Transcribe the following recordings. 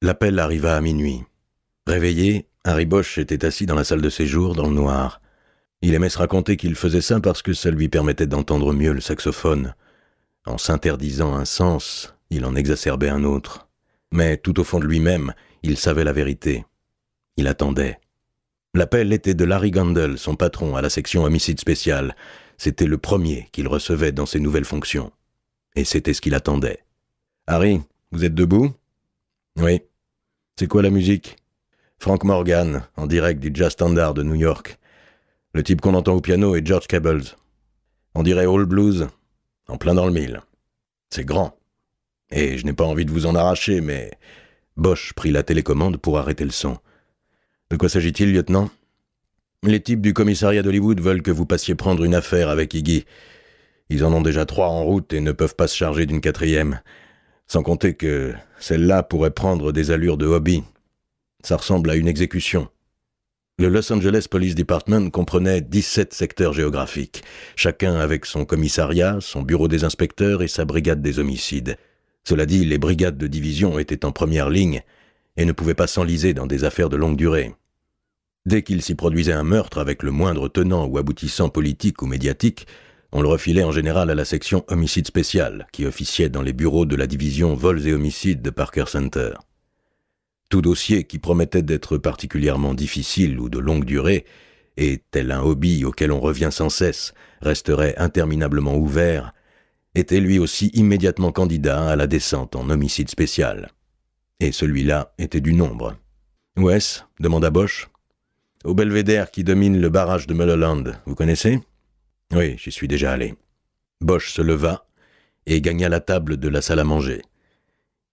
L'appel arriva à minuit. Réveillé, Harry Bosch était assis dans la salle de séjour, dans le noir. Il aimait se raconter qu'il faisait ça parce que ça lui permettait d'entendre mieux le saxophone. En s'interdisant un sens, il en exacerbait un autre. Mais tout au fond de lui-même, il savait la vérité. Il attendait. L'appel était de Larry Gandel, son patron à la section homicide spéciale. C'était le premier qu'il recevait dans ses nouvelles fonctions. Et c'était ce qu'il attendait. Harry, vous êtes debout oui. C'est quoi la musique Frank Morgan, en direct du Jazz Standard de New York. Le type qu'on entend au piano est George Cables. On dirait All Blues, en plein dans le mille. C'est grand. Et je n'ai pas envie de vous en arracher, mais Bosch prit la télécommande pour arrêter le son. De quoi s'agit-il, lieutenant Les types du commissariat d'Hollywood veulent que vous passiez prendre une affaire avec Iggy. Ils en ont déjà trois en route et ne peuvent pas se charger d'une quatrième. Sans compter que celle-là pourrait prendre des allures de hobby. Ça ressemble à une exécution. Le Los Angeles Police Department comprenait 17 secteurs géographiques, chacun avec son commissariat, son bureau des inspecteurs et sa brigade des homicides. Cela dit, les brigades de division étaient en première ligne et ne pouvaient pas s'enliser dans des affaires de longue durée. Dès qu'il s'y produisait un meurtre avec le moindre tenant ou aboutissant politique ou médiatique, on le refilait en général à la section homicide spécial », qui officiait dans les bureaux de la division vols et homicides de Parker Center. Tout dossier qui promettait d'être particulièrement difficile ou de longue durée, et tel un hobby auquel on revient sans cesse, resterait interminablement ouvert, était lui aussi immédiatement candidat à la descente en homicide spécial. Et celui-là était du nombre. Où est-ce demanda Bosch. Au belvédère qui domine le barrage de Mulholland, vous connaissez oui, j'y suis déjà allé. Bosch se leva et gagna la table de la salle à manger.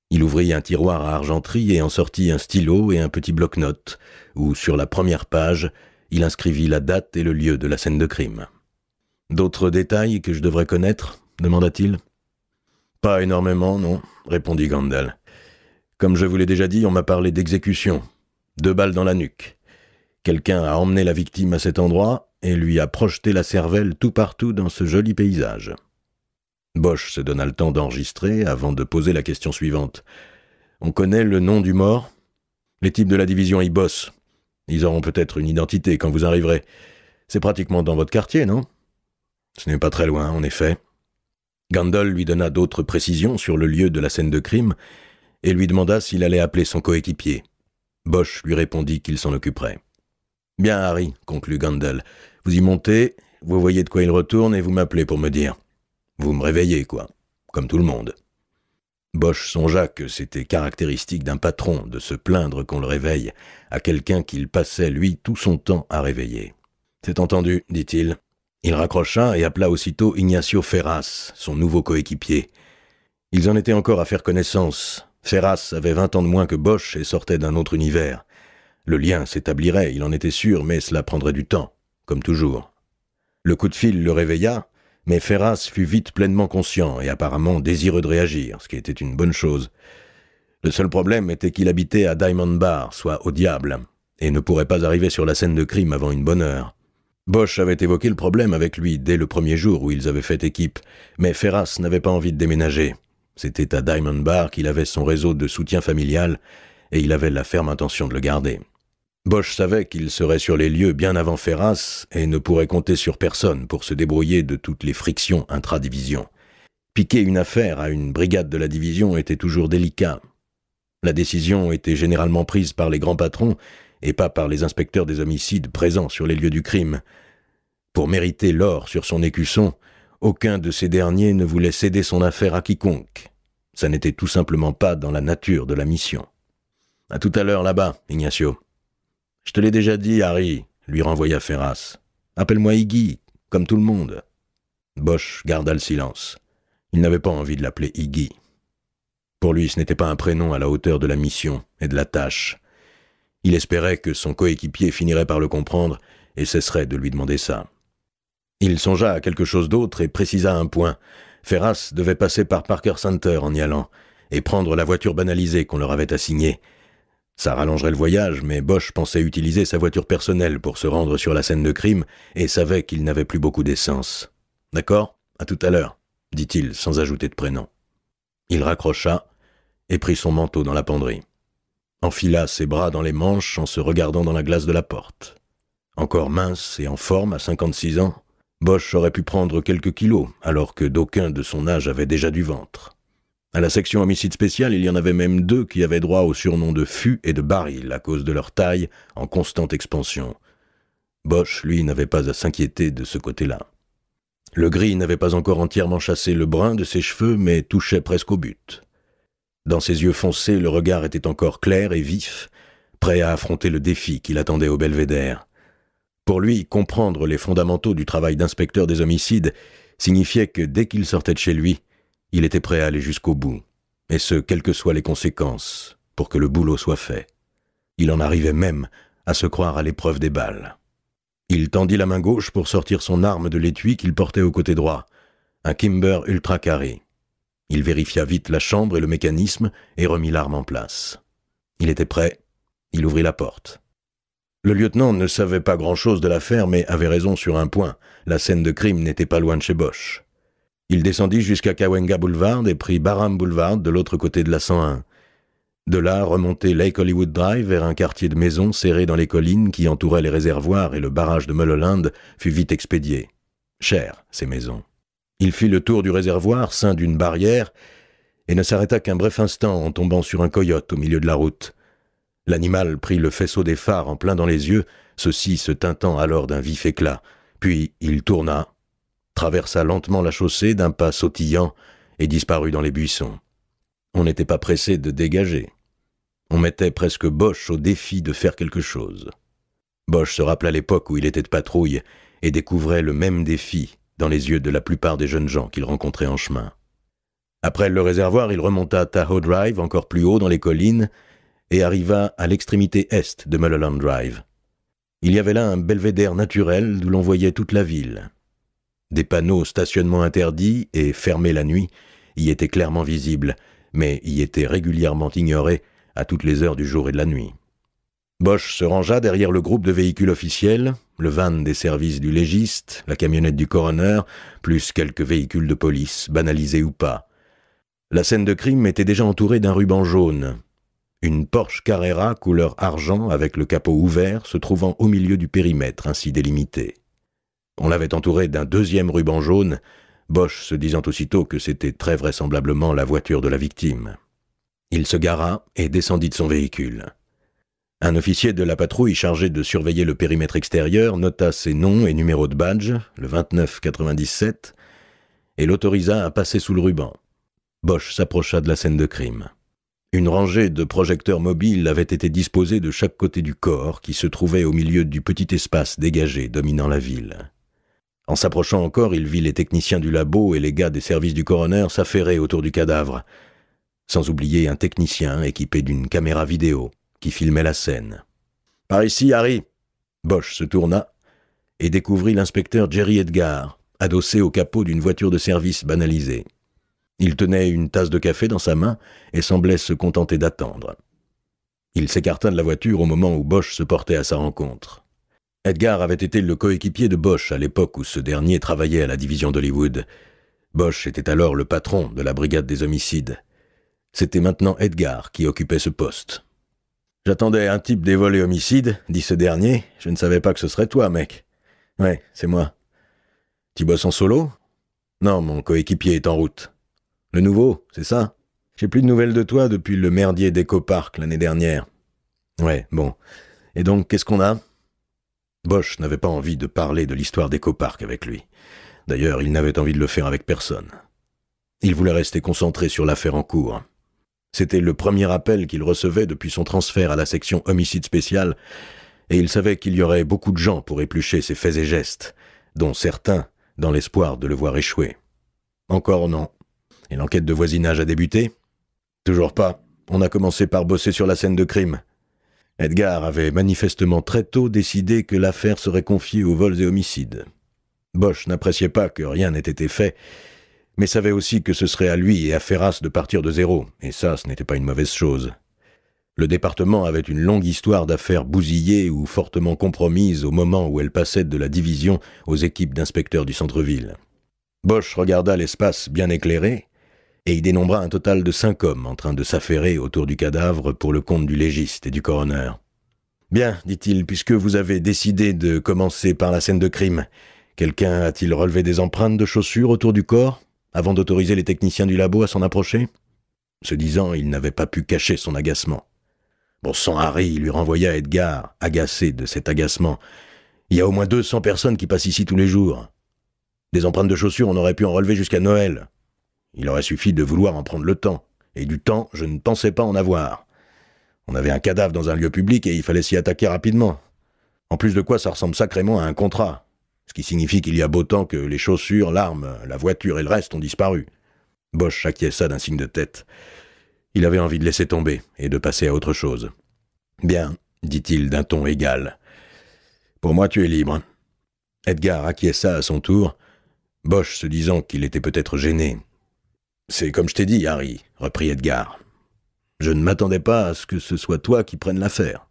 Il ouvrit un tiroir à argenterie et en sortit un stylo et un petit bloc-notes, où, sur la première page, il inscrivit la date et le lieu de la scène de crime. D'autres détails que je devrais connaître demanda-t-il. Pas énormément, non, répondit Gandal. Comme je vous l'ai déjà dit, on m'a parlé d'exécution. Deux balles dans la nuque. Quelqu'un a emmené la victime à cet endroit et lui a projeté la cervelle tout partout dans ce joli paysage. Bosch se donna le temps d'enregistrer avant de poser la question suivante. On connaît le nom du mort Les types de la division y bossent. Ils auront peut-être une identité quand vous arriverez. C'est pratiquement dans votre quartier, non Ce n'est pas très loin, en effet. Gandol lui donna d'autres précisions sur le lieu de la scène de crime et lui demanda s'il allait appeler son coéquipier. Bosch lui répondit qu'il s'en occuperait. Bien, Harry, conclut Gandel, « Vous y montez, vous voyez de quoi il retourne et vous m'appelez pour me dire. Vous me réveillez, quoi. Comme tout le monde. Bosch songea que c'était caractéristique d'un patron de se plaindre qu'on le réveille à quelqu'un qu'il passait, lui, tout son temps à réveiller. C'est entendu, dit-il. Il raccrocha et appela aussitôt Ignacio Ferras, son nouveau coéquipier. Ils en étaient encore à faire connaissance. Ferras avait vingt ans de moins que Bosch et sortait d'un autre univers. Le lien s'établirait, il en était sûr, mais cela prendrait du temps, comme toujours. Le coup de fil le réveilla, mais Ferras fut vite pleinement conscient et apparemment désireux de réagir, ce qui était une bonne chose. Le seul problème était qu'il habitait à Diamond Bar, soit au diable, et ne pourrait pas arriver sur la scène de crime avant une bonne heure. Bosch avait évoqué le problème avec lui dès le premier jour où ils avaient fait équipe, mais Ferras n'avait pas envie de déménager. C'était à Diamond Bar qu'il avait son réseau de soutien familial, et il avait la ferme intention de le garder. Bosch savait qu'il serait sur les lieux bien avant Ferras et ne pourrait compter sur personne pour se débrouiller de toutes les frictions intra-division. Piquer une affaire à une brigade de la division était toujours délicat. La décision était généralement prise par les grands patrons et pas par les inspecteurs des homicides présents sur les lieux du crime. Pour mériter l'or sur son écusson, aucun de ces derniers ne voulait céder son affaire à quiconque. Ça n'était tout simplement pas dans la nature de la mission. À tout à l'heure là-bas, Ignacio. Je te l'ai déjà dit, Harry, lui renvoya Ferras. Appelle-moi Iggy, comme tout le monde. Bosch garda le silence. Il n'avait pas envie de l'appeler Iggy. Pour lui, ce n'était pas un prénom à la hauteur de la mission et de la tâche. Il espérait que son coéquipier finirait par le comprendre et cesserait de lui demander ça. Il songea à quelque chose d'autre et précisa un point. Ferras devait passer par Parker Center en y allant et prendre la voiture banalisée qu'on leur avait assignée. Ça rallongerait le voyage, mais Bosch pensait utiliser sa voiture personnelle pour se rendre sur la scène de crime et savait qu'il n'avait plus beaucoup d'essence. D'accord À tout à l'heure, dit-il sans ajouter de prénom. Il raccrocha et prit son manteau dans la penderie. Enfila ses bras dans les manches en se regardant dans la glace de la porte. Encore mince et en forme à 56 ans, Bosch aurait pu prendre quelques kilos alors que d'aucuns de son âge avaient déjà du ventre. À la section homicide spéciale, il y en avait même deux qui avaient droit au surnom de fût et de baril à cause de leur taille en constante expansion. Bosch, lui, n'avait pas à s'inquiéter de ce côté-là. Le gris n'avait pas encore entièrement chassé le brun de ses cheveux, mais touchait presque au but. Dans ses yeux foncés, le regard était encore clair et vif, prêt à affronter le défi qu'il attendait au belvédère. Pour lui, comprendre les fondamentaux du travail d'inspecteur des homicides signifiait que dès qu'il sortait de chez lui, il était prêt à aller jusqu'au bout, et ce, quelles que soient les conséquences, pour que le boulot soit fait. Il en arrivait même à se croire à l'épreuve des balles. Il tendit la main gauche pour sortir son arme de l'étui qu'il portait au côté droit, un Kimber ultra carré. Il vérifia vite la chambre et le mécanisme et remit l'arme en place. Il était prêt, il ouvrit la porte. Le lieutenant ne savait pas grand-chose de l'affaire, mais avait raison sur un point, la scène de crime n'était pas loin de chez Bosch. Il descendit jusqu'à Kawenga Boulevard et prit Barham Boulevard de l'autre côté de la 101. De là, remontait Lake Hollywood Drive vers un quartier de maisons serré dans les collines qui entouraient les réservoirs et le barrage de Mulholland fut vite expédié. Cher, ces maisons. Il fit le tour du réservoir, ceint d'une barrière, et ne s'arrêta qu'un bref instant en tombant sur un coyote au milieu de la route. L'animal prit le faisceau des phares en plein dans les yeux, ceci se tintant alors d'un vif éclat. Puis il tourna traversa lentement la chaussée d'un pas sautillant et disparut dans les buissons. On n'était pas pressé de dégager. On mettait presque Bosch au défi de faire quelque chose. Bosch se rappela l'époque où il était de patrouille et découvrait le même défi dans les yeux de la plupart des jeunes gens qu'il rencontrait en chemin. Après le réservoir, il remonta Tahoe Drive, encore plus haut dans les collines, et arriva à l'extrémité est de Mulholland Drive. Il y avait là un belvédère naturel d'où l'on voyait toute la ville. Des panneaux stationnement interdit et fermé la nuit y étaient clairement visibles, mais y étaient régulièrement ignorés à toutes les heures du jour et de la nuit. Bosch se rangea derrière le groupe de véhicules officiels, le van des services du légiste, la camionnette du coroner, plus quelques véhicules de police, banalisés ou pas. La scène de crime était déjà entourée d'un ruban jaune. Une Porsche Carrera couleur argent avec le capot ouvert se trouvant au milieu du périmètre ainsi délimité. On l'avait entouré d'un deuxième ruban jaune, Bosch se disant aussitôt que c'était très vraisemblablement la voiture de la victime. Il se gara et descendit de son véhicule. Un officier de la patrouille chargé de surveiller le périmètre extérieur nota ses noms et numéros de badge, le 2997, et l'autorisa à passer sous le ruban. Bosch s'approcha de la scène de crime. Une rangée de projecteurs mobiles avait été disposée de chaque côté du corps qui se trouvait au milieu du petit espace dégagé dominant la ville. En s'approchant encore, il vit les techniciens du labo et les gars des services du coroner s'affairer autour du cadavre, sans oublier un technicien équipé d'une caméra vidéo qui filmait la scène. Par ici, Harry Bosch se tourna et découvrit l'inspecteur Jerry Edgar, adossé au capot d'une voiture de service banalisée. Il tenait une tasse de café dans sa main et semblait se contenter d'attendre. Il s'écarta de la voiture au moment où Bosch se portait à sa rencontre. Edgar avait été le coéquipier de Bosch à l'époque où ce dernier travaillait à la division d'Hollywood. Bosch était alors le patron de la brigade des homicides. C'était maintenant Edgar qui occupait ce poste. J'attendais un type des vols homicides, dit ce dernier. Je ne savais pas que ce serait toi, mec. Ouais, c'est moi. Tu bosses en solo Non, mon coéquipier est en route. Le nouveau, c'est ça J'ai plus de nouvelles de toi depuis le merdier d'Eco Park l'année dernière. Ouais, bon. Et donc, qu'est-ce qu'on a Bosch n'avait pas envie de parler de l'histoire d'Ecoparc avec lui. D'ailleurs, il n'avait envie de le faire avec personne. Il voulait rester concentré sur l'affaire en cours. C'était le premier appel qu'il recevait depuis son transfert à la section homicide spécial, et il savait qu'il y aurait beaucoup de gens pour éplucher ses faits et gestes, dont certains dans l'espoir de le voir échouer. Encore non. Et l'enquête de voisinage a débuté Toujours pas. On a commencé par bosser sur la scène de crime, Edgar avait manifestement très tôt décidé que l'affaire serait confiée aux vols et homicides. Bosch n'appréciait pas que rien n'ait été fait, mais savait aussi que ce serait à lui et à Ferras de partir de zéro, et ça, ce n'était pas une mauvaise chose. Le département avait une longue histoire d'affaires bousillées ou fortement compromises au moment où elles passaient de la division aux équipes d'inspecteurs du centre-ville. Bosch regarda l'espace bien éclairé, et il dénombra un total de cinq hommes en train de s'affairer autour du cadavre pour le compte du légiste et du coroner. Bien, dit-il, puisque vous avez décidé de commencer par la scène de crime, quelqu'un a-t-il relevé des empreintes de chaussures autour du corps avant d'autoriser les techniciens du labo à s'en approcher Se disant, il n'avait pas pu cacher son agacement. Bon sang, Harry lui renvoya Edgar, agacé de cet agacement. Il y a au moins 200 personnes qui passent ici tous les jours. Des empreintes de chaussures, on aurait pu en relever jusqu'à Noël. Il aurait suffi de vouloir en prendre le temps. Et du temps, je ne pensais pas en avoir. On avait un cadavre dans un lieu public et il fallait s'y attaquer rapidement. En plus de quoi, ça ressemble sacrément à un contrat. Ce qui signifie qu'il y a beau temps que les chaussures, l'arme, la voiture et le reste ont disparu. Bosch acquiesça d'un signe de tête. Il avait envie de laisser tomber et de passer à autre chose. Bien, dit-il d'un ton égal. Pour moi, tu es libre. Edgar acquiesça à son tour, Bosch se disant qu'il était peut-être gêné c'est comme je t'ai dit, Harry, reprit Edgar. Je ne m'attendais pas à ce que ce soit toi qui prennes l'affaire.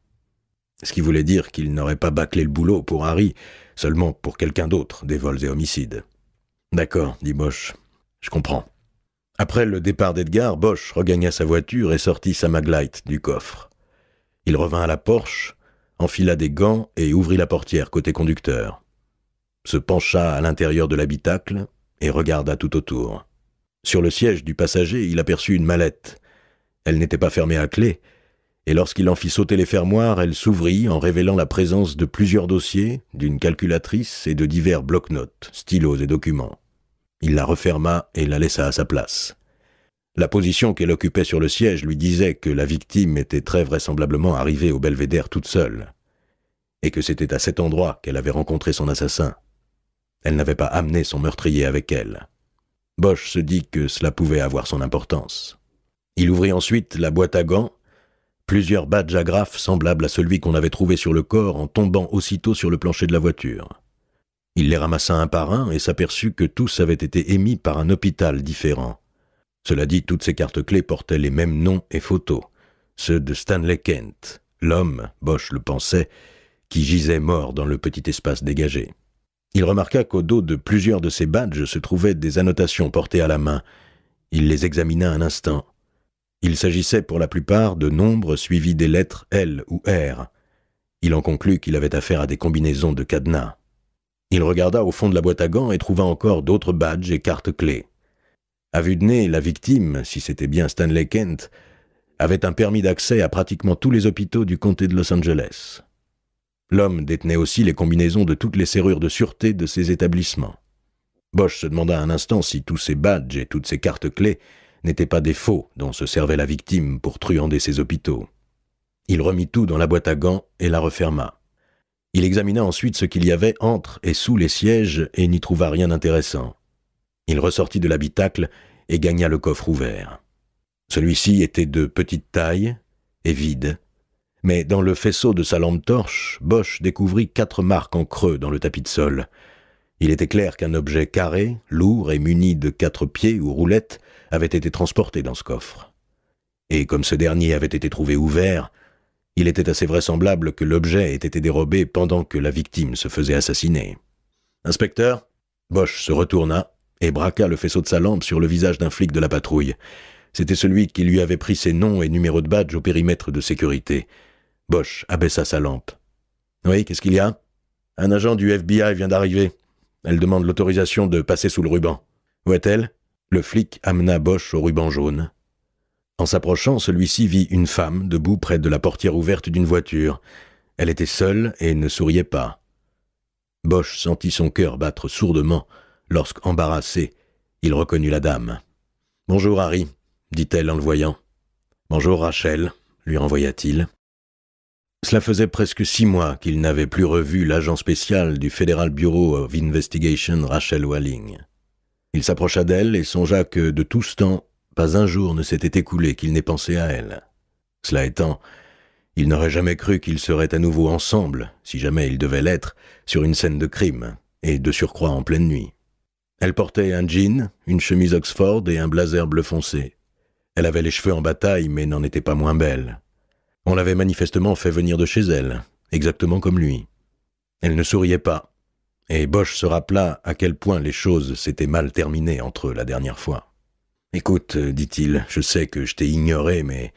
Ce qui voulait dire qu'il n'aurait pas bâclé le boulot pour Harry, seulement pour quelqu'un d'autre, des vols et homicides. D'accord, dit Bosch. Je comprends. Après le départ d'Edgar, Bosch regagna sa voiture et sortit sa maglite du coffre. Il revint à la Porsche, enfila des gants et ouvrit la portière côté conducteur. Se pencha à l'intérieur de l'habitacle et regarda tout autour. Sur le siège du passager, il aperçut une mallette. Elle n'était pas fermée à clé, et lorsqu'il en fit sauter les fermoirs, elle s'ouvrit en révélant la présence de plusieurs dossiers, d'une calculatrice et de divers bloc-notes, stylos et documents. Il la referma et la laissa à sa place. La position qu'elle occupait sur le siège lui disait que la victime était très vraisemblablement arrivée au belvédère toute seule, et que c'était à cet endroit qu'elle avait rencontré son assassin. Elle n'avait pas amené son meurtrier avec elle. Bosch se dit que cela pouvait avoir son importance. Il ouvrit ensuite la boîte à gants. Plusieurs badges agrafes semblables à celui qu'on avait trouvé sur le corps en tombant aussitôt sur le plancher de la voiture. Il les ramassa un par un et s'aperçut que tous avaient été émis par un hôpital différent. Cela dit, toutes ces cartes clés portaient les mêmes noms et photos, ceux de Stanley Kent, l'homme, Bosch le pensait, qui gisait mort dans le petit espace dégagé. Il remarqua qu'au dos de plusieurs de ces badges se trouvaient des annotations portées à la main. Il les examina un instant. Il s'agissait pour la plupart de nombres suivis des lettres L ou R. Il en conclut qu'il avait affaire à des combinaisons de cadenas. Il regarda au fond de la boîte à gants et trouva encore d'autres badges et cartes clés. À vue de nez, la victime, si c'était bien Stanley Kent, avait un permis d'accès à pratiquement tous les hôpitaux du comté de Los Angeles. L'homme détenait aussi les combinaisons de toutes les serrures de sûreté de ses établissements. Bosch se demanda un instant si tous ces badges et toutes ces cartes clés n'étaient pas des faux dont se servait la victime pour truander ses hôpitaux. Il remit tout dans la boîte à gants et la referma. Il examina ensuite ce qu'il y avait entre et sous les sièges et n'y trouva rien d'intéressant. Il ressortit de l'habitacle et gagna le coffre ouvert. Celui-ci était de petite taille et vide, mais dans le faisceau de sa lampe torche, Bosch découvrit quatre marques en creux dans le tapis de sol. Il était clair qu'un objet carré, lourd et muni de quatre pieds ou roulettes avait été transporté dans ce coffre. Et comme ce dernier avait été trouvé ouvert, il était assez vraisemblable que l'objet ait été dérobé pendant que la victime se faisait assassiner. Inspecteur Bosch se retourna et braqua le faisceau de sa lampe sur le visage d'un flic de la patrouille. C'était celui qui lui avait pris ses noms et numéros de badge au périmètre de sécurité. Bosch abaissa sa lampe. Oui, qu'est-ce qu'il y a Un agent du FBI vient d'arriver. Elle demande l'autorisation de passer sous le ruban. Où est-elle Le flic amena Bosch au ruban jaune. En s'approchant, celui-ci vit une femme debout près de la portière ouverte d'une voiture. Elle était seule et ne souriait pas. Bosch sentit son cœur battre sourdement Lorsqu'embarrassé, embarrassé, il reconnut la dame. Bonjour Harry, dit-elle en le voyant. Bonjour Rachel, lui renvoya t il cela faisait presque six mois qu'il n'avait plus revu l'agent spécial du Federal Bureau of Investigation Rachel Walling. Il s'approcha d'elle et songea que, de tout ce temps, pas un jour ne s'était écoulé qu'il n'ait pensé à elle. Cela étant, il n'aurait jamais cru qu'ils seraient à nouveau ensemble, si jamais ils devaient l'être, sur une scène de crime, et de surcroît en pleine nuit. Elle portait un jean, une chemise Oxford et un blazer bleu foncé. Elle avait les cheveux en bataille, mais n'en était pas moins belle. On l'avait manifestement fait venir de chez elle, exactement comme lui. Elle ne souriait pas, et Bosch se rappela à quel point les choses s'étaient mal terminées entre eux la dernière fois. Écoute, euh, dit-il, je sais que je t'ai ignoré, mais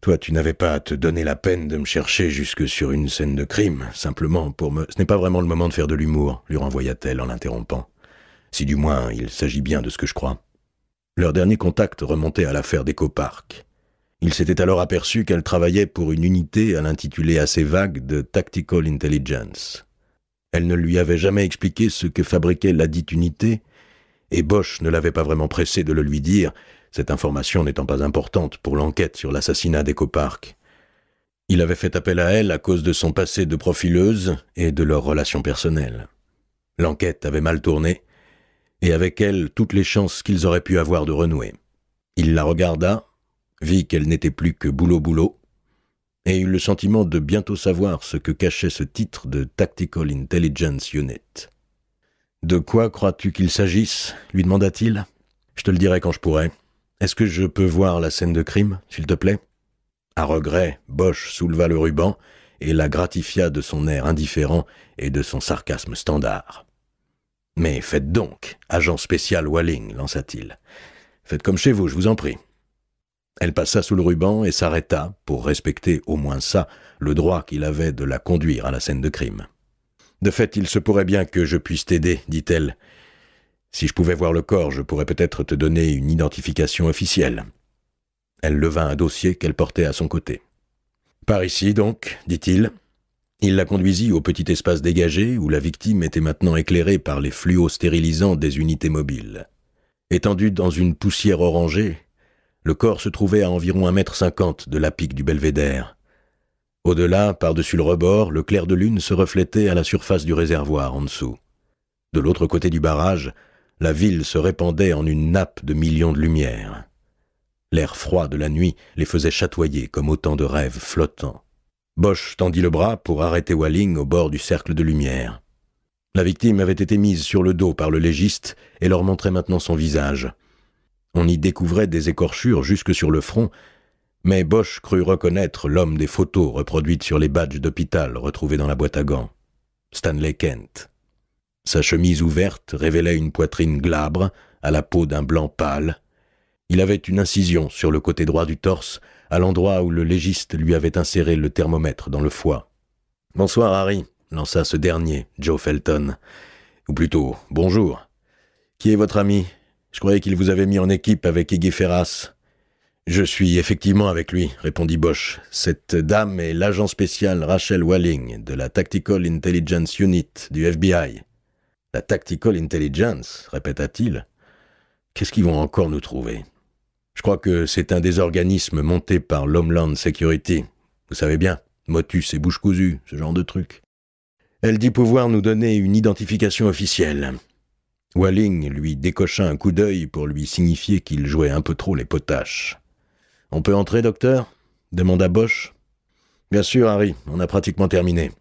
toi tu n'avais pas à te donner la peine de me chercher jusque sur une scène de crime, simplement pour me... Ce n'est pas vraiment le moment de faire de l'humour, lui renvoya-t-elle en l'interrompant. Si du moins il s'agit bien de ce que je crois. Leur dernier contact remontait à l'affaire d'Ecopark. Il s'était alors aperçu qu'elle travaillait pour une unité à l'intitulé assez vague de Tactical Intelligence. Elle ne lui avait jamais expliqué ce que fabriquait la dite unité, et Bosch ne l'avait pas vraiment pressé de le lui dire, cette information n'étant pas importante pour l'enquête sur l'assassinat d'Ecopark. Il avait fait appel à elle à cause de son passé de profileuse et de leur relation personnelles. L'enquête avait mal tourné, et avec elle toutes les chances qu'ils auraient pu avoir de renouer. Il la regarda, vit qu'elle n'était plus que boulot-boulot, et eut le sentiment de bientôt savoir ce que cachait ce titre de Tactical Intelligence Unit. De quoi crois-tu qu'il s'agisse lui demanda-t-il. Je te le dirai quand je pourrai. Est-ce que je peux voir la scène de crime, s'il te plaît À regret, Bosch souleva le ruban et la gratifia de son air indifférent et de son sarcasme standard. Mais faites donc, agent spécial Walling, lança-t-il. Faites comme chez vous, je vous en prie. Elle passa sous le ruban et s'arrêta, pour respecter au moins ça, le droit qu'il avait de la conduire à la scène de crime. De fait, il se pourrait bien que je puisse t'aider, dit-elle. Si je pouvais voir le corps, je pourrais peut-être te donner une identification officielle. Elle leva un dossier qu'elle portait à son côté. Par ici, donc, dit-il. Il la conduisit au petit espace dégagé où la victime était maintenant éclairée par les fluos stérilisants des unités mobiles. Étendue dans une poussière orangée, le corps se trouvait à environ un mètre cinquante de la pique du belvédère. Au-delà, par-dessus le rebord, le clair de lune se reflétait à la surface du réservoir en dessous. De l'autre côté du barrage, la ville se répandait en une nappe de millions de lumières. L'air froid de la nuit les faisait chatoyer comme autant de rêves flottants. Bosch tendit le bras pour arrêter Walling au bord du cercle de lumière. La victime avait été mise sur le dos par le légiste et leur montrait maintenant son visage, on y découvrait des écorchures jusque sur le front, mais Bosch crut reconnaître l'homme des photos reproduites sur les badges d'hôpital retrouvés dans la boîte à gants, Stanley Kent. Sa chemise ouverte révélait une poitrine glabre, à la peau d'un blanc pâle. Il avait une incision sur le côté droit du torse, à l'endroit où le légiste lui avait inséré le thermomètre dans le foie. Bonsoir, Harry, lança ce dernier, Joe Felton. Ou plutôt, bonjour. Qui est votre ami je croyais qu'il vous avait mis en équipe avec Iggy Ferras. Je suis effectivement avec lui, répondit Bosch. Cette dame est l'agent spécial Rachel Walling de la Tactical Intelligence Unit du FBI. La Tactical Intelligence, répéta-t-il. Qu'est-ce qu'ils vont encore nous trouver Je crois que c'est un des organismes montés par l'Homeland Security. Vous savez bien, motus et bouche cousue, ce genre de truc. Elle dit pouvoir nous donner une identification officielle. Walling lui décocha un coup d'œil pour lui signifier qu'il jouait un peu trop les potaches. On peut entrer, docteur demanda Bosch. Bien sûr, Harry, on a pratiquement terminé.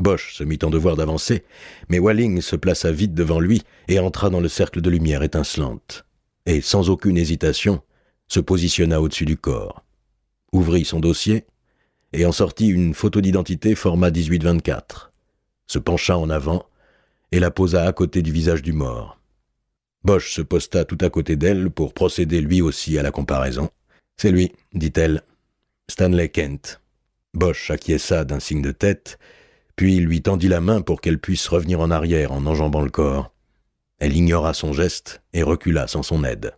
Bosch se mit en devoir d'avancer, mais Walling se plaça vite devant lui et entra dans le cercle de lumière étincelante, et sans aucune hésitation, se positionna au-dessus du corps, ouvrit son dossier, et en sortit une photo d'identité format 1824, se pencha en avant et la posa à côté du visage du mort. Bosch se posta tout à côté d'elle pour procéder lui aussi à la comparaison. C'est lui, dit-elle. Stanley Kent. Bosch acquiesça d'un signe de tête, puis lui tendit la main pour qu'elle puisse revenir en arrière en enjambant le corps. Elle ignora son geste et recula sans son aide.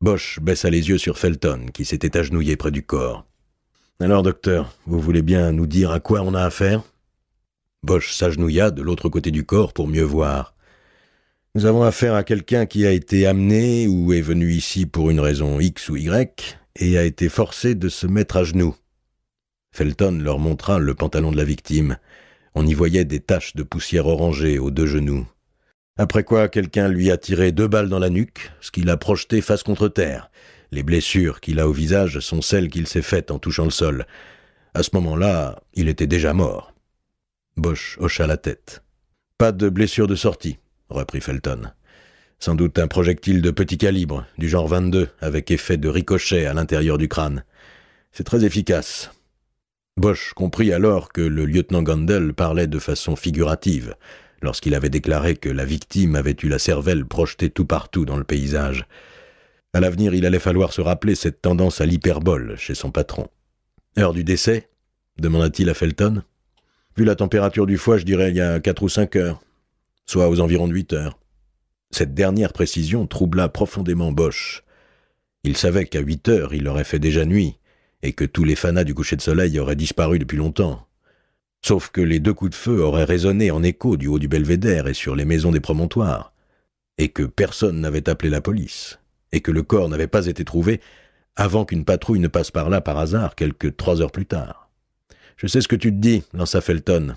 Bosch baissa les yeux sur Felton, qui s'était agenouillé près du corps. Alors, docteur, vous voulez bien nous dire à quoi on a affaire Bosch s'agenouilla de l'autre côté du corps pour mieux voir. Nous avons affaire à quelqu'un qui a été amené ou est venu ici pour une raison X ou Y et a été forcé de se mettre à genoux. Felton leur montra le pantalon de la victime. On y voyait des taches de poussière orangée aux deux genoux. Après quoi, quelqu'un lui a tiré deux balles dans la nuque, ce qu'il a projeté face contre terre. Les blessures qu'il a au visage sont celles qu'il s'est faites en touchant le sol. À ce moment-là, il était déjà mort. Bosch hocha la tête. Pas de blessure de sortie, reprit Felton. Sans doute un projectile de petit calibre, du genre 22, avec effet de ricochet à l'intérieur du crâne. C'est très efficace. Bosch comprit alors que le lieutenant Gandel parlait de façon figurative, lorsqu'il avait déclaré que la victime avait eu la cervelle projetée tout partout dans le paysage. À l'avenir, il allait falloir se rappeler cette tendance à l'hyperbole chez son patron. Heure du décès demanda-t-il à Felton. Vu la température du foie, je dirais il y a 4 ou 5 heures, soit aux environs de 8 heures. Cette dernière précision troubla profondément Bosch. Il savait qu'à 8 heures, il aurait fait déjà nuit, et que tous les fanas du coucher de soleil auraient disparu depuis longtemps. Sauf que les deux coups de feu auraient résonné en écho du haut du belvédère et sur les maisons des promontoires, et que personne n'avait appelé la police, et que le corps n'avait pas été trouvé avant qu'une patrouille ne passe par là par hasard quelques trois heures plus tard. Je sais ce que tu te dis, lança Felton.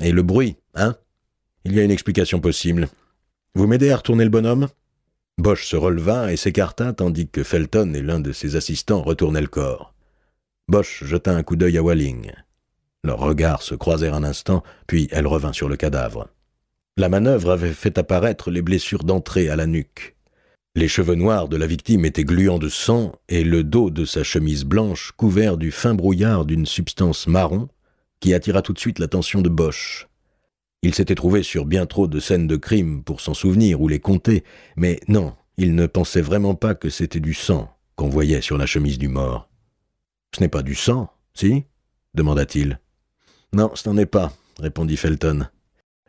Et le bruit, hein Il y a une explication possible. Vous m'aidez à retourner le bonhomme Bosch se releva et s'écarta tandis que Felton et l'un de ses assistants retournaient le corps. Bosch jeta un coup d'œil à Walling. Leurs regards se croisèrent un instant, puis elle revint sur le cadavre. La manœuvre avait fait apparaître les blessures d'entrée à la nuque. Les cheveux noirs de la victime étaient gluants de sang et le dos de sa chemise blanche couvert du fin brouillard d'une substance marron qui attira tout de suite l'attention de Bosch. Il s'était trouvé sur bien trop de scènes de crime pour s'en souvenir ou les compter, mais non, il ne pensait vraiment pas que c'était du sang qu'on voyait sur la chemise du mort. Ce n'est pas du sang, si demanda-t-il. Non, ce n'en est pas, répondit Felton.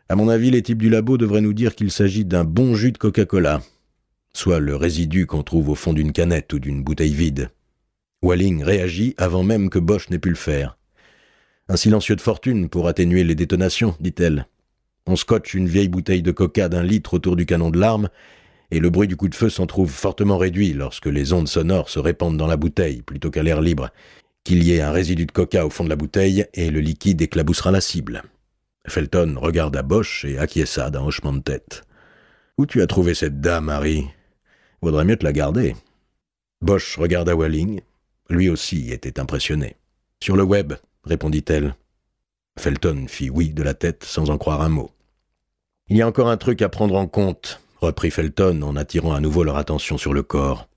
À mon avis, les types du labo devraient nous dire qu'il s'agit d'un bon jus de Coca-Cola soit le résidu qu'on trouve au fond d'une canette ou d'une bouteille vide. Walling réagit avant même que Bosch n'ait pu le faire. Un silencieux de fortune pour atténuer les détonations, dit-elle. On scotche une vieille bouteille de coca d'un litre autour du canon de l'arme, et le bruit du coup de feu s'en trouve fortement réduit lorsque les ondes sonores se répandent dans la bouteille plutôt qu'à l'air libre, qu'il y ait un résidu de coca au fond de la bouteille et le liquide éclaboussera la cible. Felton regarda Bosch et acquiesça d'un hochement de tête. Où tu as trouvé cette dame, Harry Vaudrait mieux te la garder. Bosch regarda Walling. Lui aussi était impressionné. Sur le web, répondit-elle. Felton fit oui de la tête sans en croire un mot. Il y a encore un truc à prendre en compte, reprit Felton en attirant à nouveau leur attention sur le corps.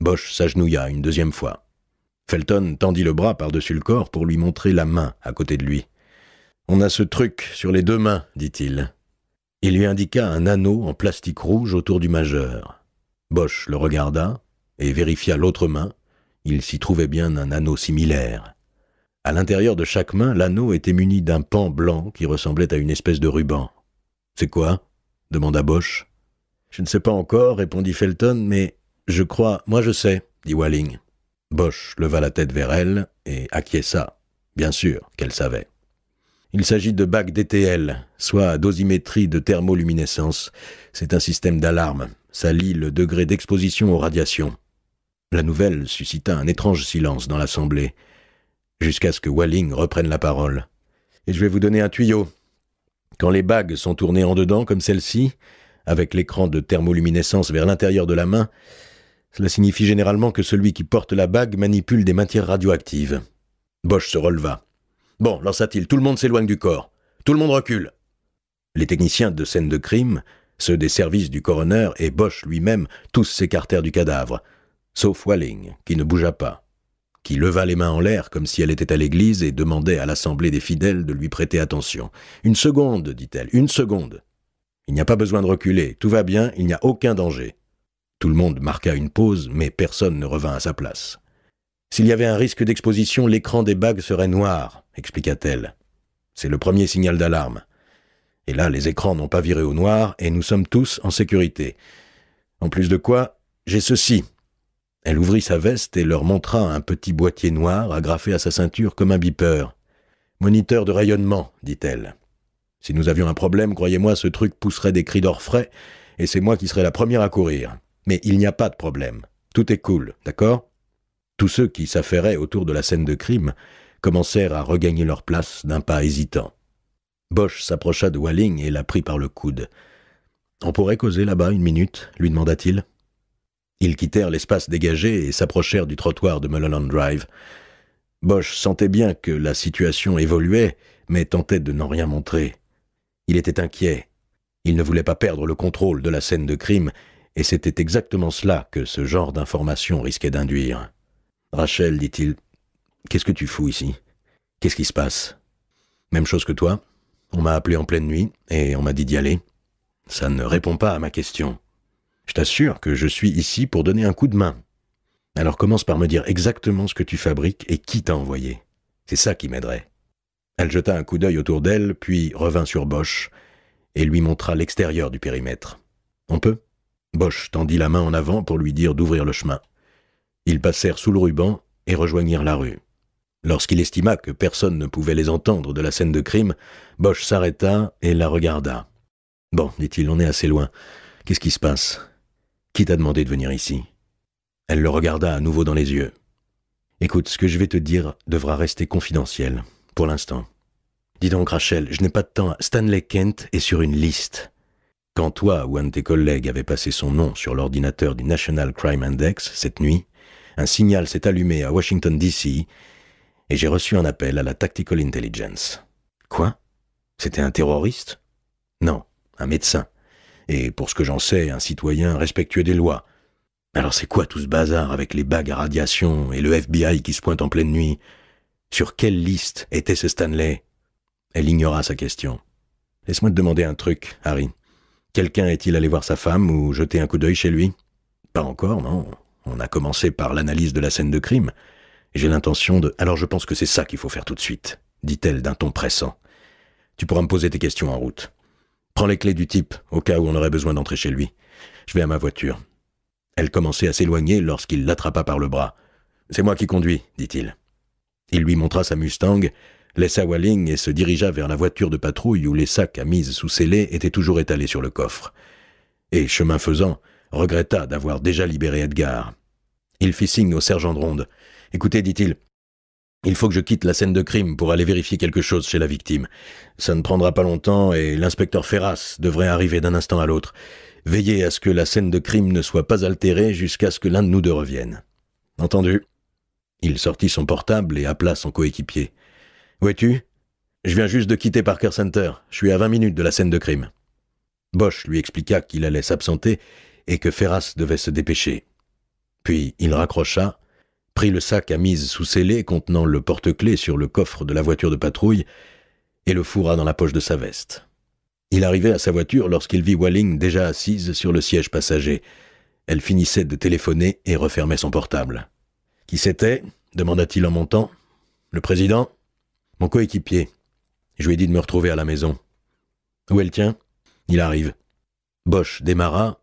Bosch s'agenouilla une deuxième fois. Felton tendit le bras par-dessus le corps pour lui montrer la main à côté de lui. On a ce truc sur les deux mains, dit-il. Il lui indiqua un anneau en plastique rouge autour du majeur. Bosch le regarda et vérifia l'autre main. Il s'y trouvait bien un anneau similaire. À l'intérieur de chaque main, l'anneau était muni d'un pan blanc qui ressemblait à une espèce de ruban. C'est quoi demanda Bosch. Je ne sais pas encore, répondit Felton, mais je crois, moi je sais, dit Walling. Bosch leva la tête vers elle et acquiesça. Bien sûr qu'elle savait. Il s'agit de bacs DTL, soit dosimétrie de thermoluminescence. C'est un système d'alarme salit le degré d'exposition aux radiations. La nouvelle suscita un étrange silence dans l'assemblée, jusqu'à ce que Walling reprenne la parole. Et je vais vous donner un tuyau. Quand les bagues sont tournées en dedans, comme celle-ci, avec l'écran de thermoluminescence vers l'intérieur de la main, cela signifie généralement que celui qui porte la bague manipule des matières radioactives. Bosch se releva. Bon, lança-t-il, tout le monde s'éloigne du corps. Tout le monde recule. Les techniciens de scène de crime ceux des services du coroner et Bosch lui-même tous s'écartèrent du cadavre, sauf Walling, qui ne bougea pas, qui leva les mains en l'air comme si elle était à l'église et demandait à l'assemblée des fidèles de lui prêter attention. Une seconde, dit-elle, une seconde. Il n'y a pas besoin de reculer, tout va bien, il n'y a aucun danger. Tout le monde marqua une pause, mais personne ne revint à sa place. S'il y avait un risque d'exposition, l'écran des bagues serait noir, expliqua-t-elle. C'est le premier signal d'alarme. Et là, les écrans n'ont pas viré au noir et nous sommes tous en sécurité. En plus de quoi, j'ai ceci. Elle ouvrit sa veste et leur montra un petit boîtier noir agrafé à sa ceinture comme un beeper. Moniteur de rayonnement, dit-elle. Si nous avions un problème, croyez-moi, ce truc pousserait des cris d'orfraie et c'est moi qui serais la première à courir. Mais il n'y a pas de problème. Tout est cool, d'accord Tous ceux qui s'affairaient autour de la scène de crime commencèrent à regagner leur place d'un pas hésitant. Bosch s'approcha de Walling et la prit par le coude. On pourrait causer là-bas une minute lui demanda-t-il. Ils quittèrent l'espace dégagé et s'approchèrent du trottoir de Mulholland Drive. Bosch sentait bien que la situation évoluait, mais tentait de n'en rien montrer. Il était inquiet. Il ne voulait pas perdre le contrôle de la scène de crime, et c'était exactement cela que ce genre d'information risquait d'induire. Rachel, dit-il, qu'est-ce que tu fous ici Qu'est-ce qui se passe Même chose que toi on m'a appelé en pleine nuit et on m'a dit d'y aller. Ça ne répond pas à ma question. Je t'assure que je suis ici pour donner un coup de main. Alors commence par me dire exactement ce que tu fabriques et qui t'a envoyé. C'est ça qui m'aiderait. Elle jeta un coup d'œil autour d'elle, puis revint sur Bosch et lui montra l'extérieur du périmètre. On peut Bosch tendit la main en avant pour lui dire d'ouvrir le chemin. Ils passèrent sous le ruban et rejoignirent la rue. Lorsqu'il estima que personne ne pouvait les entendre de la scène de crime, Bosch s'arrêta et la regarda. Bon, dit-il, on est assez loin. Qu'est-ce qui se passe Qui t'a demandé de venir ici Elle le regarda à nouveau dans les yeux. Écoute, ce que je vais te dire devra rester confidentiel, pour l'instant. Dis donc, Rachel, je n'ai pas de temps. Stanley Kent est sur une liste. Quand toi ou un de tes collègues avait passé son nom sur l'ordinateur du National Crime Index cette nuit, un signal s'est allumé à Washington DC et j'ai reçu un appel à la Tactical Intelligence. Quoi C'était un terroriste Non, un médecin. Et pour ce que j'en sais, un citoyen respectueux des lois. Alors c'est quoi tout ce bazar avec les bagues à radiation et le FBI qui se pointe en pleine nuit Sur quelle liste était ce Stanley Elle ignora sa question. Laisse-moi te demander un truc, Harry. Quelqu'un est-il allé voir sa femme ou jeter un coup d'œil chez lui Pas encore, non. On a commencé par l'analyse de la scène de crime. J'ai l'intention de... Alors je pense que c'est ça qu'il faut faire tout de suite, dit-elle d'un ton pressant. Tu pourras me poser tes questions en route. Prends les clés du type, au cas où on aurait besoin d'entrer chez lui. Je vais à ma voiture. Elle commençait à s'éloigner lorsqu'il l'attrapa par le bras. C'est moi qui conduis, dit-il. Il lui montra sa Mustang, laissa Walling et se dirigea vers la voiture de patrouille où les sacs à mise sous scellés étaient toujours étalés sur le coffre. Et, chemin faisant, regretta d'avoir déjà libéré Edgar. Il fit signe au sergent de ronde. Écoutez, dit-il, il faut que je quitte la scène de crime pour aller vérifier quelque chose chez la victime. Ça ne prendra pas longtemps et l'inspecteur Ferras devrait arriver d'un instant à l'autre. Veillez à ce que la scène de crime ne soit pas altérée jusqu'à ce que l'un de nous deux revienne. Entendu. Il sortit son portable et appela son coéquipier. Où es-tu Je viens juste de quitter Parker Center. Je suis à 20 minutes de la scène de crime. Bosch lui expliqua qu'il allait s'absenter et que Ferras devait se dépêcher. Puis il raccrocha prit le sac à mise sous scellé contenant le porte-clés sur le coffre de la voiture de patrouille et le fourra dans la poche de sa veste. Il arrivait à sa voiture lorsqu'il vit Walling déjà assise sur le siège passager. Elle finissait de téléphoner et refermait son portable. Qui c'était demanda-t-il en montant. Le président Mon coéquipier. Je lui ai dit de me retrouver à la maison. Où elle tient Il arrive. Bosch démarra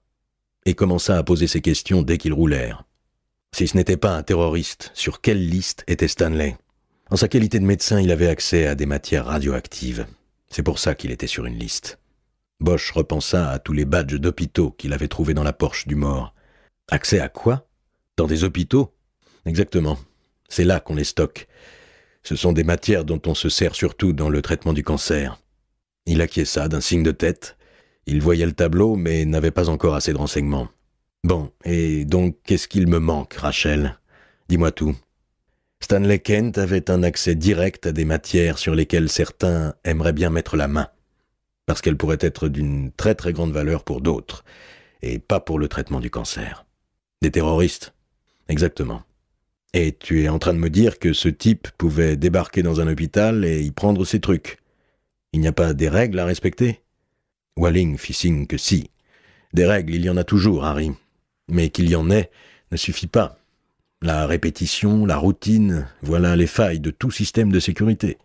et commença à poser ses questions dès qu'ils roulèrent. Si ce n'était pas un terroriste, sur quelle liste était Stanley En sa qualité de médecin, il avait accès à des matières radioactives. C'est pour ça qu'il était sur une liste. Bosch repensa à tous les badges d'hôpitaux qu'il avait trouvés dans la Porsche du mort. Accès à quoi Dans des hôpitaux Exactement. C'est là qu'on les stocke. Ce sont des matières dont on se sert surtout dans le traitement du cancer. Il acquiesça d'un signe de tête. Il voyait le tableau, mais n'avait pas encore assez de renseignements. Bon, et donc qu'est-ce qu'il me manque, Rachel Dis-moi tout. Stanley Kent avait un accès direct à des matières sur lesquelles certains aimeraient bien mettre la main, parce qu'elles pourraient être d'une très très grande valeur pour d'autres, et pas pour le traitement du cancer. Des terroristes Exactement. Et tu es en train de me dire que ce type pouvait débarquer dans un hôpital et y prendre ses trucs. Il n'y a pas des règles à respecter Walling fit signe que si. Des règles, il y en a toujours, Harry. Mais qu'il y en ait ne suffit pas. La répétition, la routine, voilà les failles de tout système de sécurité.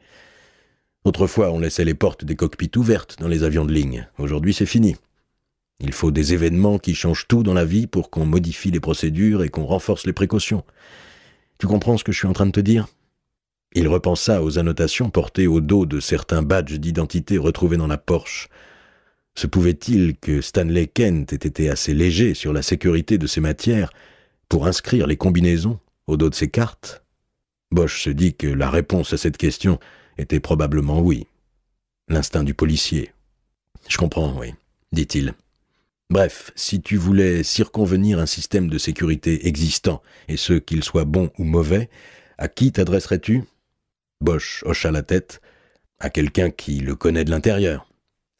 Autrefois, on laissait les portes des cockpits ouvertes dans les avions de ligne. Aujourd'hui, c'est fini. Il faut des événements qui changent tout dans la vie pour qu'on modifie les procédures et qu'on renforce les précautions. Tu comprends ce que je suis en train de te dire Il repensa aux annotations portées au dos de certains badges d'identité retrouvés dans la Porsche, se pouvait-il que Stanley Kent ait été assez léger sur la sécurité de ses matières pour inscrire les combinaisons au dos de ses cartes Bosch se dit que la réponse à cette question était probablement oui. L'instinct du policier. Je comprends, oui, dit-il. Bref, si tu voulais circonvenir un système de sécurité existant, et ce qu'il soit bon ou mauvais, à qui t'adresserais-tu Bosch hocha la tête. À quelqu'un qui le connaît de l'intérieur.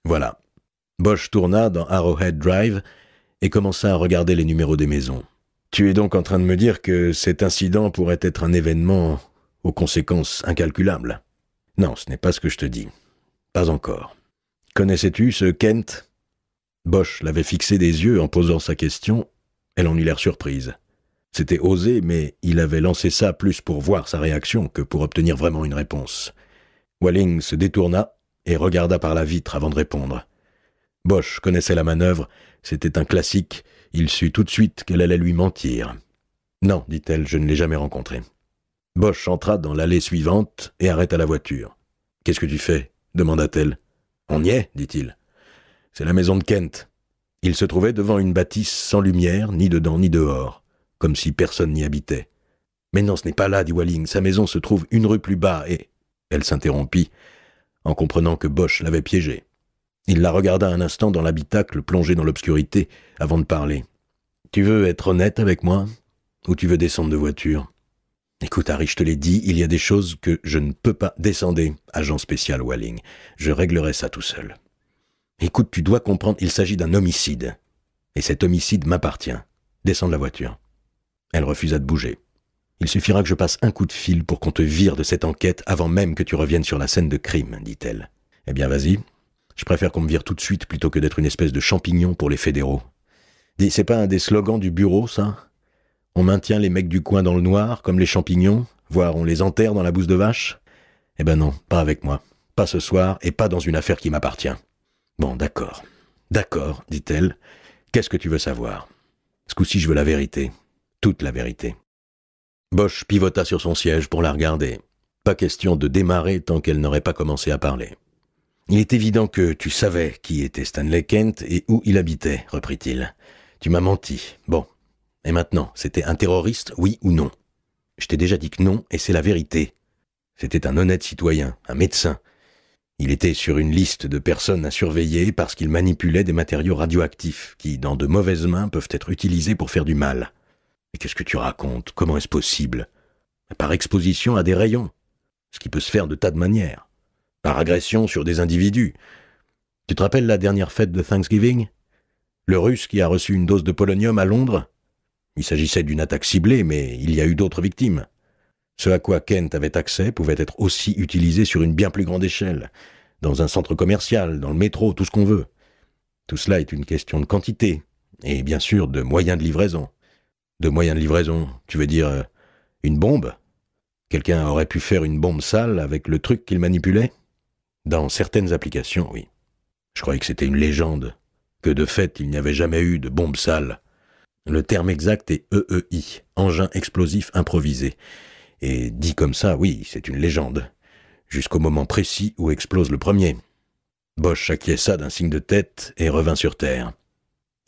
Voilà. Bosch tourna dans Arrowhead Drive et commença à regarder les numéros des maisons. Tu es donc en train de me dire que cet incident pourrait être un événement aux conséquences incalculables. Non, ce n'est pas ce que je te dis. Pas encore. Connaissais-tu ce Kent Bosch l'avait fixé des yeux en posant sa question. Elle en eut l'air surprise. C'était osé, mais il avait lancé ça plus pour voir sa réaction que pour obtenir vraiment une réponse. Walling se détourna et regarda par la vitre avant de répondre. Bosch connaissait la manœuvre, c'était un classique, il sut tout de suite qu'elle allait lui mentir. Non, dit-elle, je ne l'ai jamais rencontré. Bosch entra dans l'allée suivante et arrêta la voiture. Qu'est-ce que tu fais demanda-t-elle. On y est, dit-il. C'est la maison de Kent. Il se trouvait devant une bâtisse sans lumière, ni dedans ni dehors, comme si personne n'y habitait. Mais non, ce n'est pas là, dit Walling, sa maison se trouve une rue plus bas, et. Elle s'interrompit, en comprenant que Bosch l'avait piégée. Il la regarda un instant dans l'habitacle plongé dans l'obscurité avant de parler. Tu veux être honnête avec moi Ou tu veux descendre de voiture Écoute, Harry, je te l'ai dit, il y a des choses que je ne peux pas. descendre, agent spécial Walling. Je réglerai ça tout seul. Écoute, tu dois comprendre, il s'agit d'un homicide. Et cet homicide m'appartient. Descends de la voiture. Elle refusa de bouger. Il suffira que je passe un coup de fil pour qu'on te vire de cette enquête avant même que tu reviennes sur la scène de crime, dit-elle. Eh bien, vas-y, je préfère qu'on me vire tout de suite plutôt que d'être une espèce de champignon pour les fédéraux. C'est pas un des slogans du bureau, ça On maintient les mecs du coin dans le noir, comme les champignons, voire on les enterre dans la bouse de vache Eh ben non, pas avec moi. Pas ce soir et pas dans une affaire qui m'appartient. Bon, d'accord. D'accord, dit-elle. Qu'est-ce que tu veux savoir Ce coup-ci, je veux la vérité. Toute la vérité. Bosch pivota sur son siège pour la regarder. Pas question de démarrer tant qu'elle n'aurait pas commencé à parler. Il est évident que tu savais qui était Stanley Kent et où il habitait, reprit-il. Tu m'as menti. Bon. Et maintenant, c'était un terroriste, oui ou non Je t'ai déjà dit que non, et c'est la vérité. C'était un honnête citoyen, un médecin. Il était sur une liste de personnes à surveiller parce qu'il manipulait des matériaux radioactifs qui, dans de mauvaises mains, peuvent être utilisés pour faire du mal. Mais qu'est-ce que tu racontes Comment est-ce possible Par exposition à des rayons. Ce qui peut se faire de tas de manières par agression sur des individus. Tu te rappelles la dernière fête de Thanksgiving Le russe qui a reçu une dose de polonium à Londres Il s'agissait d'une attaque ciblée, mais il y a eu d'autres victimes. Ce à quoi Kent avait accès pouvait être aussi utilisé sur une bien plus grande échelle, dans un centre commercial, dans le métro, tout ce qu'on veut. Tout cela est une question de quantité, et bien sûr de moyens de livraison. De moyens de livraison, tu veux dire euh, une bombe Quelqu'un aurait pu faire une bombe sale avec le truc qu'il manipulait dans certaines applications, oui. Je croyais que c'était une légende, que de fait il n'y avait jamais eu de bombe sale. Le terme exact est EEI, engin explosif improvisé. Et dit comme ça, oui, c'est une légende. Jusqu'au moment précis où explose le premier. Bosch acquiesça d'un signe de tête et revint sur terre.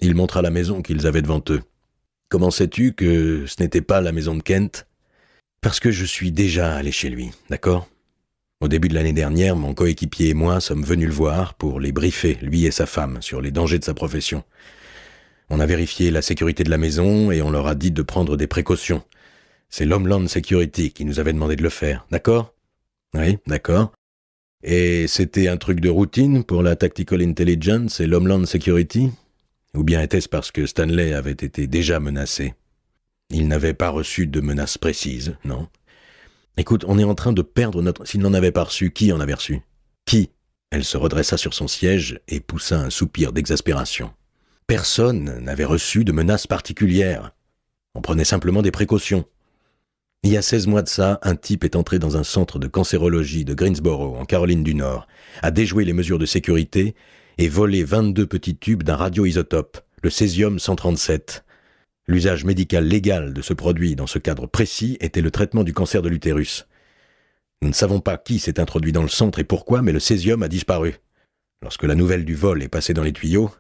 Il montra la maison qu'ils avaient devant eux. Comment sais-tu que ce n'était pas la maison de Kent Parce que je suis déjà allé chez lui, d'accord au début de l'année dernière, mon coéquipier et moi sommes venus le voir pour les briefer, lui et sa femme, sur les dangers de sa profession. On a vérifié la sécurité de la maison et on leur a dit de prendre des précautions. C'est l'Homeland Security qui nous avait demandé de le faire, d'accord Oui, d'accord. Et c'était un truc de routine pour la Tactical Intelligence et l'Homeland Security Ou bien était-ce parce que Stanley avait été déjà menacé Il n'avait pas reçu de menaces précises, non Écoute, on est en train de perdre notre... S'il n'en avait pas reçu, qui en avait reçu Qui Elle se redressa sur son siège et poussa un soupir d'exaspération. Personne n'avait reçu de menaces particulières. On prenait simplement des précautions. Il y a 16 mois de ça, un type est entré dans un centre de cancérologie de Greensboro, en Caroline du Nord, a déjoué les mesures de sécurité et volé 22 petits tubes d'un radioisotope, le césium-137, L'usage médical légal de ce produit dans ce cadre précis était le traitement du cancer de l'utérus. Nous ne savons pas qui s'est introduit dans le centre et pourquoi, mais le césium a disparu. Lorsque la nouvelle du vol est passée dans les tuyaux,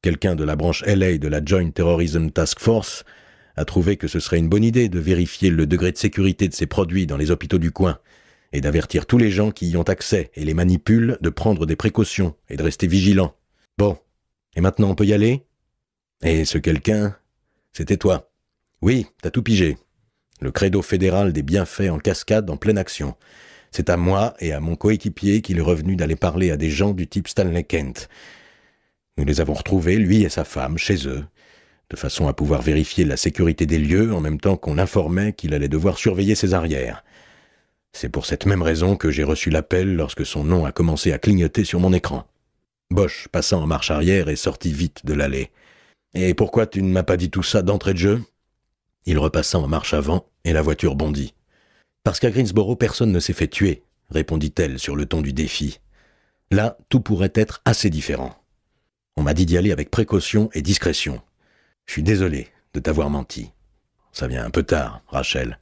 quelqu'un de la branche LA de la Joint Terrorism Task Force a trouvé que ce serait une bonne idée de vérifier le degré de sécurité de ces produits dans les hôpitaux du coin et d'avertir tous les gens qui y ont accès et les manipulent de prendre des précautions et de rester vigilants. Bon, et maintenant on peut y aller Et ce quelqu'un c'était toi. Oui, t'as tout pigé. Le credo fédéral des bienfaits en cascade en pleine action. C'est à moi et à mon coéquipier qu'il est revenu d'aller parler à des gens du type Stanley Kent. Nous les avons retrouvés, lui et sa femme, chez eux, de façon à pouvoir vérifier la sécurité des lieux en même temps qu'on informait qu'il allait devoir surveiller ses arrières. C'est pour cette même raison que j'ai reçu l'appel lorsque son nom a commencé à clignoter sur mon écran. Bosch, passant en marche arrière, et sortit vite de l'allée. Et pourquoi tu ne m'as pas dit tout ça d'entrée de jeu Il repassa en marche avant, et la voiture bondit. Parce qu'à Greensboro, personne ne s'est fait tuer, répondit-elle sur le ton du défi. Là, tout pourrait être assez différent. On m'a dit d'y aller avec précaution et discrétion. Je suis désolé de t'avoir menti. Ça vient un peu tard, Rachel.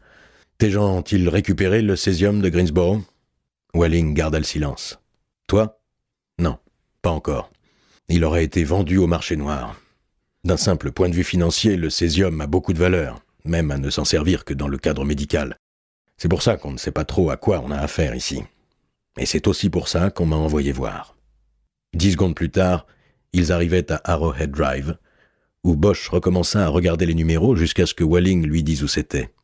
Tes gens ont-ils récupéré le césium de Greensboro Welling garda le silence. Toi Non, pas encore. Il aurait été vendu au marché noir. D'un simple point de vue financier, le césium a beaucoup de valeur, même à ne s'en servir que dans le cadre médical. C'est pour ça qu'on ne sait pas trop à quoi on a affaire ici. Et c'est aussi pour ça qu'on m'a envoyé voir. Dix secondes plus tard, ils arrivaient à Arrowhead Drive, où Bosch recommença à regarder les numéros jusqu'à ce que Walling lui dise où c'était.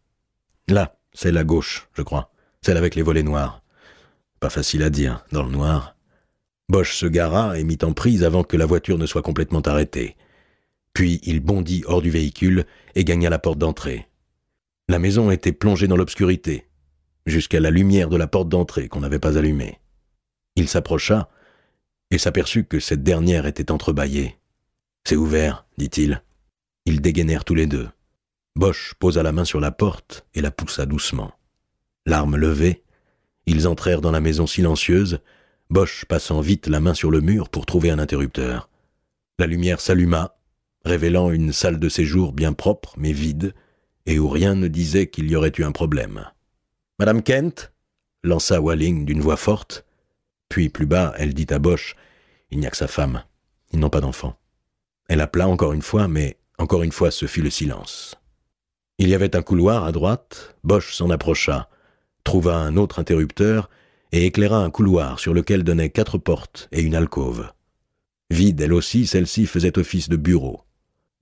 Là, c'est la gauche, je crois, celle avec les volets noirs. Pas facile à dire, dans le noir. Bosch se gara et mit en prise avant que la voiture ne soit complètement arrêtée. Puis il bondit hors du véhicule et gagna la porte d'entrée. La maison était plongée dans l'obscurité, jusqu'à la lumière de la porte d'entrée qu'on n'avait pas allumée. Il s'approcha et s'aperçut que cette dernière était entrebâillée. C'est ouvert, dit-il. Ils dégainèrent tous les deux. Bosch posa la main sur la porte et la poussa doucement. L'arme levée, ils entrèrent dans la maison silencieuse, Bosch passant vite la main sur le mur pour trouver un interrupteur. La lumière s'alluma révélant une salle de séjour bien propre mais vide, et où rien ne disait qu'il y aurait eu un problème. Madame Kent lança Walling d'une voix forte, puis plus bas, elle dit à Bosch Il n'y a que sa femme, ils n'ont pas d'enfants. » Elle appela encore une fois, mais encore une fois ce fut le silence. Il y avait un couloir à droite, Bosch s'en approcha, trouva un autre interrupteur et éclaira un couloir sur lequel donnaient quatre portes et une alcôve. Vide, elle aussi, celle-ci faisait office de bureau.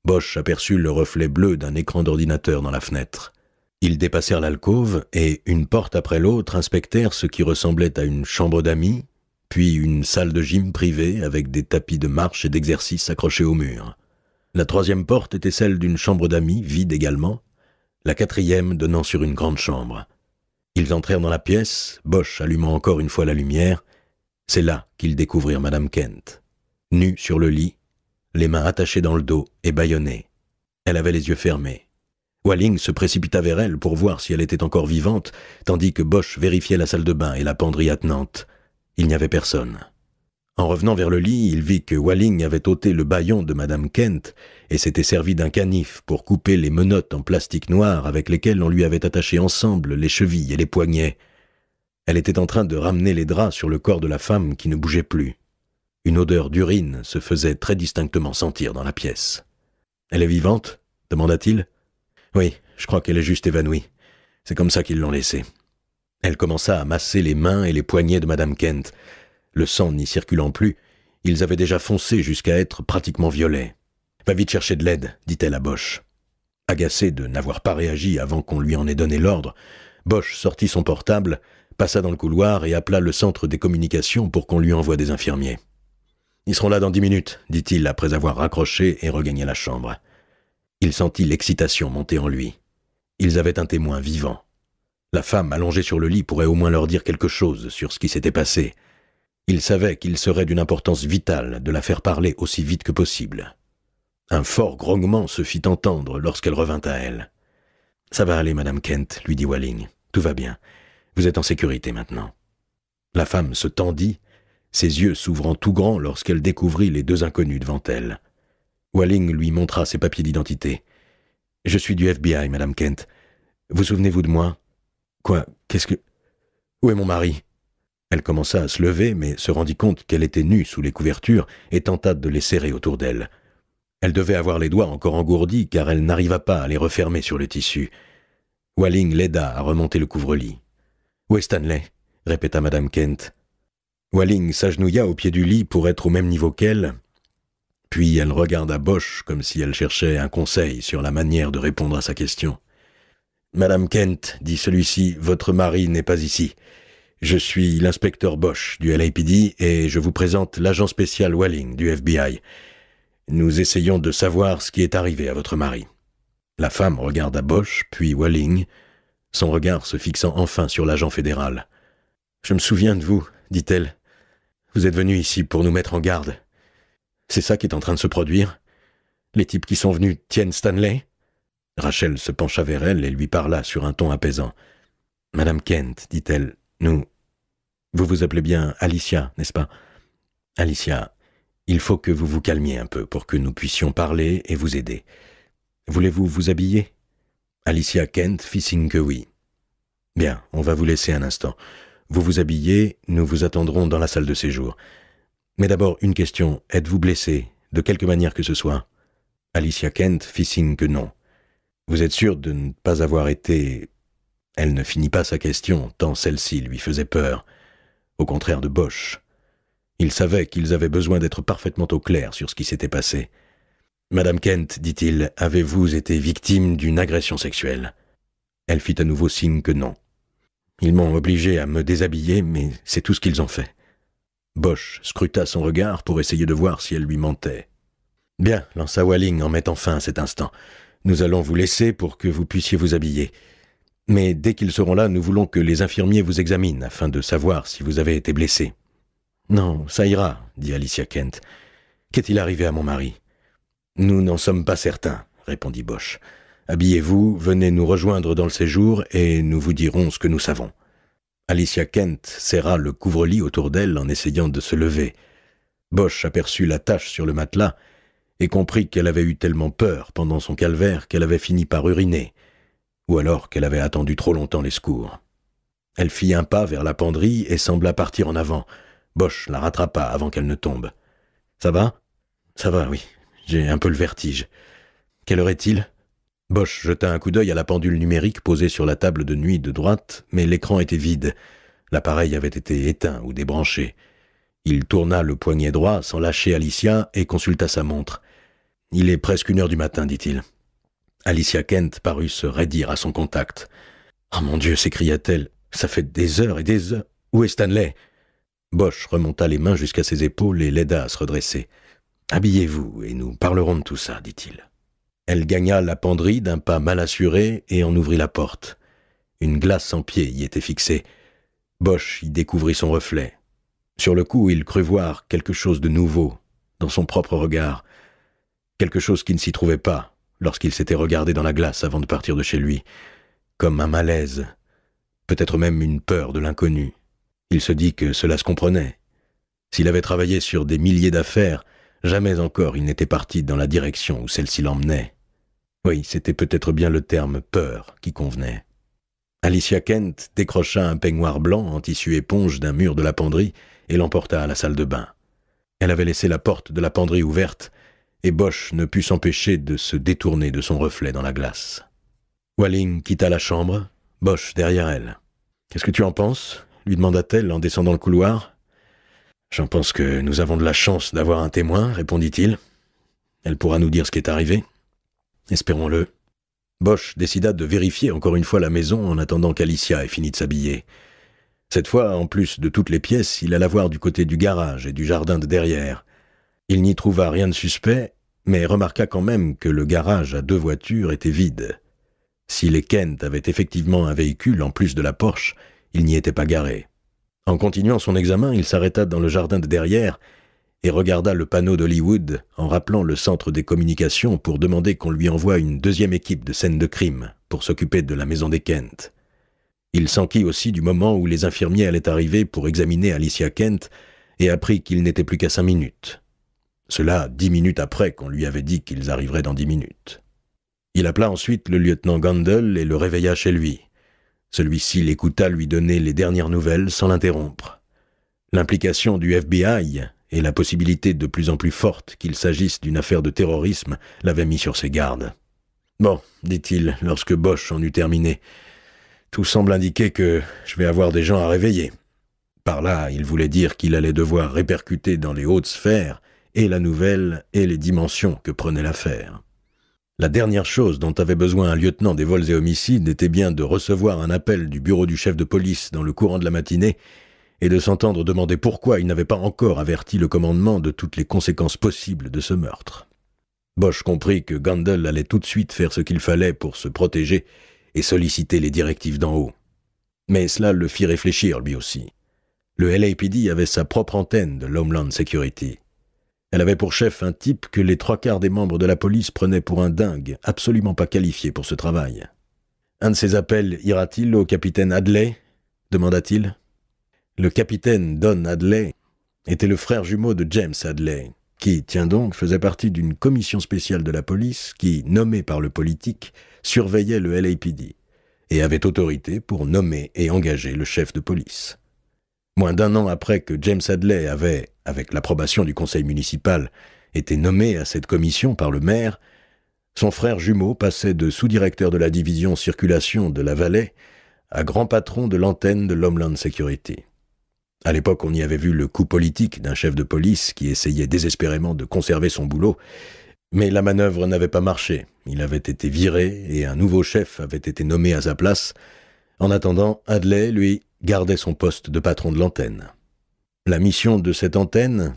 Bosch aperçut le reflet bleu d'un écran d'ordinateur dans la fenêtre. Ils dépassèrent l'alcôve et, une porte après l'autre, inspectèrent ce qui ressemblait à une chambre d'amis, puis une salle de gym privée avec des tapis de marche et d'exercice accrochés au mur. La troisième porte était celle d'une chambre d'amis, vide également, la quatrième donnant sur une grande chambre. Ils entrèrent dans la pièce, Bosch allumant encore une fois la lumière. C'est là qu'ils découvrirent Mme Kent, nue sur le lit, les mains attachées dans le dos et bâillonnées. Elle avait les yeux fermés. Walling se précipita vers elle pour voir si elle était encore vivante, tandis que Bosch vérifiait la salle de bain et la penderie attenante. Il n'y avait personne. En revenant vers le lit, il vit que Walling avait ôté le baillon de Madame Kent et s'était servi d'un canif pour couper les menottes en plastique noir avec lesquelles on lui avait attaché ensemble les chevilles et les poignets. Elle était en train de ramener les draps sur le corps de la femme qui ne bougeait plus. Une odeur d'urine se faisait très distinctement sentir dans la pièce. Elle est vivante demanda-t-il. Oui, je crois qu'elle est juste évanouie. C'est comme ça qu'ils l'ont laissée. Elle commença à masser les mains et les poignets de Madame Kent. Le sang n'y circulant plus, ils avaient déjà foncé jusqu'à être pratiquement violets. Va vite chercher de l'aide, dit-elle à Bosch. Agacé de n'avoir pas réagi avant qu'on lui en ait donné l'ordre, Bosch sortit son portable, passa dans le couloir et appela le centre des communications pour qu'on lui envoie des infirmiers. Ils seront là dans dix minutes, dit-il après avoir raccroché et regagné la chambre. Il sentit l'excitation monter en lui. Ils avaient un témoin vivant. La femme allongée sur le lit pourrait au moins leur dire quelque chose sur ce qui s'était passé. Il savait qu'il serait d'une importance vitale de la faire parler aussi vite que possible. Un fort grognement se fit entendre lorsqu'elle revint à elle. Ça va aller, Madame Kent, lui dit Walling. Tout va bien. Vous êtes en sécurité maintenant. La femme se tendit ses yeux s'ouvrant tout grands lorsqu'elle découvrit les deux inconnus devant elle. Walling lui montra ses papiers d'identité. Je suis du FBI, Madame Kent. Vous souvenez-vous de moi Quoi Qu'est-ce que. Où est mon mari Elle commença à se lever, mais se rendit compte qu'elle était nue sous les couvertures et tenta de les serrer autour d'elle. Elle devait avoir les doigts encore engourdis car elle n'arriva pas à les refermer sur le tissu. Walling l'aida à remonter le couvre-lit. Où est Stanley répéta Madame Kent. Walling s'agenouilla au pied du lit pour être au même niveau qu'elle, puis elle regarda Bosch comme si elle cherchait un conseil sur la manière de répondre à sa question. Madame Kent, dit celui-ci, votre mari n'est pas ici. Je suis l'inspecteur Bosch du LAPD et je vous présente l'agent spécial Walling du FBI. Nous essayons de savoir ce qui est arrivé à votre mari. La femme regarda Bosch, puis Walling, son regard se fixant enfin sur l'agent fédéral. Je me souviens de vous, dit-elle. Vous êtes venu ici pour nous mettre en garde. C'est ça qui est en train de se produire Les types qui sont venus tiennent Stanley Rachel se pencha vers elle et lui parla sur un ton apaisant. Madame Kent, dit-elle, nous. Vous vous appelez bien Alicia, n'est-ce pas Alicia, il faut que vous vous calmiez un peu pour que nous puissions parler et vous aider. Voulez-vous vous habiller Alicia Kent fit signe que oui. Bien, on va vous laisser un instant. Vous vous habillez, nous vous attendrons dans la salle de séjour. Mais d'abord, une question. Êtes-vous blessé, de quelque manière que ce soit Alicia Kent fit signe que non. Vous êtes sûr de ne pas avoir été... Elle ne finit pas sa question, tant celle-ci lui faisait peur. Au contraire de Bosch. Il savait qu'ils avaient besoin d'être parfaitement au clair sur ce qui s'était passé. Madame Kent, dit-il, avez-vous été victime d'une agression sexuelle Elle fit à nouveau signe que non. Ils m'ont obligé à me déshabiller, mais c'est tout ce qu'ils ont fait. Bosch scruta son regard pour essayer de voir si elle lui mentait. Bien, lança Walling en mettant fin à cet instant. Nous allons vous laisser pour que vous puissiez vous habiller. Mais dès qu'ils seront là, nous voulons que les infirmiers vous examinent afin de savoir si vous avez été blessé. Non, ça ira, dit Alicia Kent. Qu'est-il arrivé à mon mari Nous n'en sommes pas certains, répondit Bosch. Habillez-vous, venez nous rejoindre dans le séjour et nous vous dirons ce que nous savons. Alicia Kent serra le couvre-lit autour d'elle en essayant de se lever. Bosch aperçut la tache sur le matelas et comprit qu'elle avait eu tellement peur pendant son calvaire qu'elle avait fini par uriner, ou alors qu'elle avait attendu trop longtemps les secours. Elle fit un pas vers la penderie et sembla partir en avant. Bosch la rattrapa avant qu'elle ne tombe. Ça va Ça va, oui. J'ai un peu le vertige. Quelle heure est-il Bosch jeta un coup d'œil à la pendule numérique posée sur la table de nuit de droite, mais l'écran était vide. L'appareil avait été éteint ou débranché. Il tourna le poignet droit sans lâcher Alicia et consulta sa montre. Il est presque une heure du matin, dit-il. Alicia Kent parut se raidir à son contact. Ah mon Dieu, s'écria-t-elle, ça fait des heures et des heures. Où est Stanley Bosch remonta les mains jusqu'à ses épaules et l'aida à se redresser. Habillez-vous et nous parlerons de tout ça, dit-il. Elle gagna la penderie d'un pas mal assuré et en ouvrit la porte. Une glace sans pied y était fixée. Bosch y découvrit son reflet. Sur le coup, il crut voir quelque chose de nouveau dans son propre regard, quelque chose qui ne s'y trouvait pas lorsqu'il s'était regardé dans la glace avant de partir de chez lui, comme un malaise, peut-être même une peur de l'inconnu. Il se dit que cela se comprenait. S'il avait travaillé sur des milliers d'affaires, jamais encore il n'était parti dans la direction où celle-ci l'emmenait. Oui, c'était peut-être bien le terme peur qui convenait. Alicia Kent décrocha un peignoir blanc en tissu éponge d'un mur de la penderie et l'emporta à la salle de bain. Elle avait laissé la porte de la penderie ouverte, et Bosch ne put s'empêcher de se détourner de son reflet dans la glace. Walling quitta la chambre, Bosch derrière elle. Qu'est-ce que tu en penses lui demanda-t-elle en descendant le couloir. J'en pense que nous avons de la chance d'avoir un témoin, répondit-il. Elle pourra nous dire ce qui est arrivé. Espérons-le. Bosch décida de vérifier encore une fois la maison en attendant qu'Alicia ait fini de s'habiller. Cette fois, en plus de toutes les pièces, il alla voir du côté du garage et du jardin de derrière. Il n'y trouva rien de suspect, mais remarqua quand même que le garage à deux voitures était vide. Si les Kent avaient effectivement un véhicule en plus de la Porsche, il n'y était pas garé. En continuant son examen, il s'arrêta dans le jardin de derrière et regarda le panneau d'Hollywood en rappelant le centre des communications pour demander qu'on lui envoie une deuxième équipe de scènes de crime pour s'occuper de la maison des Kent. Il s'enquit aussi du moment où les infirmiers allaient arriver pour examiner Alicia Kent et apprit qu'il n'était plus qu'à cinq minutes. Cela dix minutes après qu'on lui avait dit qu'ils arriveraient dans dix minutes. Il appela ensuite le lieutenant Gandel et le réveilla chez lui. Celui-ci l'écouta lui donner les dernières nouvelles sans l'interrompre. L'implication du FBI et la possibilité de plus en plus forte qu'il s'agisse d'une affaire de terrorisme l'avait mis sur ses gardes. Bon, dit-il, lorsque Bosch en eut terminé, tout semble indiquer que je vais avoir des gens à réveiller. Par là, il voulait dire qu'il allait devoir répercuter dans les hautes sphères et la nouvelle et les dimensions que prenait l'affaire. La dernière chose dont avait besoin un lieutenant des vols et homicides était bien de recevoir un appel du bureau du chef de police dans le courant de la matinée et de s'entendre demander pourquoi il n'avait pas encore averti le commandement de toutes les conséquences possibles de ce meurtre. Bosch comprit que Gandel allait tout de suite faire ce qu'il fallait pour se protéger et solliciter les directives d'en haut. Mais cela le fit réfléchir lui aussi. Le LAPD avait sa propre antenne de l'Homeland Security. Elle avait pour chef un type que les trois quarts des membres de la police prenaient pour un dingue, absolument pas qualifié pour ce travail. Un de ces appels ira-t-il au capitaine Hadley demanda-t-il. Le capitaine Don Hadley était le frère jumeau de James Hadley, qui, tiens donc, faisait partie d'une commission spéciale de la police qui, nommée par le politique, surveillait le LAPD et avait autorité pour nommer et engager le chef de police. Moins d'un an après que James Hadley avait, avec l'approbation du conseil municipal, été nommé à cette commission par le maire, son frère jumeau passait de sous-directeur de la division circulation de la Vallée à grand patron de l'antenne de l'Homeland Security. À l'époque, on y avait vu le coup politique d'un chef de police qui essayait désespérément de conserver son boulot, mais la manœuvre n'avait pas marché. Il avait été viré et un nouveau chef avait été nommé à sa place. En attendant, Adley, lui, gardait son poste de patron de l'antenne. La mission de cette antenne,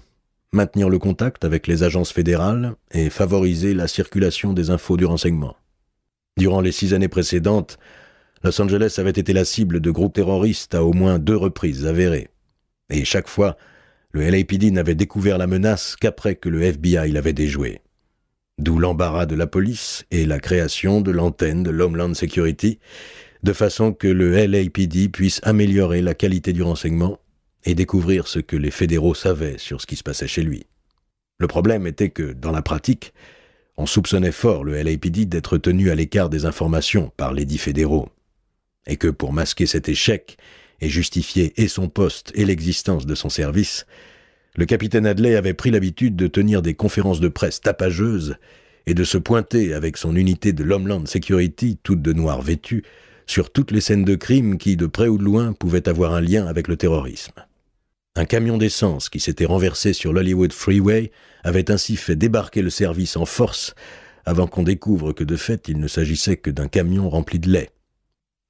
maintenir le contact avec les agences fédérales et favoriser la circulation des infos du renseignement. Durant les six années précédentes, Los Angeles avait été la cible de groupes terroristes à au moins deux reprises avérées. Et chaque fois, le LAPD n'avait découvert la menace qu'après que le FBI l'avait déjoué. D'où l'embarras de la police et la création de l'antenne de l'Homeland Security, de façon que le LAPD puisse améliorer la qualité du renseignement et découvrir ce que les fédéraux savaient sur ce qui se passait chez lui. Le problème était que, dans la pratique, on soupçonnait fort le LAPD d'être tenu à l'écart des informations par les dix fédéraux, et que pour masquer cet échec, et justifier et son poste et l'existence de son service, le capitaine Adley avait pris l'habitude de tenir des conférences de presse tapageuses et de se pointer avec son unité de l'Homeland Security, toute de noir vêtue, sur toutes les scènes de crime qui, de près ou de loin, pouvaient avoir un lien avec le terrorisme. Un camion d'essence qui s'était renversé sur l'Hollywood Freeway avait ainsi fait débarquer le service en force avant qu'on découvre que de fait il ne s'agissait que d'un camion rempli de lait.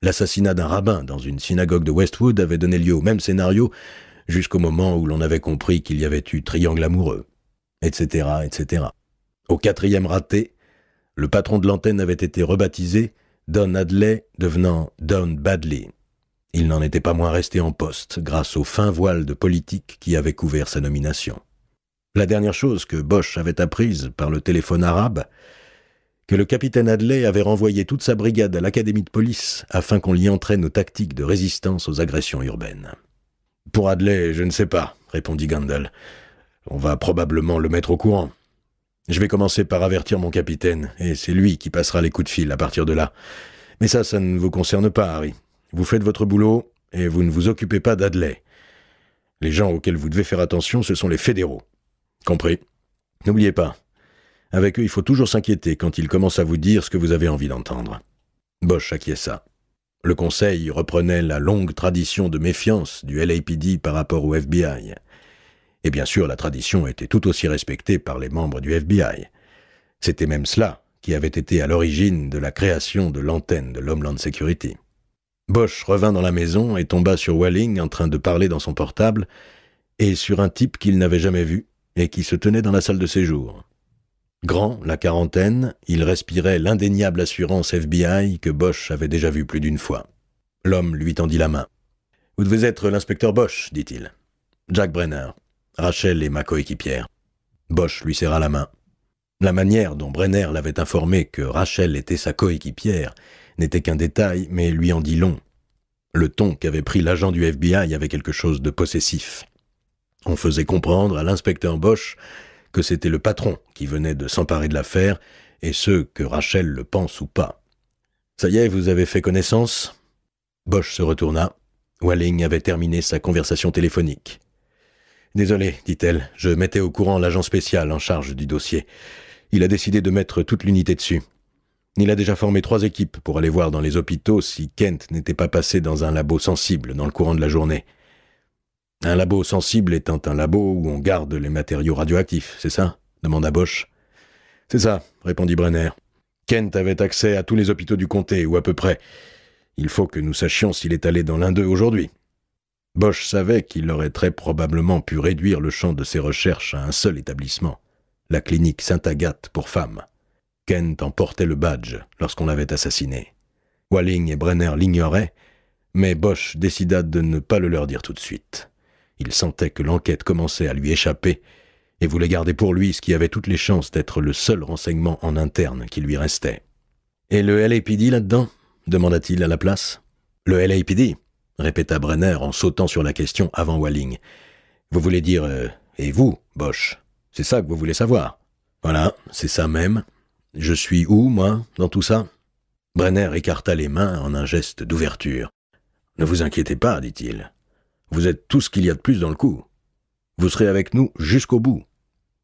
L'assassinat d'un rabbin dans une synagogue de Westwood avait donné lieu au même scénario jusqu'au moment où l'on avait compris qu'il y avait eu triangle amoureux, etc., etc. Au quatrième raté, le patron de l'antenne avait été rebaptisé Don Adley devenant Don Badley. Il n'en était pas moins resté en poste grâce au fin voile de politique qui avait couvert sa nomination. La dernière chose que Bosch avait apprise par le téléphone arabe, que le capitaine Adley avait renvoyé toute sa brigade à l'académie de police afin qu'on l'y entraîne aux tactiques de résistance aux agressions urbaines. Pour Adley, je ne sais pas, répondit Gandalf. On va probablement le mettre au courant. Je vais commencer par avertir mon capitaine, et c'est lui qui passera les coups de fil à partir de là. Mais ça, ça ne vous concerne pas, Harry. Vous faites votre boulot, et vous ne vous occupez pas d'Adley. Les gens auxquels vous devez faire attention, ce sont les fédéraux. Compris. N'oubliez pas, avec eux, il faut toujours s'inquiéter quand ils commencent à vous dire ce que vous avez envie d'entendre. Bosch acquiesça. Le Conseil reprenait la longue tradition de méfiance du LAPD par rapport au FBI. Et bien sûr, la tradition était tout aussi respectée par les membres du FBI. C'était même cela qui avait été à l'origine de la création de l'antenne de l'Homeland Security. Bosch revint dans la maison et tomba sur Walling en train de parler dans son portable et sur un type qu'il n'avait jamais vu et qui se tenait dans la salle de séjour. Grand, la quarantaine, il respirait l'indéniable assurance FBI que Bosch avait déjà vue plus d'une fois. L'homme lui tendit la main. Vous devez être l'inspecteur Bosch, dit-il. Jack Brenner, Rachel est ma coéquipière. Bosch lui serra la main. La manière dont Brenner l'avait informé que Rachel était sa coéquipière n'était qu'un détail, mais lui en dit long. Le ton qu'avait pris l'agent du FBI avait quelque chose de possessif. On faisait comprendre à l'inspecteur Bosch que c'était le patron qui venait de s'emparer de l'affaire, et ce, que Rachel le pense ou pas. Ça y est, vous avez fait connaissance Bosch se retourna. Walling avait terminé sa conversation téléphonique. Désolé, dit-elle, je mettais au courant l'agent spécial en charge du dossier. Il a décidé de mettre toute l'unité dessus. Il a déjà formé trois équipes pour aller voir dans les hôpitaux si Kent n'était pas passé dans un labo sensible dans le courant de la journée. Un labo sensible étant un labo où on garde les matériaux radioactifs, c'est ça demanda Bosch. C'est ça, répondit Brenner. Kent avait accès à tous les hôpitaux du comté, ou à peu près. Il faut que nous sachions s'il est allé dans l'un d'eux aujourd'hui. Bosch savait qu'il aurait très probablement pu réduire le champ de ses recherches à un seul établissement, la clinique Sainte-Agathe pour femmes. Kent en portait le badge lorsqu'on l'avait assassiné. Walling et Brenner l'ignoraient, mais Bosch décida de ne pas le leur dire tout de suite. Il sentait que l'enquête commençait à lui échapper et voulait garder pour lui ce qui avait toutes les chances d'être le seul renseignement en interne qui lui restait. Et le LAPD là-dedans demanda-t-il à la place. Le LAPD répéta Brenner en sautant sur la question avant Walling. Vous voulez dire euh, Et vous, Bosch C'est ça que vous voulez savoir Voilà, c'est ça même. Je suis où, moi, dans tout ça Brenner écarta les mains en un geste d'ouverture. Ne vous inquiétez pas, dit-il. Vous êtes tout ce qu'il y a de plus dans le coup. Vous serez avec nous jusqu'au bout.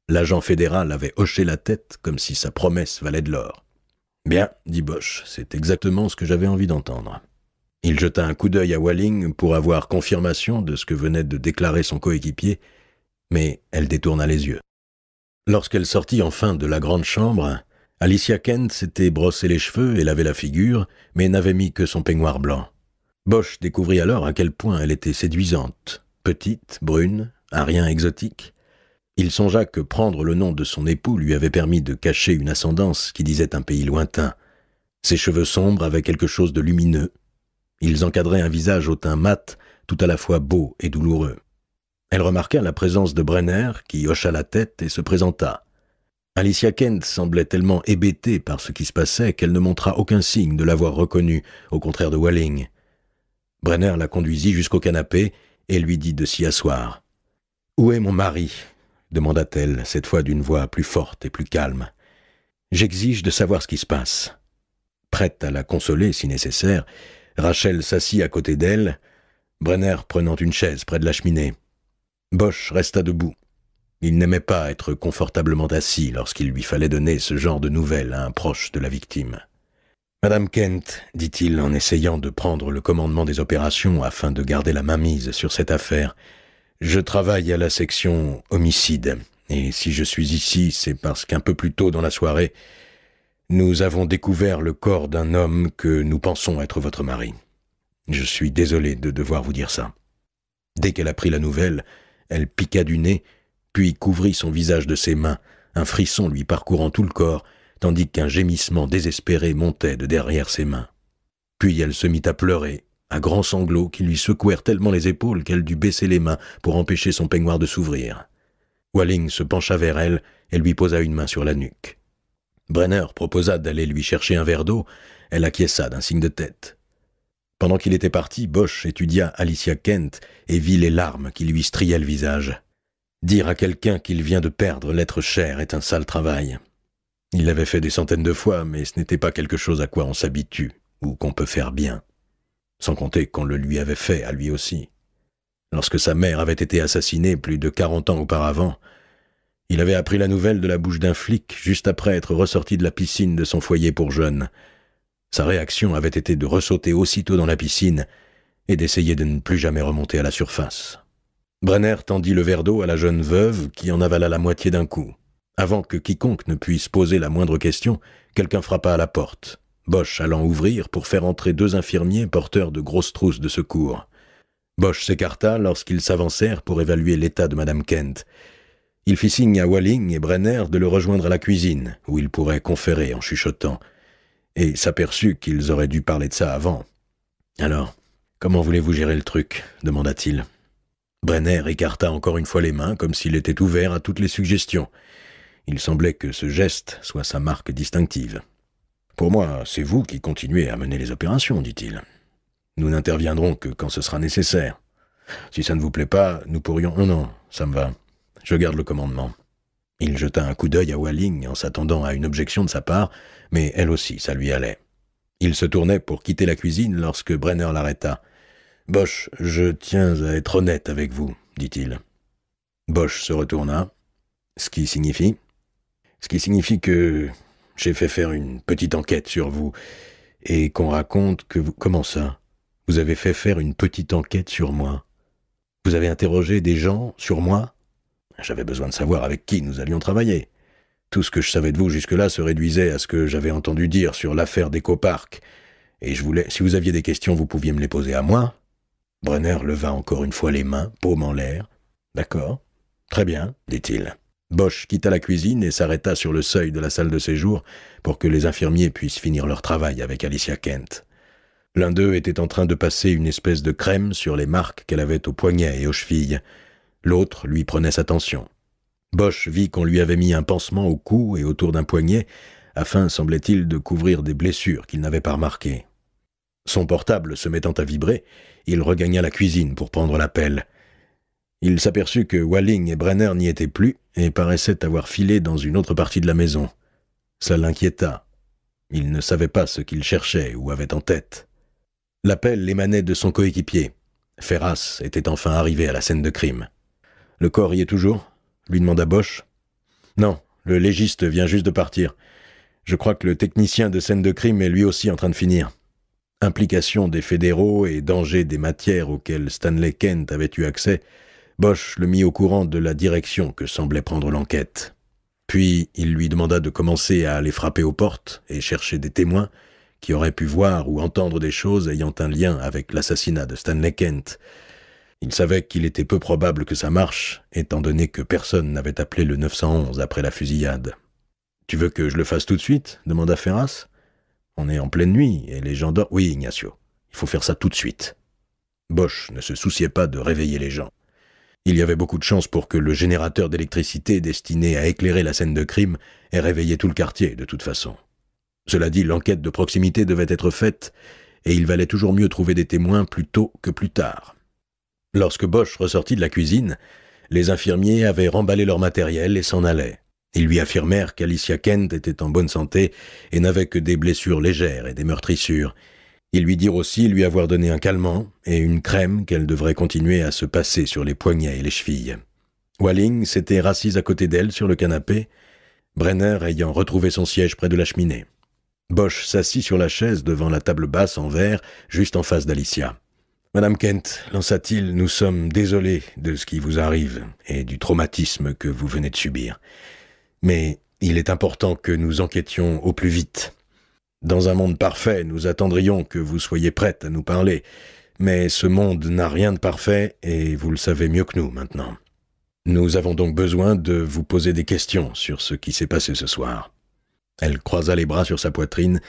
L'agent fédéral avait hoché la tête comme si sa promesse valait de l'or. Bien, dit Bosch, c'est exactement ce que j'avais envie d'entendre. Il jeta un coup d'œil à Walling pour avoir confirmation de ce que venait de déclarer son coéquipier, mais elle détourna les yeux. Lorsqu'elle sortit enfin de la grande chambre, Alicia Kent s'était brossé les cheveux et lavé la figure, mais n'avait mis que son peignoir blanc. Bosch découvrit alors à quel point elle était séduisante, petite, brune, à rien exotique. Il songea que prendre le nom de son époux lui avait permis de cacher une ascendance qui disait un pays lointain. Ses cheveux sombres avaient quelque chose de lumineux. Ils encadraient un visage au teint mat, tout à la fois beau et douloureux. Elle remarqua la présence de Brenner, qui hocha la tête et se présenta. Alicia Kent semblait tellement hébétée par ce qui se passait qu'elle ne montra aucun signe de l'avoir reconnue, au contraire de Walling. Brenner la conduisit jusqu'au canapé et lui dit de s'y asseoir. Où est mon mari demanda-t-elle, cette fois d'une voix plus forte et plus calme. J'exige de savoir ce qui se passe. Prête à la consoler si nécessaire, Rachel s'assit à côté d'elle, Brenner prenant une chaise près de la cheminée. Bosch resta debout. Il n'aimait pas être confortablement assis lorsqu'il lui fallait donner ce genre de nouvelles à un proche de la victime. Madame Kent, dit-il en essayant de prendre le commandement des opérations afin de garder la mainmise sur cette affaire, je travaille à la section homicide, et si je suis ici, c'est parce qu'un peu plus tôt dans la soirée, nous avons découvert le corps d'un homme que nous pensons être votre mari. Je suis désolé de devoir vous dire ça. Dès qu'elle apprit la nouvelle, elle piqua du nez, puis couvrit son visage de ses mains, un frisson lui parcourant tout le corps, tandis qu'un gémissement désespéré montait de derrière ses mains. Puis elle se mit à pleurer, à grands sanglots qui lui secouèrent tellement les épaules qu'elle dut baisser les mains pour empêcher son peignoir de s'ouvrir. Walling se pencha vers elle et lui posa une main sur la nuque. Brenner proposa d'aller lui chercher un verre d'eau, elle acquiesça d'un signe de tête. Pendant qu'il était parti, Bosch étudia Alicia Kent et vit les larmes qui lui striaient le visage. Dire à quelqu'un qu'il vient de perdre l'être cher est un sale travail. Il l'avait fait des centaines de fois, mais ce n'était pas quelque chose à quoi on s'habitue ou qu'on peut faire bien. Sans compter qu'on le lui avait fait à lui aussi. Lorsque sa mère avait été assassinée plus de quarante ans auparavant, il avait appris la nouvelle de la bouche d'un flic juste après être ressorti de la piscine de son foyer pour jeunes. Sa réaction avait été de ressauter aussitôt dans la piscine et d'essayer de ne plus jamais remonter à la surface. Brenner tendit le verre d'eau à la jeune veuve qui en avala la moitié d'un coup. Avant que quiconque ne puisse poser la moindre question, quelqu'un frappa à la porte, Bosch allant ouvrir pour faire entrer deux infirmiers porteurs de grosses trousses de secours. Bosch s'écarta lorsqu'ils s'avancèrent pour évaluer l'état de Madame Kent. Il fit signe à Walling et Brenner de le rejoindre à la cuisine, où ils pourraient conférer en chuchotant, et s'aperçut qu'ils auraient dû parler de ça avant. Alors, comment voulez-vous gérer le truc demanda-t-il. Brenner écarta encore une fois les mains comme s'il était ouvert à toutes les suggestions. Il semblait que ce geste soit sa marque distinctive. Pour moi, c'est vous qui continuez à mener les opérations, dit-il. Nous n'interviendrons que quand ce sera nécessaire. Si ça ne vous plaît pas, nous pourrions. Non, non, ça me va. Je garde le commandement. Il jeta un coup d'œil à Walling en s'attendant à une objection de sa part, mais elle aussi, ça lui allait. Il se tournait pour quitter la cuisine lorsque Brenner l'arrêta. Bosch, je tiens à être honnête avec vous, dit-il. Bosch se retourna. Ce qui signifie ce qui signifie que j'ai fait faire une petite enquête sur vous, et qu'on raconte que vous... Comment ça Vous avez fait faire une petite enquête sur moi Vous avez interrogé des gens sur moi J'avais besoin de savoir avec qui nous allions travailler. Tout ce que je savais de vous jusque-là se réduisait à ce que j'avais entendu dire sur l'affaire d'Ecopark, et je voulais... Si vous aviez des questions, vous pouviez me les poser à moi. Brenner leva encore une fois les mains, paume en l'air. D'accord Très bien, dit-il. Bosch quitta la cuisine et s'arrêta sur le seuil de la salle de séjour pour que les infirmiers puissent finir leur travail avec Alicia Kent. L'un d'eux était en train de passer une espèce de crème sur les marques qu'elle avait aux poignets et aux chevilles. L'autre lui prenait sa tension. Bosch vit qu'on lui avait mis un pansement au cou et autour d'un poignet, afin, semblait-il, de couvrir des blessures qu'il n'avait pas remarquées. Son portable se mettant à vibrer, il regagna la cuisine pour prendre l'appel. Il s'aperçut que Walling et Brenner n'y étaient plus et paraissaient avoir filé dans une autre partie de la maison. Ça l'inquiéta. Il ne savait pas ce qu'il cherchait ou avait en tête. L'appel émanait de son coéquipier. Ferras était enfin arrivé à la scène de crime. Le corps y est toujours lui demanda Bosch. Non, le légiste vient juste de partir. Je crois que le technicien de scène de crime est lui aussi en train de finir. Implication des fédéraux et danger des matières auxquelles Stanley Kent avait eu accès Bosch le mit au courant de la direction que semblait prendre l'enquête. Puis il lui demanda de commencer à aller frapper aux portes et chercher des témoins qui auraient pu voir ou entendre des choses ayant un lien avec l'assassinat de Stanley Kent. Il savait qu'il était peu probable que ça marche, étant donné que personne n'avait appelé le 911 après la fusillade. Tu veux que je le fasse tout de suite demanda Ferras. On est en pleine nuit et les gens dorment. Oui, Ignacio, il faut faire ça tout de suite. Bosch ne se souciait pas de réveiller les gens. Il y avait beaucoup de chances pour que le générateur d'électricité destiné à éclairer la scène de crime ait réveillé tout le quartier, de toute façon. Cela dit, l'enquête de proximité devait être faite, et il valait toujours mieux trouver des témoins plus tôt que plus tard. Lorsque Bosch ressortit de la cuisine, les infirmiers avaient remballé leur matériel et s'en allaient. Ils lui affirmèrent qu'Alicia Kent était en bonne santé et n'avait que des blessures légères et des meurtrissures, ils lui dirent aussi lui avoir donné un calmant et une crème qu'elle devrait continuer à se passer sur les poignets et les chevilles. Walling s'était rassise à côté d'elle sur le canapé, Brenner ayant retrouvé son siège près de la cheminée. Bosch s'assit sur la chaise devant la table basse en verre, juste en face d'Alicia. Madame Kent, lança-t-il, nous sommes désolés de ce qui vous arrive et du traumatisme que vous venez de subir. Mais il est important que nous enquêtions au plus vite. Dans un monde parfait, nous attendrions que vous soyez prête à nous parler, mais ce monde n'a rien de parfait et vous le savez mieux que nous maintenant. Nous avons donc besoin de vous poser des questions sur ce qui s'est passé ce soir. Elle croisa les bras sur sa poitrine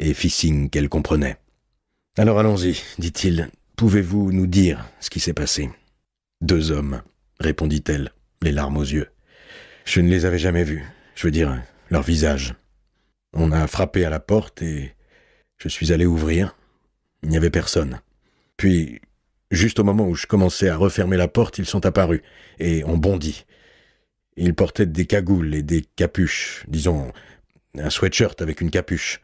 et fit signe qu'elle comprenait. Alors allons-y, dit-il. Pouvez-vous nous dire ce qui s'est passé Deux hommes, répondit-elle, les larmes aux yeux. Je ne les avais jamais vus, je veux dire, leur visage. On a frappé à la porte et je suis allé ouvrir. Il n'y avait personne. Puis, juste au moment où je commençais à refermer la porte, ils sont apparus et ont bondi. Ils portaient des cagoules et des capuches, disons un sweatshirt avec une capuche.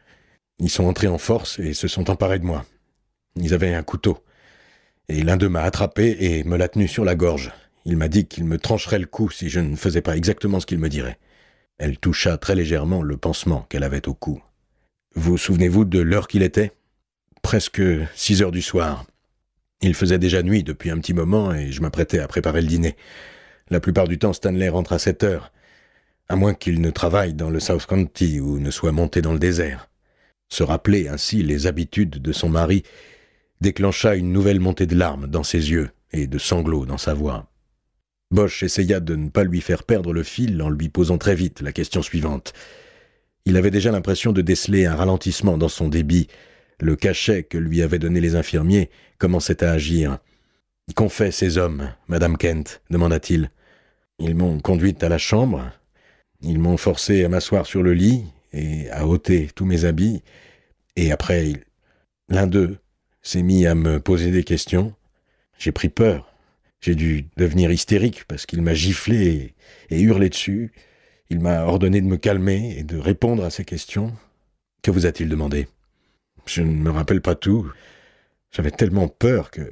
Ils sont entrés en force et se sont emparés de moi. Ils avaient un couteau. Et l'un d'eux m'a attrapé et me l'a tenu sur la gorge. Il m'a dit qu'il me trancherait le cou si je ne faisais pas exactement ce qu'il me dirait. Elle toucha très légèrement le pansement qu'elle avait au cou. Vous souvenez-vous de l'heure qu'il était Presque six heures du soir. Il faisait déjà nuit depuis un petit moment et je m'apprêtais à préparer le dîner. La plupart du temps, Stanley rentre à sept heures, à moins qu'il ne travaille dans le South County ou ne soit monté dans le désert. Se rappeler ainsi les habitudes de son mari déclencha une nouvelle montée de larmes dans ses yeux et de sanglots dans sa voix. Bosch essaya de ne pas lui faire perdre le fil en lui posant très vite la question suivante. Il avait déjà l'impression de déceler un ralentissement dans son débit. Le cachet que lui avaient donné les infirmiers commençait à agir. Qu'ont fait ces hommes, Madame Kent demanda-t-il. Ils m'ont conduite à la chambre, ils m'ont forcé à m'asseoir sur le lit et à ôter tous mes habits, et après, l'un d'eux s'est mis à me poser des questions. J'ai pris peur. J'ai dû devenir hystérique parce qu'il m'a giflé et, hurlé dessus. Il m'a ordonné de me calmer et de répondre à ses questions. Que vous a-t-il demandé Je ne me rappelle pas tout. J'avais tellement peur que...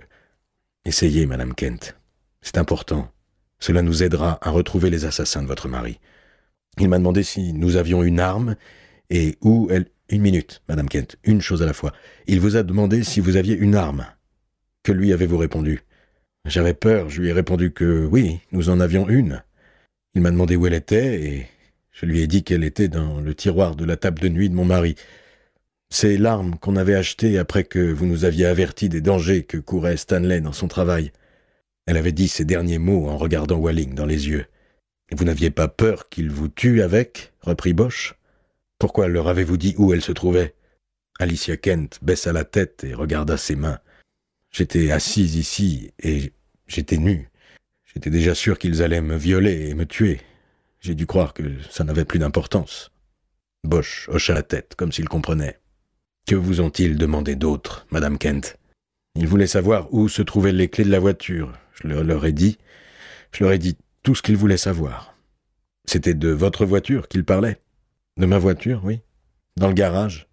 Essayez, Madame Kent. C'est important. Cela nous aidera à retrouver les assassins de votre mari. Il m'a demandé si nous avions une arme et où elle... Une minute, Madame Kent, une chose à la fois. Il vous a demandé si vous aviez une arme. Que lui avez-vous répondu j'avais peur, je lui ai répondu que oui, nous en avions une. Il m'a demandé où elle était, et je lui ai dit qu'elle était dans le tiroir de la table de nuit de mon mari. C'est l'arme qu'on avait achetée après que vous nous aviez avertis des dangers que courait Stanley dans son travail. Elle avait dit ces derniers mots en regardant Walling dans les yeux. vous n'aviez pas peur qu'il vous tue avec reprit Bosch. Pourquoi leur avez-vous dit où elle se trouvait Alicia Kent baissa la tête et regarda ses mains. J'étais assise ici et j'étais nue. J'étais déjà sûr qu'ils allaient me violer et me tuer. J'ai dû croire que ça n'avait plus d'importance. Bosch hocha la tête, comme s'il comprenait. Que vous ont-ils demandé d'autre, Madame Kent Ils voulaient savoir où se trouvaient les clés de la voiture. Je leur ai dit. Je leur ai dit tout ce qu'ils voulaient savoir. C'était de votre voiture qu'ils parlaient. De ma voiture, oui. Dans le garage.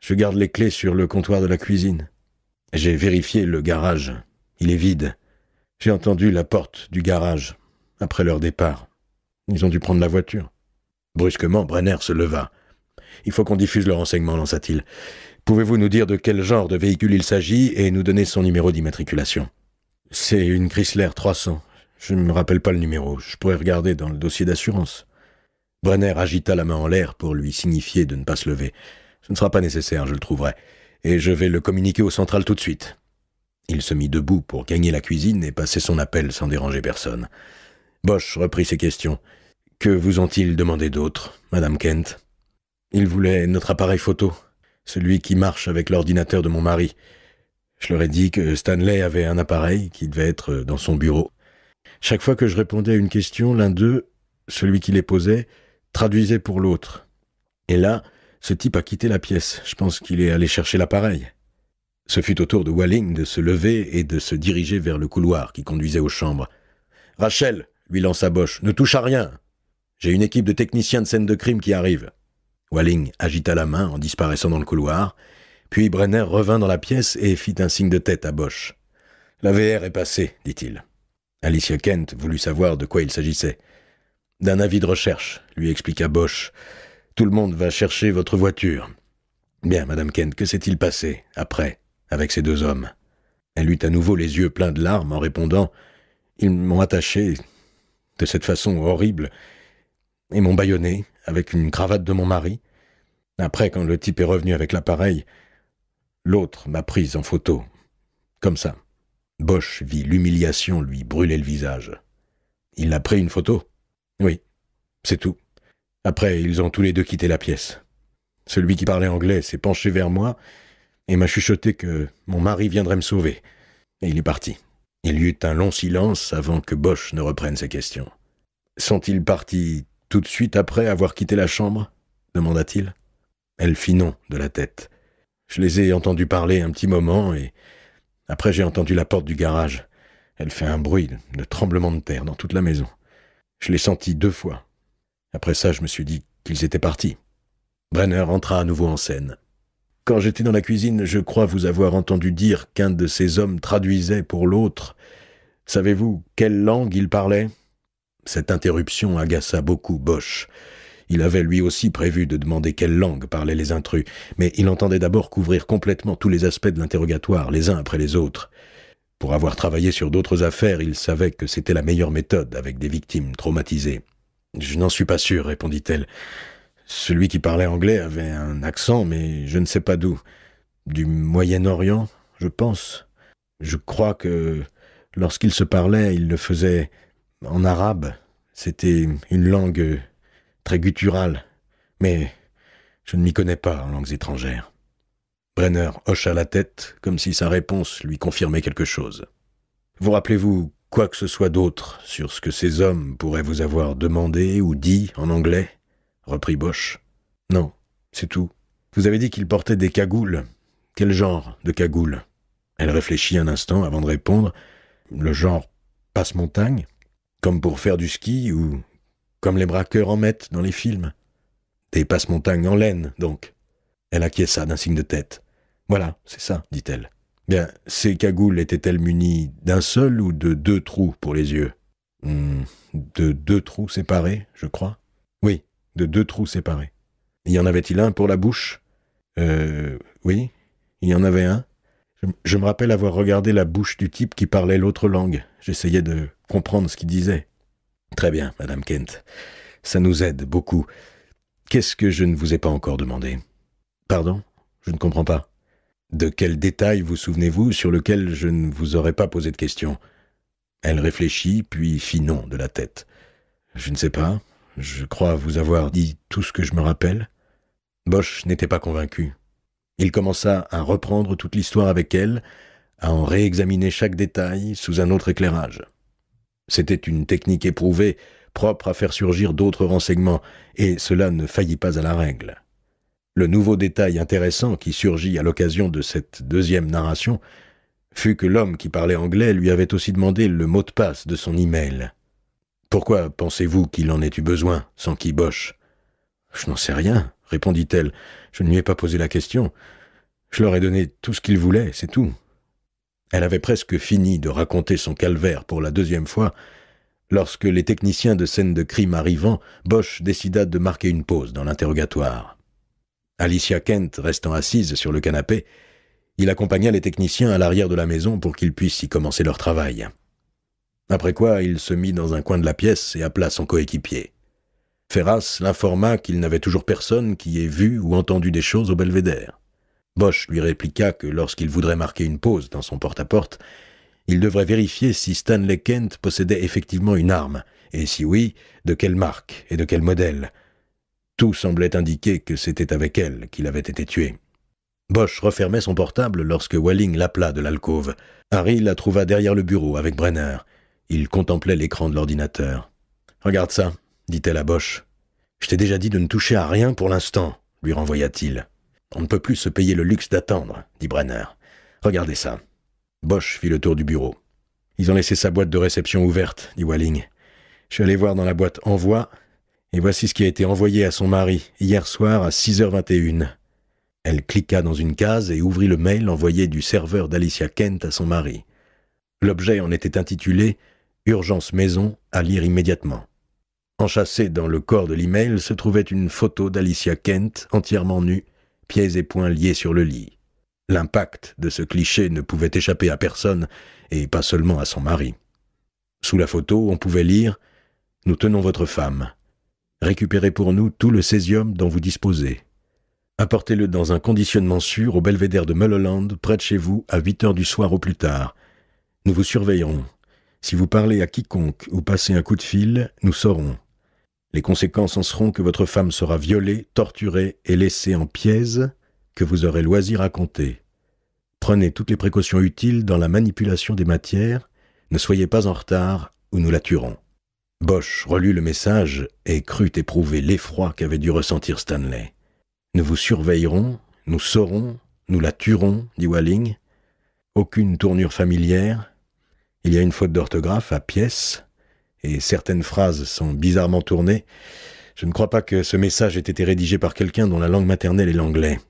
Je garde les clés sur le comptoir de la cuisine. J'ai vérifié le garage. Il est vide. J'ai entendu la porte du garage, après leur départ. Ils ont dû prendre la voiture. Brusquement, Brenner se leva. Il faut qu'on diffuse le renseignement, lança-t-il. Pouvez-vous nous dire de quel genre de véhicule il s'agit et nous donner son numéro d'immatriculation C'est une Chrysler 300. Je ne me rappelle pas le numéro. Je pourrais regarder dans le dossier d'assurance. Brenner agita la main en l'air pour lui signifier de ne pas se lever. Ce ne sera pas nécessaire, je le trouverai et je vais le communiquer au central tout de suite. Il se mit debout pour gagner la cuisine et passer son appel sans déranger personne. Bosch reprit ses questions. Que vous ont-ils demandé d'autre, Madame Kent Ils voulaient notre appareil photo, celui qui marche avec l'ordinateur de mon mari. Je leur ai dit que Stanley avait un appareil qui devait être dans son bureau. Chaque fois que je répondais à une question, l'un d'eux, celui qui les posait, traduisait pour l'autre. Et là, ce type a quitté la pièce. Je pense qu'il est allé chercher l'appareil. Ce fut au tour de Walling de se lever et de se diriger vers le couloir qui conduisait aux chambres. Rachel, lui lança Bosch, ne touche à rien. J'ai une équipe de techniciens de scène de crime qui arrive. Walling agita la main en disparaissant dans le couloir, puis Brenner revint dans la pièce et fit un signe de tête à Bosch. La VR est passée, dit-il. Alicia Kent voulut savoir de quoi il s'agissait. D'un avis de recherche, lui expliqua Bosch. Tout le monde va chercher votre voiture. Bien, Madame Kent, que s'est-il passé, après, avec ces deux hommes Elle eut à nouveau les yeux pleins de larmes en répondant Ils m'ont attaché de cette façon horrible et m'ont bâillonné avec une cravate de mon mari. Après, quand le type est revenu avec l'appareil, l'autre m'a prise en photo. Comme ça. Bosch vit l'humiliation lui brûler le visage. Il a pris une photo Oui, c'est tout. Après, ils ont tous les deux quitté la pièce. Celui qui parlait anglais s'est penché vers moi et m'a chuchoté que mon mari viendrait me sauver. Et il est parti. Il y eut un long silence avant que Bosch ne reprenne ses questions. Sont-ils partis tout de suite après avoir quitté la chambre demanda-t-il. Elle fit non de la tête. Je les ai entendus parler un petit moment et après j'ai entendu la porte du garage. Elle fait un bruit de tremblement de terre dans toute la maison. Je l'ai senti deux fois, après ça, je me suis dit qu'ils étaient partis. Brenner entra à nouveau en scène. Quand j'étais dans la cuisine, je crois vous avoir entendu dire qu'un de ces hommes traduisait pour l'autre. Savez-vous quelle langue il parlait Cette interruption agaça beaucoup Bosch. Il avait lui aussi prévu de demander quelle langue parlaient les intrus, mais il entendait d'abord couvrir complètement tous les aspects de l'interrogatoire, les uns après les autres. Pour avoir travaillé sur d'autres affaires, il savait que c'était la meilleure méthode avec des victimes traumatisées. Je n'en suis pas sûr, répondit-elle. Celui qui parlait anglais avait un accent, mais je ne sais pas d'où. Du Moyen-Orient, je pense. Je crois que lorsqu'il se parlait, il le faisait en arabe. C'était une langue euh, très gutturale. Mais je ne m'y connais pas en langues étrangères. Brenner hocha la tête, comme si sa réponse lui confirmait quelque chose. Vous rappelez-vous quoi que ce soit d'autre sur ce que ces hommes pourraient vous avoir demandé ou dit en anglais reprit Bosch. Non, c'est tout. Vous avez dit qu'ils portaient des cagoules. Quel genre de cagoules Elle réfléchit un instant avant de répondre. Le genre passe-montagne Comme pour faire du ski ou comme les braqueurs en mettent dans les films Des passe-montagnes en laine, donc. Elle acquiesça d'un signe de tête. Voilà, c'est ça, dit-elle. Bien, ces cagoules étaient-elles munies d'un seul ou de deux trous pour les yeux hmm, De deux trous séparés, je crois. Oui, de deux trous séparés. Y en avait-il un pour la bouche Euh. Oui, il y en avait un. je me rappelle avoir regardé la bouche du type qui parlait l'autre langue. J'essayais de comprendre ce qu'il disait. Très bien, Madame Kent. Ça nous aide beaucoup. Qu'est-ce que je ne vous ai pas encore demandé Pardon Je ne comprends pas. De quel détail vous souvenez-vous sur lequel je ne vous aurais pas posé de question Elle réfléchit, puis fit non de la tête. Je ne sais pas, je crois vous avoir dit tout ce que je me rappelle. Bosch n'était pas convaincu. Il commença à reprendre toute l'histoire avec elle, à en réexaminer chaque détail sous un autre éclairage. C'était une technique éprouvée, propre à faire surgir d'autres renseignements, et cela ne faillit pas à la règle. Le nouveau détail intéressant qui surgit à l'occasion de cette deuxième narration fut que l'homme qui parlait anglais lui avait aussi demandé le mot de passe de son « Pourquoi pensez-vous qu'il en ait eu besoin, sans qui boche Je n'en sais rien, répondit-elle. Je ne lui ai pas posé la question. Je leur ai donné tout ce qu'ils voulaient, c'est tout. Elle avait presque fini de raconter son calvaire pour la deuxième fois, lorsque les techniciens de scène de crime arrivant, Bosch décida de marquer une pause dans l'interrogatoire. Alicia Kent restant assise sur le canapé, il accompagna les techniciens à l'arrière de la maison pour qu'ils puissent y commencer leur travail. Après quoi, il se mit dans un coin de la pièce et appela son coéquipier. Ferras l'informa qu'il n'avait toujours personne qui ait vu ou entendu des choses au belvédère. Bosch lui répliqua que lorsqu'il voudrait marquer une pause dans son porte-à-porte, -porte, il devrait vérifier si Stanley Kent possédait effectivement une arme, et si oui, de quelle marque et de quel modèle, tout semblait indiquer que c'était avec elle qu'il avait été tué. Bosch refermait son portable lorsque Walling l'appela de l'alcôve. Harry la trouva derrière le bureau avec Brenner. Il contemplait l'écran de l'ordinateur. Regarde ça, dit-elle à Bosch. Je t'ai déjà dit de ne toucher à rien pour l'instant, lui renvoya-t-il. On ne peut plus se payer le luxe d'attendre, dit Brenner. Regardez ça. Bosch fit le tour du bureau. Ils ont laissé sa boîte de réception ouverte, dit Walling. Je suis allé voir dans la boîte envoi et voici ce qui a été envoyé à son mari, hier soir à 6h21. Elle cliqua dans une case et ouvrit le mail envoyé du serveur d'Alicia Kent à son mari. L'objet en était intitulé Urgence maison à lire immédiatement. Enchâssée dans le corps de l'email se trouvait une photo d'Alicia Kent entièrement nue, pieds et poings liés sur le lit. L'impact de ce cliché ne pouvait échapper à personne, et pas seulement à son mari. Sous la photo, on pouvait lire Nous tenons votre femme. Récupérez pour nous tout le césium dont vous disposez. Apportez-le dans un conditionnement sûr au belvédère de Mulholland, près de chez vous, à 8 heures du soir au plus tard. Nous vous surveillerons. Si vous parlez à quiconque ou passez un coup de fil, nous saurons. Les conséquences en seront que votre femme sera violée, torturée et laissée en pièces que vous aurez loisir à compter. Prenez toutes les précautions utiles dans la manipulation des matières, ne soyez pas en retard ou nous la tuerons. Bosch relut le message et crut éprouver l'effroi qu'avait dû ressentir Stanley. Nous vous surveillerons, nous saurons, nous la tuerons, dit Walling. Aucune tournure familière. Il y a une faute d'orthographe à pièce, et certaines phrases sont bizarrement tournées. Je ne crois pas que ce message ait été rédigé par quelqu'un dont la langue maternelle est l'anglais.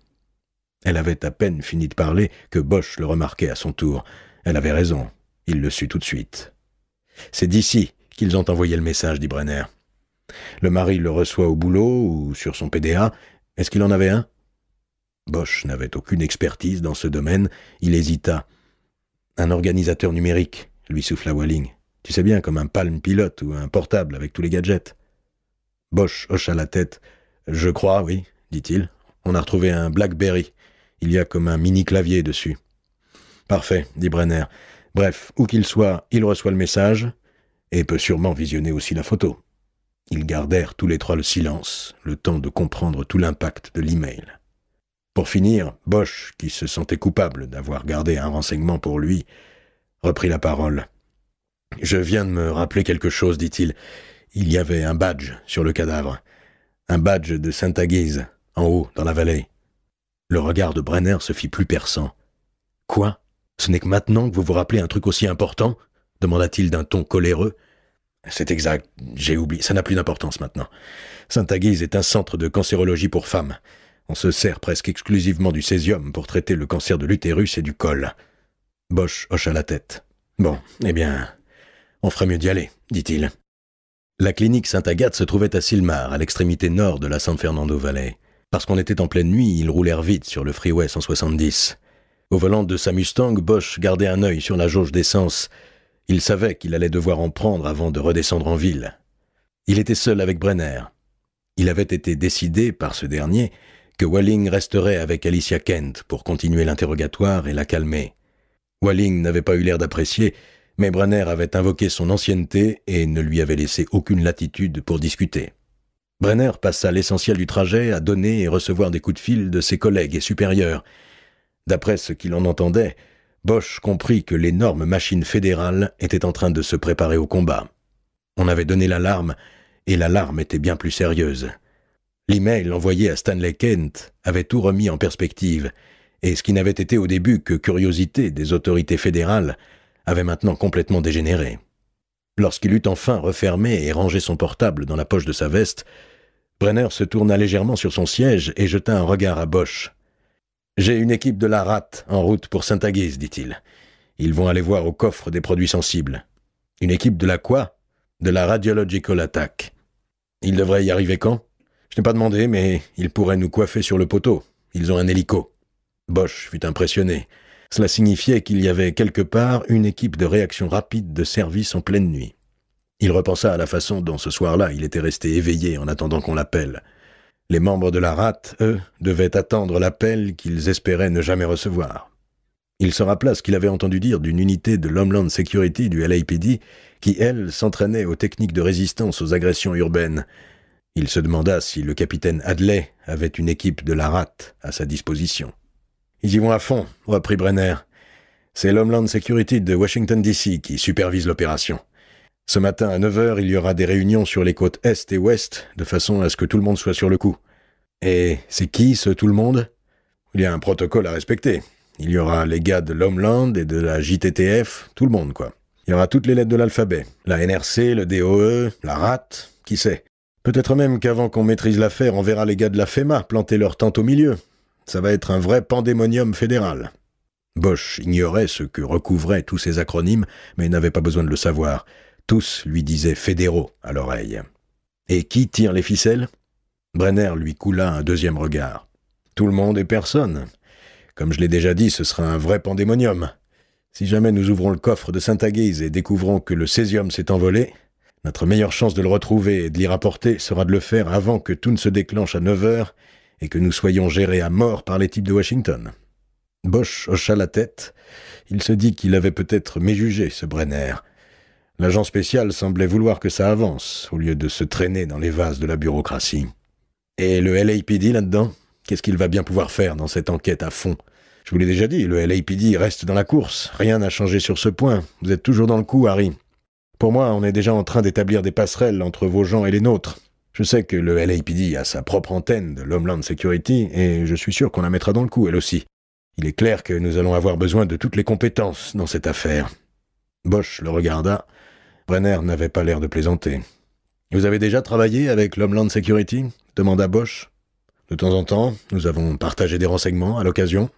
Elle avait à peine fini de parler que Bosch le remarquait à son tour. Elle avait raison. Il le sut tout de suite. C'est d'ici, qu'ils ont envoyé le message, dit Brenner. Le mari le reçoit au boulot ou sur son PDA. Est-ce qu'il en avait un Bosch n'avait aucune expertise dans ce domaine. Il hésita. Un organisateur numérique, lui souffla Walling. Tu sais bien, comme un palm pilote ou un portable avec tous les gadgets. Bosch hocha la tête. Je crois, oui, dit-il. On a retrouvé un Blackberry. Il y a comme un mini clavier dessus. Parfait, dit Brenner. Bref, où qu'il soit, il reçoit le message, et peut sûrement visionner aussi la photo. Ils gardèrent tous les trois le silence, le temps de comprendre tout l'impact de l'email. Pour finir, Bosch, qui se sentait coupable d'avoir gardé un renseignement pour lui, reprit la parole. Je viens de me rappeler quelque chose, dit-il. Il y avait un badge sur le cadavre. Un badge de Sainte-Aguise, en haut, dans la vallée. Le regard de Brenner se fit plus perçant. Quoi Ce n'est que maintenant que vous vous rappelez un truc aussi important demanda-t-il d'un ton coléreux. C'est exact, j'ai oublié, ça n'a plus d'importance maintenant. Saint-Aguise est un centre de cancérologie pour femmes. On se sert presque exclusivement du césium pour traiter le cancer de l'utérus et du col. Bosch hocha la tête. Bon, eh bien, on ferait mieux d'y aller, dit-il. La clinique saint agathe se trouvait à Silmar, à l'extrémité nord de la San Fernando Valley. Parce qu'on était en pleine nuit, ils roulèrent vite sur le freeway 170. Au volant de sa Mustang, Bosch gardait un œil sur la jauge d'essence il savait qu'il allait devoir en prendre avant de redescendre en ville. Il était seul avec Brenner. Il avait été décidé par ce dernier que Walling resterait avec Alicia Kent pour continuer l'interrogatoire et la calmer. Walling n'avait pas eu l'air d'apprécier, mais Brenner avait invoqué son ancienneté et ne lui avait laissé aucune latitude pour discuter. Brenner passa l'essentiel du trajet à donner et recevoir des coups de fil de ses collègues et supérieurs. D'après ce qu'il en entendait, Bosch comprit que l'énorme machine fédérale était en train de se préparer au combat. On avait donné l'alarme, et l'alarme était bien plus sérieuse. L'email envoyé à Stanley Kent avait tout remis en perspective, et ce qui n'avait été au début que curiosité des autorités fédérales avait maintenant complètement dégénéré. Lorsqu'il eut enfin refermé et rangé son portable dans la poche de sa veste, Brenner se tourna légèrement sur son siège et jeta un regard à Bosch. J'ai une équipe de la rate en route pour Saint-Aguise, dit-il. Ils vont aller voir au coffre des produits sensibles. Une équipe de la quoi De la Radiological Attack. Ils devraient y arriver quand Je n'ai pas demandé, mais ils pourraient nous coiffer sur le poteau. Ils ont un hélico. Bosch fut impressionné. Cela signifiait qu'il y avait quelque part une équipe de réaction rapide de service en pleine nuit. Il repensa à la façon dont ce soir-là il était resté éveillé en attendant qu'on l'appelle. Les membres de la rate, eux, devaient attendre l'appel qu'ils espéraient ne jamais recevoir. Il se rappela ce qu'il avait entendu dire d'une unité de l'Homeland Security du LAPD qui, elle, s'entraînait aux techniques de résistance aux agressions urbaines. Il se demanda si le capitaine Hadley avait une équipe de la rate à sa disposition. Ils y vont à fond, reprit Brenner. C'est l'Homeland Security de Washington DC qui supervise l'opération. Ce matin à 9h, il y aura des réunions sur les côtes Est et Ouest, de façon à ce que tout le monde soit sur le coup. Et c'est qui ce tout le monde Il y a un protocole à respecter. Il y aura les gars de l'Homeland et de la JTTF, tout le monde quoi. Il y aura toutes les lettres de l'alphabet, la NRC, le DOE, la RAT, qui sait. Peut-être même qu'avant qu'on maîtrise l'affaire, on verra les gars de la FEMA planter leur tente au milieu. Ça va être un vrai pandémonium fédéral. Bosch ignorait ce que recouvraient tous ces acronymes, mais n'avait pas besoin de le savoir. Tous lui disaient fédéraux à l'oreille. Et qui tire les ficelles Brenner lui coula un deuxième regard. Tout le monde et personne. Comme je l'ai déjà dit, ce sera un vrai pandémonium. Si jamais nous ouvrons le coffre de Saint-Aguise et découvrons que le césium s'est envolé, notre meilleure chance de le retrouver et de l'y rapporter sera de le faire avant que tout ne se déclenche à 9 heures et que nous soyons gérés à mort par les types de Washington. Bosch hocha la tête. Il se dit qu'il avait peut-être méjugé ce Brenner, L'agent spécial semblait vouloir que ça avance, au lieu de se traîner dans les vases de la bureaucratie. Et le LAPD là-dedans Qu'est-ce qu'il va bien pouvoir faire dans cette enquête à fond Je vous l'ai déjà dit, le LAPD reste dans la course. Rien n'a changé sur ce point. Vous êtes toujours dans le coup, Harry. Pour moi, on est déjà en train d'établir des passerelles entre vos gens et les nôtres. Je sais que le LAPD a sa propre antenne de l'Homeland Security, et je suis sûr qu'on la mettra dans le coup, elle aussi. Il est clair que nous allons avoir besoin de toutes les compétences dans cette affaire. Bosch le regarda, Brenner n'avait pas l'air de plaisanter. Vous avez déjà travaillé avec l'Homeland Security demanda Bosch. De temps en temps, nous avons partagé des renseignements à l'occasion.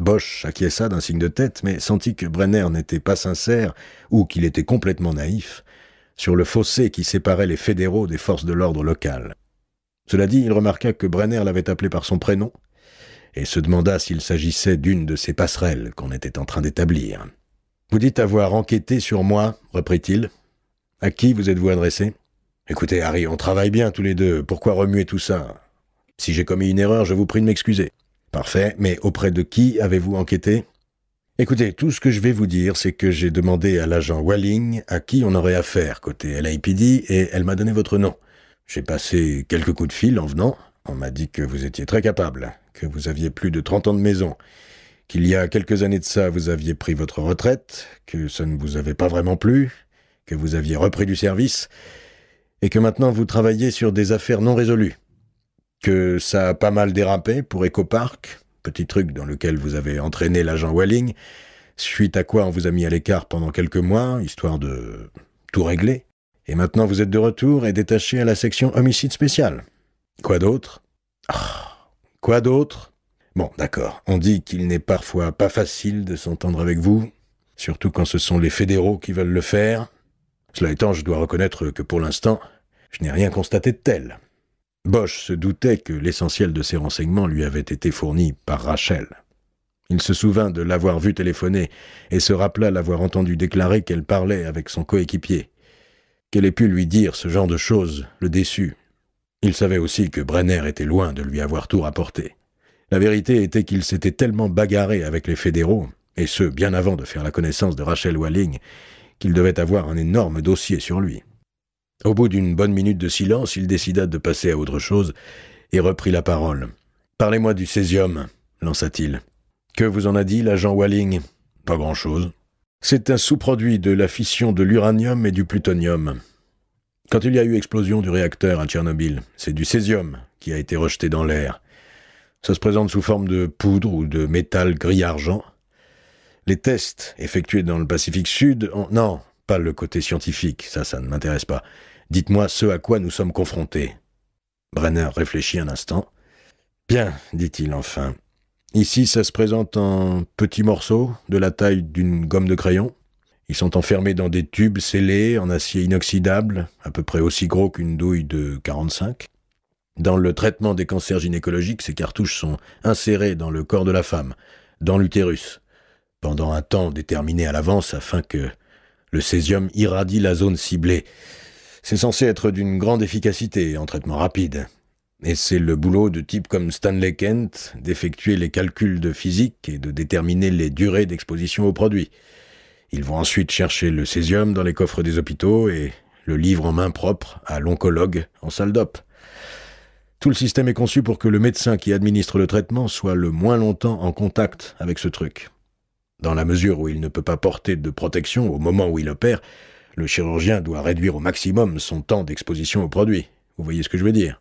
Bosch acquiesça d'un signe de tête, mais sentit que Brenner n'était pas sincère ou qu'il était complètement naïf sur le fossé qui séparait les fédéraux des forces de l'ordre local. Cela dit, il remarqua que Brenner l'avait appelé par son prénom et se demanda s'il s'agissait d'une de ces passerelles qu'on était en train d'établir. Vous dites avoir enquêté sur moi, reprit-il. À qui vous êtes-vous adressé Écoutez, Harry, on travaille bien tous les deux. Pourquoi remuer tout ça Si j'ai commis une erreur, je vous prie de m'excuser. Parfait, mais auprès de qui avez-vous enquêté Écoutez, tout ce que je vais vous dire, c'est que j'ai demandé à l'agent Walling à qui on aurait affaire côté LAPD et elle m'a donné votre nom. J'ai passé quelques coups de fil en venant. On m'a dit que vous étiez très capable, que vous aviez plus de 30 ans de maison, qu'il y a quelques années de ça vous aviez pris votre retraite, que ça ne vous avait pas vraiment plu, que vous aviez repris du service et que maintenant vous travaillez sur des affaires non résolues. Que ça a pas mal dérapé pour EcoPark, petit truc dans lequel vous avez entraîné l'agent Walling, suite à quoi on vous a mis à l'écart pendant quelques mois, histoire de tout régler. Et maintenant vous êtes de retour et détaché à la section homicide spécial. Quoi d'autre ah, Quoi d'autre Bon, d'accord, on dit qu'il n'est parfois pas facile de s'entendre avec vous, surtout quand ce sont les fédéraux qui veulent le faire, cela étant, je dois reconnaître que pour l'instant, je n'ai rien constaté de tel. Bosch se doutait que l'essentiel de ses renseignements lui avait été fourni par Rachel. Il se souvint de l'avoir vue téléphoner et se rappela l'avoir entendu déclarer qu'elle parlait avec son coéquipier. Qu'elle ait pu lui dire ce genre de choses le déçu. Il savait aussi que Brenner était loin de lui avoir tout rapporté. La vérité était qu'il s'était tellement bagarré avec les fédéraux, et ce bien avant de faire la connaissance de Rachel Walling, qu'il devait avoir un énorme dossier sur lui. Au bout d'une bonne minute de silence, il décida de passer à autre chose et reprit la parole. Parlez-moi du césium, lança-t-il. Que vous en a dit l'agent Walling Pas grand-chose. C'est un sous-produit de la fission de l'uranium et du plutonium. Quand il y a eu explosion du réacteur à Tchernobyl, c'est du césium qui a été rejeté dans l'air. Ça se présente sous forme de poudre ou de métal gris-argent les tests effectués dans le Pacifique Sud ont... Non, pas le côté scientifique, ça, ça ne m'intéresse pas. Dites-moi ce à quoi nous sommes confrontés. Brenner réfléchit un instant. Bien, dit-il enfin. Ici, ça se présente en petits morceaux, de la taille d'une gomme de crayon. Ils sont enfermés dans des tubes scellés en acier inoxydable, à peu près aussi gros qu'une douille de 45. Dans le traitement des cancers gynécologiques, ces cartouches sont insérées dans le corps de la femme, dans l'utérus pendant un temps déterminé à l'avance afin que le césium irradie la zone ciblée. C'est censé être d'une grande efficacité en traitement rapide. Et c'est le boulot de type comme Stanley Kent d'effectuer les calculs de physique et de déterminer les durées d'exposition aux produits. Ils vont ensuite chercher le césium dans les coffres des hôpitaux et le livre en main propre à l'oncologue en salle d'op. Tout le système est conçu pour que le médecin qui administre le traitement soit le moins longtemps en contact avec ce truc. Dans la mesure où il ne peut pas porter de protection au moment où il opère, le chirurgien doit réduire au maximum son temps d'exposition au produit. Vous voyez ce que je veux dire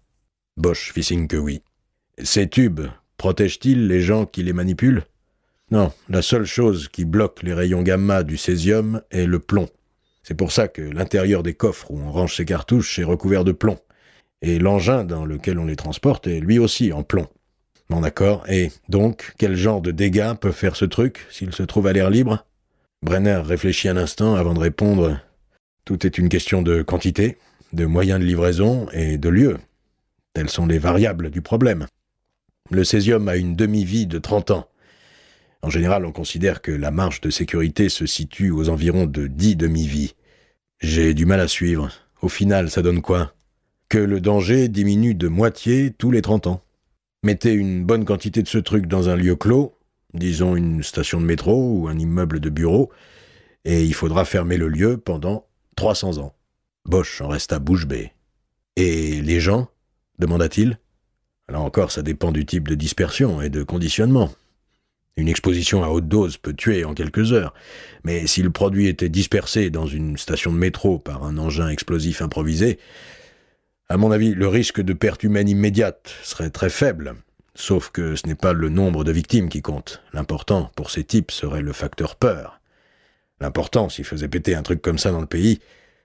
Bosch fit signe que oui. Ces tubes protègent-ils les gens qui les manipulent Non, la seule chose qui bloque les rayons gamma du césium est le plomb. C'est pour ça que l'intérieur des coffres où on range ces cartouches est recouvert de plomb. Et l'engin dans lequel on les transporte est lui aussi en plomb. Bon, d'accord. Et donc, quel genre de dégâts peut faire ce truc s'il se trouve à l'air libre Brenner réfléchit un instant avant de répondre. Tout est une question de quantité, de moyens de livraison et de lieu. Telles sont les variables du problème. Le césium a une demi-vie de 30 ans. En général, on considère que la marge de sécurité se situe aux environs de 10 demi-vies. J'ai du mal à suivre. Au final, ça donne quoi Que le danger diminue de moitié tous les 30 ans. Mettez une bonne quantité de ce truc dans un lieu clos, disons une station de métro ou un immeuble de bureau, et il faudra fermer le lieu pendant 300 ans. Bosch en resta bouche bée. Et les gens demanda-t-il. Là encore, ça dépend du type de dispersion et de conditionnement. Une exposition à haute dose peut tuer en quelques heures, mais si le produit était dispersé dans une station de métro par un engin explosif improvisé, à mon avis, le risque de perte humaine immédiate serait très faible. Sauf que ce n'est pas le nombre de victimes qui compte. L'important pour ces types serait le facteur peur. L'important, s'ils faisaient péter un truc comme ça dans le pays,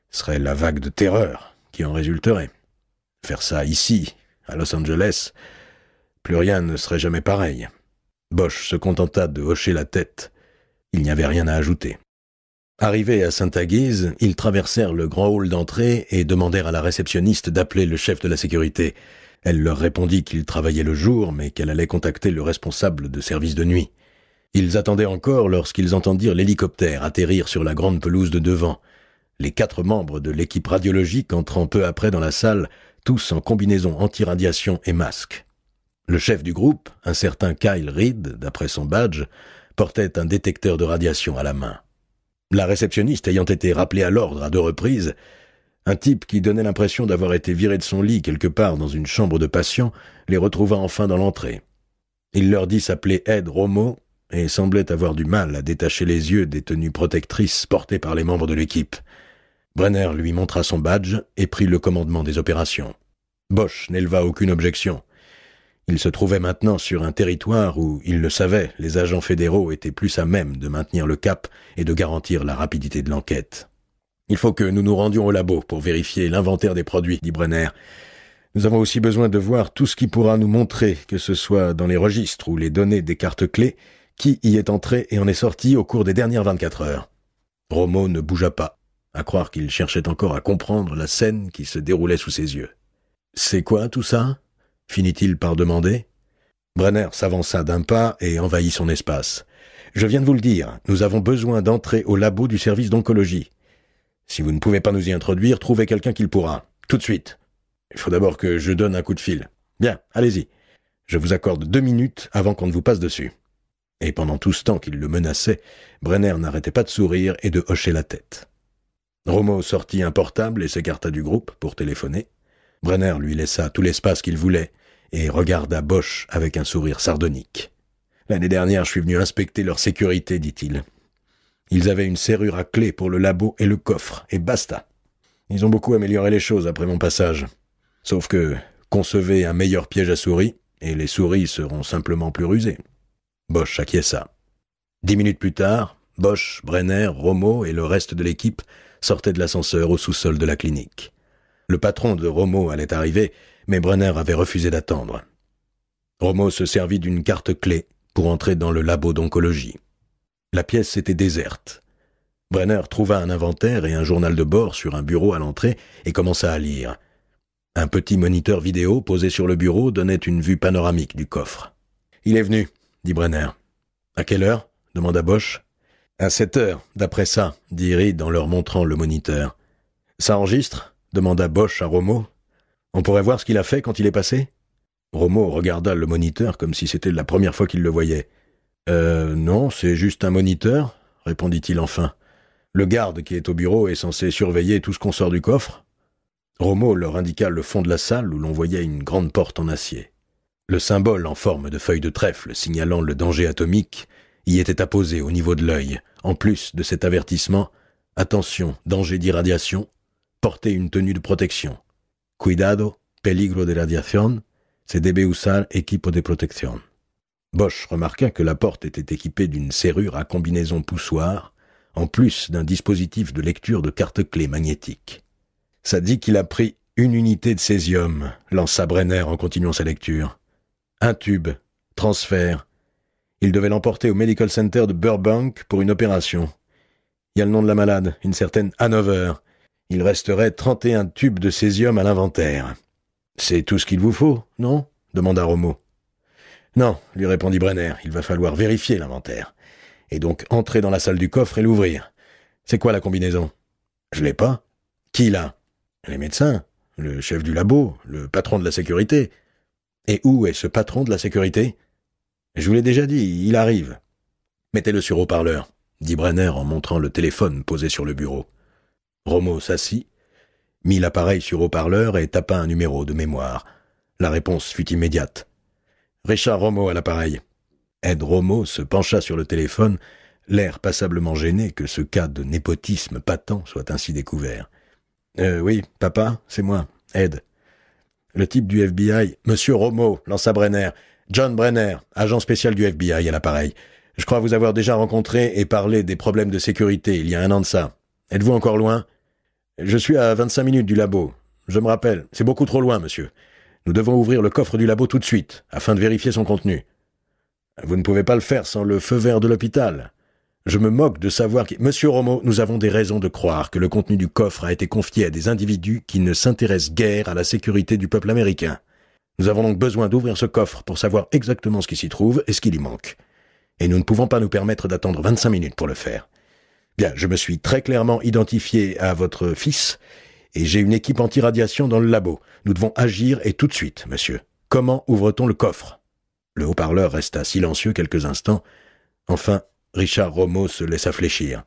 serait la vague de terreur qui en résulterait. Faire ça ici, à Los Angeles, plus rien ne serait jamais pareil. Bosch se contenta de hocher la tête. Il n'y avait rien à ajouter. Arrivés à saint aguise ils traversèrent le grand hall d'entrée et demandèrent à la réceptionniste d'appeler le chef de la sécurité. Elle leur répondit qu'il travaillait le jour, mais qu'elle allait contacter le responsable de service de nuit. Ils attendaient encore lorsqu'ils entendirent l'hélicoptère atterrir sur la grande pelouse de devant. Les quatre membres de l'équipe radiologique entrant peu après dans la salle, tous en combinaison anti-radiation et masque. Le chef du groupe, un certain Kyle Reed, d'après son badge, portait un détecteur de radiation à la main. La réceptionniste ayant été rappelée à l'ordre à deux reprises, un type qui donnait l'impression d'avoir été viré de son lit quelque part dans une chambre de patients les retrouva enfin dans l'entrée. Il leur dit s'appeler Ed Romo et semblait avoir du mal à détacher les yeux des tenues protectrices portées par les membres de l'équipe. Brenner lui montra son badge et prit le commandement des opérations. Bosch n'éleva aucune objection. Il se trouvait maintenant sur un territoire où, il le savait, les agents fédéraux étaient plus à même de maintenir le cap et de garantir la rapidité de l'enquête. Il faut que nous nous rendions au labo pour vérifier l'inventaire des produits, dit Brenner. Nous avons aussi besoin de voir tout ce qui pourra nous montrer, que ce soit dans les registres ou les données des cartes clés, qui y est entré et en est sorti au cours des dernières 24 heures. Romo ne bougea pas, à croire qu'il cherchait encore à comprendre la scène qui se déroulait sous ses yeux. C'est quoi tout ça finit-il par demander. Brenner s'avança d'un pas et envahit son espace. Je viens de vous le dire, nous avons besoin d'entrer au labo du service d'oncologie. Si vous ne pouvez pas nous y introduire, trouvez quelqu'un qui le pourra. Tout de suite. Il faut d'abord que je donne un coup de fil. Bien, allez-y. Je vous accorde deux minutes avant qu'on ne vous passe dessus. Et pendant tout ce temps qu'il le menaçait, Brenner n'arrêtait pas de sourire et de hocher la tête. Romo sortit un portable et s'écarta du groupe pour téléphoner. Brenner lui laissa tout l'espace qu'il voulait et regarda Bosch avec un sourire sardonique. L'année dernière, je suis venu inspecter leur sécurité, dit-il. Ils avaient une serrure à clé pour le labo et le coffre, et basta. Ils ont beaucoup amélioré les choses après mon passage. Sauf que concevez un meilleur piège à souris, et les souris seront simplement plus rusées. Bosch acquiesça. Dix minutes plus tard, Bosch, Brenner, Romo et le reste de l'équipe sortaient de l'ascenseur au sous-sol de la clinique. Le patron de Romo allait arriver, mais Brenner avait refusé d'attendre. Romo se servit d'une carte clé pour entrer dans le labo d'oncologie. La pièce était déserte. Brenner trouva un inventaire et un journal de bord sur un bureau à l'entrée et commença à lire. Un petit moniteur vidéo posé sur le bureau donnait une vue panoramique du coffre. Il est venu, dit Brenner. À quelle heure demanda Bosch. À sept heures, d'après ça, dit Reed en leur montrant le moniteur. Ça enregistre demanda Bosch à Romo. On pourrait voir ce qu'il a fait quand il est passé Romo regarda le moniteur comme si c'était la première fois qu'il le voyait. Euh, non, c'est juste un moniteur, répondit-il enfin. Le garde qui est au bureau est censé surveiller tout ce qu'on sort du coffre. Romo leur indiqua le fond de la salle où l'on voyait une grande porte en acier. Le symbole en forme de feuille de trèfle signalant le danger atomique y était apposé au niveau de l'œil, en plus de cet avertissement Attention, danger d'irradiation, porter une tenue de protection. Cuidado, peligro de radiación, se debe usar equipo de protección. Bosch remarqua que la porte était équipée d'une serrure à combinaison poussoir, en plus d'un dispositif de lecture de carte-clé magnétique. Ça dit qu'il a pris une unité de césium, lança Brenner en continuant sa lecture. Un tube, transfert. Il devait l'emporter au Medical Center de Burbank pour une opération. Il y a le nom de la malade, une certaine Hanover. Il resterait trente-et-un tubes de césium à l'inventaire. C'est tout ce qu'il vous faut, non demanda Romo. Non, lui répondit Brenner, il va falloir vérifier l'inventaire. Et donc entrer dans la salle du coffre et l'ouvrir. C'est quoi la combinaison Je l'ai pas. Qui l'a Les médecins, le chef du labo, le patron de la sécurité. Et où est ce patron de la sécurité Je vous l'ai déjà dit, il arrive. Mettez-le sur haut-parleur, dit Brenner en montrant le téléphone posé sur le bureau. Romo s'assit, mit l'appareil sur haut-parleur et tapa un numéro de mémoire. La réponse fut immédiate. Richard Romo à l'appareil. Ed Romo se pencha sur le téléphone, l'air passablement gêné que ce cas de népotisme patent soit ainsi découvert. Euh, oui, papa, c'est moi, Ed. Le type du FBI, Monsieur Romo, lança Brenner. John Brenner, agent spécial du FBI à l'appareil. Je crois vous avoir déjà rencontré et parlé des problèmes de sécurité il y a un an de ça. Êtes-vous encore loin je suis à 25 minutes du labo. Je me rappelle, c'est beaucoup trop loin, monsieur. Nous devons ouvrir le coffre du labo tout de suite, afin de vérifier son contenu. Vous ne pouvez pas le faire sans le feu vert de l'hôpital. Je me moque de savoir que... Monsieur Romo, nous avons des raisons de croire que le contenu du coffre a été confié à des individus qui ne s'intéressent guère à la sécurité du peuple américain. Nous avons donc besoin d'ouvrir ce coffre pour savoir exactement ce qui s'y trouve et ce qu'il y manque. Et nous ne pouvons pas nous permettre d'attendre 25 minutes pour le faire. Bien, je me suis très clairement identifié à votre fils et j'ai une équipe anti-radiation dans le labo. Nous devons agir et tout de suite, monsieur. Comment ouvre-t-on le coffre Le haut-parleur resta silencieux quelques instants. Enfin, Richard Romo se laissa fléchir.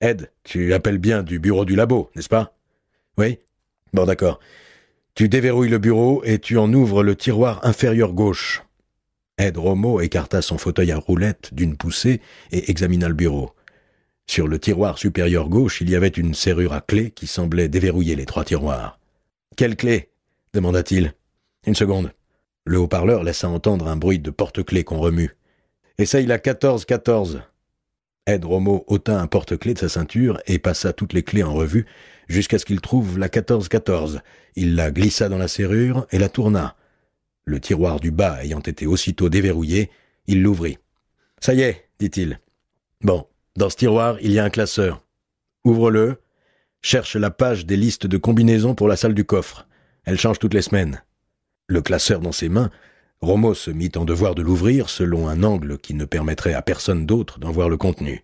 Ed, tu appelles bien du bureau du labo, n'est-ce pas Oui Bon, d'accord. Tu déverrouilles le bureau et tu en ouvres le tiroir inférieur gauche. Ed Romo écarta son fauteuil à roulettes d'une poussée et examina le bureau. Sur le tiroir supérieur gauche, il y avait une serrure à clé qui semblait déverrouiller les trois tiroirs. Quelle clé demanda-t-il. Une seconde. Le haut-parleur laissa entendre un bruit de porte-clé qu'on remue. Essaye la 14-14. Ed Romo ôta un porte-clé de sa ceinture et passa toutes les clés en revue jusqu'à ce qu'il trouve la 14-14. Il la glissa dans la serrure et la tourna. Le tiroir du bas ayant été aussitôt déverrouillé, il l'ouvrit. Ça y est, dit-il. Bon, dans ce tiroir, il y a un classeur. Ouvre-le, cherche la page des listes de combinaisons pour la salle du coffre. Elle change toutes les semaines. Le classeur dans ses mains, Romo se mit en devoir de l'ouvrir selon un angle qui ne permettrait à personne d'autre d'en voir le contenu.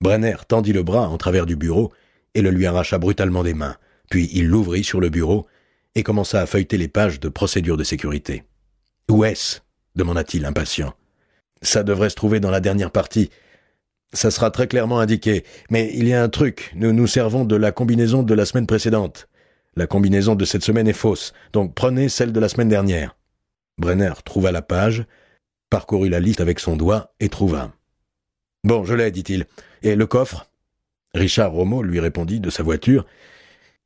Brenner tendit le bras en travers du bureau et le lui arracha brutalement des mains, puis il l'ouvrit sur le bureau et commença à feuilleter les pages de procédures de sécurité. Où est-ce demanda-t-il impatient. Ça devrait se trouver dans la dernière partie. Ça sera très clairement indiqué. Mais il y a un truc, nous nous servons de la combinaison de la semaine précédente. La combinaison de cette semaine est fausse, donc prenez celle de la semaine dernière. Brenner trouva la page, parcourut la liste avec son doigt et trouva. Bon, je l'ai, dit-il. Et le coffre Richard Romo lui répondit de sa voiture.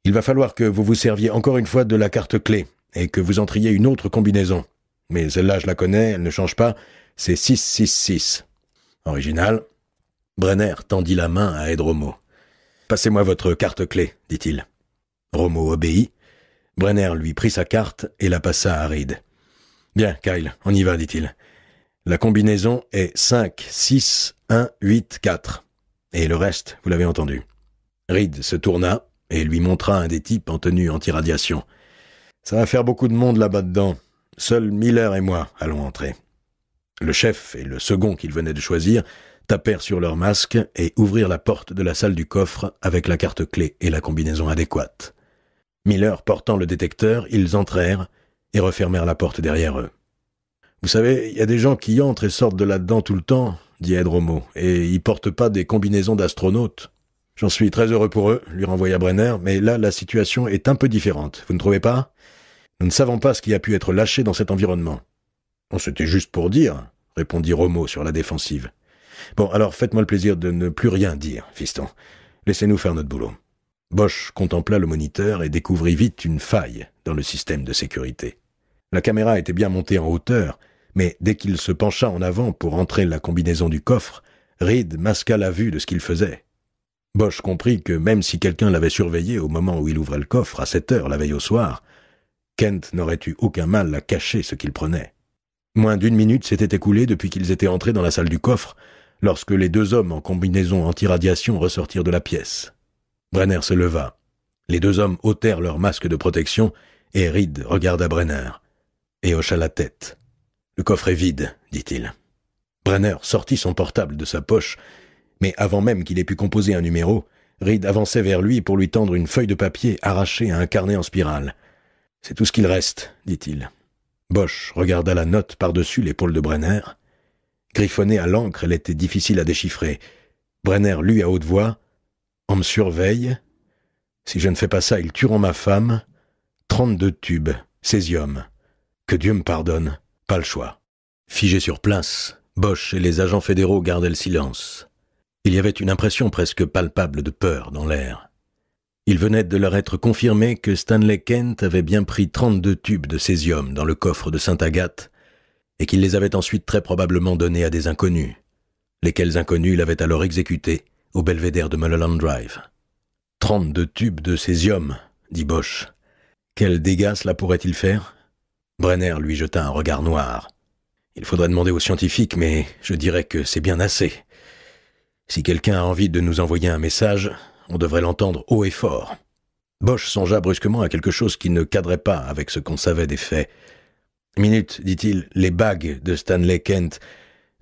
Il va falloir que vous vous serviez encore une fois de la carte clé et que vous entriez une autre combinaison. Mais celle-là, je la connais, elle ne change pas. C'est 666. Original. Brenner tendit la main à Edromo. Passez-moi votre carte clé, dit-il. Romo obéit. Brenner lui prit sa carte et la passa à Reed. Bien, Kyle, on y va, dit-il. La combinaison est 5, 6, 1, 8, 4. Et le reste, vous l'avez entendu. Reed se tourna et lui montra un des types en tenue anti-radiation. Ça va faire beaucoup de monde là-bas dedans. Seuls Miller et moi allons entrer. Le chef et le second qu'il venait de choisir tapèrent sur leur masque et ouvrirent la porte de la salle du coffre avec la carte clé et la combinaison adéquate. Miller portant le détecteur, ils entrèrent et refermèrent la porte derrière eux. Vous savez, il y a des gens qui entrent et sortent de là-dedans tout le temps, dit Ed Romo, et ils portent pas des combinaisons d'astronautes. J'en suis très heureux pour eux, lui renvoya Brenner, mais là la situation est un peu différente, vous ne trouvez pas Nous ne savons pas ce qui a pu être lâché dans cet environnement. On oh, juste pour dire, répondit Romo sur la défensive. Bon, alors faites-moi le plaisir de ne plus rien dire, fiston. Laissez-nous faire notre boulot. Bosch contempla le moniteur et découvrit vite une faille dans le système de sécurité. La caméra était bien montée en hauteur, mais dès qu'il se pencha en avant pour entrer la combinaison du coffre, Reed masqua la vue de ce qu'il faisait. Bosch comprit que même si quelqu'un l'avait surveillé au moment où il ouvrait le coffre, à cette heures la veille au soir, Kent n'aurait eu aucun mal à cacher ce qu'il prenait. Moins d'une minute s'était écoulée depuis qu'ils étaient entrés dans la salle du coffre, lorsque les deux hommes en combinaison anti-radiation ressortirent de la pièce. Brenner se leva. Les deux hommes ôtèrent leurs masques de protection et Reed regarda Brenner et hocha la tête. Le coffre est vide, dit-il. Brenner sortit son portable de sa poche, mais avant même qu'il ait pu composer un numéro, Reed avançait vers lui pour lui tendre une feuille de papier arrachée à un carnet en spirale. C'est tout ce qu'il reste, dit-il. Bosch regarda la note par-dessus l'épaule de Brenner, Griffonnée à l'encre, elle était difficile à déchiffrer. Brenner lut à haute voix On me surveille. Si je ne fais pas ça, ils tueront ma femme. 32 tubes, césium. Que Dieu me pardonne, pas le choix. Figé sur place, Bosch et les agents fédéraux gardaient le silence. Il y avait une impression presque palpable de peur dans l'air. Il venait de leur être confirmé que Stanley Kent avait bien pris 32 tubes de césium dans le coffre de Sainte-Agathe et qu'il les avait ensuite très probablement donnés à des inconnus, lesquels inconnus l'avaient alors exécuté au belvédère de Mulholland Drive. Trente-deux tubes de césium, dit Bosch. Quel dégât cela pourrait-il faire Brenner lui jeta un regard noir. Il faudrait demander aux scientifiques, mais je dirais que c'est bien assez. Si quelqu'un a envie de nous envoyer un message, on devrait l'entendre haut et fort. Bosch songea brusquement à quelque chose qui ne cadrait pas avec ce qu'on savait des faits, Minute, dit-il, les bagues de Stanley Kent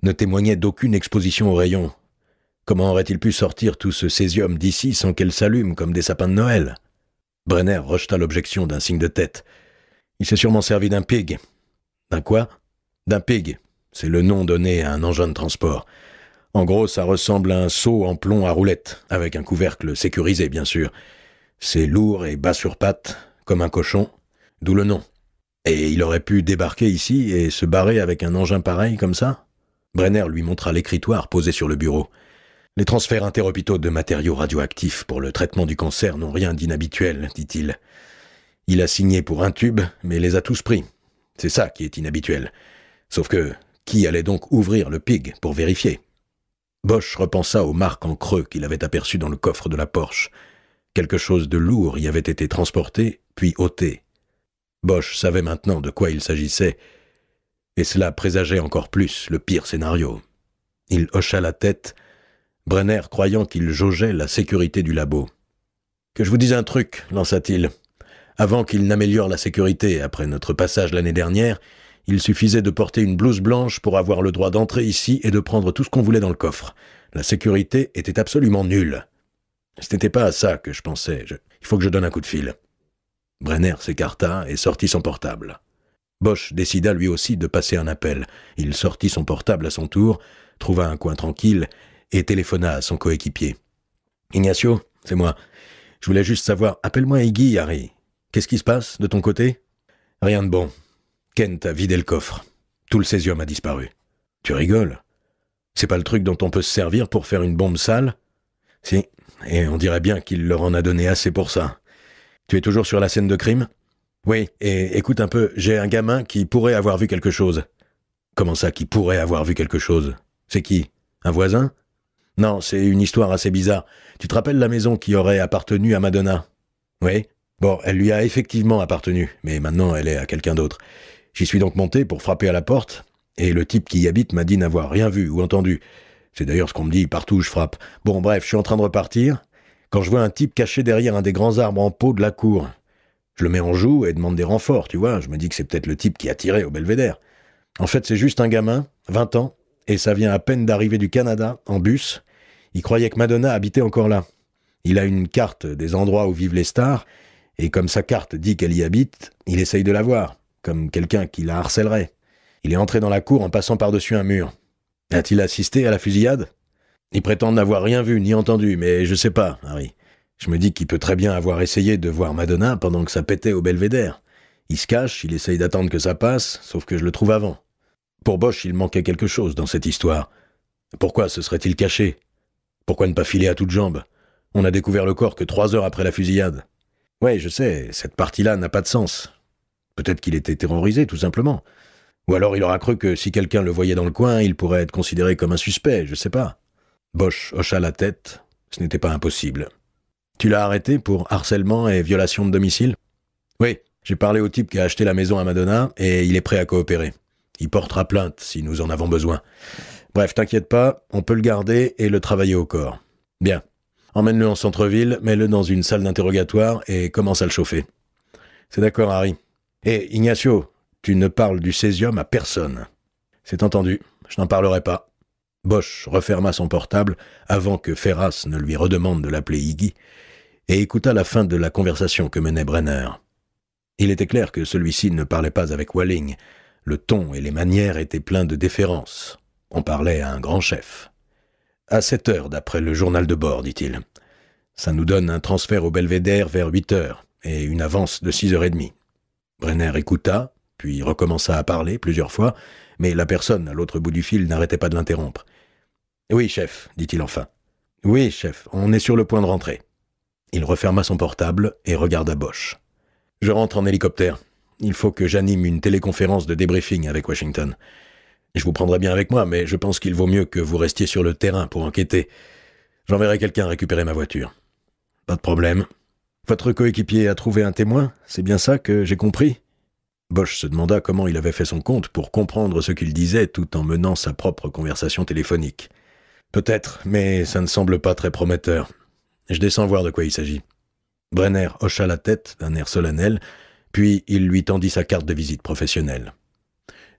ne témoignaient d'aucune exposition aux rayon. Comment aurait-il pu sortir tout ce césium d'ici sans qu'elle s'allume comme des sapins de Noël Brenner rejeta l'objection d'un signe de tête. Il s'est sûrement servi d'un pig. D'un quoi D'un pig. C'est le nom donné à un engin de transport. En gros, ça ressemble à un seau en plomb à roulettes, avec un couvercle sécurisé, bien sûr. C'est lourd et bas sur pattes, comme un cochon, d'où le nom. Et il aurait pu débarquer ici et se barrer avec un engin pareil comme ça Brenner lui montra l'écritoire posé sur le bureau. Les transferts interhôpitaux de matériaux radioactifs pour le traitement du cancer n'ont rien d'inhabituel, dit-il. Il a signé pour un tube, mais les a tous pris. C'est ça qui est inhabituel. Sauf que, qui allait donc ouvrir le pig pour vérifier Bosch repensa aux marques en creux qu'il avait aperçues dans le coffre de la Porsche. Quelque chose de lourd y avait été transporté, puis ôté, Bosch savait maintenant de quoi il s'agissait, et cela présageait encore plus le pire scénario. Il hocha la tête, Brenner croyant qu'il jaugeait la sécurité du labo. Que je vous dise un truc, lança-t-il. Avant qu'il n'améliore la sécurité après notre passage l'année dernière, il suffisait de porter une blouse blanche pour avoir le droit d'entrer ici et de prendre tout ce qu'on voulait dans le coffre. La sécurité était absolument nulle. Ce n'était pas à ça que je pensais. Il faut que je donne un coup de fil. Brenner s'écarta et sortit son portable. Bosch décida lui aussi de passer un appel. Il sortit son portable à son tour, trouva un coin tranquille et téléphona à son coéquipier. Ignacio, c'est moi. Je voulais juste savoir, appelle-moi Iggy, Harry. Qu'est-ce qui se passe de ton côté Rien de bon. Kent a vidé le coffre. Tout le césium a disparu. Tu rigoles C'est pas le truc dont on peut se servir pour faire une bombe sale Si, et on dirait bien qu'il leur en a donné assez pour ça. Tu es toujours sur la scène de crime Oui, et écoute un peu, j'ai un gamin qui pourrait avoir vu quelque chose. Comment ça, qui pourrait avoir vu quelque chose C'est qui Un voisin Non, c'est une histoire assez bizarre. Tu te rappelles la maison qui aurait appartenu à Madonna Oui Bon, elle lui a effectivement appartenu, mais maintenant elle est à quelqu'un d'autre. J'y suis donc monté pour frapper à la porte, et le type qui y habite m'a dit n'avoir rien vu ou entendu. C'est d'ailleurs ce qu'on me dit partout où je frappe. Bon, bref, je suis en train de repartir, quand je vois un type caché derrière un des grands arbres en peau de la cour, je le mets en joue et demande des renforts, tu vois. Je me dis que c'est peut-être le type qui a tiré au belvédère. En fait, c'est juste un gamin, 20 ans, et ça vient à peine d'arriver du Canada, en bus. Il croyait que Madonna habitait encore là. Il a une carte des endroits où vivent les stars, et comme sa carte dit qu'elle y habite, il essaye de la voir, comme quelqu'un qui la harcèlerait. Il est entré dans la cour en passant par-dessus un mur. A-t-il assisté à la fusillade il prétend n'avoir rien vu ni entendu, mais je sais pas, Harry. Je me dis qu'il peut très bien avoir essayé de voir Madonna pendant que ça pétait au belvédère. Il se cache, il essaye d'attendre que ça passe, sauf que je le trouve avant. Pour Bosch, il manquait quelque chose dans cette histoire. Pourquoi se serait-il caché Pourquoi ne pas filer à toutes jambes On a découvert le corps que trois heures après la fusillade. Ouais, je sais, cette partie-là n'a pas de sens. Peut-être qu'il était terrorisé, tout simplement. Ou alors il aura cru que si quelqu'un le voyait dans le coin, il pourrait être considéré comme un suspect, je sais pas. Bosch hocha la tête. Ce n'était pas impossible. Tu l'as arrêté pour harcèlement et violation de domicile Oui, j'ai parlé au type qui a acheté la maison à Madonna et il est prêt à coopérer. Il portera plainte si nous en avons besoin. Bref, t'inquiète pas, on peut le garder et le travailler au corps. Bien. Emmène-le en centre-ville, mets-le dans une salle d'interrogatoire et commence à le chauffer. C'est d'accord, Harry. Et Ignacio, tu ne parles du césium à personne. C'est entendu, je n'en parlerai pas. Bosch referma son portable avant que Ferras ne lui redemande de l'appeler Iggy et écouta la fin de la conversation que menait Brenner. Il était clair que celui-ci ne parlait pas avec Walling. Le ton et les manières étaient pleins de déférence. On parlait à un grand chef. À 7 heures, d'après le journal de bord, dit-il. Ça nous donne un transfert au Belvédère vers 8 heures et une avance de 6 heures et demie. Brenner écouta, puis recommença à parler plusieurs fois, mais la personne à l'autre bout du fil n'arrêtait pas de l'interrompre. Oui, chef, dit-il enfin. Oui, chef, on est sur le point de rentrer. Il referma son portable et regarda Bosch. Je rentre en hélicoptère. Il faut que j'anime une téléconférence de débriefing avec Washington. Je vous prendrai bien avec moi, mais je pense qu'il vaut mieux que vous restiez sur le terrain pour enquêter. J'enverrai quelqu'un récupérer ma voiture. Pas de problème. Votre coéquipier a trouvé un témoin, c'est bien ça que j'ai compris Bosch se demanda comment il avait fait son compte pour comprendre ce qu'il disait tout en menant sa propre conversation téléphonique. Peut-être, mais ça ne semble pas très prometteur. Je descends voir de quoi il s'agit. Brenner hocha la tête d'un air solennel, puis il lui tendit sa carte de visite professionnelle.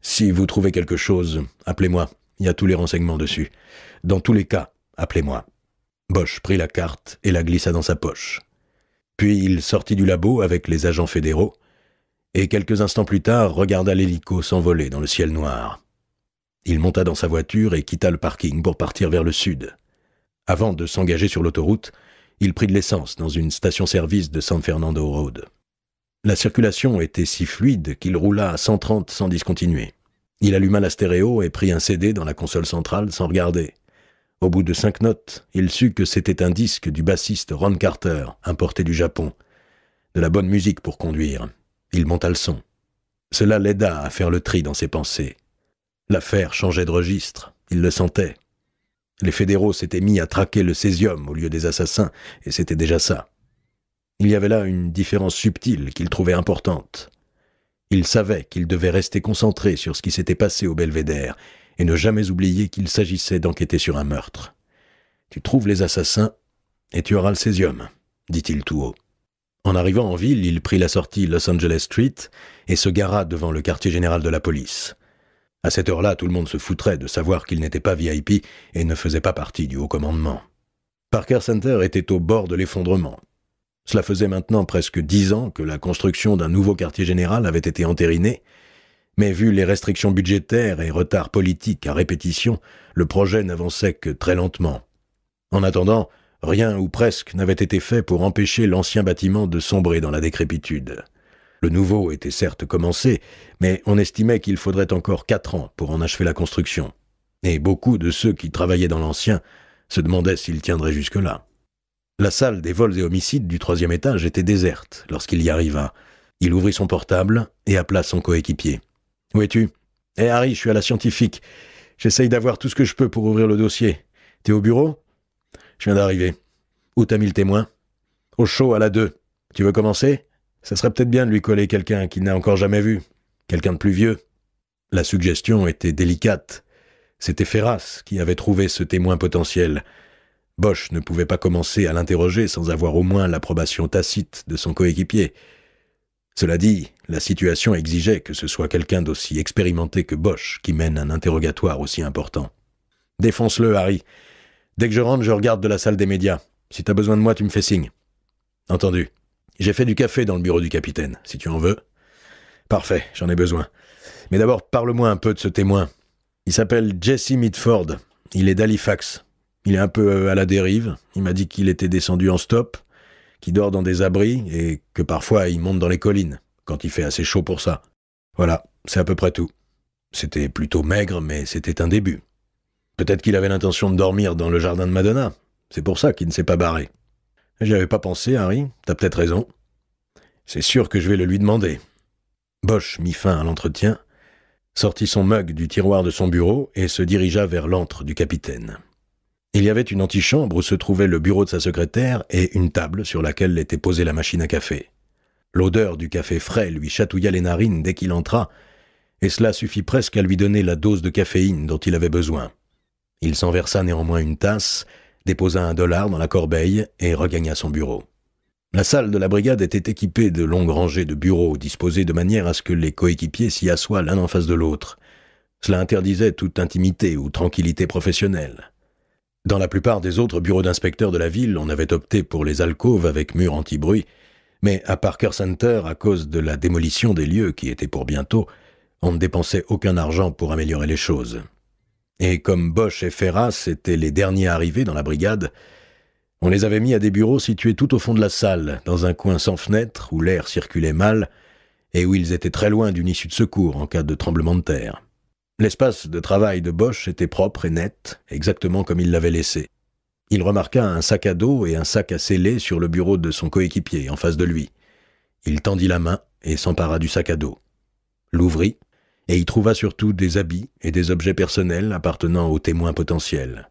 Si vous trouvez quelque chose, appelez-moi. Il y a tous les renseignements dessus. Dans tous les cas, appelez-moi. Bosch prit la carte et la glissa dans sa poche. Puis il sortit du labo avec les agents fédéraux, et quelques instants plus tard regarda l'hélico s'envoler dans le ciel noir. Il monta dans sa voiture et quitta le parking pour partir vers le sud. Avant de s'engager sur l'autoroute, il prit de l'essence dans une station-service de San Fernando Road. La circulation était si fluide qu'il roula à 130 sans discontinuer. Il alluma la stéréo et prit un CD dans la console centrale sans regarder. Au bout de cinq notes, il sut que c'était un disque du bassiste Ron Carter, importé du Japon. De la bonne musique pour conduire. Il monta le son. Cela l'aida à faire le tri dans ses pensées. L'affaire changeait de registre, il le sentait. Les fédéraux s'étaient mis à traquer le césium au lieu des assassins, et c'était déjà ça. Il y avait là une différence subtile qu'il trouvait importante. Il savait qu'il devait rester concentré sur ce qui s'était passé au belvédère, et ne jamais oublier qu'il s'agissait d'enquêter sur un meurtre. Tu trouves les assassins, et tu auras le césium, dit-il tout haut. En arrivant en ville, il prit la sortie Los Angeles Street et se gara devant le quartier général de la police. À cette heure-là, tout le monde se foutrait de savoir qu'il n'était pas VIP et ne faisait pas partie du haut commandement. Parker Center était au bord de l'effondrement. Cela faisait maintenant presque dix ans que la construction d'un nouveau quartier général avait été entérinée, mais vu les restrictions budgétaires et retards politiques à répétition, le projet n'avançait que très lentement. En attendant, rien ou presque n'avait été fait pour empêcher l'ancien bâtiment de sombrer dans la décrépitude. Le nouveau était certes commencé, mais on estimait qu'il faudrait encore quatre ans pour en achever la construction. Et beaucoup de ceux qui travaillaient dans l'ancien se demandaient s'il tiendrait jusque-là. La salle des vols et homicides du troisième étage était déserte lorsqu'il y arriva. Il ouvrit son portable et appela son coéquipier. Où es-tu Hé eh, Harry, je suis à la scientifique. J'essaye d'avoir tout ce que je peux pour ouvrir le dossier. T'es au bureau Je viens d'arriver. Où t'as mis le témoin Au chaud à la 2. Tu veux commencer ça serait peut-être bien de lui coller quelqu'un qu'il n'a encore jamais vu, quelqu'un de plus vieux. La suggestion était délicate. C'était Ferras qui avait trouvé ce témoin potentiel. Bosch ne pouvait pas commencer à l'interroger sans avoir au moins l'approbation tacite de son coéquipier. Cela dit, la situation exigeait que ce soit quelqu'un d'aussi expérimenté que Bosch qui mène un interrogatoire aussi important. Défonce-le, Harry. Dès que je rentre, je regarde de la salle des médias. Si t'as besoin de moi, tu me fais signe. Entendu. J'ai fait du café dans le bureau du capitaine, si tu en veux. Parfait, j'en ai besoin. Mais d'abord, parle-moi un peu de ce témoin. Il s'appelle Jesse Mitford. Il est d'Halifax. Il est un peu euh, à la dérive. Il m'a dit qu'il était descendu en stop, qu'il dort dans des abris et que parfois il monte dans les collines, quand il fait assez chaud pour ça. Voilà, c'est à peu près tout. C'était plutôt maigre, mais c'était un début. Peut-être qu'il avait l'intention de dormir dans le jardin de Madonna. C'est pour ça qu'il ne s'est pas barré. J'y avais pas pensé, Harry. T'as peut-être raison. C'est sûr que je vais le lui demander. Bosch mit fin à l'entretien, sortit son mug du tiroir de son bureau et se dirigea vers l'antre du capitaine. Il y avait une antichambre où se trouvait le bureau de sa secrétaire et une table sur laquelle était posée la machine à café. L'odeur du café frais lui chatouilla les narines dès qu'il entra, et cela suffit presque à lui donner la dose de caféine dont il avait besoin. Il s'en versa néanmoins une tasse, déposa un dollar dans la corbeille et regagna son bureau. La salle de la brigade était équipée de longues rangées de bureaux disposés de manière à ce que les coéquipiers s'y assoient l'un en face de l'autre. Cela interdisait toute intimité ou tranquillité professionnelle. Dans la plupart des autres bureaux d'inspecteurs de la ville, on avait opté pour les alcôves avec murs anti-bruit, mais à Parker Center, à cause de la démolition des lieux qui était pour bientôt, on ne dépensait aucun argent pour améliorer les choses. Et comme Bosch et Ferras étaient les derniers arrivés dans la brigade, on les avait mis à des bureaux situés tout au fond de la salle, dans un coin sans fenêtre où l'air circulait mal et où ils étaient très loin d'une issue de secours en cas de tremblement de terre. L'espace de travail de Bosch était propre et net, exactement comme il l'avait laissé. Il remarqua un sac à dos et un sac à sceller sur le bureau de son coéquipier en face de lui. Il tendit la main et s'empara du sac à dos, l'ouvrit et y trouva surtout des habits et des objets personnels appartenant aux témoins potentiels.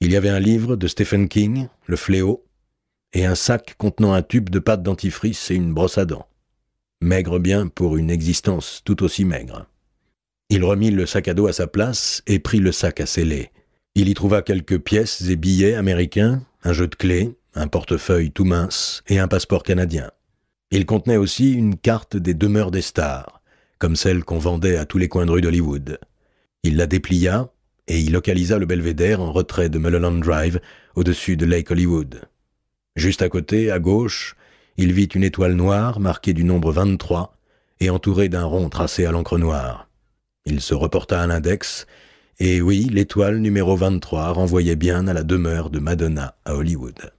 Il y avait un livre de Stephen King, Le Fléau, et un sac contenant un tube de pâte dentifrice et une brosse à dents. Maigre bien pour une existence tout aussi maigre. Il remit le sac à dos à sa place et prit le sac à sceller. Il y trouva quelques pièces et billets américains, un jeu de clés, un portefeuille tout mince et un passeport canadien. Il contenait aussi une carte des demeures des stars, comme celle qu'on vendait à tous les coins de rue d'Hollywood. Il la déplia et y localisa le belvédère en retrait de Mulholland Drive, au-dessus de Lake Hollywood. Juste à côté, à gauche, il vit une étoile noire marquée du nombre 23 et entourée d'un rond tracé à l'encre noire. Il se reporta à l'index, et oui, l'étoile numéro 23 renvoyait bien à la demeure de Madonna à Hollywood.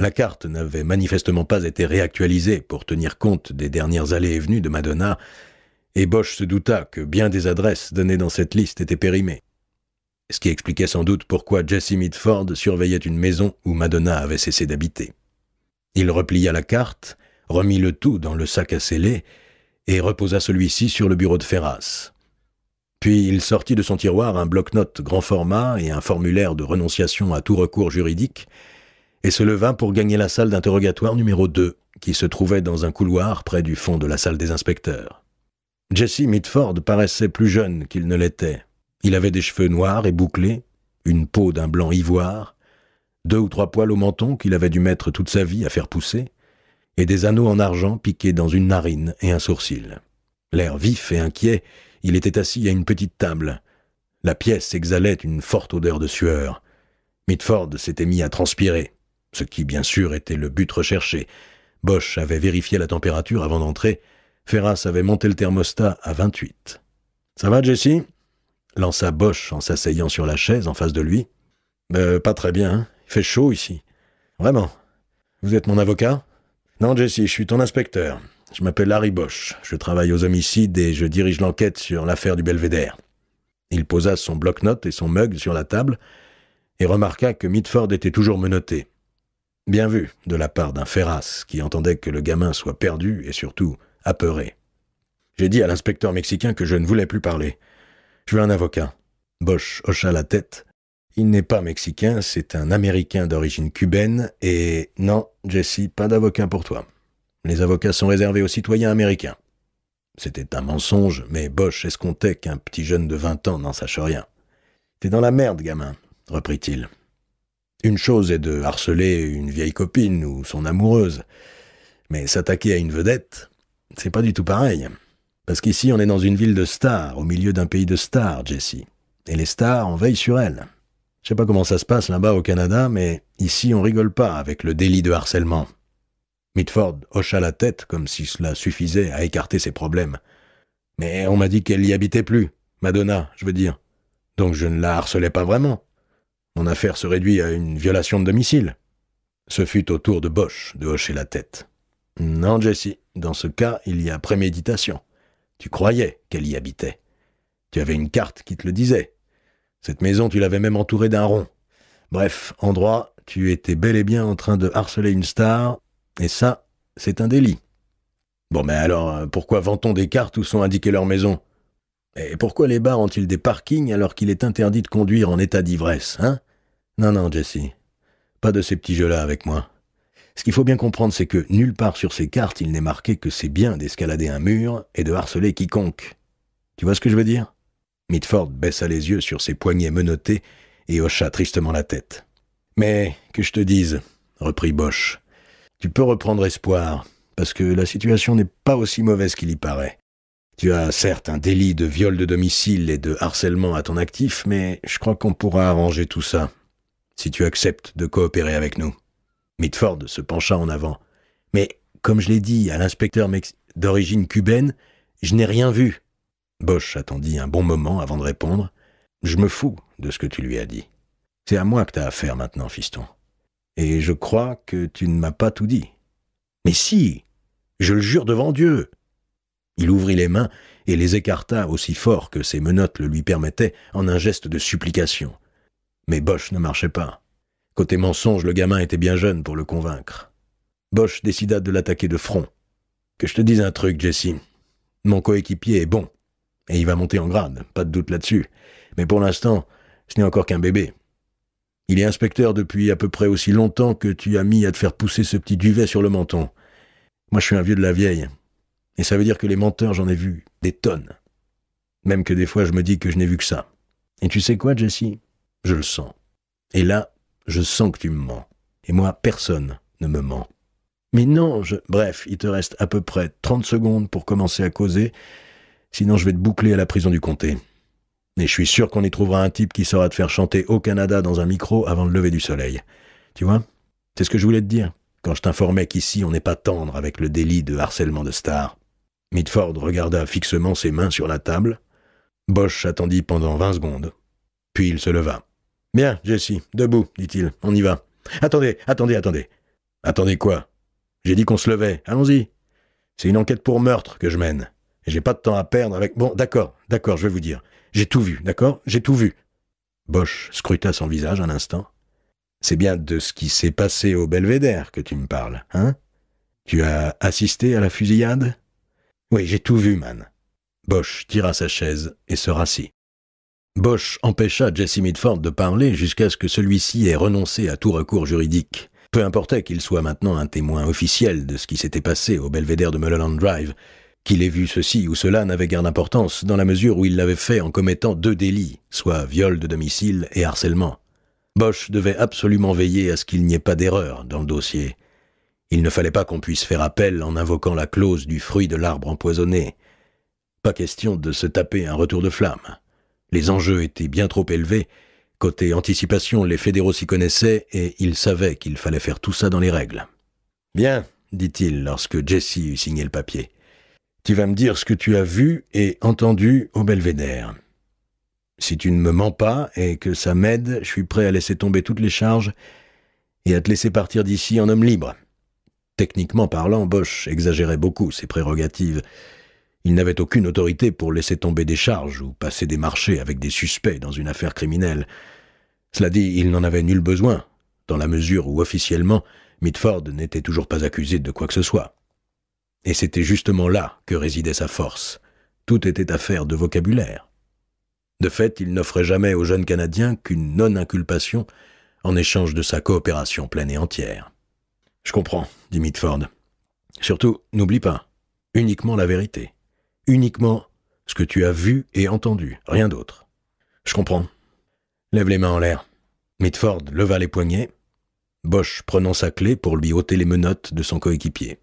La carte n'avait manifestement pas été réactualisée pour tenir compte des dernières allées et venues de Madonna, et Bosch se douta que bien des adresses données dans cette liste étaient périmées. Ce qui expliquait sans doute pourquoi Jesse Midford surveillait une maison où Madonna avait cessé d'habiter. Il replia la carte, remit le tout dans le sac à sceller et reposa celui-ci sur le bureau de Ferras. Puis il sortit de son tiroir un bloc-notes grand format et un formulaire de renonciation à tout recours juridique, et se leva pour gagner la salle d'interrogatoire numéro 2, qui se trouvait dans un couloir près du fond de la salle des inspecteurs. Jesse Mitford paraissait plus jeune qu'il ne l'était. Il avait des cheveux noirs et bouclés, une peau d'un blanc ivoire, deux ou trois poils au menton qu'il avait dû mettre toute sa vie à faire pousser, et des anneaux en argent piqués dans une narine et un sourcil. L'air vif et inquiet, il était assis à une petite table. La pièce exhalait une forte odeur de sueur. Mitford s'était mis à transpirer, ce qui bien sûr était le but recherché. Bosch avait vérifié la température avant d'entrer, Ferras avait monté le thermostat à 28. Ça va, Jesse ?» lança Bosch en s'asseyant sur la chaise en face de lui. Euh, pas très bien, hein? il fait chaud ici. Vraiment. Vous êtes mon avocat Non, Jesse, je suis ton inspecteur. Je m'appelle Harry Bosch, je travaille aux homicides et je dirige l'enquête sur l'affaire du belvédère. Il posa son bloc-notes et son mug sur la table et remarqua que Mitford était toujours menotté. Bien vu de la part d'un Ferras qui entendait que le gamin soit perdu et surtout apeuré. J'ai dit à l'inspecteur mexicain que je ne voulais plus parler. Je veux un avocat. Bosch hocha la tête. Il n'est pas mexicain, c'est un Américain d'origine cubaine, et non, Jesse, pas d'avocat pour toi. Les avocats sont réservés aux citoyens américains. C'était un mensonge, mais Bosch escomptait qu'un petit jeune de 20 ans n'en sache rien. T'es dans la merde, gamin, reprit-il. Une chose est de harceler une vieille copine ou son amoureuse, mais s'attaquer à une vedette, c'est pas du tout pareil. Parce qu'ici, on est dans une ville de stars, au milieu d'un pays de stars, Jessie. Et les stars en veillent sur elles. Je sais pas comment ça se passe là-bas au Canada, mais ici, on rigole pas avec le délit de harcèlement. Mitford hocha la tête comme si cela suffisait à écarter ses problèmes. Mais on m'a dit qu'elle n'y habitait plus, Madonna, je veux dire. Donc je ne la harcelais pas vraiment. Mon affaire se réduit à une violation de domicile. Ce fut au tour de Bosch de hocher la tête. Non, Jessie, dans ce cas, il y a préméditation. Tu croyais qu'elle y habitait. Tu avais une carte qui te le disait. Cette maison, tu l'avais même entourée d'un rond. Bref, endroit, tu étais bel et bien en train de harceler une star, et ça, c'est un délit. Bon, mais alors, euh, pourquoi vend-on des cartes où sont indiquées leurs maisons Et pourquoi les bars ont-ils des parkings alors qu'il est interdit de conduire en état d'ivresse, hein Non, non, Jesse. Pas de ces petits jeux-là avec moi. Ce qu'il faut bien comprendre, c'est que nulle part sur ces cartes, il n'est marqué que c'est bien d'escalader un mur et de harceler quiconque. Tu vois ce que je veux dire Mitford baissa les yeux sur ses poignets menottés et hocha tristement la tête. Mais que je te dise, reprit Bosch, tu peux reprendre espoir, parce que la situation n'est pas aussi mauvaise qu'il y paraît. Tu as certes un délit de viol de domicile et de harcèlement à ton actif, mais je crois qu'on pourra arranger tout ça, si tu acceptes de coopérer avec nous. Mitford se pencha en avant. Mais, comme je l'ai dit à l'inspecteur d'origine cubaine, je n'ai rien vu. Bosch attendit un bon moment avant de répondre. Je me fous de ce que tu lui as dit. C'est à moi que t'as affaire maintenant, fiston. Et je crois que tu ne m'as pas tout dit. Mais si, je le jure devant Dieu. Il ouvrit les mains et les écarta aussi fort que ses menottes le lui permettaient en un geste de supplication. Mais Bosch ne marchait pas. Côté mensonge, le gamin était bien jeune pour le convaincre. Bosch décida de l'attaquer de front. Que je te dise un truc, Jesse. Mon coéquipier est bon. Et il va monter en grade, pas de doute là-dessus. Mais pour l'instant, ce n'est encore qu'un bébé. Il est inspecteur depuis à peu près aussi longtemps que tu as mis à te faire pousser ce petit duvet sur le menton. Moi, je suis un vieux de la vieille. Et ça veut dire que les menteurs, j'en ai vu des tonnes. Même que des fois, je me dis que je n'ai vu que ça. Et tu sais quoi, Jesse Je le sens. Et là, je sens que tu me mens. Et moi, personne ne me ment. Mais non, je... Bref, il te reste à peu près 30 secondes pour commencer à causer, sinon je vais te boucler à la prison du comté. Et je suis sûr qu'on y trouvera un type qui saura te faire chanter au Canada dans un micro avant le lever du soleil. Tu vois C'est ce que je voulais te dire quand je t'informais qu'ici on n'est pas tendre avec le délit de harcèlement de stars. Midford regarda fixement ses mains sur la table. Bosch attendit pendant 20 secondes. Puis il se leva. Bien, Jesse, debout, dit-il, on y va. Attendez, attendez, attendez. Attendez quoi J'ai dit qu'on se levait, allons-y. C'est une enquête pour meurtre que je mène. Et j'ai pas de temps à perdre avec. Bon, d'accord, d'accord, je vais vous dire. J'ai tout vu, d'accord J'ai tout vu. Bosch scruta son visage un instant. C'est bien de ce qui s'est passé au belvédère que tu me parles, hein Tu as assisté à la fusillade Oui, j'ai tout vu, man. Bosch tira sa chaise et se rassit. Bosch empêcha Jesse Midford de parler jusqu'à ce que celui-ci ait renoncé à tout recours juridique. Peu importait qu'il soit maintenant un témoin officiel de ce qui s'était passé au belvédère de Mulholland Drive, qu'il ait vu ceci ou cela n'avait guère d'importance dans la mesure où il l'avait fait en commettant deux délits, soit viol de domicile et harcèlement. Bosch devait absolument veiller à ce qu'il n'y ait pas d'erreur dans le dossier. Il ne fallait pas qu'on puisse faire appel en invoquant la clause du fruit de l'arbre empoisonné. Pas question de se taper un retour de flamme. Les enjeux étaient bien trop élevés. Côté anticipation, les fédéraux s'y connaissaient et ils savaient qu'il fallait faire tout ça dans les règles. Bien, dit-il lorsque Jesse eut signé le papier. Tu vas me dire ce que tu as vu et entendu au belvédère. Si tu ne me mens pas et que ça m'aide, je suis prêt à laisser tomber toutes les charges et à te laisser partir d'ici en homme libre. Techniquement parlant, Bosch exagérait beaucoup ses prérogatives. Il n'avait aucune autorité pour laisser tomber des charges ou passer des marchés avec des suspects dans une affaire criminelle. Cela dit, il n'en avait nul besoin, dans la mesure où officiellement, Mitford n'était toujours pas accusé de quoi que ce soit. Et c'était justement là que résidait sa force. Tout était affaire de vocabulaire. De fait, il n'offrait jamais aux jeunes Canadiens qu'une non-inculpation en échange de sa coopération pleine et entière. « Je comprends, » dit Mitford. « Surtout, n'oublie pas, uniquement la vérité. » uniquement ce que tu as vu et entendu, rien d'autre. Je comprends. Lève les mains en l'air. Mitford leva les poignets. Bosch prenant sa clé pour lui ôter les menottes de son coéquipier.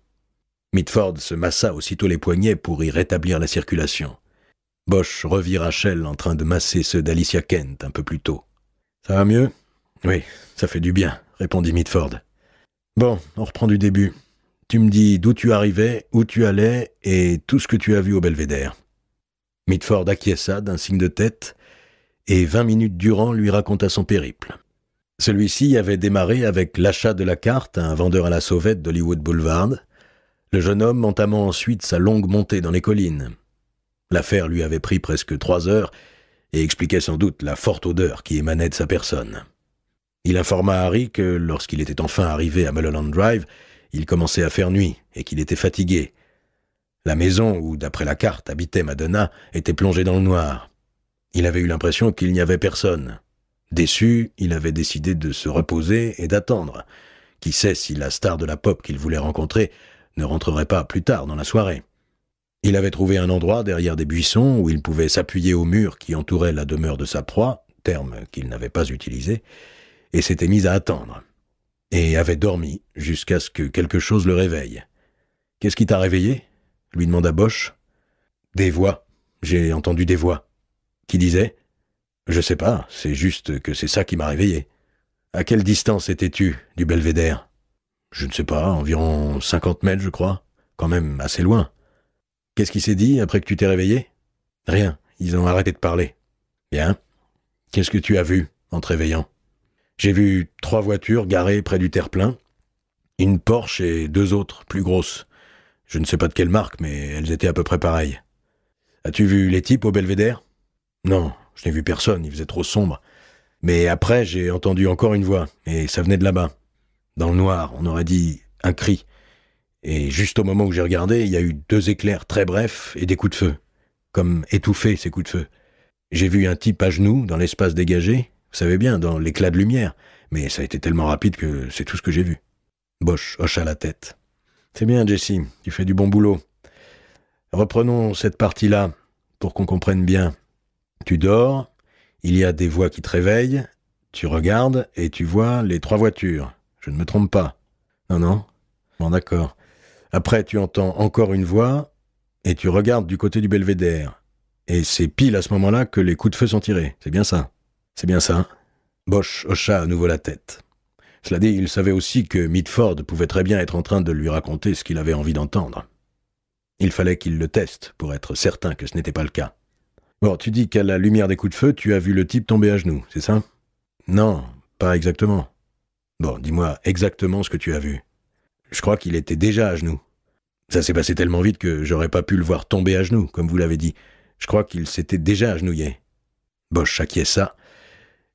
Mitford se massa aussitôt les poignets pour y rétablir la circulation. Bosch revit Rachel en train de masser ceux d'Alicia Kent un peu plus tôt. Ça va mieux Oui, ça fait du bien, répondit Mitford. Bon, on reprend du début. Tu me dis d'où tu arrivais, où tu allais et tout ce que tu as vu au belvédère. Mitford acquiesça d'un signe de tête et vingt minutes durant lui raconta son périple. Celui-ci avait démarré avec l'achat de la carte à un vendeur à la sauvette d'Hollywood Boulevard, le jeune homme entamant ensuite sa longue montée dans les collines. L'affaire lui avait pris presque trois heures et expliquait sans doute la forte odeur qui émanait de sa personne. Il informa Harry que, lorsqu'il était enfin arrivé à Mulholland Drive, il commençait à faire nuit et qu'il était fatigué. La maison où, d'après la carte, habitait Madonna était plongée dans le noir. Il avait eu l'impression qu'il n'y avait personne. Déçu, il avait décidé de se reposer et d'attendre. Qui sait si la star de la pop qu'il voulait rencontrer ne rentrerait pas plus tard dans la soirée. Il avait trouvé un endroit derrière des buissons où il pouvait s'appuyer au mur qui entourait la demeure de sa proie, terme qu'il n'avait pas utilisé, et s'était mis à attendre et avait dormi jusqu'à ce que quelque chose le réveille. Qu'est-ce qui t'a réveillé lui demanda Bosch. Des voix. J'ai entendu des voix. Qui disait ?»« Je sais pas, c'est juste que c'est ça qui m'a réveillé. À quelle distance étais-tu du belvédère Je ne sais pas, environ 50 mètres, je crois. Quand même assez loin. Qu'est-ce qui s'est dit après que tu t'es réveillé Rien, ils ont arrêté de parler. Bien. Qu'est-ce que tu as vu en te réveillant j'ai vu trois voitures garées près du terre-plein, une Porsche et deux autres plus grosses. Je ne sais pas de quelle marque, mais elles étaient à peu près pareilles. As-tu vu les types au belvédère Non, je n'ai vu personne, il faisait trop sombre. Mais après, j'ai entendu encore une voix, et ça venait de là-bas. Dans le noir, on aurait dit un cri. Et juste au moment où j'ai regardé, il y a eu deux éclairs très brefs et des coups de feu, comme étouffés ces coups de feu. J'ai vu un type à genoux dans l'espace dégagé, vous savez bien, dans l'éclat de lumière. Mais ça a été tellement rapide que c'est tout ce que j'ai vu. Bosch hocha la tête. C'est bien, Jesse, tu fais du bon boulot. Reprenons cette partie-là, pour qu'on comprenne bien. Tu dors, il y a des voix qui te réveillent, tu regardes et tu vois les trois voitures. Je ne me trompe pas. Non, non Bon, d'accord. Après, tu entends encore une voix et tu regardes du côté du belvédère. Et c'est pile à ce moment-là que les coups de feu sont tirés. C'est bien ça c'est bien ça. Hein Bosch hocha à nouveau la tête. Cela dit, il savait aussi que Mitford pouvait très bien être en train de lui raconter ce qu'il avait envie d'entendre. Il fallait qu'il le teste pour être certain que ce n'était pas le cas. Bon, tu dis qu'à la lumière des coups de feu, tu as vu le type tomber à genoux, c'est ça Non, pas exactement. Bon, dis-moi exactement ce que tu as vu. Je crois qu'il était déjà à genoux. Ça s'est passé tellement vite que j'aurais pas pu le voir tomber à genoux, comme vous l'avez dit. Je crois qu'il s'était déjà agenouillé. Bosch acquiesça,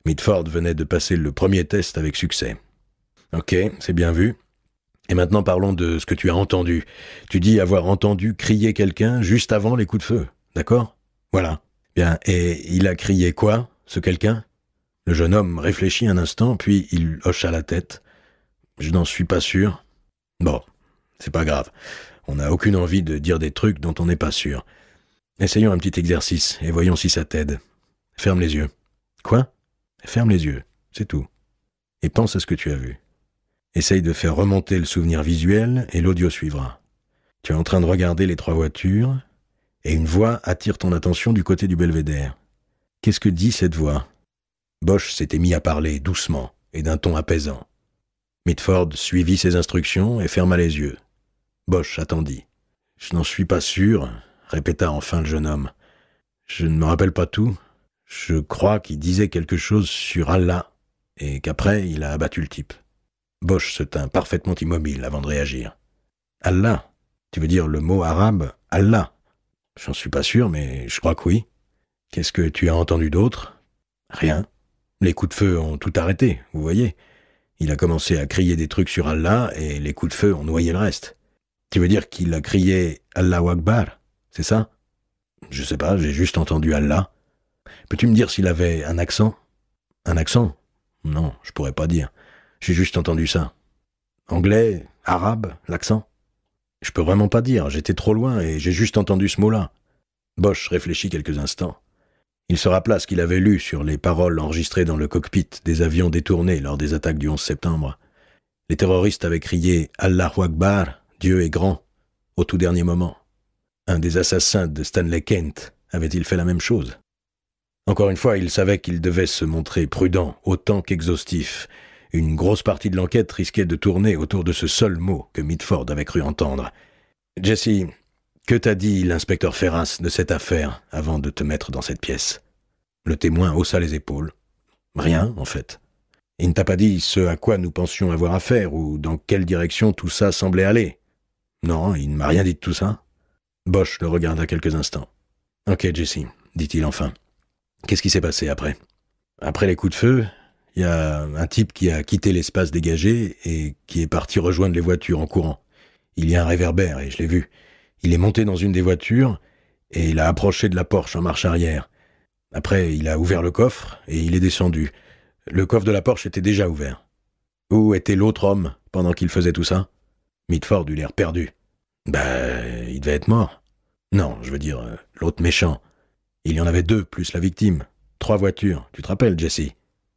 Midford venait de passer le premier test avec succès. Ok, c'est bien vu. Et maintenant parlons de ce que tu as entendu. Tu dis avoir entendu crier quelqu'un juste avant les coups de feu, d'accord Voilà. Bien, et il a crié quoi, ce quelqu'un Le jeune homme réfléchit un instant, puis il hocha la tête. Je n'en suis pas sûr. Bon, c'est pas grave. On n'a aucune envie de dire des trucs dont on n'est pas sûr. Essayons un petit exercice et voyons si ça t'aide. Ferme les yeux. Quoi Ferme les yeux, c'est tout. Et pense à ce que tu as vu. Essaye de faire remonter le souvenir visuel et l'audio suivra. Tu es en train de regarder les trois voitures et une voix attire ton attention du côté du belvédère. Qu'est-ce que dit cette voix Bosch s'était mis à parler doucement et d'un ton apaisant. Mitford suivit ses instructions et ferma les yeux. Bosch attendit. Je n'en suis pas sûr, répéta enfin le jeune homme. Je ne me rappelle pas tout, je crois qu'il disait quelque chose sur Allah, et qu'après il a abattu le type. Bosch se tint parfaitement immobile avant de réagir. Allah Tu veux dire le mot arabe Allah J'en suis pas sûr, mais je crois que oui. Qu'est-ce que tu as entendu d'autre Rien. Les coups de feu ont tout arrêté, vous voyez. Il a commencé à crier des trucs sur Allah et les coups de feu ont noyé le reste. Tu veux dire qu'il a crié Allahu Akbar, c'est ça Je sais pas, j'ai juste entendu Allah. Peux-tu me dire s'il avait un accent Un accent Non, je pourrais pas dire. J'ai juste entendu ça. Anglais, arabe, l'accent Je peux vraiment pas dire, j'étais trop loin et j'ai juste entendu ce mot-là. Bosch réfléchit quelques instants. Il se rappela ce qu'il avait lu sur les paroles enregistrées dans le cockpit des avions détournés lors des attaques du 11 septembre. Les terroristes avaient crié Allah wakbar", Dieu est grand, au tout dernier moment. Un des assassins de Stanley Kent avait-il fait la même chose encore une fois, il savait qu'il devait se montrer prudent, autant qu'exhaustif. Une grosse partie de l'enquête risquait de tourner autour de ce seul mot que Mitford avait cru entendre. Jesse, que t'a dit l'inspecteur Ferras de cette affaire avant de te mettre dans cette pièce Le témoin haussa les épaules. Rien, en fait. Il ne t'a pas dit ce à quoi nous pensions avoir affaire ou dans quelle direction tout ça semblait aller. Non, il ne m'a rien dit de tout ça. Bosch le regarda quelques instants. Ok, Jesse, dit-il enfin. Qu'est-ce qui s'est passé après Après les coups de feu, il y a un type qui a quitté l'espace dégagé et qui est parti rejoindre les voitures en courant. Il y a un réverbère et je l'ai vu. Il est monté dans une des voitures et il a approché de la Porsche en marche arrière. Après, il a ouvert le coffre et il est descendu. Le coffre de la Porsche était déjà ouvert. Où était l'autre homme pendant qu'il faisait tout ça Mitford eut l'air perdu. Bah, il devait être mort. Non, je veux dire, euh, l'autre méchant. Il y en avait deux, plus la victime. Trois voitures, tu te rappelles, Jesse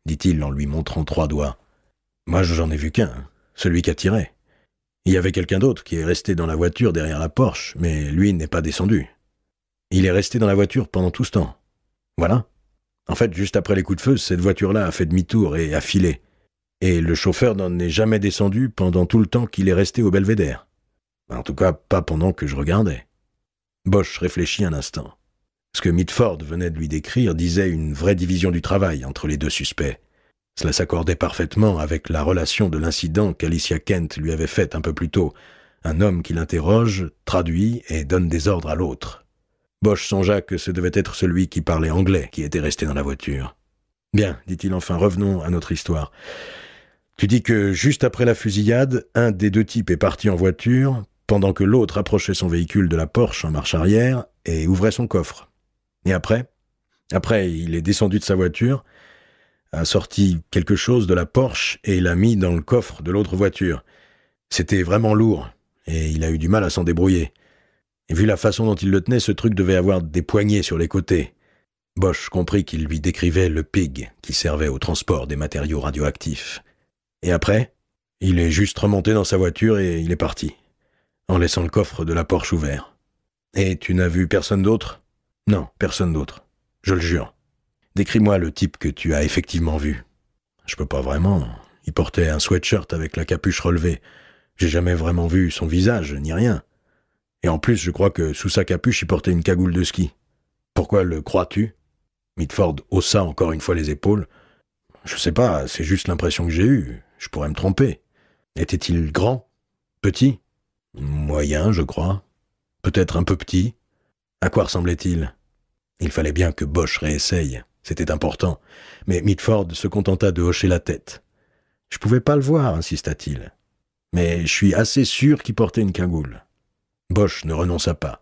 dit-il en lui montrant trois doigts. Moi, j'en ai vu qu'un, hein. celui qui a tiré. Il y avait quelqu'un d'autre qui est resté dans la voiture derrière la Porsche, mais lui n'est pas descendu. Il est resté dans la voiture pendant tout ce temps. Voilà. En fait, juste après les coups de feu, cette voiture-là a fait demi-tour et a filé. Et le chauffeur n'en est jamais descendu pendant tout le temps qu'il est resté au belvédère. En tout cas, pas pendant que je regardais. Bosch réfléchit un instant. Ce que Mitford venait de lui décrire disait une vraie division du travail entre les deux suspects. Cela s'accordait parfaitement avec la relation de l'incident qu'Alicia Kent lui avait faite un peu plus tôt. Un homme qui l'interroge, traduit et donne des ordres à l'autre. Bosch songea que ce devait être celui qui parlait anglais qui était resté dans la voiture. Bien, dit-il enfin, revenons à notre histoire. Tu dis que juste après la fusillade, un des deux types est parti en voiture, pendant que l'autre approchait son véhicule de la Porsche en marche arrière et ouvrait son coffre. Et après Après, il est descendu de sa voiture, a sorti quelque chose de la Porsche et l'a mis dans le coffre de l'autre voiture. C'était vraiment lourd, et il a eu du mal à s'en débrouiller. Et vu la façon dont il le tenait, ce truc devait avoir des poignées sur les côtés. Bosch comprit qu'il lui décrivait le pig qui servait au transport des matériaux radioactifs. Et après, il est juste remonté dans sa voiture et il est parti, en laissant le coffre de la Porsche ouvert. Et tu n'as vu personne d'autre non, personne d'autre. Je le jure. Décris-moi le type que tu as effectivement vu. Je peux pas vraiment. Il portait un sweatshirt avec la capuche relevée. J'ai jamais vraiment vu son visage, ni rien. Et en plus, je crois que sous sa capuche, il portait une cagoule de ski. Pourquoi le crois-tu Mitford haussa encore une fois les épaules. Je sais pas, c'est juste l'impression que j'ai eue. Je pourrais me tromper. Était-il grand Petit Moyen, je crois. Peut-être un peu petit. À quoi ressemblait-il Il fallait bien que Bosch réessaye, c'était important, mais Mitford se contenta de hocher la tête. Je pouvais pas le voir, insista-t-il. Mais je suis assez sûr qu'il portait une cagoule. Bosch ne renonça pas.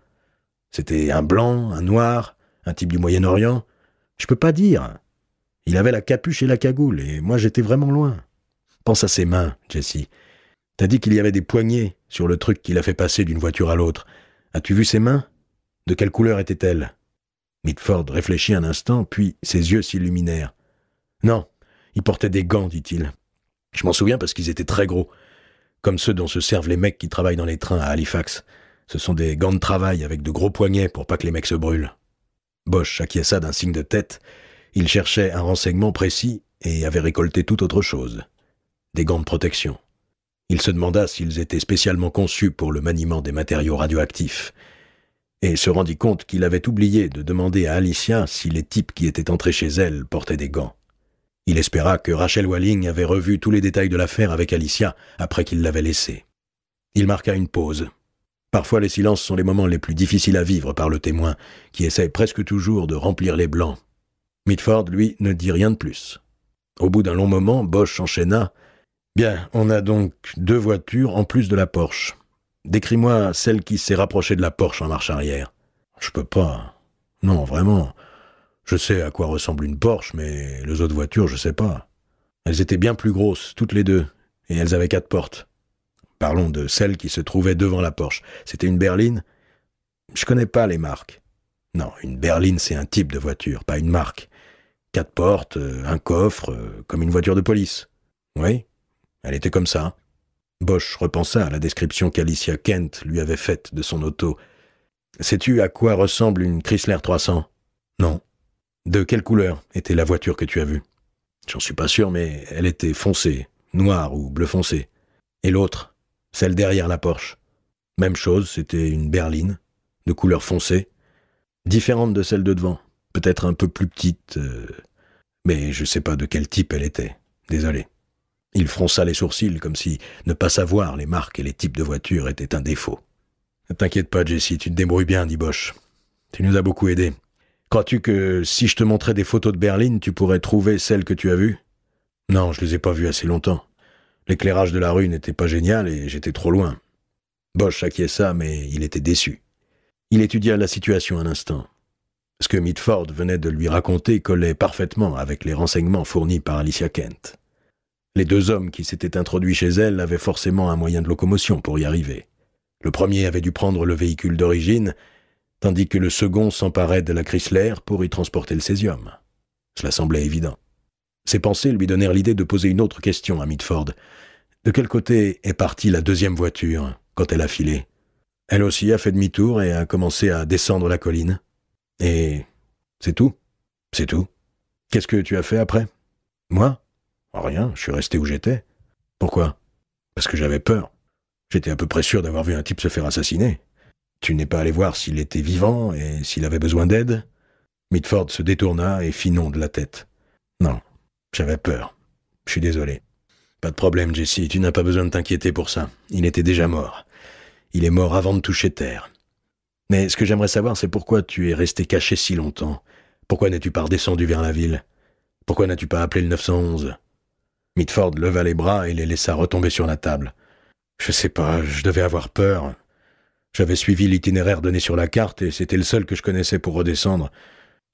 C'était un blanc, un noir, un type du Moyen-Orient. Je peux pas dire. Il avait la capuche et la cagoule, et moi j'étais vraiment loin. Pense à ses mains, Jessie. T'as dit qu'il y avait des poignées sur le truc qu'il a fait passer d'une voiture à l'autre. As-tu vu ses mains de quelle couleur était-elle Mitford réfléchit un instant, puis ses yeux s'illuminèrent. Non, il portait des gants, dit-il. Je m'en souviens parce qu'ils étaient très gros, comme ceux dont se servent les mecs qui travaillent dans les trains à Halifax. Ce sont des gants de travail avec de gros poignets pour pas que les mecs se brûlent. Bosch acquiesça d'un signe de tête. Il cherchait un renseignement précis et avait récolté tout autre chose. Des gants de protection. Il se demanda s'ils étaient spécialement conçus pour le maniement des matériaux radioactifs et se rendit compte qu'il avait oublié de demander à Alicia si les types qui étaient entrés chez elle portaient des gants. Il espéra que Rachel Walling avait revu tous les détails de l'affaire avec Alicia après qu'il l'avait laissée. Il marqua une pause. Parfois les silences sont les moments les plus difficiles à vivre par le témoin, qui essaie presque toujours de remplir les blancs. Mitford, lui, ne dit rien de plus. Au bout d'un long moment, Bosch enchaîna. Bien, on a donc deux voitures en plus de la Porsche. Décris-moi celle qui s'est rapprochée de la Porsche en marche arrière. Je peux pas. Non, vraiment. Je sais à quoi ressemble une Porsche, mais les autres voitures, je sais pas. Elles étaient bien plus grosses, toutes les deux, et elles avaient quatre portes. Parlons de celle qui se trouvait devant la Porsche. C'était une berline Je connais pas les marques. Non, une berline, c'est un type de voiture, pas une marque. Quatre portes, euh, un coffre, euh, comme une voiture de police. Oui, elle était comme ça. Bosch repensa à la description qu'Alicia Kent lui avait faite de son auto. Sais-tu à quoi ressemble une Chrysler 300 Non. De quelle couleur était la voiture que tu as vue J'en suis pas sûr, mais elle était foncée, noire ou bleu foncé. Et l'autre, celle derrière la Porsche. Même chose, c'était une berline, de couleur foncée, différente de celle de devant, peut-être un peu plus petite, euh, mais je sais pas de quel type elle était. Désolé. Il fronça les sourcils comme si ne pas savoir les marques et les types de voitures était un défaut. Ne T'inquiète pas, Jessie, tu te débrouilles bien, dit Bosch. Tu nous as beaucoup aidés. Crois-tu que si je te montrais des photos de Berlin, tu pourrais trouver celles que tu as vues Non, je les ai pas vues assez longtemps. L'éclairage de la rue n'était pas génial et j'étais trop loin. Bosch acquiesça, mais il était déçu. Il étudia la situation un instant. Ce que Mitford venait de lui raconter collait parfaitement avec les renseignements fournis par Alicia Kent. Les deux hommes qui s'étaient introduits chez elle avaient forcément un moyen de locomotion pour y arriver. Le premier avait dû prendre le véhicule d'origine, tandis que le second s'emparait de la Chrysler pour y transporter le césium. Cela semblait évident. Ses pensées lui donnèrent l'idée de poser une autre question à Mitford. De quel côté est partie la deuxième voiture quand elle a filé Elle aussi a fait demi-tour et a commencé à descendre la colline. Et c'est tout C'est tout. Qu'est-ce que tu as fait après Moi Rien, je suis resté où j'étais. Pourquoi Parce que j'avais peur. J'étais à peu près sûr d'avoir vu un type se faire assassiner. Tu n'es pas allé voir s'il était vivant et s'il avait besoin d'aide Mitford se détourna et fit non de la tête. Non, j'avais peur. Je suis désolé. Pas de problème, Jessie, tu n'as pas besoin de t'inquiéter pour ça. Il était déjà mort. Il est mort avant de toucher terre. Mais ce que j'aimerais savoir, c'est pourquoi tu es resté caché si longtemps. Pourquoi n'es-tu pas redescendu vers la ville Pourquoi n'as-tu pas appelé le 911 Mitford leva les bras et les laissa retomber sur la table. Je sais pas, je devais avoir peur. J'avais suivi l'itinéraire donné sur la carte et c'était le seul que je connaissais pour redescendre.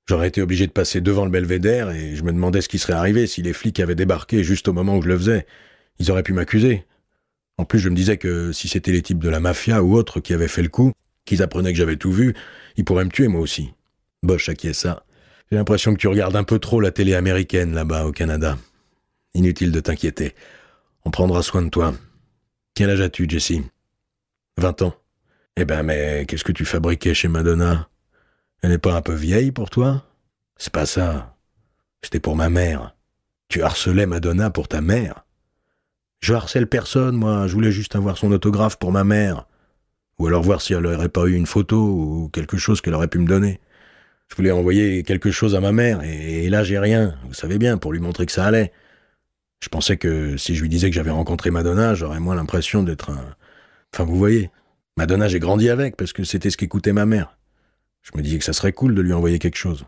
J'aurais été obligé de passer devant le belvédère et je me demandais ce qui serait arrivé si les flics avaient débarqué juste au moment où je le faisais. Ils auraient pu m'accuser. En plus, je me disais que si c'était les types de la mafia ou autres qui avaient fait le coup, qu'ils apprenaient que j'avais tout vu, ils pourraient me tuer moi aussi. Bosch ça J'ai l'impression que tu regardes un peu trop la télé américaine là-bas au Canada. Inutile de t'inquiéter. On prendra soin de toi. Quel âge as-tu, Jessie Vingt ans. Eh ben, mais qu'est-ce que tu fabriquais chez Madonna Elle n'est pas un peu vieille pour toi C'est pas ça. C'était pour ma mère. Tu harcelais Madonna pour ta mère. Je harcèle personne, moi. Je voulais juste avoir son autographe pour ma mère. Ou alors voir si elle n'aurait pas eu une photo ou quelque chose qu'elle aurait pu me donner. Je voulais envoyer quelque chose à ma mère, et, et là j'ai rien, vous savez bien, pour lui montrer que ça allait. Je pensais que si je lui disais que j'avais rencontré Madonna, j'aurais moins l'impression d'être un... Enfin, vous voyez, Madonna, j'ai grandi avec, parce que c'était ce qu'écoutait ma mère. Je me disais que ça serait cool de lui envoyer quelque chose.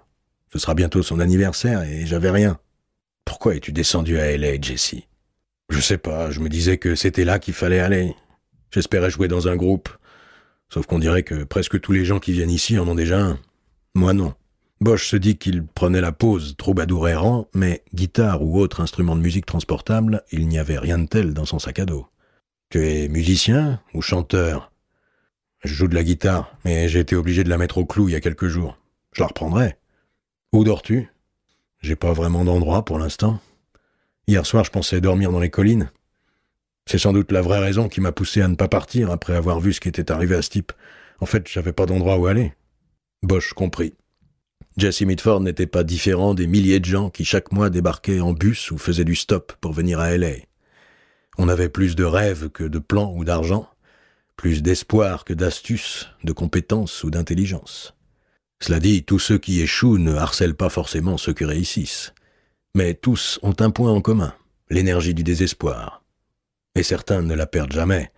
Ce sera bientôt son anniversaire et j'avais rien. Pourquoi es-tu descendu à LA, Jessie Je sais pas, je me disais que c'était là qu'il fallait aller. J'espérais jouer dans un groupe. Sauf qu'on dirait que presque tous les gens qui viennent ici en ont déjà un. Moi non. Bosch se dit qu'il prenait la pause troubadour errant, mais guitare ou autre instrument de musique transportable, il n'y avait rien de tel dans son sac à dos. Tu es musicien ou chanteur Je joue de la guitare, mais j'ai été obligé de la mettre au clou il y a quelques jours. Je la reprendrai. Où dors-tu J'ai pas vraiment d'endroit pour l'instant. Hier soir, je pensais dormir dans les collines. C'est sans doute la vraie raison qui m'a poussé à ne pas partir après avoir vu ce qui était arrivé à ce type. En fait, j'avais pas d'endroit où aller. Bosch comprit. Jesse Mitford n'était pas différent des milliers de gens qui chaque mois débarquaient en bus ou faisaient du stop pour venir à LA. On avait plus de rêves que de plans ou d'argent, plus d'espoir que d'astuces, de compétences ou d'intelligence. Cela dit, tous ceux qui échouent ne harcèlent pas forcément ceux qui réussissent. Mais tous ont un point en commun, l'énergie du désespoir. Et certains ne la perdent jamais,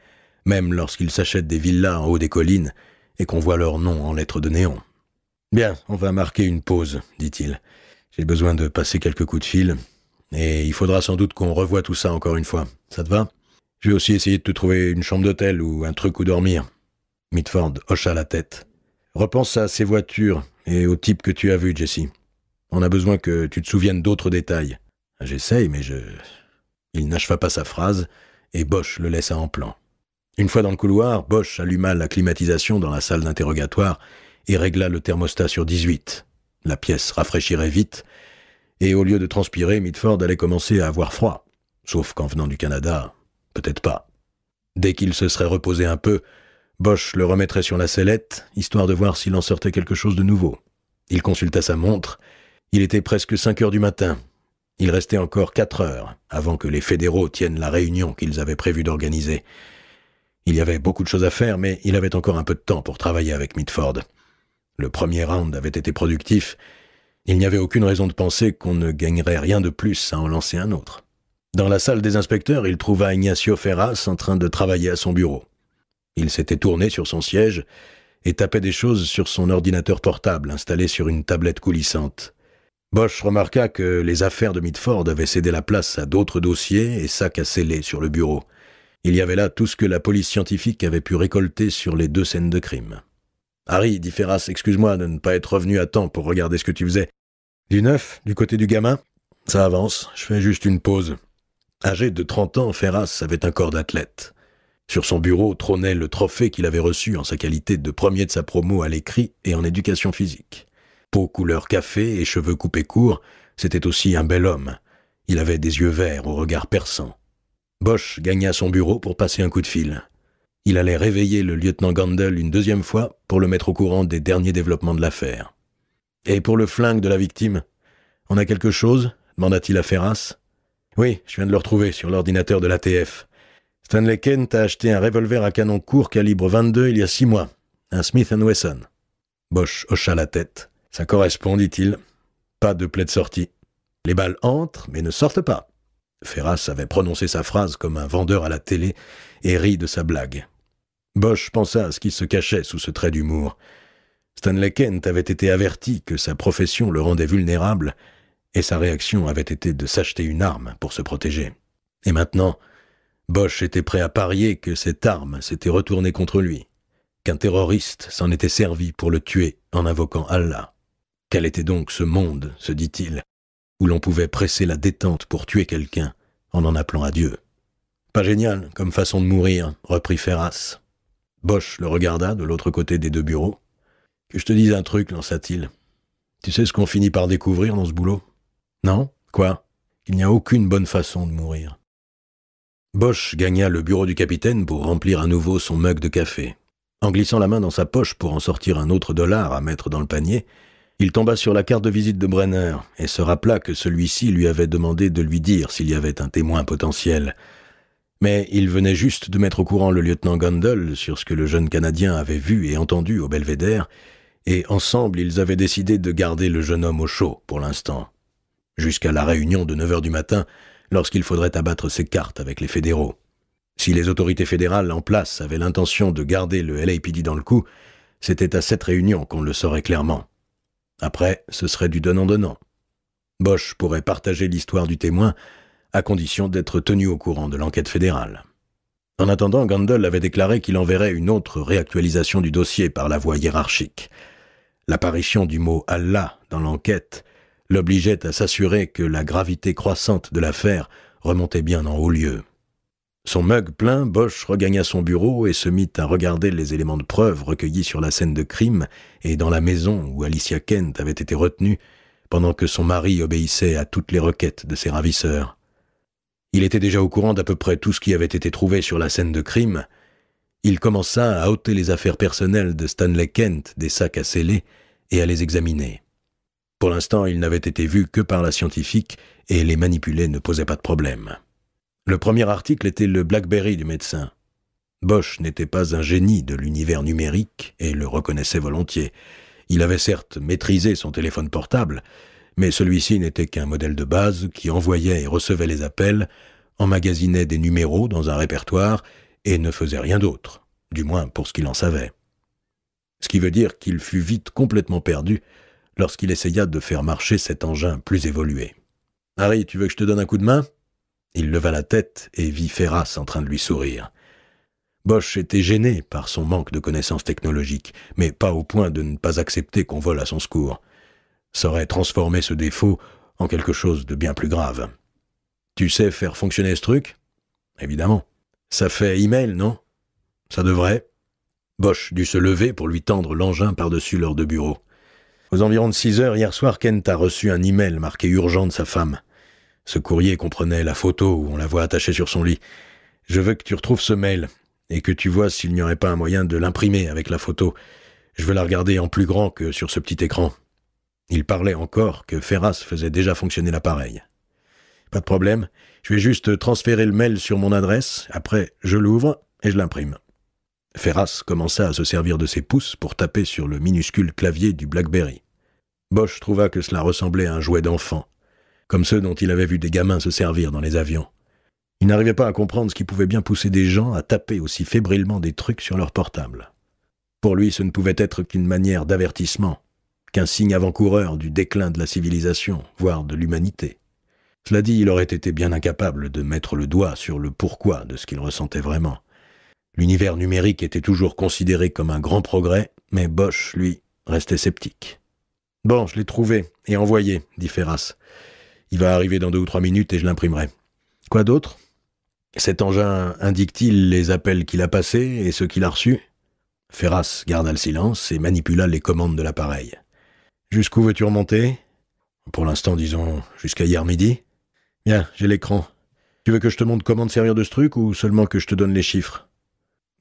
même lorsqu'ils s'achètent des villas en haut des collines et qu'on voit leur nom en lettres de néon. Bien, on va marquer une pause, dit-il. J'ai besoin de passer quelques coups de fil, et il faudra sans doute qu'on revoie tout ça encore une fois. Ça te va Je vais aussi essayer de te trouver une chambre d'hôtel ou un truc où dormir. Mitford hocha la tête. Repense à ces voitures et au type que tu as vu, Jesse. On a besoin que tu te souviennes d'autres détails. J'essaye, mais je... Il n'acheva pas sa phrase, et Bosch le laissa en plan. Une fois dans le couloir, Bosch alluma la climatisation dans la salle d'interrogatoire et régla le thermostat sur 18. La pièce rafraîchirait vite, et au lieu de transpirer, Mitford allait commencer à avoir froid. Sauf qu'en venant du Canada, peut-être pas. Dès qu'il se serait reposé un peu, Bosch le remettrait sur la sellette, histoire de voir s'il en sortait quelque chose de nouveau. Il consulta sa montre. Il était presque 5 heures du matin. Il restait encore 4 heures avant que les fédéraux tiennent la réunion qu'ils avaient prévu d'organiser. Il y avait beaucoup de choses à faire, mais il avait encore un peu de temps pour travailler avec Mitford. Le premier round avait été productif. Il n'y avait aucune raison de penser qu'on ne gagnerait rien de plus à en lancer un autre. Dans la salle des inspecteurs, il trouva Ignacio Ferras en train de travailler à son bureau. Il s'était tourné sur son siège et tapait des choses sur son ordinateur portable installé sur une tablette coulissante. Bosch remarqua que les affaires de Mitford avaient cédé la place à d'autres dossiers et sacs à sceller sur le bureau. Il y avait là tout ce que la police scientifique avait pu récolter sur les deux scènes de crime. Harry, dit Ferras, excuse-moi de ne pas être revenu à temps pour regarder ce que tu faisais. Du neuf, du côté du gamin Ça avance, je fais juste une pause. Âgé de 30 ans, Ferras avait un corps d'athlète. Sur son bureau trônait le trophée qu'il avait reçu en sa qualité de premier de sa promo à l'écrit et en éducation physique. Peau couleur café et cheveux coupés courts, c'était aussi un bel homme. Il avait des yeux verts au regard perçant. Bosch gagna son bureau pour passer un coup de fil il allait réveiller le lieutenant Gandel une deuxième fois pour le mettre au courant des derniers développements de l'affaire. Et pour le flingue de la victime On a quelque chose demanda-t-il à Ferras. Oui, je viens de le retrouver sur l'ordinateur de l'ATF. Stanley Kent a acheté un revolver à canon court calibre 22 il y a six mois, un Smith Wesson. Bosch hocha la tête. Ça correspond, dit-il. Pas de plaie de sortie. Les balles entrent, mais ne sortent pas. Ferras avait prononcé sa phrase comme un vendeur à la télé et rit de sa blague. Bosch pensa à ce qui se cachait sous ce trait d'humour. Stanley Kent avait été averti que sa profession le rendait vulnérable, et sa réaction avait été de s'acheter une arme pour se protéger. Et maintenant, Bosch était prêt à parier que cette arme s'était retournée contre lui, qu'un terroriste s'en était servi pour le tuer en invoquant Allah. Quel était donc ce monde, se dit-il, où l'on pouvait presser la détente pour tuer quelqu'un en en appelant à Dieu Pas génial comme façon de mourir, reprit Ferras. Bosch le regarda de l'autre côté des deux bureaux. Que je te dise un truc, lança-t-il. Tu sais ce qu'on finit par découvrir dans ce boulot Non Quoi Il n'y a aucune bonne façon de mourir. Bosch gagna le bureau du capitaine pour remplir à nouveau son mug de café. En glissant la main dans sa poche pour en sortir un autre dollar à mettre dans le panier, il tomba sur la carte de visite de Brenner et se rappela que celui-ci lui avait demandé de lui dire s'il y avait un témoin potentiel mais il venait juste de mettre au courant le lieutenant Gundle sur ce que le jeune Canadien avait vu et entendu au belvédère, et ensemble ils avaient décidé de garder le jeune homme au chaud pour l'instant, jusqu'à la réunion de 9 heures du matin, lorsqu'il faudrait abattre ses cartes avec les fédéraux. Si les autorités fédérales en place avaient l'intention de garder le LAPD dans le coup, c'était à cette réunion qu'on le saurait clairement. Après, ce serait du donnant-donnant. Bosch pourrait partager l'histoire du témoin à condition d'être tenu au courant de l'enquête fédérale. En attendant, Gandol avait déclaré qu'il enverrait une autre réactualisation du dossier par la voie hiérarchique. L'apparition du mot Allah dans l'enquête l'obligeait à s'assurer que la gravité croissante de l'affaire remontait bien en haut lieu. Son mug plein, Bosch regagna son bureau et se mit à regarder les éléments de preuve recueillis sur la scène de crime et dans la maison où Alicia Kent avait été retenue, pendant que son mari obéissait à toutes les requêtes de ses ravisseurs. Il était déjà au courant d'à peu près tout ce qui avait été trouvé sur la scène de crime. Il commença à ôter les affaires personnelles de Stanley Kent des sacs à sceller et à les examiner. Pour l'instant, ils n'avaient été vus que par la scientifique et les manipuler ne posait pas de problème. Le premier article était le Blackberry du médecin. Bosch n'était pas un génie de l'univers numérique et le reconnaissait volontiers. Il avait certes maîtrisé son téléphone portable, mais celui-ci n'était qu'un modèle de base qui envoyait et recevait les appels, emmagasinait des numéros dans un répertoire et ne faisait rien d'autre, du moins pour ce qu'il en savait. Ce qui veut dire qu'il fut vite complètement perdu lorsqu'il essaya de faire marcher cet engin plus évolué. Harry, tu veux que je te donne un coup de main Il leva la tête et vit Ferras en train de lui sourire. Bosch était gêné par son manque de connaissances technologiques, mais pas au point de ne pas accepter qu'on vole à son secours saurait transformer ce défaut en quelque chose de bien plus grave. Tu sais faire fonctionner ce truc Évidemment. Ça fait email, non Ça devrait. Bosch dut se lever pour lui tendre l'engin par-dessus l'heure de bureau. Aux environs de 6 heures hier soir, Kent a reçu un email marqué urgent de sa femme. Ce courrier comprenait la photo où on la voit attachée sur son lit. Je veux que tu retrouves ce mail et que tu vois s'il n'y aurait pas un moyen de l'imprimer avec la photo. Je veux la regarder en plus grand que sur ce petit écran. Il parlait encore que Ferras faisait déjà fonctionner l'appareil. Pas de problème, je vais juste transférer le mail sur mon adresse, après je l'ouvre et je l'imprime. Ferras commença à se servir de ses pouces pour taper sur le minuscule clavier du Blackberry. Bosch trouva que cela ressemblait à un jouet d'enfant, comme ceux dont il avait vu des gamins se servir dans les avions. Il n'arrivait pas à comprendre ce qui pouvait bien pousser des gens à taper aussi fébrilement des trucs sur leur portable. Pour lui, ce ne pouvait être qu'une manière d'avertissement, qu'un signe avant-coureur du déclin de la civilisation, voire de l'humanité. Cela dit, il aurait été bien incapable de mettre le doigt sur le pourquoi de ce qu'il ressentait vraiment. L'univers numérique était toujours considéré comme un grand progrès, mais Bosch, lui, restait sceptique. Bon, je l'ai trouvé et envoyé, dit Ferras. Il va arriver dans deux ou trois minutes et je l'imprimerai. Quoi d'autre Cet engin indique-t-il les appels qu'il a passés et ceux qu'il a reçus Ferras garda le silence et manipula les commandes de l'appareil. Jusqu'où veux-tu remonter Pour l'instant, disons, jusqu'à hier midi. Bien, j'ai l'écran. Tu veux que je te montre comment te servir de ce truc ou seulement que je te donne les chiffres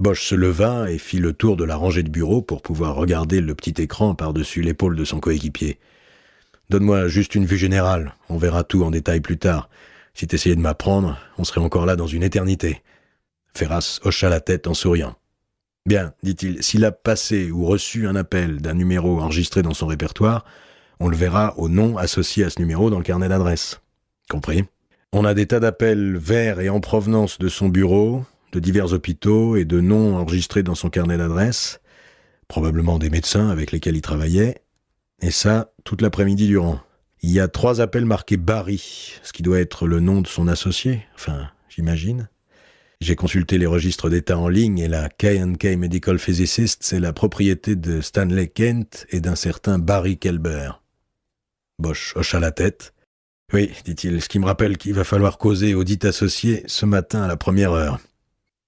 Bosch se leva et fit le tour de la rangée de bureaux pour pouvoir regarder le petit écran par-dessus l'épaule de son coéquipier. Donne-moi juste une vue générale, on verra tout en détail plus tard. Si t'essayais de m'apprendre, on serait encore là dans une éternité. Ferras hocha la tête en souriant. Bien, dit-il, s'il a passé ou reçu un appel d'un numéro enregistré dans son répertoire, on le verra au nom associé à ce numéro dans le carnet d'adresse. Compris On a des tas d'appels vers et en provenance de son bureau, de divers hôpitaux et de noms enregistrés dans son carnet d'adresse, probablement des médecins avec lesquels il travaillait, et ça toute l'après-midi durant. Il y a trois appels marqués Barry, ce qui doit être le nom de son associé, enfin, j'imagine. J'ai consulté les registres d'État en ligne et la K&K Medical Physicist, c'est la propriété de Stanley Kent et d'un certain Barry Kelber. Bosch hocha la tête. Oui, dit-il, ce qui me rappelle qu'il va falloir causer audit associé ce matin à la première heure.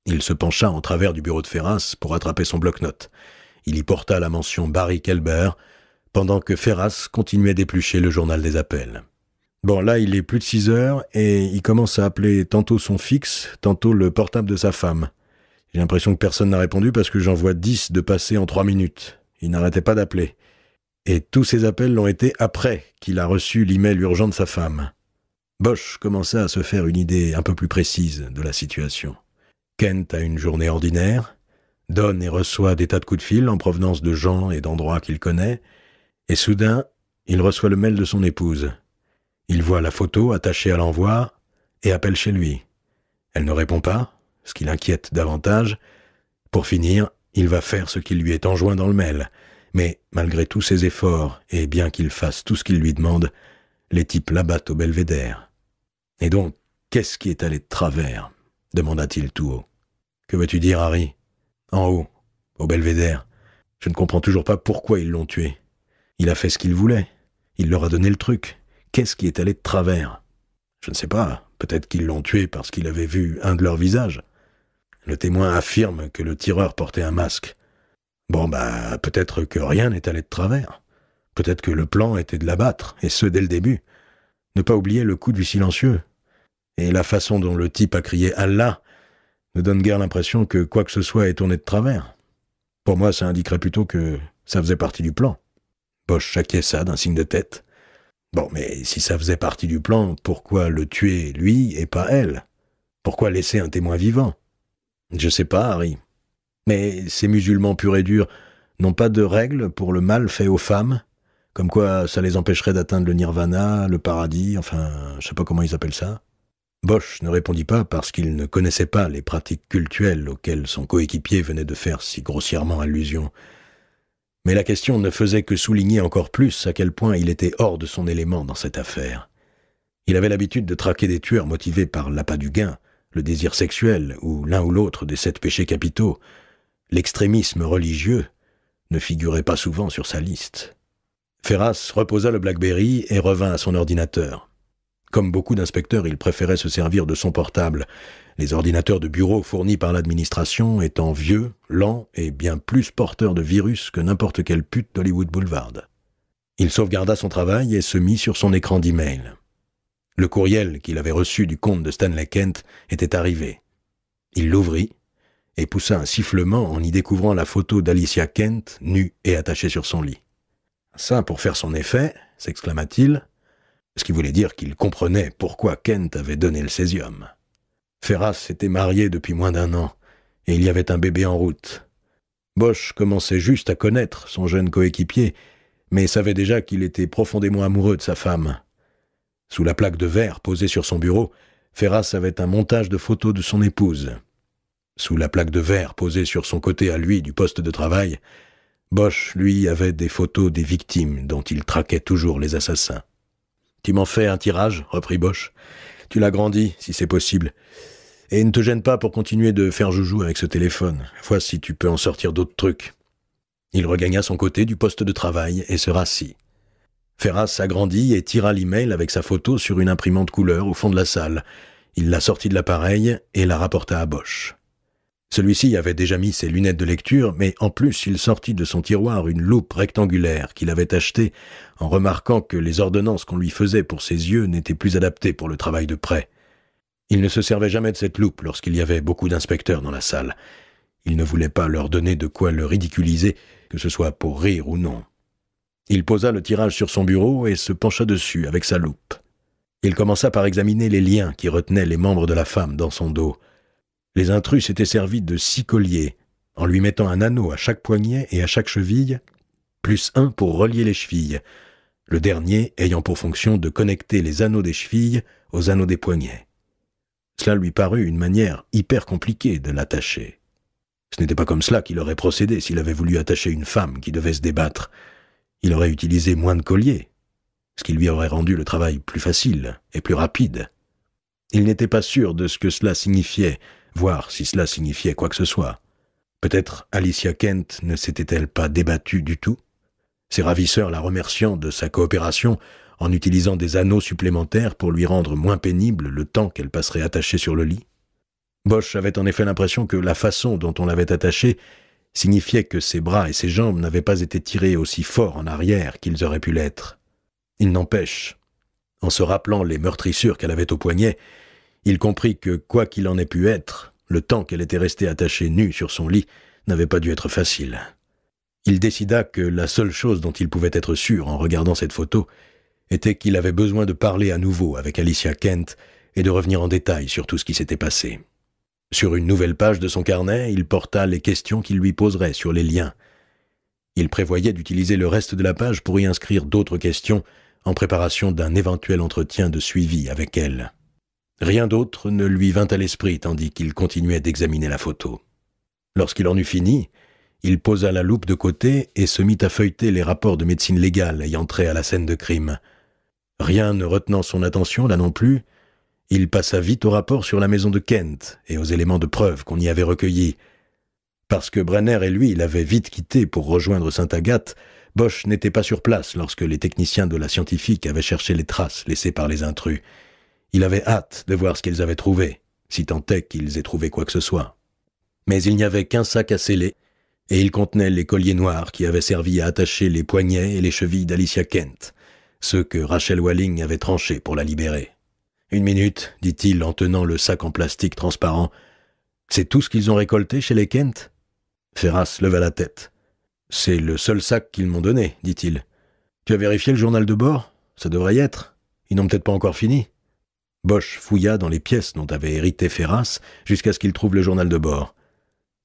Il se pencha en travers du bureau de Ferras pour attraper son bloc-notes. Il y porta la mention Barry Kelber, pendant que Ferras continuait d'éplucher le journal des appels. Bon, là, il est plus de 6 heures et il commence à appeler tantôt son fixe, tantôt le portable de sa femme. J'ai l'impression que personne n'a répondu parce que j'en vois 10 de passer en 3 minutes. Il n'arrêtait pas d'appeler. Et tous ces appels l'ont été après qu'il a reçu l'email urgent de sa femme. Bosch commença à se faire une idée un peu plus précise de la situation. Kent a une journée ordinaire, donne et reçoit des tas de coups de fil en provenance de gens et d'endroits qu'il connaît, et soudain, il reçoit le mail de son épouse. Il voit la photo attachée à l'envoi et appelle chez lui. Elle ne répond pas, ce qui l'inquiète davantage. Pour finir, il va faire ce qui lui est enjoint dans le mail. Mais malgré tous ses efforts, et bien qu'il fasse tout ce qu'il lui demande, les types l'abattent au belvédère. Et donc, qu'est-ce qui est allé de travers demanda-t-il tout haut. Que veux-tu dire, Harry En haut, au belvédère. Je ne comprends toujours pas pourquoi ils l'ont tué. Il a fait ce qu'il voulait. Il leur a donné le truc. Qu'est-ce qui est allé de travers Je ne sais pas, peut-être qu'ils l'ont tué parce qu'il avait vu un de leurs visages. Le témoin affirme que le tireur portait un masque. Bon, bah, peut-être que rien n'est allé de travers. Peut-être que le plan était de l'abattre, et ce dès le début. Ne pas oublier le coup du silencieux. Et la façon dont le type a crié Allah ne donne guère l'impression que quoi que ce soit est tourné de travers. Pour moi, ça indiquerait plutôt que ça faisait partie du plan. Bosch ça d'un signe de tête. Bon, mais si ça faisait partie du plan, pourquoi le tuer, lui, et pas elle Pourquoi laisser un témoin vivant Je sais pas, Harry. Mais ces musulmans purs et durs n'ont pas de règles pour le mal fait aux femmes Comme quoi ça les empêcherait d'atteindre le nirvana, le paradis, enfin, je sais pas comment ils appellent ça Bosch ne répondit pas parce qu'il ne connaissait pas les pratiques cultuelles auxquelles son coéquipier venait de faire si grossièrement allusion mais la question ne faisait que souligner encore plus à quel point il était hors de son élément dans cette affaire. Il avait l'habitude de traquer des tueurs motivés par l'appât du gain, le désir sexuel ou l'un ou l'autre des sept péchés capitaux. L'extrémisme religieux ne figurait pas souvent sur sa liste. Ferras reposa le Blackberry et revint à son ordinateur. Comme beaucoup d'inspecteurs, il préférait se servir de son portable, les ordinateurs de bureau fournis par l'administration étant vieux, lents et bien plus porteurs de virus que n'importe quelle pute d'Hollywood Boulevard. Il sauvegarda son travail et se mit sur son écran d'email. Le courriel qu'il avait reçu du compte de Stanley Kent était arrivé. Il l'ouvrit et poussa un sifflement en y découvrant la photo d'Alicia Kent, nue et attachée sur son lit. Ça, pour faire son effet, s'exclama-t-il, ce qui voulait dire qu'il comprenait pourquoi Kent avait donné le césium. Ferras s'était marié depuis moins d'un an, et il y avait un bébé en route. Bosch commençait juste à connaître son jeune coéquipier, mais savait déjà qu'il était profondément amoureux de sa femme. Sous la plaque de verre posée sur son bureau, Ferras avait un montage de photos de son épouse. Sous la plaque de verre posée sur son côté à lui du poste de travail, Bosch, lui, avait des photos des victimes dont il traquait toujours les assassins. Tu m'en fais un tirage, reprit Bosch. Tu l'agrandis, si c'est possible. Et ne te gêne pas pour continuer de faire joujou avec ce téléphone. Vois si tu peux en sortir d'autres trucs. Il regagna son côté du poste de travail et se rassit. Ferras s'agrandit et tira l'email avec sa photo sur une imprimante couleur au fond de la salle. Il la sortit de l'appareil et la rapporta à Bosch. Celui-ci avait déjà mis ses lunettes de lecture, mais en plus il sortit de son tiroir une loupe rectangulaire qu'il avait achetée en remarquant que les ordonnances qu'on lui faisait pour ses yeux n'étaient plus adaptées pour le travail de près. Il ne se servait jamais de cette loupe lorsqu'il y avait beaucoup d'inspecteurs dans la salle. Il ne voulait pas leur donner de quoi le ridiculiser, que ce soit pour rire ou non. Il posa le tirage sur son bureau et se pencha dessus avec sa loupe. Il commença par examiner les liens qui retenaient les membres de la femme dans son dos. Les intrus s'étaient servis de six colliers, en lui mettant un anneau à chaque poignet et à chaque cheville, plus un pour relier les chevilles, le dernier ayant pour fonction de connecter les anneaux des chevilles aux anneaux des poignets. Cela lui parut une manière hyper compliquée de l'attacher. Ce n'était pas comme cela qu'il aurait procédé s'il avait voulu attacher une femme qui devait se débattre. Il aurait utilisé moins de colliers, ce qui lui aurait rendu le travail plus facile et plus rapide. Il n'était pas sûr de ce que cela signifiait, voir si cela signifiait quoi que ce soit. Peut-être Alicia Kent ne s'était-elle pas débattue du tout Ses ravisseurs la remerciant de sa coopération en utilisant des anneaux supplémentaires pour lui rendre moins pénible le temps qu'elle passerait attachée sur le lit Bosch avait en effet l'impression que la façon dont on l'avait attachée signifiait que ses bras et ses jambes n'avaient pas été tirés aussi fort en arrière qu'ils auraient pu l'être. Il n'empêche, en se rappelant les meurtrissures qu'elle avait au poignet, il comprit que, quoi qu'il en ait pu être, le temps qu'elle était restée attachée nue sur son lit n'avait pas dû être facile. Il décida que la seule chose dont il pouvait être sûr en regardant cette photo était qu'il avait besoin de parler à nouveau avec Alicia Kent et de revenir en détail sur tout ce qui s'était passé. Sur une nouvelle page de son carnet, il porta les questions qu'il lui poserait sur les liens. Il prévoyait d'utiliser le reste de la page pour y inscrire d'autres questions en préparation d'un éventuel entretien de suivi avec elle. Rien d'autre ne lui vint à l'esprit tandis qu'il continuait d'examiner la photo. Lorsqu'il en eut fini, il posa la loupe de côté et se mit à feuilleter les rapports de médecine légale ayant trait à la scène de crime. Rien ne retenant son attention, là non plus, il passa vite au rapport sur la maison de Kent et aux éléments de preuve qu'on y avait recueillis. Parce que Brenner et lui l'avaient vite quitté pour rejoindre Sainte-Agathe, Bosch n'était pas sur place lorsque les techniciens de la scientifique avaient cherché les traces laissées par les intrus. Il avait hâte de voir ce qu'ils avaient trouvé, si tant est qu'ils aient trouvé quoi que ce soit. Mais il n'y avait qu'un sac à sceller, et il contenait les colliers noirs qui avaient servi à attacher les poignets et les chevilles d'Alicia Kent, ceux que Rachel Walling avait tranchés pour la libérer. Une minute, dit-il en tenant le sac en plastique transparent. C'est tout ce qu'ils ont récolté chez les Kent Ferras leva la tête. C'est le seul sac qu'ils m'ont donné, dit-il. Tu as vérifié le journal de bord Ça devrait y être. Ils n'ont peut-être pas encore fini. Bosch fouilla dans les pièces dont avait hérité Ferras jusqu'à ce qu'il trouve le journal de bord.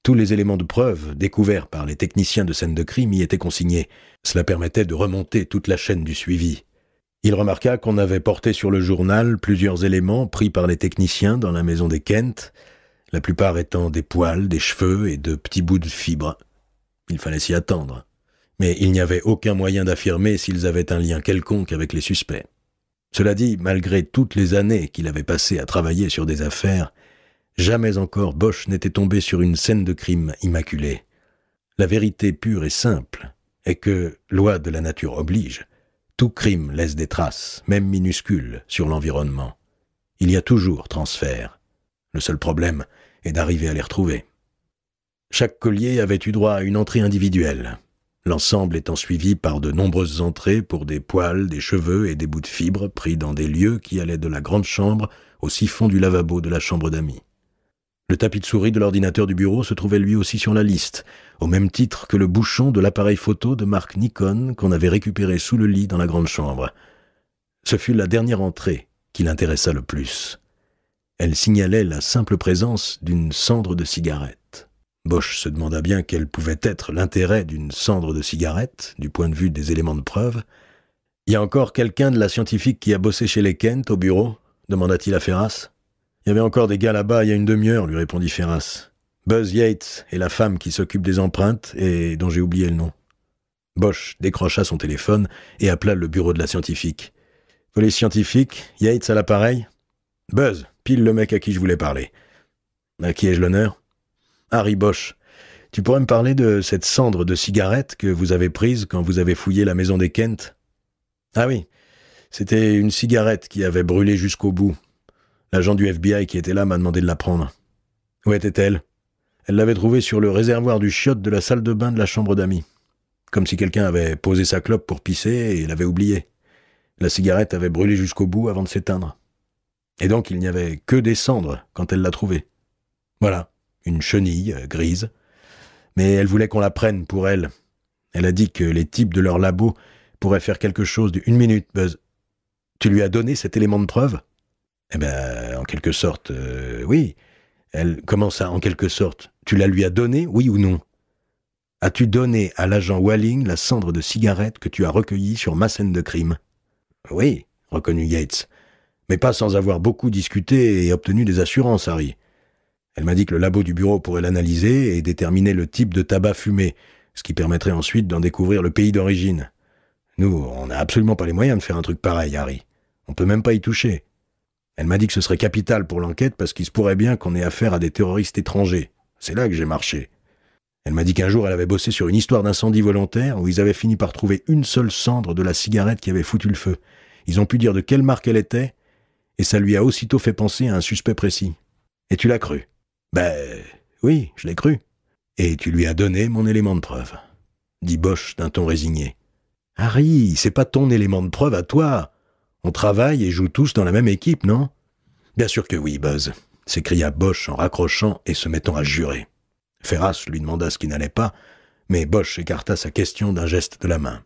Tous les éléments de preuve découverts par les techniciens de scène de crime y étaient consignés. Cela permettait de remonter toute la chaîne du suivi. Il remarqua qu'on avait porté sur le journal plusieurs éléments pris par les techniciens dans la maison des Kent, la plupart étant des poils, des cheveux et de petits bouts de fibres. Il fallait s'y attendre. Mais il n'y avait aucun moyen d'affirmer s'ils avaient un lien quelconque avec les suspects. Cela dit, malgré toutes les années qu'il avait passées à travailler sur des affaires, jamais encore Bosch n'était tombé sur une scène de crime immaculée. La vérité pure et simple est que, loi de la nature oblige, tout crime laisse des traces, même minuscules, sur l'environnement. Il y a toujours transfert. Le seul problème est d'arriver à les retrouver. Chaque collier avait eu droit à une entrée individuelle, l'ensemble étant suivi par de nombreuses entrées pour des poils, des cheveux et des bouts de fibres pris dans des lieux qui allaient de la grande chambre au siphon du lavabo de la chambre d'amis. Le tapis de souris de l'ordinateur du bureau se trouvait lui aussi sur la liste, au même titre que le bouchon de l'appareil photo de marque Nikon qu'on avait récupéré sous le lit dans la grande chambre. Ce fut la dernière entrée qui l'intéressa le plus. Elle signalait la simple présence d'une cendre de cigarette. Bosch se demanda bien quel pouvait être l'intérêt d'une cendre de cigarette, du point de vue des éléments de preuve. Il Y a encore quelqu'un de la scientifique qui a bossé chez les Kent au bureau demanda-t-il à Ferras. Il y avait encore des gars là-bas il y a une demi-heure, lui répondit Ferras. Buzz Yates est la femme qui s'occupe des empreintes et dont j'ai oublié le nom. Bosch décrocha son téléphone et appela le bureau de la scientifique. les scientifique, Yates à l'appareil Buzz, pile le mec à qui je voulais parler. À qui ai-je l'honneur Harry Bosch, tu pourrais me parler de cette cendre de cigarette que vous avez prise quand vous avez fouillé la maison des Kent Ah oui, c'était une cigarette qui avait brûlé jusqu'au bout. L'agent du FBI qui était là m'a demandé de la prendre. Où était-elle Elle l'avait trouvée sur le réservoir du chiotte de la salle de bain de la chambre d'amis. Comme si quelqu'un avait posé sa clope pour pisser et l'avait oubliée. La cigarette avait brûlé jusqu'au bout avant de s'éteindre. Et donc il n'y avait que des cendres quand elle l'a trouvée. Voilà une chenille euh, grise. Mais elle voulait qu'on la prenne pour elle. Elle a dit que les types de leur labo pourraient faire quelque chose d'une minute, Buzz. Tu lui as donné cet élément de preuve Eh bien, en quelque sorte, euh, oui. Elle commence à en quelque sorte Tu la lui as donnée, oui ou non As-tu donné à l'agent Walling la cendre de cigarette que tu as recueillie sur ma scène de crime Oui, reconnut Yates. Mais pas sans avoir beaucoup discuté et obtenu des assurances, Harry. Elle m'a dit que le labo du bureau pourrait l'analyser et déterminer le type de tabac fumé, ce qui permettrait ensuite d'en découvrir le pays d'origine. Nous, on n'a absolument pas les moyens de faire un truc pareil, Harry. On peut même pas y toucher. Elle m'a dit que ce serait capital pour l'enquête parce qu'il se pourrait bien qu'on ait affaire à des terroristes étrangers. C'est là que j'ai marché. Elle m'a dit qu'un jour elle avait bossé sur une histoire d'incendie volontaire où ils avaient fini par trouver une seule cendre de la cigarette qui avait foutu le feu. Ils ont pu dire de quelle marque elle était, et ça lui a aussitôt fait penser à un suspect précis. Et tu l'as cru. Ben oui, je l'ai cru. Et tu lui as donné mon élément de preuve, dit Bosch d'un ton résigné. Harry, c'est pas ton élément de preuve à toi. On travaille et joue tous dans la même équipe, non Bien sûr que oui, Buzz, s'écria Bosch en raccrochant et se mettant à jurer. Ferras lui demanda ce qui n'allait pas, mais Bosch écarta sa question d'un geste de la main.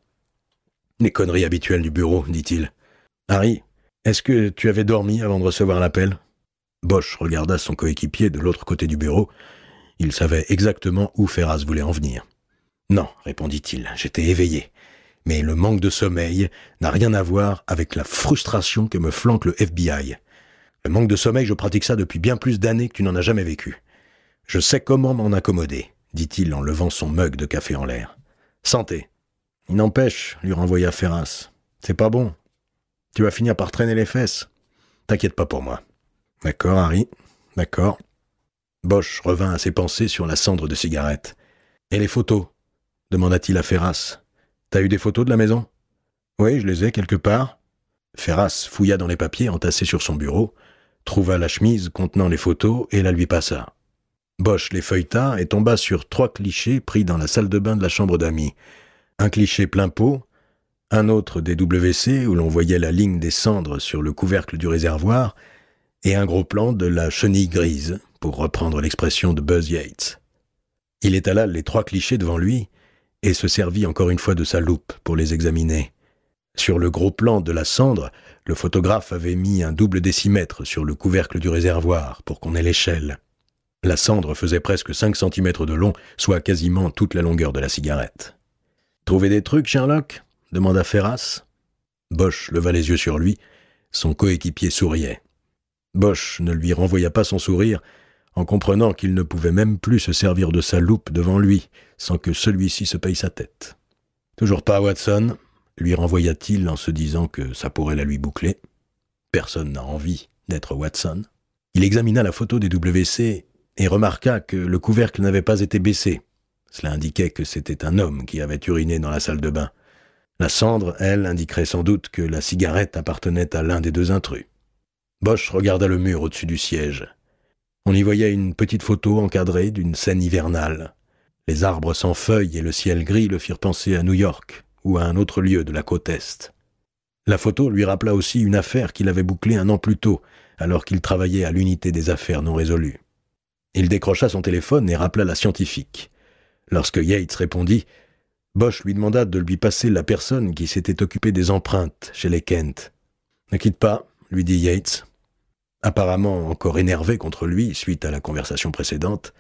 Les conneries habituelles du bureau, dit-il. Harry, est-ce que tu avais dormi avant de recevoir l'appel Bosch regarda son coéquipier de l'autre côté du bureau. Il savait exactement où Ferras voulait en venir. Non, répondit-il, j'étais éveillé. Mais le manque de sommeil n'a rien à voir avec la frustration que me flanque le FBI. Le manque de sommeil, je pratique ça depuis bien plus d'années que tu n'en as jamais vécu. Je sais comment m'en accommoder, dit-il en levant son mug de café en l'air. Santé. Il n'empêche, lui renvoya Ferras. C'est pas bon. Tu vas finir par traîner les fesses. T'inquiète pas pour moi. D'accord, Harry, d'accord. Bosch revint à ses pensées sur la cendre de cigarette. Et les photos demanda-t-il à Ferras. T'as eu des photos de la maison Oui, je les ai quelque part. Ferras fouilla dans les papiers entassés sur son bureau, trouva la chemise contenant les photos et la lui passa. Bosch les feuilleta et tomba sur trois clichés pris dans la salle de bain de la chambre d'amis. Un cliché plein pot, un autre des WC où l'on voyait la ligne des cendres sur le couvercle du réservoir, et un gros plan de la chenille grise, pour reprendre l'expression de Buzz Yates. Il étala les trois clichés devant lui et se servit encore une fois de sa loupe pour les examiner. Sur le gros plan de la cendre, le photographe avait mis un double décimètre sur le couvercle du réservoir pour qu'on ait l'échelle. La cendre faisait presque 5 cm de long, soit quasiment toute la longueur de la cigarette. Trouvez des trucs, Sherlock demanda Ferras. Bosch leva les yeux sur lui. Son coéquipier souriait. Bosch ne lui renvoya pas son sourire, en comprenant qu'il ne pouvait même plus se servir de sa loupe devant lui, sans que celui-ci se paye sa tête. Toujours pas, Watson lui renvoya-t-il en se disant que ça pourrait la lui boucler. Personne n'a envie d'être Watson. Il examina la photo des WC et remarqua que le couvercle n'avait pas été baissé. Cela indiquait que c'était un homme qui avait uriné dans la salle de bain. La cendre, elle, indiquerait sans doute que la cigarette appartenait à l'un des deux intrus. Bosch regarda le mur au-dessus du siège. On y voyait une petite photo encadrée d'une scène hivernale. Les arbres sans feuilles et le ciel gris le firent penser à New York ou à un autre lieu de la côte Est. La photo lui rappela aussi une affaire qu'il avait bouclée un an plus tôt, alors qu'il travaillait à l'unité des affaires non résolues. Il décrocha son téléphone et rappela la scientifique. Lorsque Yates répondit, Bosch lui demanda de lui passer la personne qui s'était occupée des empreintes chez les Kent. Ne quitte pas, lui dit Yates, Apparemment encore énervé contre lui suite à la conversation précédente,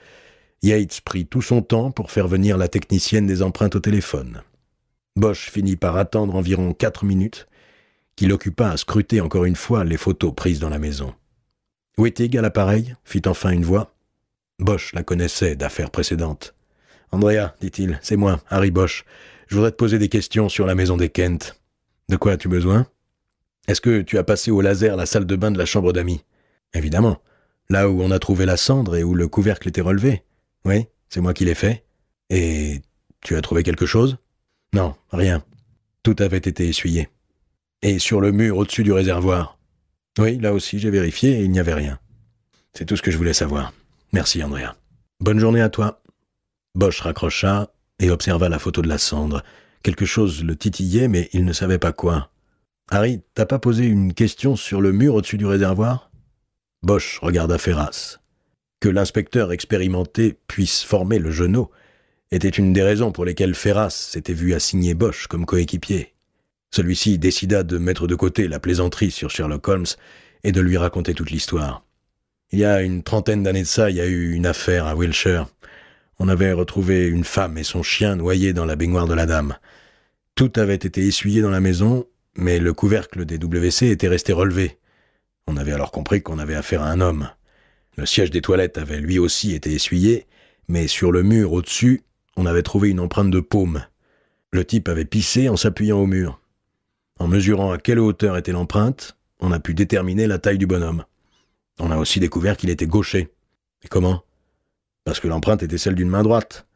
Yates prit tout son temps pour faire venir la technicienne des empreintes au téléphone. Bosch finit par attendre environ quatre minutes, qu'il occupa à scruter encore une fois les photos prises dans la maison. Wittig, à l'appareil, fit enfin une voix. Bosch la connaissait d'affaires précédentes. Andrea, dit-il, c'est moi, Harry Bosch. Je voudrais te poser des questions sur la maison des Kent. De quoi as-tu besoin Est-ce que tu as passé au laser la salle de bain de la chambre d'amis Évidemment. Là où on a trouvé la cendre et où le couvercle était relevé. Oui, c'est moi qui l'ai fait. Et tu as trouvé quelque chose Non, rien. Tout avait été essuyé. Et sur le mur au-dessus du réservoir Oui, là aussi j'ai vérifié et il n'y avait rien. C'est tout ce que je voulais savoir. Merci Andrea. Bonne journée à toi. Bosch raccrocha et observa la photo de la cendre. Quelque chose le titillait, mais il ne savait pas quoi. Harry, t'as pas posé une question sur le mur au-dessus du réservoir Bosch regarda Ferras. Que l'inspecteur expérimenté puisse former le genou était une des raisons pour lesquelles Ferras s'était vu assigner Bosch comme coéquipier. Celui-ci décida de mettre de côté la plaisanterie sur Sherlock Holmes et de lui raconter toute l'histoire. Il y a une trentaine d'années de ça, il y a eu une affaire à Wilshire. On avait retrouvé une femme et son chien noyés dans la baignoire de la dame. Tout avait été essuyé dans la maison, mais le couvercle des WC était resté relevé, on avait alors compris qu'on avait affaire à un homme. Le siège des toilettes avait lui aussi été essuyé, mais sur le mur au-dessus, on avait trouvé une empreinte de paume. Le type avait pissé en s'appuyant au mur. En mesurant à quelle hauteur était l'empreinte, on a pu déterminer la taille du bonhomme. On a aussi découvert qu'il était gaucher. Et comment Parce que l'empreinte était celle d'une main droite.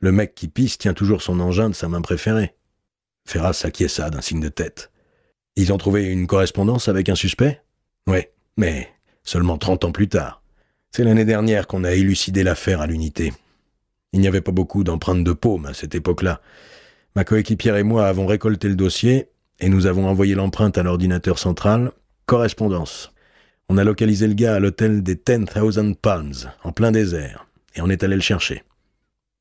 Le mec qui pisse tient toujours son engin de sa main préférée. Ferras acquiesça d'un signe de tête. Ils ont trouvé une correspondance avec un suspect oui, mais seulement 30 ans plus tard. C'est l'année dernière qu'on a élucidé l'affaire à l'unité. Il n'y avait pas beaucoup d'empreintes de paume à cette époque-là. Ma coéquipière et moi avons récolté le dossier et nous avons envoyé l'empreinte à l'ordinateur central. Correspondance. On a localisé le gars à l'hôtel des Thousand Palms, en plein désert, et on est allé le chercher.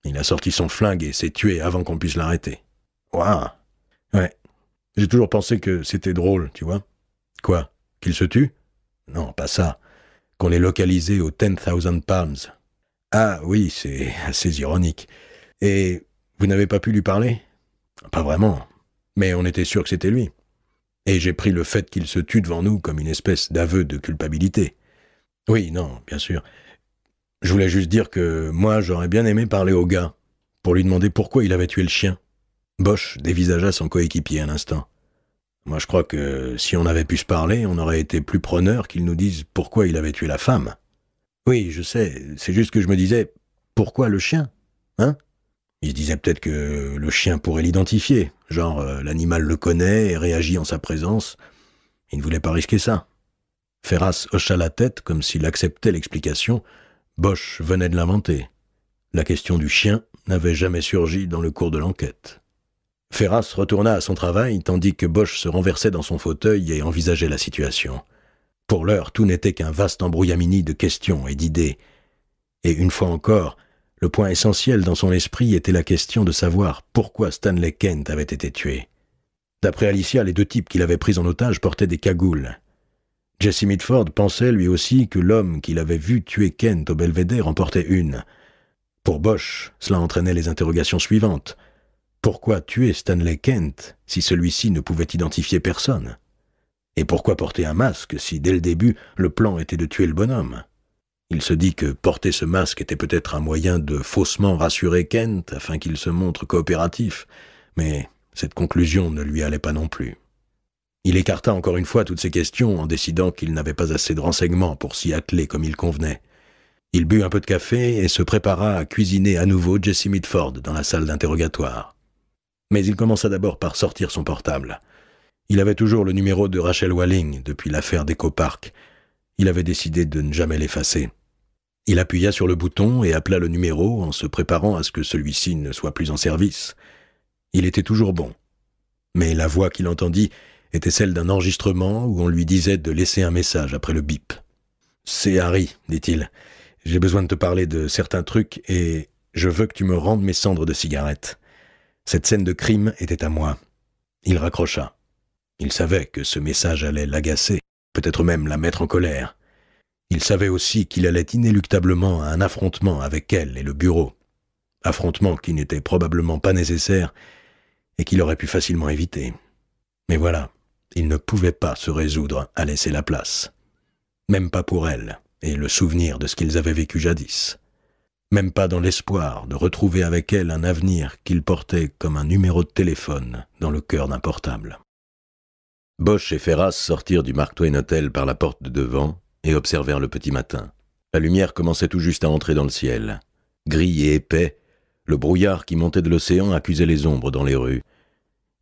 Il a sorti son flingue et s'est tué avant qu'on puisse l'arrêter. Waouh Ouais. J'ai toujours pensé que c'était drôle, tu vois. Quoi Qu'il se tue non, pas ça. Qu'on l'ait localisé aux Thousand Palms. Ah oui, c'est assez ironique. Et vous n'avez pas pu lui parler Pas vraiment. Mais on était sûr que c'était lui. Et j'ai pris le fait qu'il se tue devant nous comme une espèce d'aveu de culpabilité. Oui, non, bien sûr. Je voulais juste dire que moi, j'aurais bien aimé parler au gars, pour lui demander pourquoi il avait tué le chien. Bosch dévisagea son coéquipier un instant. Moi, je crois que si on avait pu se parler, on aurait été plus preneur qu'il nous dise pourquoi il avait tué la femme. Oui, je sais, c'est juste que je me disais, pourquoi le chien Hein Il se disait peut-être que le chien pourrait l'identifier, genre euh, l'animal le connaît et réagit en sa présence. Il ne voulait pas risquer ça. Ferras hocha la tête comme s'il acceptait l'explication. Bosch venait de l'inventer. La question du chien n'avait jamais surgi dans le cours de l'enquête. Ferras retourna à son travail tandis que Bosch se renversait dans son fauteuil et envisageait la situation. Pour l'heure, tout n'était qu'un vaste embrouillamini de questions et d'idées. Et une fois encore, le point essentiel dans son esprit était la question de savoir pourquoi Stanley Kent avait été tué. D'après Alicia, les deux types qu'il avait pris en otage portaient des cagoules. Jesse Mitford pensait lui aussi que l'homme qu'il avait vu tuer Kent au belvédère en portait une. Pour Bosch, cela entraînait les interrogations suivantes. Pourquoi tuer Stanley Kent si celui-ci ne pouvait identifier personne Et pourquoi porter un masque si dès le début le plan était de tuer le bonhomme Il se dit que porter ce masque était peut-être un moyen de faussement rassurer Kent afin qu'il se montre coopératif, mais cette conclusion ne lui allait pas non plus. Il écarta encore une fois toutes ces questions en décidant qu'il n'avait pas assez de renseignements pour s'y atteler comme il convenait. Il but un peu de café et se prépara à cuisiner à nouveau Jesse Mitford dans la salle d'interrogatoire mais il commença d'abord par sortir son portable. Il avait toujours le numéro de Rachel Walling depuis l'affaire d'EcoPark. Il avait décidé de ne jamais l'effacer. Il appuya sur le bouton et appela le numéro en se préparant à ce que celui-ci ne soit plus en service. Il était toujours bon. Mais la voix qu'il entendit était celle d'un enregistrement où on lui disait de laisser un message après le bip. C'est Harry, dit-il. J'ai besoin de te parler de certains trucs et je veux que tu me rendes mes cendres de cigarettes. Cette scène de crime était à moi. Il raccrocha. Il savait que ce message allait l'agacer, peut-être même la mettre en colère. Il savait aussi qu'il allait inéluctablement à un affrontement avec elle et le bureau. Affrontement qui n'était probablement pas nécessaire et qu'il aurait pu facilement éviter. Mais voilà, il ne pouvait pas se résoudre à laisser la place. Même pas pour elle et le souvenir de ce qu'ils avaient vécu jadis même pas dans l'espoir de retrouver avec elle un avenir qu'il portait comme un numéro de téléphone dans le cœur d'un portable. Bosch et Ferras sortirent du Mark Twain Hotel par la porte de devant et observèrent le petit matin. La lumière commençait tout juste à entrer dans le ciel. Gris et épais, le brouillard qui montait de l'océan accusait les ombres dans les rues.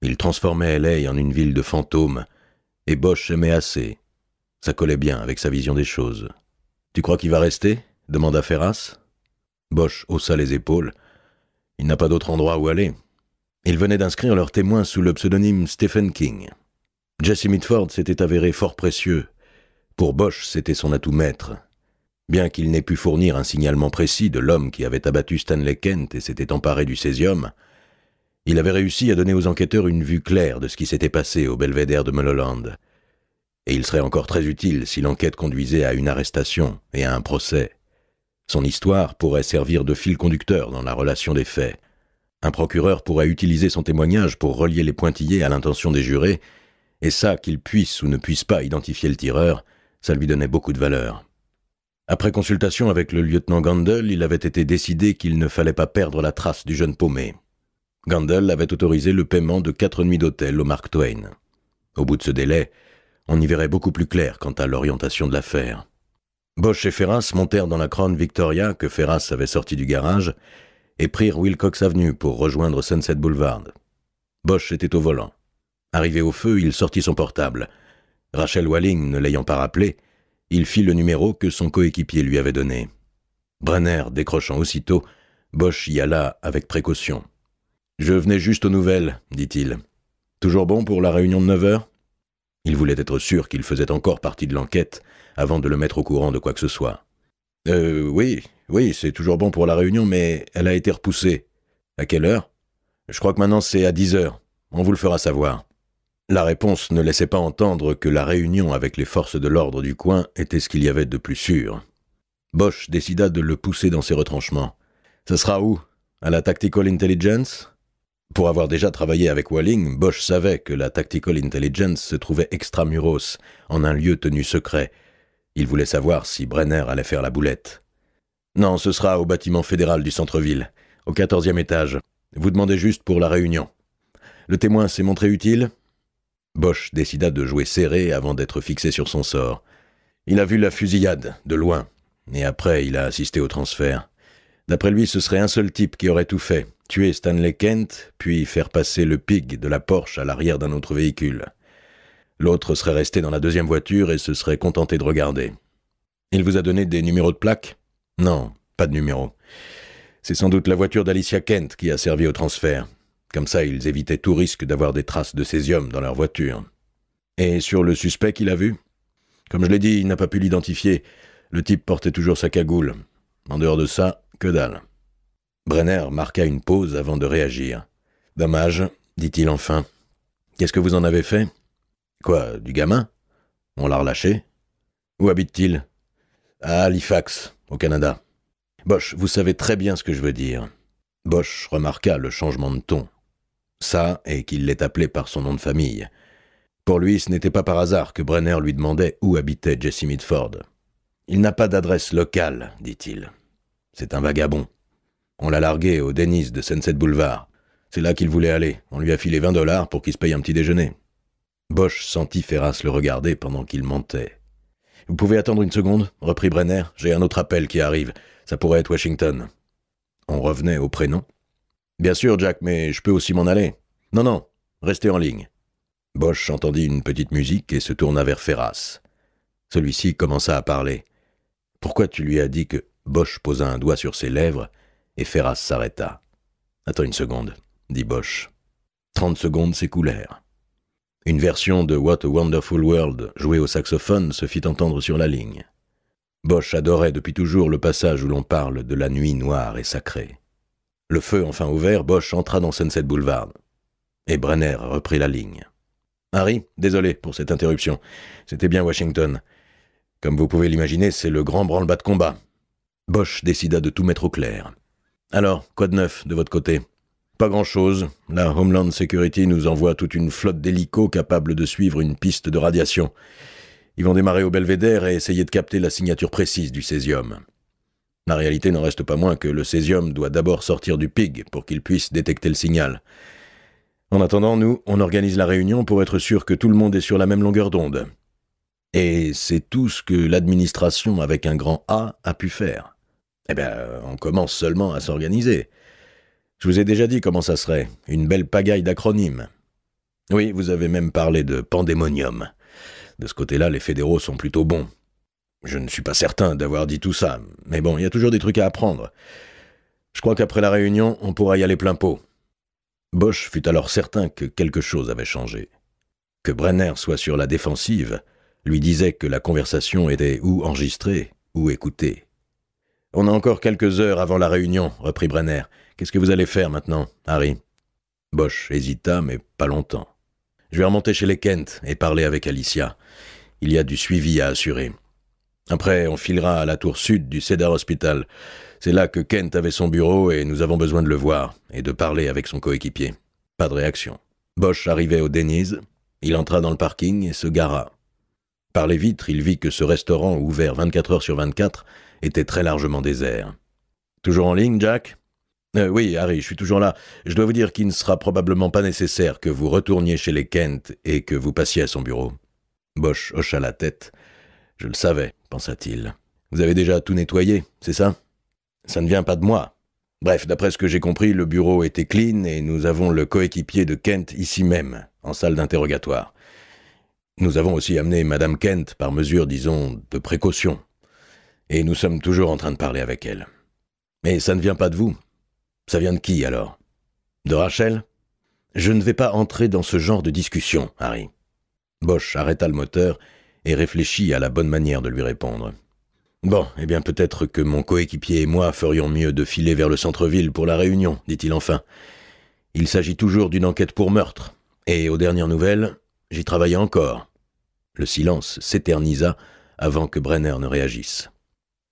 Il transformait LA en une ville de fantômes, et Bosch aimait assez. Ça collait bien avec sa vision des choses. Tu crois qu'il va rester demanda Ferras. Bosch haussa les épaules. Il n'a pas d'autre endroit où aller. Ils venaient d'inscrire leur témoins sous le pseudonyme Stephen King. Jesse Mitford s'était avéré fort précieux. Pour Bosch, c'était son atout maître. Bien qu'il n'ait pu fournir un signalement précis de l'homme qui avait abattu Stanley Kent et s'était emparé du césium, il avait réussi à donner aux enquêteurs une vue claire de ce qui s'était passé au belvédère de Mulholland. Et il serait encore très utile si l'enquête conduisait à une arrestation et à un procès. Son histoire pourrait servir de fil conducteur dans la relation des faits. Un procureur pourrait utiliser son témoignage pour relier les pointillés à l'intention des jurés, et ça, qu'il puisse ou ne puisse pas identifier le tireur, ça lui donnait beaucoup de valeur. Après consultation avec le lieutenant Gandel, il avait été décidé qu'il ne fallait pas perdre la trace du jeune paumé. Gandel avait autorisé le paiement de quatre nuits d'hôtel au Mark Twain. Au bout de ce délai, on y verrait beaucoup plus clair quant à l'orientation de l'affaire. Bosch et Ferras montèrent dans la Crown Victoria que Ferras avait sortie du garage et prirent Wilcox Avenue pour rejoindre Sunset Boulevard. Bosch était au volant. Arrivé au feu, il sortit son portable. Rachel Walling ne l'ayant pas rappelé, il fit le numéro que son coéquipier lui avait donné. Brenner décrochant aussitôt, Bosch y alla avec précaution. Je venais juste aux nouvelles, dit-il. Toujours bon pour la réunion de 9 heures Il voulait être sûr qu'il faisait encore partie de l'enquête avant de le mettre au courant de quoi que ce soit. Euh, oui, oui, c'est toujours bon pour la réunion, mais elle a été repoussée. À quelle heure Je crois que maintenant c'est à 10 heures. On vous le fera savoir. La réponse ne laissait pas entendre que la réunion avec les forces de l'ordre du coin était ce qu'il y avait de plus sûr. Bosch décida de le pousser dans ses retranchements. Ce sera où À la Tactical Intelligence Pour avoir déjà travaillé avec Walling, Bosch savait que la Tactical Intelligence se trouvait extramuros, en un lieu tenu secret, il voulait savoir si Brenner allait faire la boulette. Non, ce sera au bâtiment fédéral du centre-ville, au quatorzième étage. Vous demandez juste pour la réunion. Le témoin s'est montré utile Bosch décida de jouer serré avant d'être fixé sur son sort. Il a vu la fusillade, de loin, et après il a assisté au transfert. D'après lui, ce serait un seul type qui aurait tout fait, tuer Stanley Kent, puis faire passer le pig de la Porsche à l'arrière d'un autre véhicule. L'autre serait resté dans la deuxième voiture et se serait contenté de regarder. Il vous a donné des numéros de plaque Non, pas de numéro. C'est sans doute la voiture d'Alicia Kent qui a servi au transfert. Comme ça, ils évitaient tout risque d'avoir des traces de césium dans leur voiture. Et sur le suspect qu'il a vu Comme je l'ai dit, il n'a pas pu l'identifier. Le type portait toujours sa cagoule. En dehors de ça, que dalle. Brenner marqua une pause avant de réagir. Dommage, dit-il enfin. Qu'est-ce que vous en avez fait Quoi, du gamin On l'a relâché Où habite-t-il À Halifax, au Canada. Bosch, vous savez très bien ce que je veux dire. Bosch remarqua le changement de ton. Ça, et qu'il l'ait appelé par son nom de famille. Pour lui, ce n'était pas par hasard que Brenner lui demandait où habitait Jesse Midford. Il n'a pas d'adresse locale, dit-il. C'est un vagabond. On l'a largué au Denis de Sunset Boulevard. C'est là qu'il voulait aller. On lui a filé 20 dollars pour qu'il se paye un petit déjeuner. Bosch sentit Ferras le regarder pendant qu'il montait. Vous pouvez attendre une seconde reprit Brenner. J'ai un autre appel qui arrive. Ça pourrait être Washington. On revenait au prénom. Bien sûr, Jack, mais je peux aussi m'en aller. Non, non, restez en ligne. Bosch entendit une petite musique et se tourna vers Ferras. Celui-ci commença à parler. Pourquoi tu lui as dit que. Bosch posa un doigt sur ses lèvres et Ferras s'arrêta. Attends une seconde, dit Bosch. Trente secondes s'écoulèrent. Une version de What a Wonderful World jouée au saxophone se fit entendre sur la ligne. Bosch adorait depuis toujours le passage où l'on parle de la nuit noire et sacrée. Le feu enfin ouvert, Bosch entra dans Sunset Boulevard. Et Brenner reprit la ligne. Harry, désolé pour cette interruption. C'était bien Washington. Comme vous pouvez l'imaginer, c'est le grand branle-bas de combat. Bosch décida de tout mettre au clair. Alors, quoi de neuf de votre côté pas grand-chose. La Homeland Security nous envoie toute une flotte d'hélicos capables de suivre une piste de radiation. Ils vont démarrer au belvédère et essayer de capter la signature précise du césium. La réalité n'en reste pas moins que le césium doit d'abord sortir du PIG pour qu'il puisse détecter le signal. En attendant, nous, on organise la réunion pour être sûr que tout le monde est sur la même longueur d'onde. Et c'est tout ce que l'administration avec un grand A a pu faire. Eh bien, on commence seulement à s'organiser. Je vous ai déjà dit comment ça serait, une belle pagaille d'acronymes. Oui, vous avez même parlé de pandémonium. De ce côté-là, les fédéraux sont plutôt bons. Je ne suis pas certain d'avoir dit tout ça, mais bon, il y a toujours des trucs à apprendre. Je crois qu'après la réunion, on pourra y aller plein pot. Bosch fut alors certain que quelque chose avait changé. Que Brenner soit sur la défensive lui disait que la conversation était ou enregistrée ou écoutée. On a encore quelques heures avant la réunion, reprit Brenner. Qu'est-ce que vous allez faire maintenant, Harry Bosch hésita, mais pas longtemps. Je vais remonter chez les Kent et parler avec Alicia. Il y a du suivi à assurer. Après, on filera à la tour sud du Cedar Hospital. C'est là que Kent avait son bureau et nous avons besoin de le voir et de parler avec son coéquipier. Pas de réaction. Bosch arrivait au Denise. Il entra dans le parking et se gara. Par les vitres, il vit que ce restaurant ouvert 24 heures sur 24 était très largement désert. Toujours en ligne, Jack euh, oui, Harry, je suis toujours là. Je dois vous dire qu'il ne sera probablement pas nécessaire que vous retourniez chez les Kent et que vous passiez à son bureau. Bosch hocha la tête. Je le savais, pensa-t-il. Vous avez déjà tout nettoyé, c'est ça Ça ne vient pas de moi. Bref, d'après ce que j'ai compris, le bureau était clean et nous avons le coéquipier de Kent ici même, en salle d'interrogatoire. Nous avons aussi amené Madame Kent par mesure, disons, de précaution. Et nous sommes toujours en train de parler avec elle. Mais ça ne vient pas de vous, ça vient de qui alors De Rachel Je ne vais pas entrer dans ce genre de discussion, Harry. Bosch arrêta le moteur et réfléchit à la bonne manière de lui répondre. Bon, eh bien peut-être que mon coéquipier et moi ferions mieux de filer vers le centre-ville pour la réunion, dit-il enfin. Il s'agit toujours d'une enquête pour meurtre, et aux dernières nouvelles, j'y travaillais encore. Le silence s'éternisa avant que Brenner ne réagisse.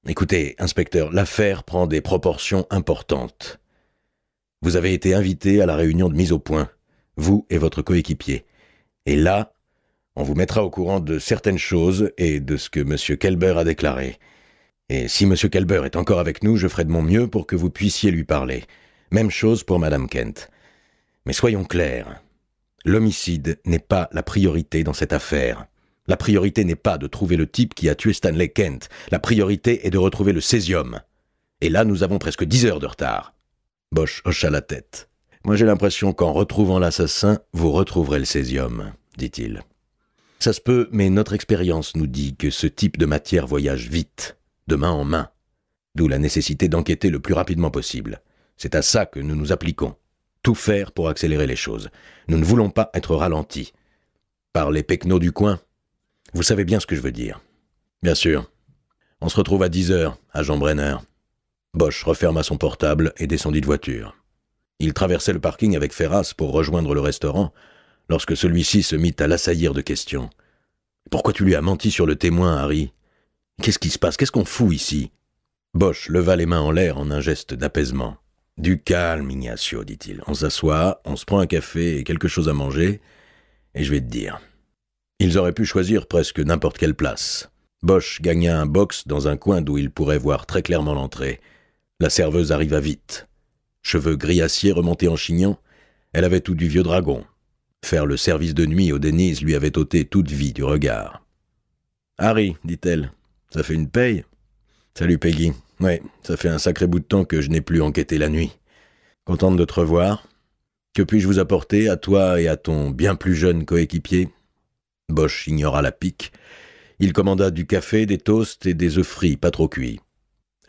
Écoutez, inspecteur, l'affaire prend des proportions importantes. Vous avez été invité à la réunion de mise au point, vous et votre coéquipier. Et là, on vous mettra au courant de certaines choses et de ce que M. Kelber a déclaré. Et si M. Kelber est encore avec nous, je ferai de mon mieux pour que vous puissiez lui parler. Même chose pour Mme Kent. Mais soyons clairs, l'homicide n'est pas la priorité dans cette affaire. La priorité n'est pas de trouver le type qui a tué Stanley Kent. La priorité est de retrouver le césium. Et là, nous avons presque dix heures de retard. Bosch hocha la tête. Moi j'ai l'impression qu'en retrouvant l'assassin, vous retrouverez le césium, dit-il. Ça se peut, mais notre expérience nous dit que ce type de matière voyage vite, de main en main, d'où la nécessité d'enquêter le plus rapidement possible. C'est à ça que nous nous appliquons. Tout faire pour accélérer les choses. Nous ne voulons pas être ralentis. Par les pecnos du coin Vous savez bien ce que je veux dire. Bien sûr. On se retrouve à 10 heures, à Brenner. Bosch referma son portable et descendit de voiture. Il traversait le parking avec Ferras pour rejoindre le restaurant, lorsque celui-ci se mit à l'assaillir de questions. Pourquoi tu lui as menti sur le témoin, Harry Qu'est-ce qui se passe Qu'est-ce qu'on fout ici Bosch leva les mains en l'air en un geste d'apaisement. Du calme, Ignacio, dit-il. On s'assoit, on se prend un café et quelque chose à manger, et je vais te dire. Ils auraient pu choisir presque n'importe quelle place. Bosch gagna un box dans un coin d'où il pourrait voir très clairement l'entrée. La serveuse arriva vite. Cheveux gris-acier remontés en chignon, elle avait tout du vieux dragon. Faire le service de nuit au Denise lui avait ôté toute vie du regard. Harry, dit-elle, ça fait une paye Salut Peggy. Oui, ça fait un sacré bout de temps que je n'ai plus enquêté la nuit. Contente de te revoir. Que puis-je vous apporter à toi et à ton bien plus jeune coéquipier Bosch ignora la pique. Il commanda du café, des toasts et des œufs frits, pas trop cuits.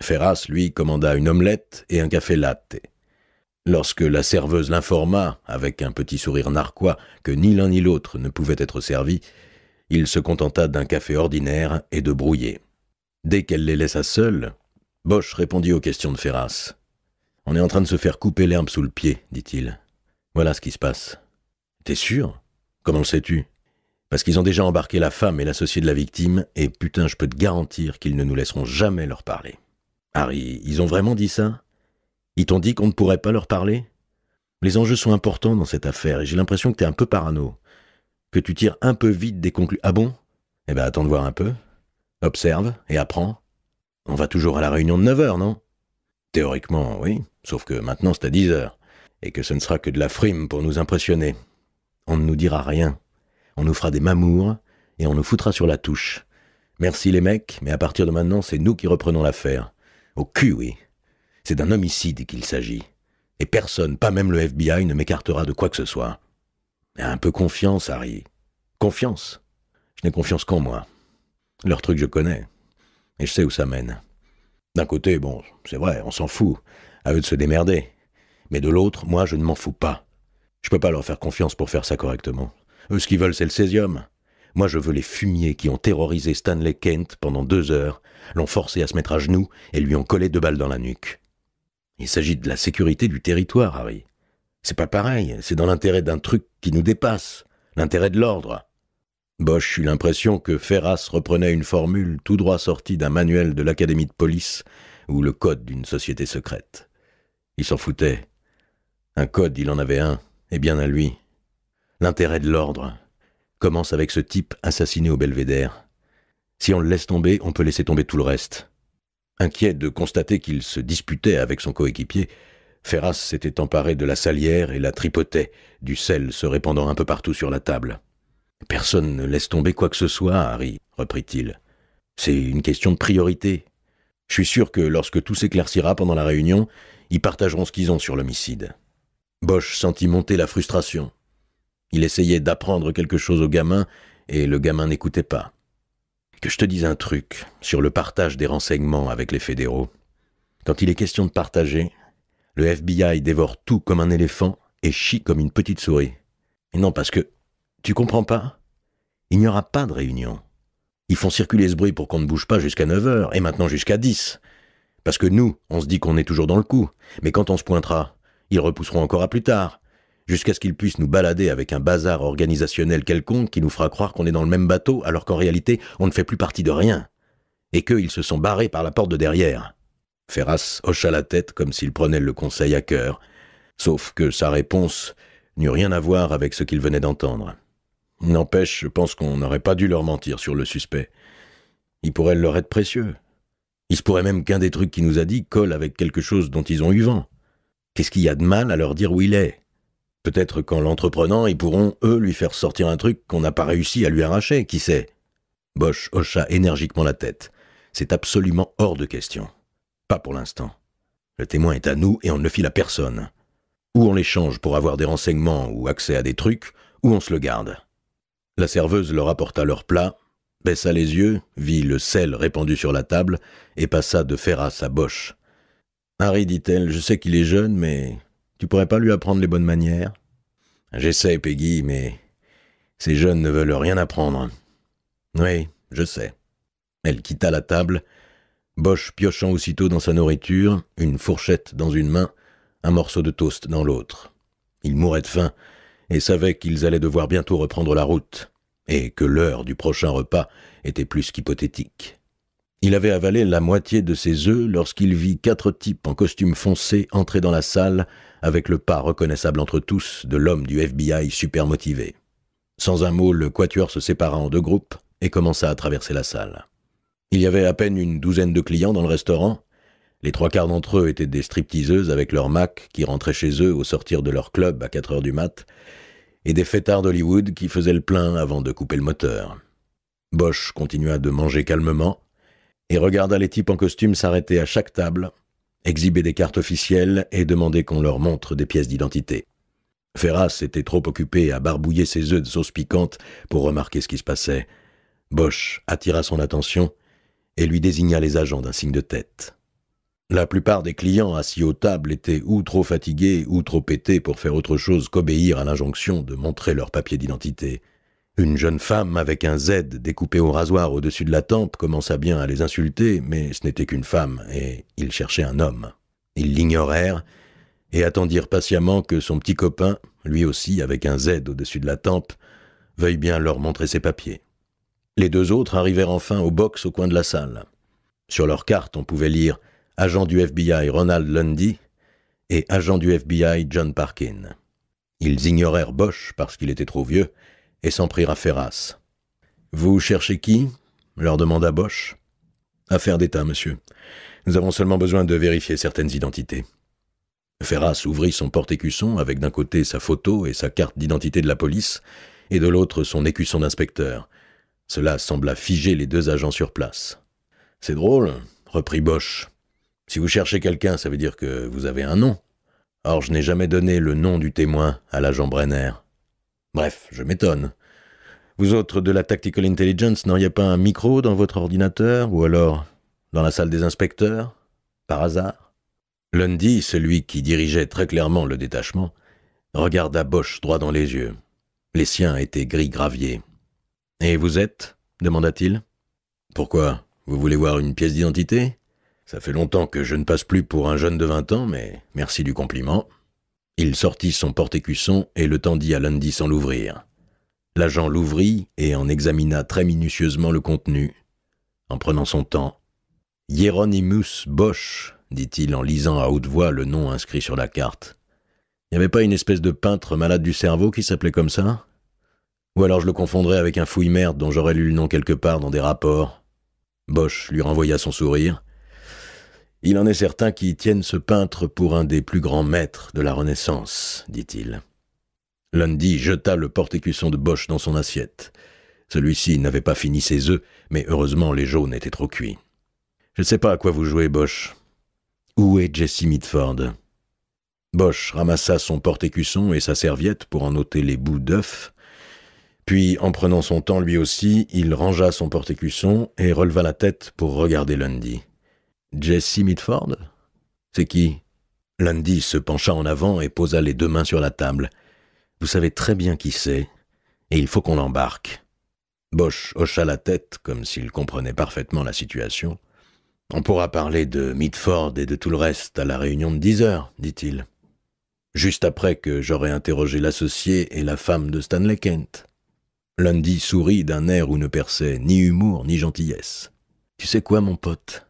Ferras, lui, commanda une omelette et un café latte. Lorsque la serveuse l'informa, avec un petit sourire narquois, que ni l'un ni l'autre ne pouvait être servi, il se contenta d'un café ordinaire et de brouillé. Dès qu'elle les laissa seuls, Bosch répondit aux questions de Ferras. On est en train de se faire couper l'herbe sous le pied, dit-il. Voilà ce qui se passe. T'es sûr Comment le sais-tu Parce qu'ils ont déjà embarqué la femme et l'associé de la victime, et putain, je peux te garantir qu'ils ne nous laisseront jamais leur parler. Harry, ils ont vraiment dit ça Ils t'ont dit qu'on ne pourrait pas leur parler Les enjeux sont importants dans cette affaire et j'ai l'impression que t'es un peu parano. Que tu tires un peu vite des conclusions. Ah bon Eh ben attends de voir un peu. Observe et apprends. On va toujours à la réunion de 9h, non Théoriquement, oui. Sauf que maintenant c'est à 10h. Et que ce ne sera que de la frime pour nous impressionner. On ne nous dira rien. On nous fera des mamours et on nous foutra sur la touche. Merci les mecs, mais à partir de maintenant, c'est nous qui reprenons l'affaire. Au cul, oui. C'est d'un homicide qu'il s'agit. Et personne, pas même le FBI, ne m'écartera de quoi que ce soit. Un peu confiance, Harry. Confiance. Je n'ai confiance qu'en moi. Leur truc, je connais. Et je sais où ça mène. D'un côté, bon, c'est vrai, on s'en fout. À eux de se démerder. Mais de l'autre, moi, je ne m'en fous pas. Je peux pas leur faire confiance pour faire ça correctement. Eux, ce qu'ils veulent, c'est le césium. Moi, je veux les fumiers qui ont terrorisé Stanley Kent pendant deux heures, l'ont forcé à se mettre à genoux et lui ont collé deux balles dans la nuque. Il s'agit de la sécurité du territoire, Harry. C'est pas pareil, c'est dans l'intérêt d'un truc qui nous dépasse, l'intérêt de l'ordre. Bosch eut l'impression que Ferras reprenait une formule tout droit sortie d'un manuel de l'Académie de police ou le code d'une société secrète. Il s'en foutait. Un code, il en avait un, et bien à lui. L'intérêt de l'ordre, commence avec ce type assassiné au belvédère. Si on le laisse tomber, on peut laisser tomber tout le reste. Inquiet de constater qu'il se disputait avec son coéquipier, Ferras s'était emparé de la salière et la tripotait, du sel se répandant un peu partout sur la table. Personne ne laisse tomber quoi que ce soit, Harry, reprit-il. C'est une question de priorité. Je suis sûr que lorsque tout s'éclaircira pendant la réunion, ils partageront ce qu'ils ont sur l'homicide. Bosch sentit monter la frustration. Il essayait d'apprendre quelque chose au gamin, et le gamin n'écoutait pas. Que je te dise un truc sur le partage des renseignements avec les fédéraux. Quand il est question de partager, le FBI dévore tout comme un éléphant et chie comme une petite souris. Et non, parce que, tu comprends pas Il n'y aura pas de réunion. Ils font circuler ce bruit pour qu'on ne bouge pas jusqu'à 9h, et maintenant jusqu'à 10. Parce que nous, on se dit qu'on est toujours dans le coup, mais quand on se pointera, ils repousseront encore à plus tard, jusqu'à ce qu'ils puissent nous balader avec un bazar organisationnel quelconque qui nous fera croire qu'on est dans le même bateau alors qu'en réalité on ne fait plus partie de rien, et ils se sont barrés par la porte de derrière. Ferras hocha la tête comme s'il prenait le conseil à cœur, sauf que sa réponse n'eut rien à voir avec ce qu'il venait d'entendre. N'empêche, je pense qu'on n'aurait pas dû leur mentir sur le suspect. Il pourrait leur être précieux. Il se pourrait même qu'un des trucs qu'il nous a dit colle avec quelque chose dont ils ont eu vent. Qu'est-ce qu'il y a de mal à leur dire où il est Peut-être qu'en l'entreprenant, ils pourront, eux, lui faire sortir un truc qu'on n'a pas réussi à lui arracher, qui sait Bosch hocha énergiquement la tête. C'est absolument hors de question. Pas pour l'instant. Le témoin est à nous et on ne le file à personne. Ou on l'échange pour avoir des renseignements ou accès à des trucs, ou on se le garde. La serveuse leur apporta leur plat, baissa les yeux, vit le sel répandu sur la table et passa de Ferras à Bosch. Harry, dit-elle, je sais qu'il est jeune, mais tu pourrais pas lui apprendre les bonnes manières J'essaie, Peggy, mais ces jeunes ne veulent rien apprendre. Oui, je sais. Elle quitta la table, Bosch piochant aussitôt dans sa nourriture, une fourchette dans une main, un morceau de toast dans l'autre. Ils mouraient de faim et savaient qu'ils allaient devoir bientôt reprendre la route, et que l'heure du prochain repas était plus qu'hypothétique. Il avait avalé la moitié de ses œufs lorsqu'il vit quatre types en costume foncé entrer dans la salle avec le pas reconnaissable entre tous de l'homme du FBI super motivé. Sans un mot, le quatuor se sépara en deux groupes et commença à traverser la salle. Il y avait à peine une douzaine de clients dans le restaurant. Les trois quarts d'entre eux étaient des stripteaseuses avec leur Mac qui rentraient chez eux au sortir de leur club à 4 heures du mat, et des fêtards d'Hollywood qui faisaient le plein avant de couper le moteur. Bosch continua de manger calmement, et regarda les types en costume s'arrêter à chaque table, exhiber des cartes officielles et demander qu'on leur montre des pièces d'identité. Ferras était trop occupé à barbouiller ses œufs de sauce piquante pour remarquer ce qui se passait. Bosch attira son attention et lui désigna les agents d'un signe de tête. La plupart des clients assis aux tables étaient ou trop fatigués ou trop pétés pour faire autre chose qu'obéir à l'injonction de montrer leur papier d'identité. Une jeune femme avec un Z découpé au rasoir au-dessus de la tempe commença bien à les insulter, mais ce n'était qu'une femme, et ils cherchaient un homme. Ils l'ignorèrent, et attendirent patiemment que son petit copain, lui aussi avec un Z au-dessus de la tempe, veuille bien leur montrer ses papiers. Les deux autres arrivèrent enfin au box au coin de la salle. Sur leur carte, on pouvait lire « Agent du FBI Ronald Lundy » et « Agent du FBI John Parkin ». Ils ignorèrent Bosch parce qu'il était trop vieux, et s'en prirent à Ferras. Vous cherchez qui leur demanda Bosch. Affaire d'État, monsieur. Nous avons seulement besoin de vérifier certaines identités. Ferras ouvrit son porte-écusson avec d'un côté sa photo et sa carte d'identité de la police, et de l'autre son écusson d'inspecteur. Cela sembla figer les deux agents sur place. C'est drôle, reprit Bosch. Si vous cherchez quelqu'un, ça veut dire que vous avez un nom. Or, je n'ai jamais donné le nom du témoin à l'agent Brenner. Bref, je m'étonne. Vous autres de la Tactical Intelligence n'auriez pas un micro dans votre ordinateur ou alors dans la salle des inspecteurs Par hasard Lundy, celui qui dirigeait très clairement le détachement, regarda Bosch droit dans les yeux. Les siens étaient gris gravier. Et vous êtes demanda-t-il. Pourquoi Vous voulez voir une pièce d'identité Ça fait longtemps que je ne passe plus pour un jeune de vingt ans, mais merci du compliment. Il sortit son porte-écusson et le tendit à lundi sans l'ouvrir. L'agent l'ouvrit et en examina très minutieusement le contenu. En prenant son temps, « Hieronymus Bosch », dit-il en lisant à haute voix le nom inscrit sur la carte. « Il n'y avait pas une espèce de peintre malade du cerveau qui s'appelait comme ça ?» Ou alors je le confondrais avec un fouille-merde dont j'aurais lu le nom quelque part dans des rapports. Bosch lui renvoya son sourire il en est certain qui tiennent ce peintre pour un des plus grands maîtres de la Renaissance, dit-il. Lundy jeta le porte-écusson de Bosch dans son assiette. Celui-ci n'avait pas fini ses œufs, mais heureusement les jaunes étaient trop cuits. Je ne sais pas à quoi vous jouez, Bosch. Où est Jesse Mitford Bosch ramassa son porte-écusson et sa serviette pour en ôter les bouts d'œufs. Puis, en prenant son temps lui aussi, il rangea son porte-écusson et releva la tête pour regarder Lundy. Jesse Mitford C'est qui Lundy se pencha en avant et posa les deux mains sur la table. Vous savez très bien qui c'est, et il faut qu'on l'embarque. Bosch hocha la tête, comme s'il comprenait parfaitement la situation. On pourra parler de Mitford et de tout le reste à la réunion de dix heures, dit-il. Juste après que j'aurai interrogé l'associé et la femme de Stanley Kent. Lundy sourit d'un air où ne perçait ni humour ni gentillesse. Tu sais quoi, mon pote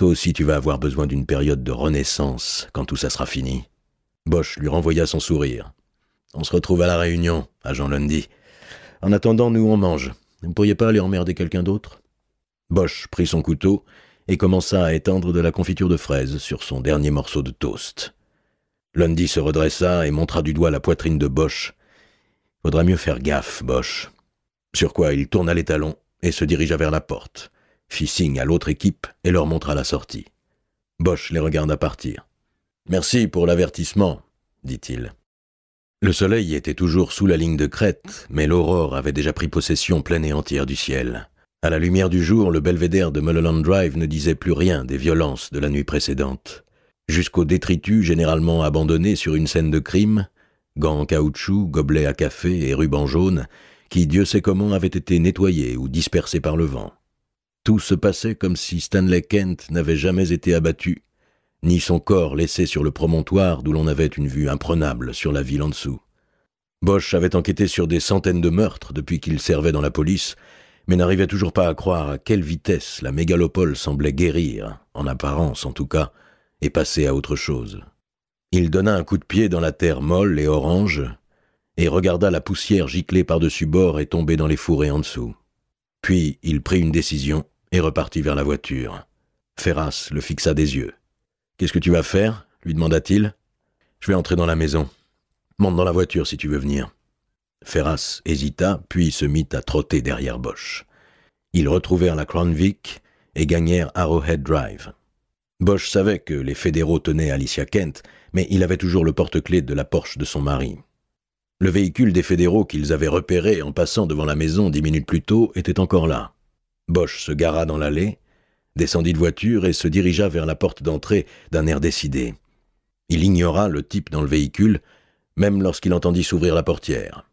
toi aussi tu vas avoir besoin d'une période de renaissance quand tout ça sera fini. Bosch lui renvoya son sourire. On se retrouve à la réunion, agent Lundy. En attendant, nous on mange. Vous ne pourriez pas aller emmerder quelqu'un d'autre Bosch prit son couteau et commença à étendre de la confiture de fraise sur son dernier morceau de toast. Lundy se redressa et montra du doigt la poitrine de Bosch. Faudra mieux faire gaffe, Bosch. Sur quoi il tourna les talons et se dirigea vers la porte fit signe à l'autre équipe et leur montra la sortie. Bosch les regarda partir. Merci pour l'avertissement, dit-il. Le soleil était toujours sous la ligne de crête, mais l'aurore avait déjà pris possession pleine et entière du ciel. À la lumière du jour, le belvédère de Mulholland Drive ne disait plus rien des violences de la nuit précédente. Jusqu'aux détritus généralement abandonnés sur une scène de crime, gants en caoutchouc, gobelets à café et rubans jaunes, qui Dieu sait comment avaient été nettoyés ou dispersés par le vent. Tout se passait comme si Stanley Kent n'avait jamais été abattu, ni son corps laissé sur le promontoire d'où l'on avait une vue imprenable sur la ville en dessous. Bosch avait enquêté sur des centaines de meurtres depuis qu'il servait dans la police, mais n'arrivait toujours pas à croire à quelle vitesse la mégalopole semblait guérir, en apparence en tout cas, et passer à autre chose. Il donna un coup de pied dans la terre molle et orange, et regarda la poussière gicler par-dessus bord et tomber dans les fourrés en dessous. Puis il prit une décision et repartit vers la voiture. Ferras le fixa des yeux. Qu'est-ce que tu vas faire lui demanda-t-il. Je vais entrer dans la maison. Monte dans la voiture si tu veux venir. Ferras hésita, puis se mit à trotter derrière Bosch. Ils retrouvèrent la Vic et gagnèrent Arrowhead Drive. Bosch savait que les fédéraux tenaient Alicia Kent, mais il avait toujours le porte-clés de la Porsche de son mari. Le véhicule des fédéraux qu'ils avaient repéré en passant devant la maison dix minutes plus tôt était encore là. Bosch se gara dans l'allée, descendit de voiture et se dirigea vers la porte d'entrée d'un air décidé. Il ignora le type dans le véhicule, même lorsqu'il entendit s'ouvrir la portière.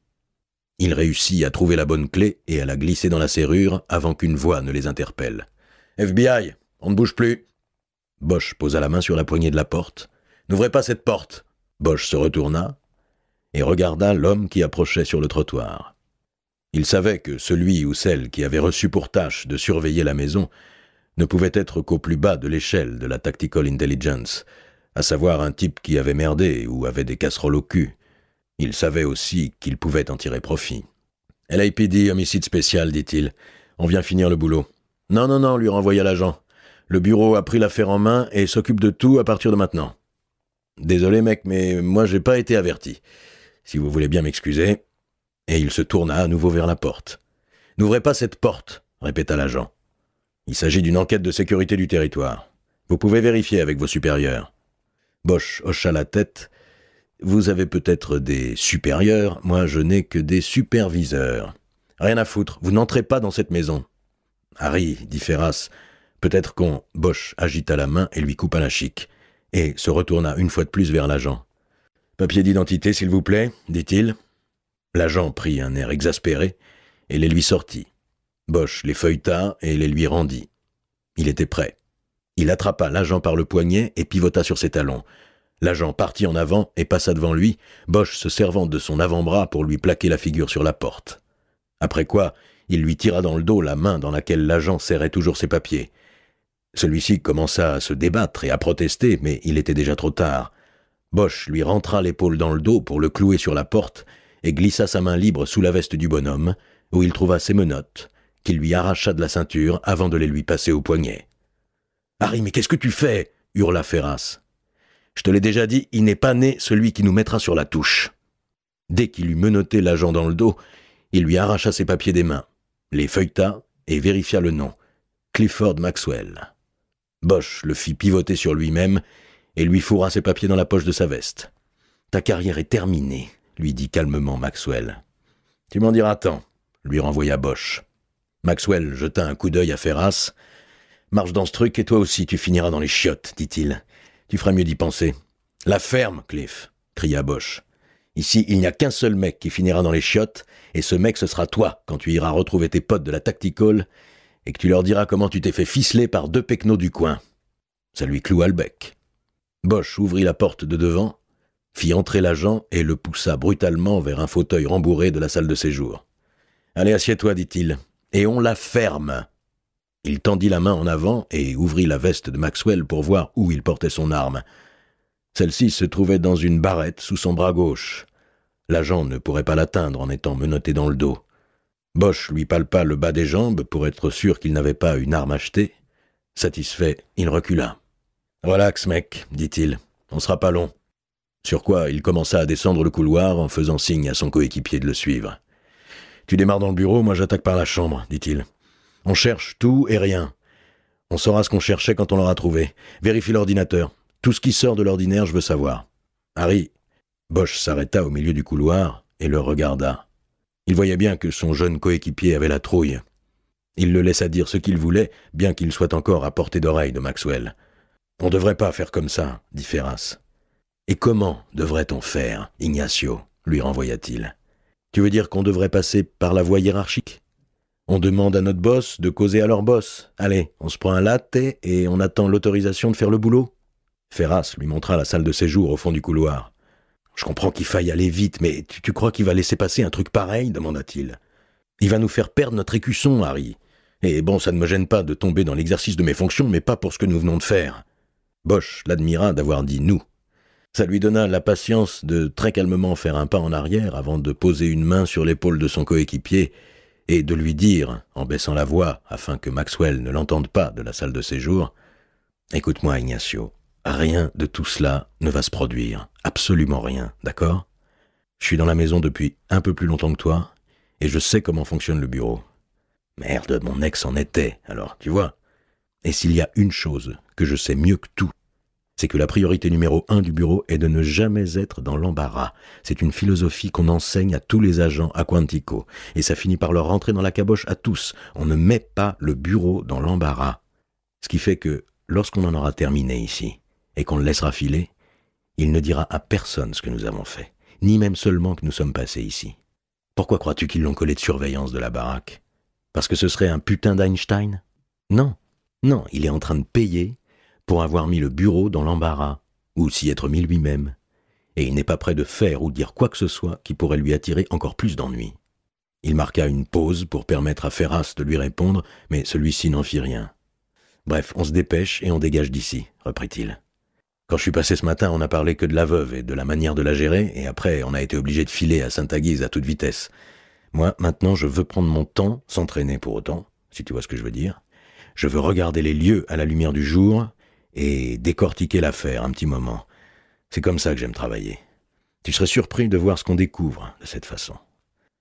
Il réussit à trouver la bonne clé et à la glisser dans la serrure avant qu'une voix ne les interpelle. FBI, on ne bouge plus. Bosch posa la main sur la poignée de la porte. N'ouvrez pas cette porte. Bosch se retourna, et regarda l'homme qui approchait sur le trottoir. Il savait que celui ou celle qui avait reçu pour tâche de surveiller la maison ne pouvait être qu'au plus bas de l'échelle de la Tactical Intelligence, à savoir un type qui avait merdé ou avait des casseroles au cul. Il savait aussi qu'il pouvait en tirer profit. LAPD, homicide spécial, dit-il. On vient finir le boulot. Non, non, non, lui renvoya l'agent. Le bureau a pris l'affaire en main et s'occupe de tout à partir de maintenant. Désolé, mec, mais moi j'ai pas été averti si vous voulez bien m'excuser. Et il se tourna à nouveau vers la porte. N'ouvrez pas cette porte, répéta l'agent. Il s'agit d'une enquête de sécurité du territoire. Vous pouvez vérifier avec vos supérieurs. Bosch hocha la tête. Vous avez peut-être des supérieurs, moi je n'ai que des superviseurs. Rien à foutre, vous n'entrez pas dans cette maison. Harry, dit Ferras, peut-être qu'on. Bosch agita la main et lui coupa la chic, et se retourna une fois de plus vers l'agent. Papier d'identité, s'il vous plaît, dit-il. L'agent prit un air exaspéré et les lui sortit. Bosch les feuilleta et les lui rendit. Il était prêt. Il attrapa l'agent par le poignet et pivota sur ses talons. L'agent partit en avant et passa devant lui, Bosch se servant de son avant-bras pour lui plaquer la figure sur la porte. Après quoi, il lui tira dans le dos la main dans laquelle l'agent serrait toujours ses papiers. Celui-ci commença à se débattre et à protester, mais il était déjà trop tard. Bosch lui rentra l'épaule dans le dos pour le clouer sur la porte et glissa sa main libre sous la veste du bonhomme, où il trouva ses menottes, qu'il lui arracha de la ceinture avant de les lui passer au poignet. Harry, mais qu'est-ce que tu fais hurla Ferras. Je te l'ai déjà dit, il n'est pas né celui qui nous mettra sur la touche. Dès qu'il eut menotté l'agent dans le dos, il lui arracha ses papiers des mains, les feuilleta et vérifia le nom. Clifford Maxwell. Bosch le fit pivoter sur lui-même et lui fourra ses papiers dans la poche de sa veste. Ta carrière est terminée, lui dit calmement Maxwell. Tu m'en diras tant, lui renvoya Bosch. Maxwell jeta un coup d'œil à Ferras. Marche dans ce truc et toi aussi tu finiras dans les chiottes, dit-il. Tu feras mieux d'y penser. La ferme, Cliff, cria Bosch. Ici, il n'y a qu'un seul mec qui finira dans les chiottes, et ce mec, ce sera toi quand tu iras retrouver tes potes de la Tactical et que tu leur diras comment tu t'es fait ficeler par deux pecnos du coin. Ça lui cloua le bec. Bosch ouvrit la porte de devant, fit entrer l'agent et le poussa brutalement vers un fauteuil rembourré de la salle de séjour. Allez, assieds-toi, dit-il, et on la ferme. Il tendit la main en avant et ouvrit la veste de Maxwell pour voir où il portait son arme. Celle-ci se trouvait dans une barrette sous son bras gauche. L'agent ne pourrait pas l'atteindre en étant menotté dans le dos. Bosch lui palpa le bas des jambes pour être sûr qu'il n'avait pas une arme achetée. Satisfait, il recula. Relax, mec, dit-il. On sera pas long. Sur quoi il commença à descendre le couloir en faisant signe à son coéquipier de le suivre. Tu démarres dans le bureau, moi j'attaque par la chambre, dit-il. On cherche tout et rien. On saura ce qu'on cherchait quand on l'aura trouvé. Vérifie l'ordinateur. Tout ce qui sort de l'ordinaire, je veux savoir. Harry. Bosch s'arrêta au milieu du couloir et le regarda. Il voyait bien que son jeune coéquipier avait la trouille. Il le laissa dire ce qu'il voulait, bien qu'il soit encore à portée d'oreille de Maxwell. On ne devrait pas faire comme ça, dit Ferras. Et comment devrait-on faire, Ignacio lui renvoya-t-il. Tu veux dire qu'on devrait passer par la voie hiérarchique On demande à notre boss de causer à leur boss. Allez, on se prend un latte et on attend l'autorisation de faire le boulot. Ferras lui montra la salle de séjour au fond du couloir. Je comprends qu'il faille aller vite, mais tu, tu crois qu'il va laisser passer un truc pareil demanda-t-il. Il va nous faire perdre notre écusson, Harry. Et bon, ça ne me gêne pas de tomber dans l'exercice de mes fonctions, mais pas pour ce que nous venons de faire. Bosch l'admira d'avoir dit nous. Ça lui donna la patience de très calmement faire un pas en arrière avant de poser une main sur l'épaule de son coéquipier et de lui dire, en baissant la voix afin que Maxwell ne l'entende pas de la salle de séjour, Écoute-moi, Ignacio, rien de tout cela ne va se produire, absolument rien, d'accord Je suis dans la maison depuis un peu plus longtemps que toi, et je sais comment fonctionne le bureau. Merde, mon ex en était, alors, tu vois. Et s'il y a une chose que je sais mieux que tout c'est que la priorité numéro un du bureau est de ne jamais être dans l'embarras. C'est une philosophie qu'on enseigne à tous les agents à Quantico, et ça finit par leur rentrer dans la caboche à tous. On ne met pas le bureau dans l'embarras. Ce qui fait que, lorsqu'on en aura terminé ici, et qu'on le laissera filer, il ne dira à personne ce que nous avons fait, ni même seulement que nous sommes passés ici. Pourquoi crois-tu qu'ils l'ont collé de surveillance de la baraque Parce que ce serait un putain d'Einstein Non, non, il est en train de payer pour avoir mis le bureau dans l'embarras, ou s'y être mis lui-même, et il n'est pas prêt de faire ou dire quoi que ce soit qui pourrait lui attirer encore plus d'ennuis. Il marqua une pause pour permettre à Ferras de lui répondre, mais celui-ci n'en fit rien. Bref, on se dépêche et on dégage d'ici, reprit-il. Quand je suis passé ce matin, on n'a parlé que de la veuve et de la manière de la gérer, et après, on a été obligé de filer à Saint-Aguise à toute vitesse. Moi, maintenant, je veux prendre mon temps, s'entraîner pour autant, si tu vois ce que je veux dire. Je veux regarder les lieux à la lumière du jour, et décortiquer l'affaire un petit moment. C'est comme ça que j'aime travailler. Tu serais surpris de voir ce qu'on découvre de cette façon.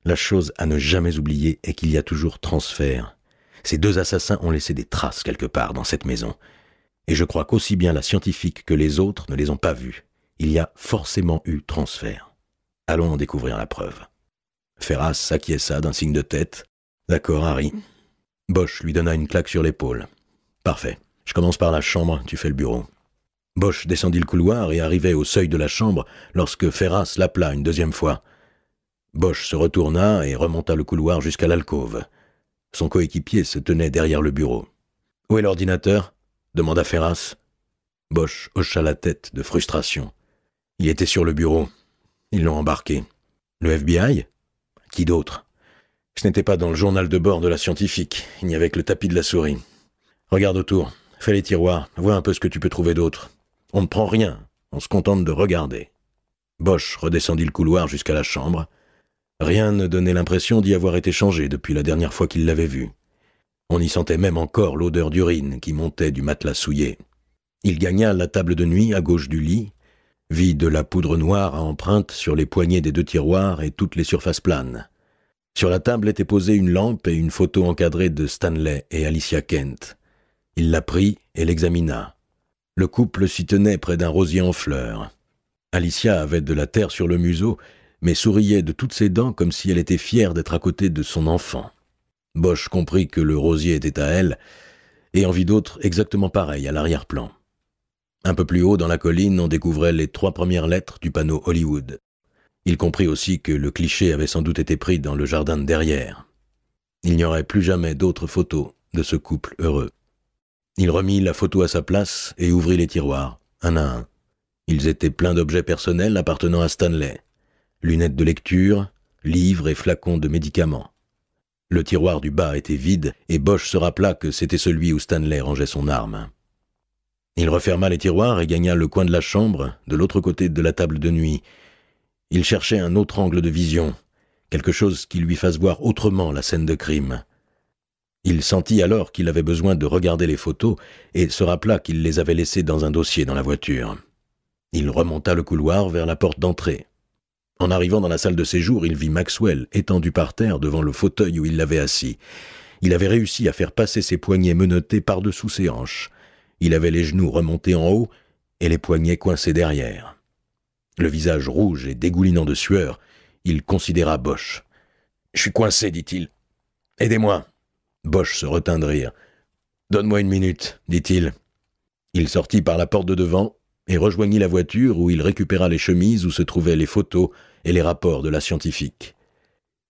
La chose à ne jamais oublier est qu'il y a toujours transfert. Ces deux assassins ont laissé des traces quelque part dans cette maison. Et je crois qu'aussi bien la scientifique que les autres ne les ont pas vues. Il y a forcément eu transfert. Allons en découvrir la preuve. Ferras s'acquiesça d'un signe de tête. D'accord, Harry. Bosch lui donna une claque sur l'épaule. Parfait. Je commence par la chambre, tu fais le bureau. Bosch descendit le couloir et arrivait au seuil de la chambre lorsque Ferras l'appela une deuxième fois. Bosch se retourna et remonta le couloir jusqu'à l'alcôve. Son coéquipier se tenait derrière le bureau. Où est l'ordinateur demanda Ferras. Bosch hocha la tête de frustration. Il était sur le bureau. Ils l'ont embarqué. Le FBI Qui d'autre Ce n'était pas dans le journal de bord de la scientifique. Il n'y avait que le tapis de la souris. Regarde autour. Fais les tiroirs, vois un peu ce que tu peux trouver d'autre. On ne prend rien, on se contente de regarder. Bosch redescendit le couloir jusqu'à la chambre. Rien ne donnait l'impression d'y avoir été changé depuis la dernière fois qu'il l'avait vu. On y sentait même encore l'odeur d'urine qui montait du matelas souillé. Il gagna la table de nuit à gauche du lit, vit de la poudre noire à empreinte sur les poignées des deux tiroirs et toutes les surfaces planes. Sur la table était posée une lampe et une photo encadrée de Stanley et Alicia Kent. Il la prit et l'examina. Le couple s'y tenait près d'un rosier en fleurs. Alicia avait de la terre sur le museau, mais souriait de toutes ses dents comme si elle était fière d'être à côté de son enfant. Bosch comprit que le rosier était à elle, et en vit d'autres exactement pareils à l'arrière-plan. Un peu plus haut dans la colline, on découvrait les trois premières lettres du panneau Hollywood. Il comprit aussi que le cliché avait sans doute été pris dans le jardin de derrière. Il n'y aurait plus jamais d'autres photos de ce couple heureux. Il remit la photo à sa place et ouvrit les tiroirs, un à un. Ils étaient pleins d'objets personnels appartenant à Stanley. Lunettes de lecture, livres et flacons de médicaments. Le tiroir du bas était vide et Bosch se rappela que c'était celui où Stanley rangeait son arme. Il referma les tiroirs et gagna le coin de la chambre, de l'autre côté de la table de nuit. Il cherchait un autre angle de vision, quelque chose qui lui fasse voir autrement la scène de crime. Il sentit alors qu'il avait besoin de regarder les photos et se rappela qu'il les avait laissées dans un dossier dans la voiture. Il remonta le couloir vers la porte d'entrée. En arrivant dans la salle de séjour, il vit Maxwell étendu par terre devant le fauteuil où il l'avait assis. Il avait réussi à faire passer ses poignets menottés par-dessous ses hanches. Il avait les genoux remontés en haut et les poignets coincés derrière. Le visage rouge et dégoulinant de sueur, il considéra Bosch. Je suis coincé, dit-il. Aidez-moi. Bosch se retint de rire. Donne-moi une minute, dit-il. Il sortit par la porte de devant et rejoignit la voiture où il récupéra les chemises où se trouvaient les photos et les rapports de la scientifique.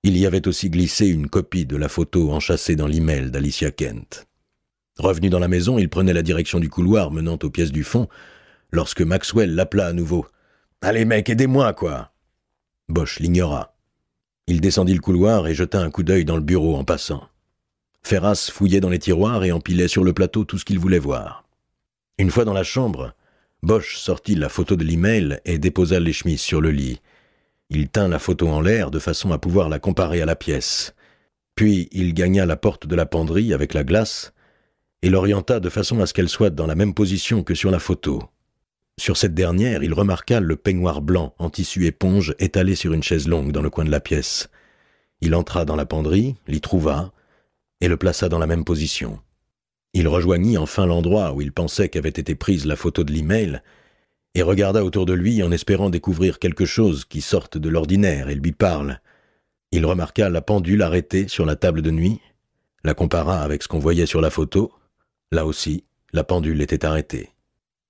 Il y avait aussi glissé une copie de la photo enchâssée dans l'email d'Alicia Kent. Revenu dans la maison, il prenait la direction du couloir menant aux pièces du fond, lorsque Maxwell l'appela à nouveau. Allez, mec, aidez-moi, quoi Bosch l'ignora. Il descendit le couloir et jeta un coup d'œil dans le bureau en passant. Ferras fouillait dans les tiroirs et empilait sur le plateau tout ce qu'il voulait voir. Une fois dans la chambre, Bosch sortit la photo de l'email et déposa les chemises sur le lit. Il tint la photo en l'air de façon à pouvoir la comparer à la pièce. Puis il gagna la porte de la penderie avec la glace et l'orienta de façon à ce qu'elle soit dans la même position que sur la photo. Sur cette dernière, il remarqua le peignoir blanc en tissu éponge étalé sur une chaise longue dans le coin de la pièce. Il entra dans la penderie, l'y trouva, et le plaça dans la même position. Il rejoignit enfin l'endroit où il pensait qu'avait été prise la photo de l'email et regarda autour de lui en espérant découvrir quelque chose qui sorte de l'ordinaire et lui parle. Il remarqua la pendule arrêtée sur la table de nuit, la compara avec ce qu'on voyait sur la photo. Là aussi, la pendule était arrêtée.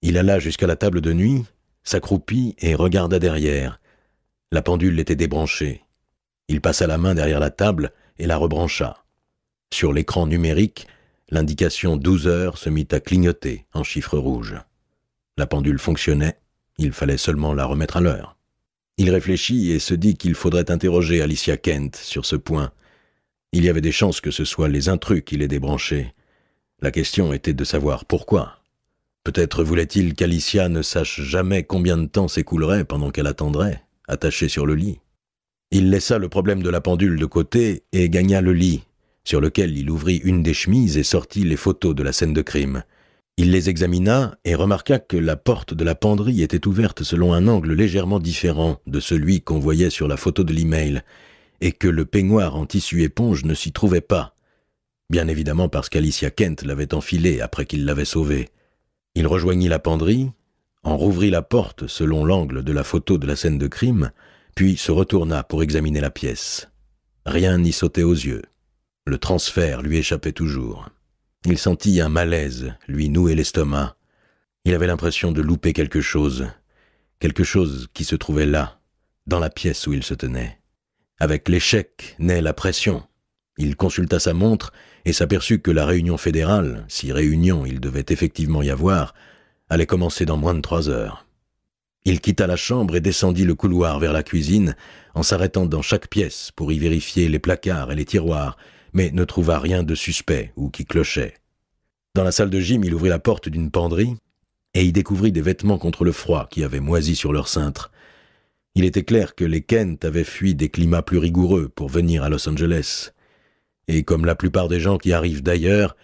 Il alla jusqu'à la table de nuit, s'accroupit et regarda derrière. La pendule était débranchée. Il passa la main derrière la table et la rebrancha. Sur l'écran numérique, l'indication 12 heures se mit à clignoter en chiffres rouges. La pendule fonctionnait, il fallait seulement la remettre à l'heure. Il réfléchit et se dit qu'il faudrait interroger Alicia Kent sur ce point. Il y avait des chances que ce soit les intrus qui les débranchaient. La question était de savoir pourquoi. Peut-être voulait-il qu'Alicia ne sache jamais combien de temps s'écoulerait pendant qu'elle attendrait, attachée sur le lit. Il laissa le problème de la pendule de côté et gagna le lit, sur lequel il ouvrit une des chemises et sortit les photos de la scène de crime. Il les examina et remarqua que la porte de la penderie était ouverte selon un angle légèrement différent de celui qu'on voyait sur la photo de l'email, et que le peignoir en tissu éponge ne s'y trouvait pas, bien évidemment parce qu'Alicia Kent l'avait enfilé après qu'il l'avait sauvé. Il rejoignit la penderie, en rouvrit la porte selon l'angle de la photo de la scène de crime, puis se retourna pour examiner la pièce. Rien n'y sautait aux yeux. Le transfert lui échappait toujours. Il sentit un malaise lui nouer l'estomac. Il avait l'impression de louper quelque chose, quelque chose qui se trouvait là, dans la pièce où il se tenait. Avec l'échec naît la pression. Il consulta sa montre et s'aperçut que la réunion fédérale, si réunion il devait effectivement y avoir, allait commencer dans moins de trois heures. Il quitta la chambre et descendit le couloir vers la cuisine, en s'arrêtant dans chaque pièce pour y vérifier les placards et les tiroirs, mais ne trouva rien de suspect ou qui clochait. Dans la salle de gym, il ouvrit la porte d'une penderie et y découvrit des vêtements contre le froid qui avaient moisi sur leur cintre. Il était clair que les Kent avaient fui des climats plus rigoureux pour venir à Los Angeles. Et comme la plupart des gens qui arrivent d'ailleurs,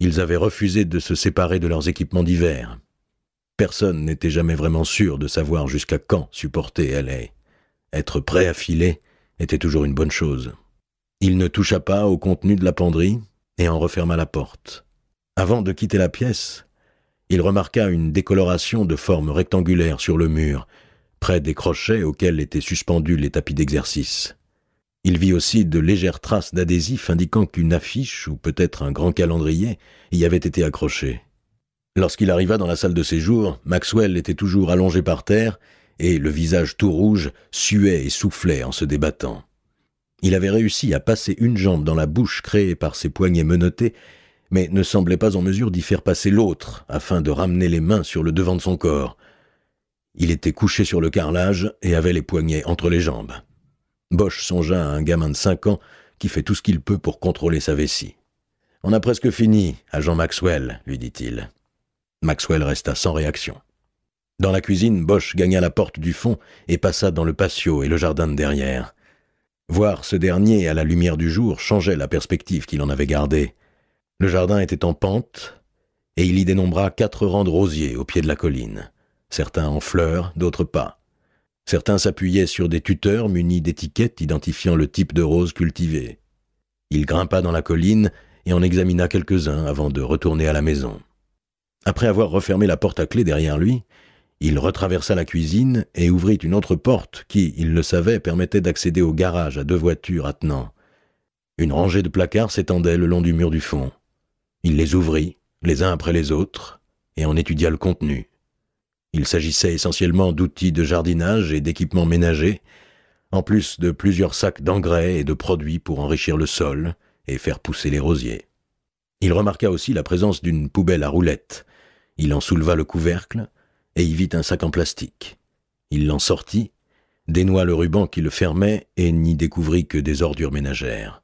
ils avaient refusé de se séparer de leurs équipements d'hiver. Personne n'était jamais vraiment sûr de savoir jusqu'à quand supporter LA. Être prêt à filer était toujours une bonne chose. Il ne toucha pas au contenu de la penderie et en referma la porte. Avant de quitter la pièce, il remarqua une décoloration de forme rectangulaire sur le mur, près des crochets auxquels étaient suspendus les tapis d'exercice. Il vit aussi de légères traces d'adhésif indiquant qu'une affiche ou peut-être un grand calendrier y avait été accroché. Lorsqu'il arriva dans la salle de séjour, Maxwell était toujours allongé par terre et le visage tout rouge suait et soufflait en se débattant. Il avait réussi à passer une jambe dans la bouche créée par ses poignets menottés, mais ne semblait pas en mesure d'y faire passer l'autre afin de ramener les mains sur le devant de son corps. Il était couché sur le carrelage et avait les poignets entre les jambes. Bosch songea à un gamin de cinq ans qui fait tout ce qu'il peut pour contrôler sa vessie. On a presque fini, agent Maxwell, lui dit-il. Maxwell resta sans réaction. Dans la cuisine, Bosch gagna la porte du fond et passa dans le patio et le jardin de derrière. Voir ce dernier à la lumière du jour changeait la perspective qu'il en avait gardée. Le jardin était en pente, et il y dénombra quatre rangs de rosiers au pied de la colline, certains en fleurs, d'autres pas. Certains s'appuyaient sur des tuteurs munis d'étiquettes identifiant le type de rose cultivée. Il grimpa dans la colline et en examina quelques-uns avant de retourner à la maison. Après avoir refermé la porte à clé derrière lui, il retraversa la cuisine et ouvrit une autre porte qui, il le savait, permettait d'accéder au garage à deux voitures attenant. Une rangée de placards s'étendait le long du mur du fond. Il les ouvrit, les uns après les autres, et en étudia le contenu. Il s'agissait essentiellement d'outils de jardinage et d'équipements ménagers, en plus de plusieurs sacs d'engrais et de produits pour enrichir le sol et faire pousser les rosiers. Il remarqua aussi la présence d'une poubelle à roulettes. Il en souleva le couvercle, et y vit un sac en plastique. Il l'en sortit, dénoua le ruban qui le fermait et n'y découvrit que des ordures ménagères.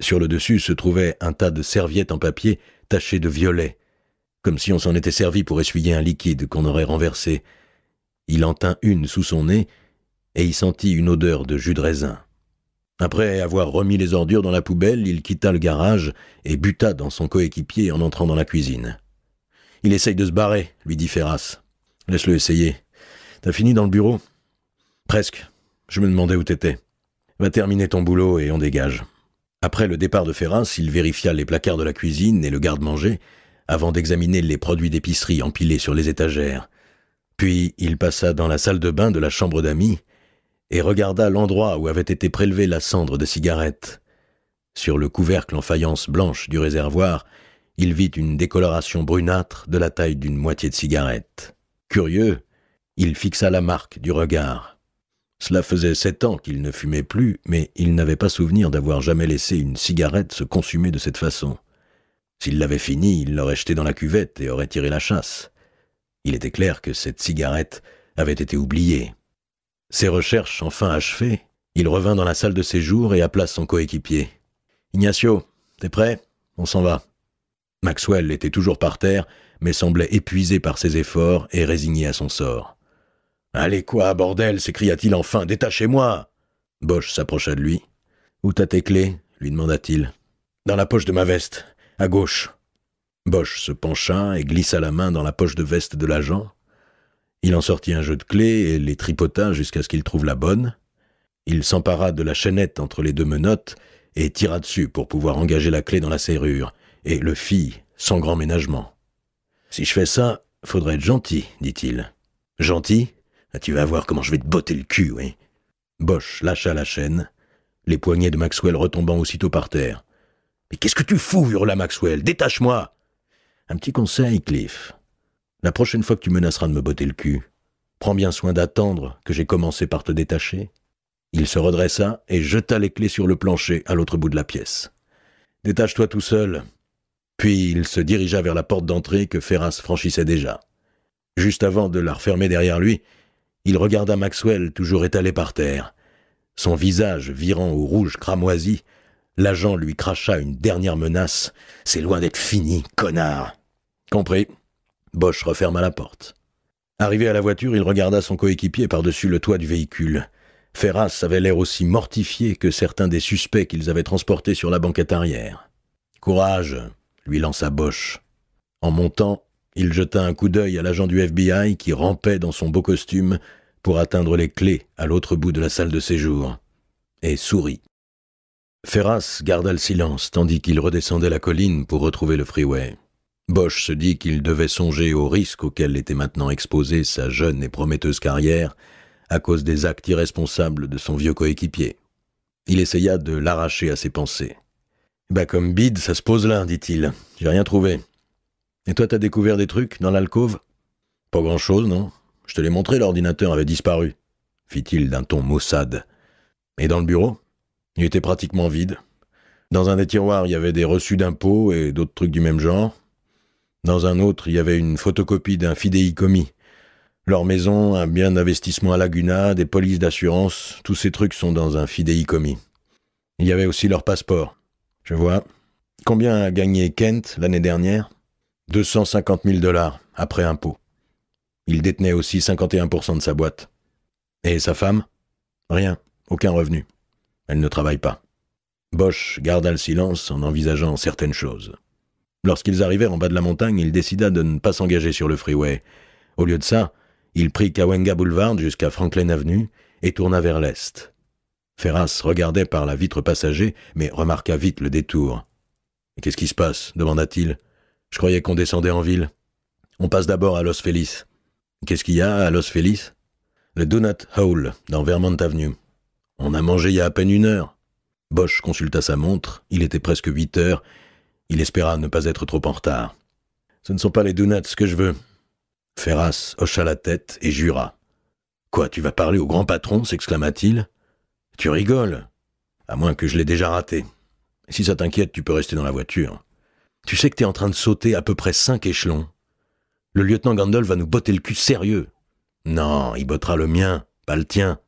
Sur le dessus se trouvait un tas de serviettes en papier tachées de violet, comme si on s'en était servi pour essuyer un liquide qu'on aurait renversé. Il en tint une sous son nez et y sentit une odeur de jus de raisin. Après avoir remis les ordures dans la poubelle, il quitta le garage et buta dans son coéquipier en entrant dans la cuisine. Il essaye de se barrer, lui dit Ferras. Laisse-le essayer. T'as fini dans le bureau Presque. Je me demandais où t'étais. Va terminer ton boulot et on dégage. Après le départ de Ferras, il vérifia les placards de la cuisine et le garde-manger avant d'examiner les produits d'épicerie empilés sur les étagères. Puis il passa dans la salle de bain de la chambre d'amis et regarda l'endroit où avait été prélevée la cendre de cigarette. Sur le couvercle en faïence blanche du réservoir, il vit une décoloration brunâtre de la taille d'une moitié de cigarette. Curieux, il fixa la marque du regard. Cela faisait sept ans qu'il ne fumait plus, mais il n'avait pas souvenir d'avoir jamais laissé une cigarette se consumer de cette façon. S'il l'avait fini, il l'aurait jetée dans la cuvette et aurait tiré la chasse. Il était clair que cette cigarette avait été oubliée. Ses recherches enfin achevées, il revint dans la salle de séjour et appela son coéquipier. Ignacio, t'es prêt On s'en va. Maxwell était toujours par terre mais semblait épuisé par ses efforts et résigné à son sort. Allez quoi, bordel s'écria-t-il enfin, détachez-moi Bosch s'approcha de lui. Où t'as tes clés lui demanda-t-il. Dans la poche de ma veste, à gauche. Bosch se pencha et glissa la main dans la poche de veste de l'agent. Il en sortit un jeu de clés et les tripota jusqu'à ce qu'il trouve la bonne. Il s'empara de la chaînette entre les deux menottes et tira dessus pour pouvoir engager la clé dans la serrure, et le fit sans grand ménagement. Si je fais ça, faudrait être gentil, dit-il. Gentil ah, Tu vas voir comment je vais te botter le cul, oui. Bosch lâcha la chaîne, les poignets de Maxwell retombant aussitôt par terre. Mais qu'est-ce que tu fous hurla Maxwell. Détache-moi Un petit conseil, Cliff. La prochaine fois que tu menaceras de me botter le cul, prends bien soin d'attendre que j'ai commencé par te détacher. Il se redressa et jeta les clés sur le plancher à l'autre bout de la pièce. Détache-toi tout seul, puis il se dirigea vers la porte d'entrée que Ferras franchissait déjà. Juste avant de la refermer derrière lui, il regarda Maxwell toujours étalé par terre. Son visage virant au rouge cramoisi, l'agent lui cracha une dernière menace. C'est loin d'être fini, connard. Compris. Bosch referma la porte. Arrivé à la voiture, il regarda son coéquipier par-dessus le toit du véhicule. Ferras avait l'air aussi mortifié que certains des suspects qu'ils avaient transportés sur la banquette arrière. Courage, lui lança Bosch. En montant, il jeta un coup d'œil à l'agent du FBI qui rampait dans son beau costume pour atteindre les clés à l'autre bout de la salle de séjour, et sourit. Ferras garda le silence tandis qu'il redescendait la colline pour retrouver le freeway. Bosch se dit qu'il devait songer au risque auquel était maintenant exposée sa jeune et prometteuse carrière à cause des actes irresponsables de son vieux coéquipier. Il essaya de l'arracher à ses pensées. Bah comme bide, ça se pose là, dit-il. J'ai rien trouvé. Et toi, t'as découvert des trucs dans l'alcôve Pas grand-chose, non Je te l'ai montré, l'ordinateur avait disparu, fit-il d'un ton maussade. Et dans le bureau Il était pratiquement vide. Dans un des tiroirs, il y avait des reçus d'impôts et d'autres trucs du même genre. Dans un autre, il y avait une photocopie d'un fidéicommis. Leur maison, un bien d'investissement à Laguna, des polices d'assurance, tous ces trucs sont dans un fidéicommis. Il y avait aussi leur passeport. Je vois. Combien a gagné Kent l'année dernière 250 000 dollars, après impôts. »« Il détenait aussi 51% de sa boîte. Et sa femme Rien, aucun revenu. Elle ne travaille pas. Bosch garda le silence en envisageant certaines choses. Lorsqu'ils arrivèrent en bas de la montagne, il décida de ne pas s'engager sur le freeway. Au lieu de ça, il prit Kawenga Boulevard jusqu'à Franklin Avenue et tourna vers l'est. Ferras regardait par la vitre passager, mais remarqua vite le détour. Qu'est-ce qui se passe demanda-t-il. Je croyais qu'on descendait en ville. On passe d'abord à Los Feliz. Qu'est-ce qu'il y a à Los Feliz Le Donut Hole, dans Vermont Avenue. On a mangé il y a à peine une heure. Bosch consulta sa montre, il était presque huit heures. Il espéra ne pas être trop en retard. Ce ne sont pas les donuts que je veux. Ferras hocha la tête et jura. Quoi, tu vas parler au grand patron s'exclama-t-il. Tu rigoles À moins que je l'ai déjà raté. Si ça t'inquiète, tu peux rester dans la voiture. Tu sais que t'es en train de sauter à peu près cinq échelons. Le lieutenant Gandol va nous botter le cul sérieux. Non, il bottera le mien, pas le tien.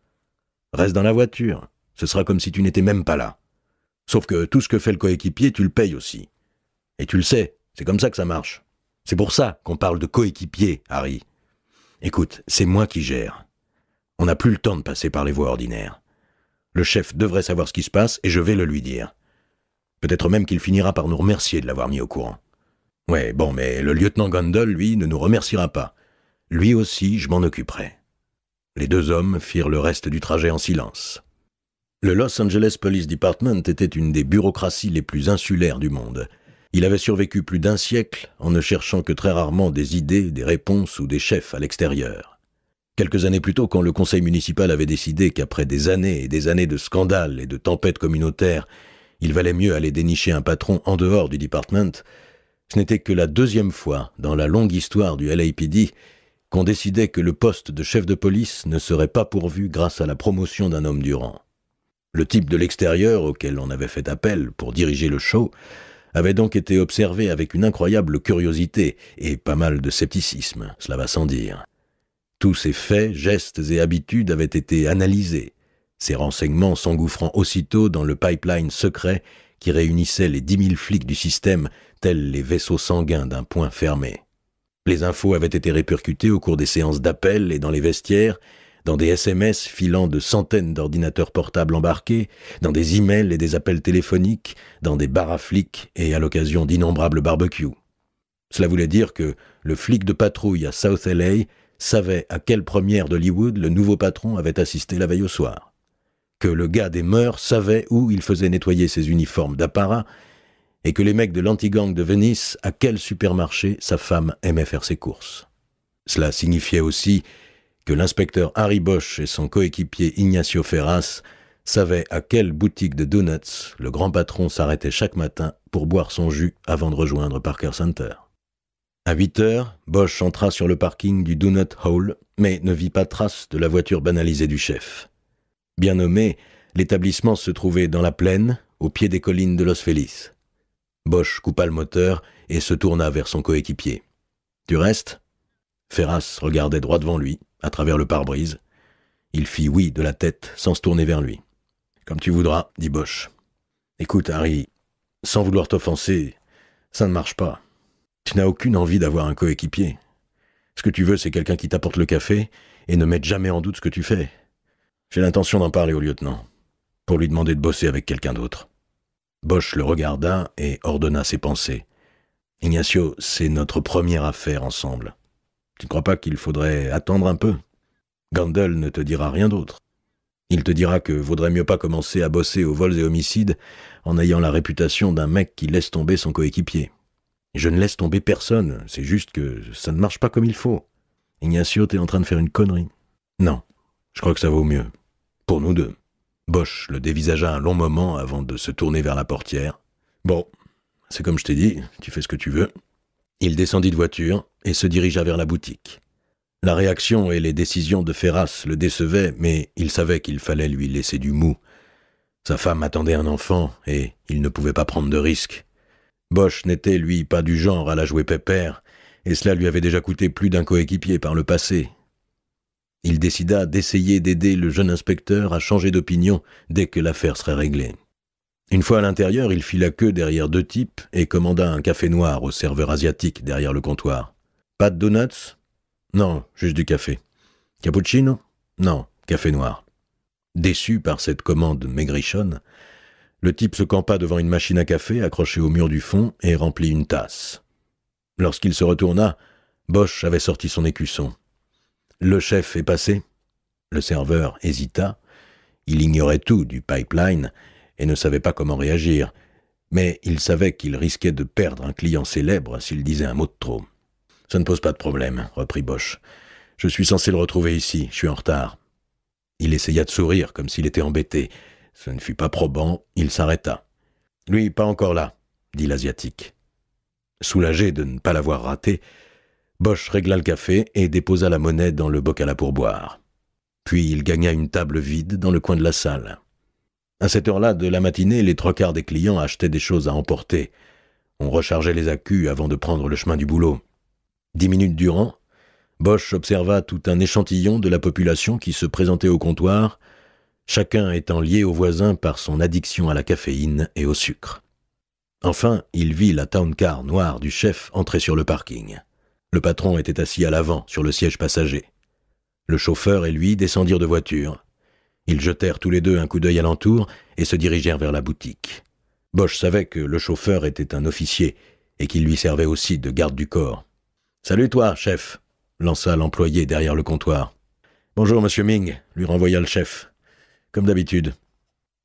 Reste dans la voiture. Ce sera comme si tu n'étais même pas là. Sauf que tout ce que fait le coéquipier, tu le payes aussi. Et tu le sais, c'est comme ça que ça marche. C'est pour ça qu'on parle de coéquipier, Harry. Écoute, c'est moi qui gère. On n'a plus le temps de passer par les voies ordinaires. Le chef devrait savoir ce qui se passe et je vais le lui dire. Peut-être même qu'il finira par nous remercier de l'avoir mis au courant. Ouais, bon, mais le lieutenant Gundel, lui, ne nous remerciera pas. Lui aussi, je m'en occuperai. Les deux hommes firent le reste du trajet en silence. Le Los Angeles Police Department était une des bureaucraties les plus insulaires du monde. Il avait survécu plus d'un siècle en ne cherchant que très rarement des idées, des réponses ou des chefs à l'extérieur. Quelques années plus tôt, quand le conseil municipal avait décidé qu'après des années et des années de scandales et de tempêtes communautaires, il valait mieux aller dénicher un patron en dehors du département, ce n'était que la deuxième fois dans la longue histoire du LAPD qu'on décidait que le poste de chef de police ne serait pas pourvu grâce à la promotion d'un homme du rang. Le type de l'extérieur auquel on avait fait appel pour diriger le show avait donc été observé avec une incroyable curiosité et pas mal de scepticisme, cela va sans dire. Tous ses faits, gestes et habitudes avaient été analysés, ces renseignements s'engouffrant aussitôt dans le pipeline secret qui réunissait les dix mille flics du système, tels les vaisseaux sanguins d'un point fermé. Les infos avaient été répercutées au cours des séances d'appel et dans les vestiaires, dans des SMS filant de centaines d'ordinateurs portables embarqués, dans des emails et des appels téléphoniques, dans des bars à flics et à l'occasion d'innombrables barbecues. Cela voulait dire que le flic de patrouille à South LA savait à quelle première d'Hollywood le nouveau patron avait assisté la veille au soir, que le gars des mœurs savait où il faisait nettoyer ses uniformes d'apparat, et que les mecs de l'anti-gang de Venise à quel supermarché sa femme aimait faire ses courses. Cela signifiait aussi que l'inspecteur Harry Bosch et son coéquipier Ignacio Ferras savaient à quelle boutique de donuts le grand patron s'arrêtait chaque matin pour boire son jus avant de rejoindre Parker Center. À 8 heures, Bosch entra sur le parking du Donut Hall, mais ne vit pas trace de la voiture banalisée du chef. Bien nommé, l'établissement se trouvait dans la plaine, au pied des collines de Los Feliz. Bosch coupa le moteur et se tourna vers son coéquipier. Tu restes ?» Ferras regardait droit devant lui, à travers le pare-brise. Il fit oui de la tête sans se tourner vers lui. Comme tu voudras, dit Bosch. Écoute, Harry, sans vouloir t'offenser, ça ne marche pas. Tu n'as aucune envie d'avoir un coéquipier. Ce que tu veux, c'est quelqu'un qui t'apporte le café et ne mette jamais en doute ce que tu fais. J'ai l'intention d'en parler au lieutenant, pour lui demander de bosser avec quelqu'un d'autre. Bosch le regarda et ordonna ses pensées. Ignacio, c'est notre première affaire ensemble. Tu ne crois pas qu'il faudrait attendre un peu Gandel ne te dira rien d'autre. Il te dira que vaudrait mieux pas commencer à bosser aux vols et homicides en ayant la réputation d'un mec qui laisse tomber son coéquipier je ne laisse tomber personne, c'est juste que ça ne marche pas comme il faut. Ignacio, t'es en train de faire une connerie. Non, je crois que ça vaut mieux. Pour nous deux. Bosch le dévisagea un long moment avant de se tourner vers la portière. Bon, c'est comme je t'ai dit, tu fais ce que tu veux. Il descendit de voiture et se dirigea vers la boutique. La réaction et les décisions de Ferras le décevaient, mais il savait qu'il fallait lui laisser du mou. Sa femme attendait un enfant et il ne pouvait pas prendre de risques. Bosch n'était, lui, pas du genre à la jouer pépère, et cela lui avait déjà coûté plus d'un coéquipier par le passé. Il décida d'essayer d'aider le jeune inspecteur à changer d'opinion dès que l'affaire serait réglée. Une fois à l'intérieur, il fit la queue derrière deux types et commanda un café noir au serveur asiatique derrière le comptoir. Pas de donuts Non, juste du café. Cappuccino Non, café noir. Déçu par cette commande maigrichonne, le type se campa devant une machine à café accrochée au mur du fond et remplit une tasse. Lorsqu'il se retourna, Bosch avait sorti son écusson. Le chef est passé Le serveur hésita. Il ignorait tout du pipeline et ne savait pas comment réagir, mais il savait qu'il risquait de perdre un client célèbre s'il disait un mot de trop. Ça ne pose pas de problème, reprit Bosch. Je suis censé le retrouver ici, je suis en retard. Il essaya de sourire comme s'il était embêté, ce ne fut pas probant, il s'arrêta. Lui, pas encore là, dit l'Asiatique. Soulagé de ne pas l'avoir raté, Bosch régla le café et déposa la monnaie dans le bocal à pourboire. Puis il gagna une table vide dans le coin de la salle. À cette heure-là de la matinée, les trois quarts des clients achetaient des choses à emporter. On rechargeait les accus avant de prendre le chemin du boulot. Dix minutes durant, Bosch observa tout un échantillon de la population qui se présentait au comptoir, chacun étant lié au voisin par son addiction à la caféine et au sucre. Enfin, il vit la town car noire du chef entrer sur le parking. Le patron était assis à l'avant, sur le siège passager. Le chauffeur et lui descendirent de voiture. Ils jetèrent tous les deux un coup d'œil alentour et se dirigèrent vers la boutique. Bosch savait que le chauffeur était un officier et qu'il lui servait aussi de garde du corps. Salut toi, chef lança l'employé derrière le comptoir. Bonjour, monsieur Ming, lui renvoya le chef. Comme d'habitude.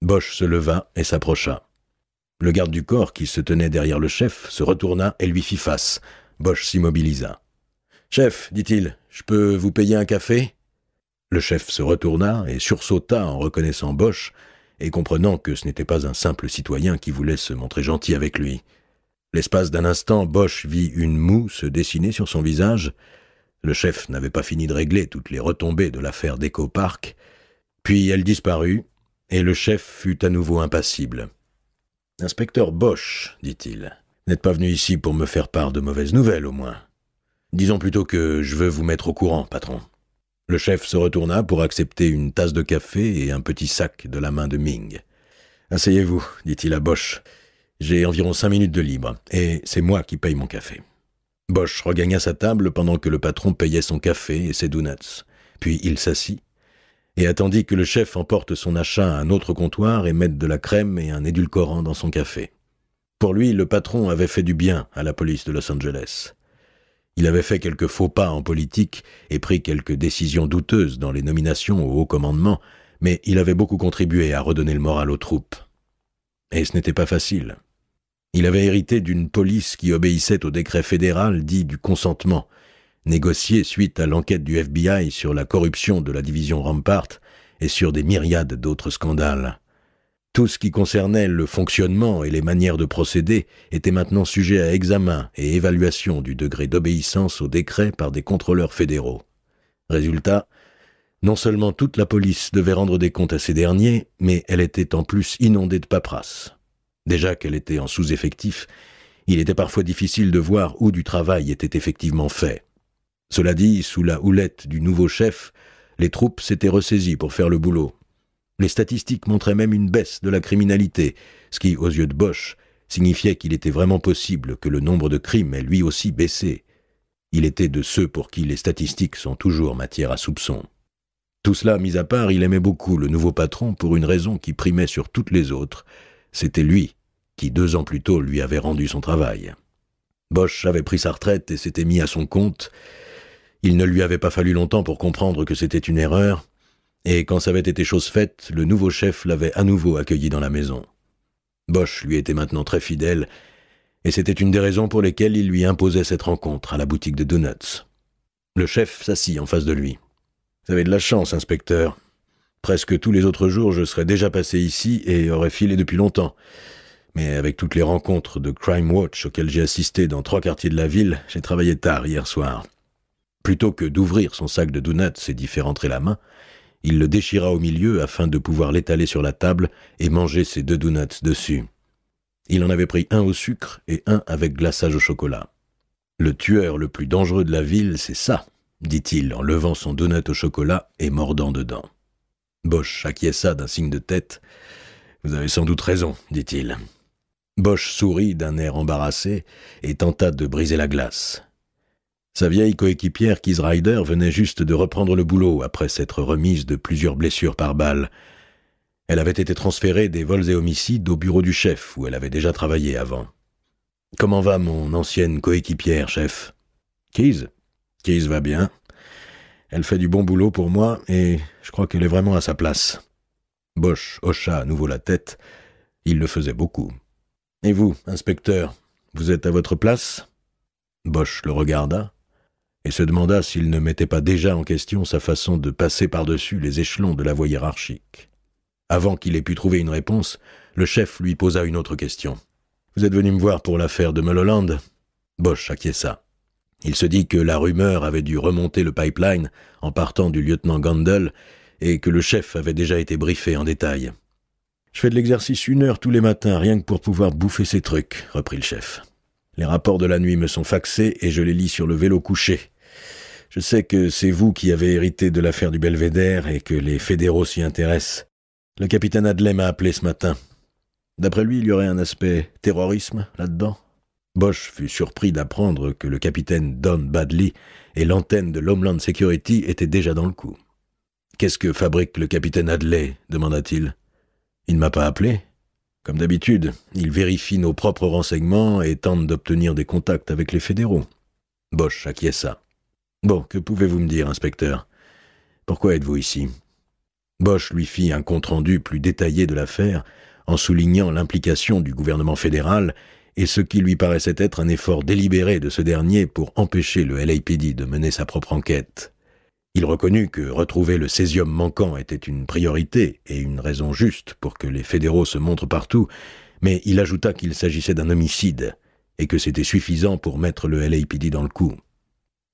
Bosch se leva et s'approcha. Le garde du corps, qui se tenait derrière le chef, se retourna et lui fit face. Bosch s'immobilisa. Chef, dit-il, je peux vous payer un café Le chef se retourna et sursauta en reconnaissant Bosch et comprenant que ce n'était pas un simple citoyen qui voulait se montrer gentil avec lui. L'espace d'un instant, Bosch vit une moue se dessiner sur son visage. Le chef n'avait pas fini de régler toutes les retombées de l'affaire d'Eco-Park puis elle disparut, et le chef fut à nouveau impassible. Inspecteur Bosch, dit-il, n'êtes pas venu ici pour me faire part de mauvaises nouvelles, au moins. Disons plutôt que je veux vous mettre au courant, patron. Le chef se retourna pour accepter une tasse de café et un petit sac de la main de Ming. Asseyez-vous, dit-il à Bosch. J'ai environ cinq minutes de libre, et c'est moi qui paye mon café. Bosch regagna sa table pendant que le patron payait son café et ses donuts. Puis il s'assit, et attendit que le chef emporte son achat à un autre comptoir et mette de la crème et un édulcorant dans son café. Pour lui, le patron avait fait du bien à la police de Los Angeles. Il avait fait quelques faux pas en politique et pris quelques décisions douteuses dans les nominations au haut commandement, mais il avait beaucoup contribué à redonner le moral aux troupes. Et ce n'était pas facile. Il avait hérité d'une police qui obéissait au décret fédéral dit du consentement, négocié suite à l'enquête du FBI sur la corruption de la division Rampart et sur des myriades d'autres scandales. Tout ce qui concernait le fonctionnement et les manières de procéder était maintenant sujet à examen et évaluation du degré d'obéissance au décret par des contrôleurs fédéraux. Résultat, non seulement toute la police devait rendre des comptes à ces derniers, mais elle était en plus inondée de paperasse. Déjà qu'elle était en sous-effectif, il était parfois difficile de voir où du travail était effectivement fait. Cela dit, sous la houlette du nouveau chef, les troupes s'étaient ressaisies pour faire le boulot. Les statistiques montraient même une baisse de la criminalité, ce qui, aux yeux de Bosch, signifiait qu'il était vraiment possible que le nombre de crimes ait lui aussi baissé. Il était de ceux pour qui les statistiques sont toujours matière à soupçon. Tout cela mis à part, il aimait beaucoup le nouveau patron pour une raison qui primait sur toutes les autres. C'était lui qui, deux ans plus tôt, lui avait rendu son travail. Bosch avait pris sa retraite et s'était mis à son compte, il ne lui avait pas fallu longtemps pour comprendre que c'était une erreur, et quand ça avait été chose faite, le nouveau chef l'avait à nouveau accueilli dans la maison. Bosch lui était maintenant très fidèle, et c'était une des raisons pour lesquelles il lui imposait cette rencontre à la boutique de Donuts. Le chef s'assit en face de lui. Vous avez de la chance, inspecteur. Presque tous les autres jours, je serais déjà passé ici et aurais filé depuis longtemps. Mais avec toutes les rencontres de Crime Watch auxquelles j'ai assisté dans trois quartiers de la ville, j'ai travaillé tard hier soir. Plutôt que d'ouvrir son sac de donuts et d'y faire entrer la main, il le déchira au milieu afin de pouvoir l'étaler sur la table et manger ses deux donuts dessus. Il en avait pris un au sucre et un avec glaçage au chocolat. Le tueur le plus dangereux de la ville, c'est ça, dit-il en levant son donut au chocolat et mordant dedans. Bosch acquiesça d'un signe de tête. Vous avez sans doute raison, dit-il. Bosch sourit d'un air embarrassé et tenta de briser la glace. Sa vieille coéquipière Ryder, venait juste de reprendre le boulot après s'être remise de plusieurs blessures par balle. Elle avait été transférée des vols et homicides au bureau du chef où elle avait déjà travaillé avant. Comment va mon ancienne coéquipière, chef Keys Keys va bien. Elle fait du bon boulot pour moi et je crois qu'elle est vraiment à sa place. Bosch hocha à nouveau la tête. Il le faisait beaucoup. Et vous, inspecteur, vous êtes à votre place Bosch le regarda, et se demanda s'il ne mettait pas déjà en question sa façon de passer par-dessus les échelons de la voie hiérarchique. Avant qu'il ait pu trouver une réponse, le chef lui posa une autre question. « Vous êtes venu me voir pour l'affaire de Mulholland ?» Bosch acquiesça. Il se dit que la rumeur avait dû remonter le pipeline en partant du lieutenant Gandel et que le chef avait déjà été briefé en détail. Je fais de l'exercice une heure tous les matins, rien que pour pouvoir bouffer ces trucs, reprit le chef. Les rapports de la nuit me sont faxés et je les lis sur le vélo couché. Je sais que c'est vous qui avez hérité de l'affaire du Belvédère et que les fédéraux s'y intéressent. Le capitaine Adley m'a appelé ce matin. D'après lui, il y aurait un aspect terrorisme là-dedans. Bosch fut surpris d'apprendre que le capitaine Don Badley et l'antenne de l'Homeland Security étaient déjà dans le coup. Qu'est-ce que fabrique le capitaine Adley demanda-t-il. Il ne m'a pas appelé. Comme d'habitude, il vérifie nos propres renseignements et tente d'obtenir des contacts avec les fédéraux. Bosch acquiesça. Bon, que pouvez-vous me dire, inspecteur Pourquoi êtes-vous ici Bosch lui fit un compte-rendu plus détaillé de l'affaire, en soulignant l'implication du gouvernement fédéral et ce qui lui paraissait être un effort délibéré de ce dernier pour empêcher le LAPD de mener sa propre enquête. Il reconnut que retrouver le césium manquant était une priorité et une raison juste pour que les fédéraux se montrent partout, mais il ajouta qu'il s'agissait d'un homicide et que c'était suffisant pour mettre le LAPD dans le coup.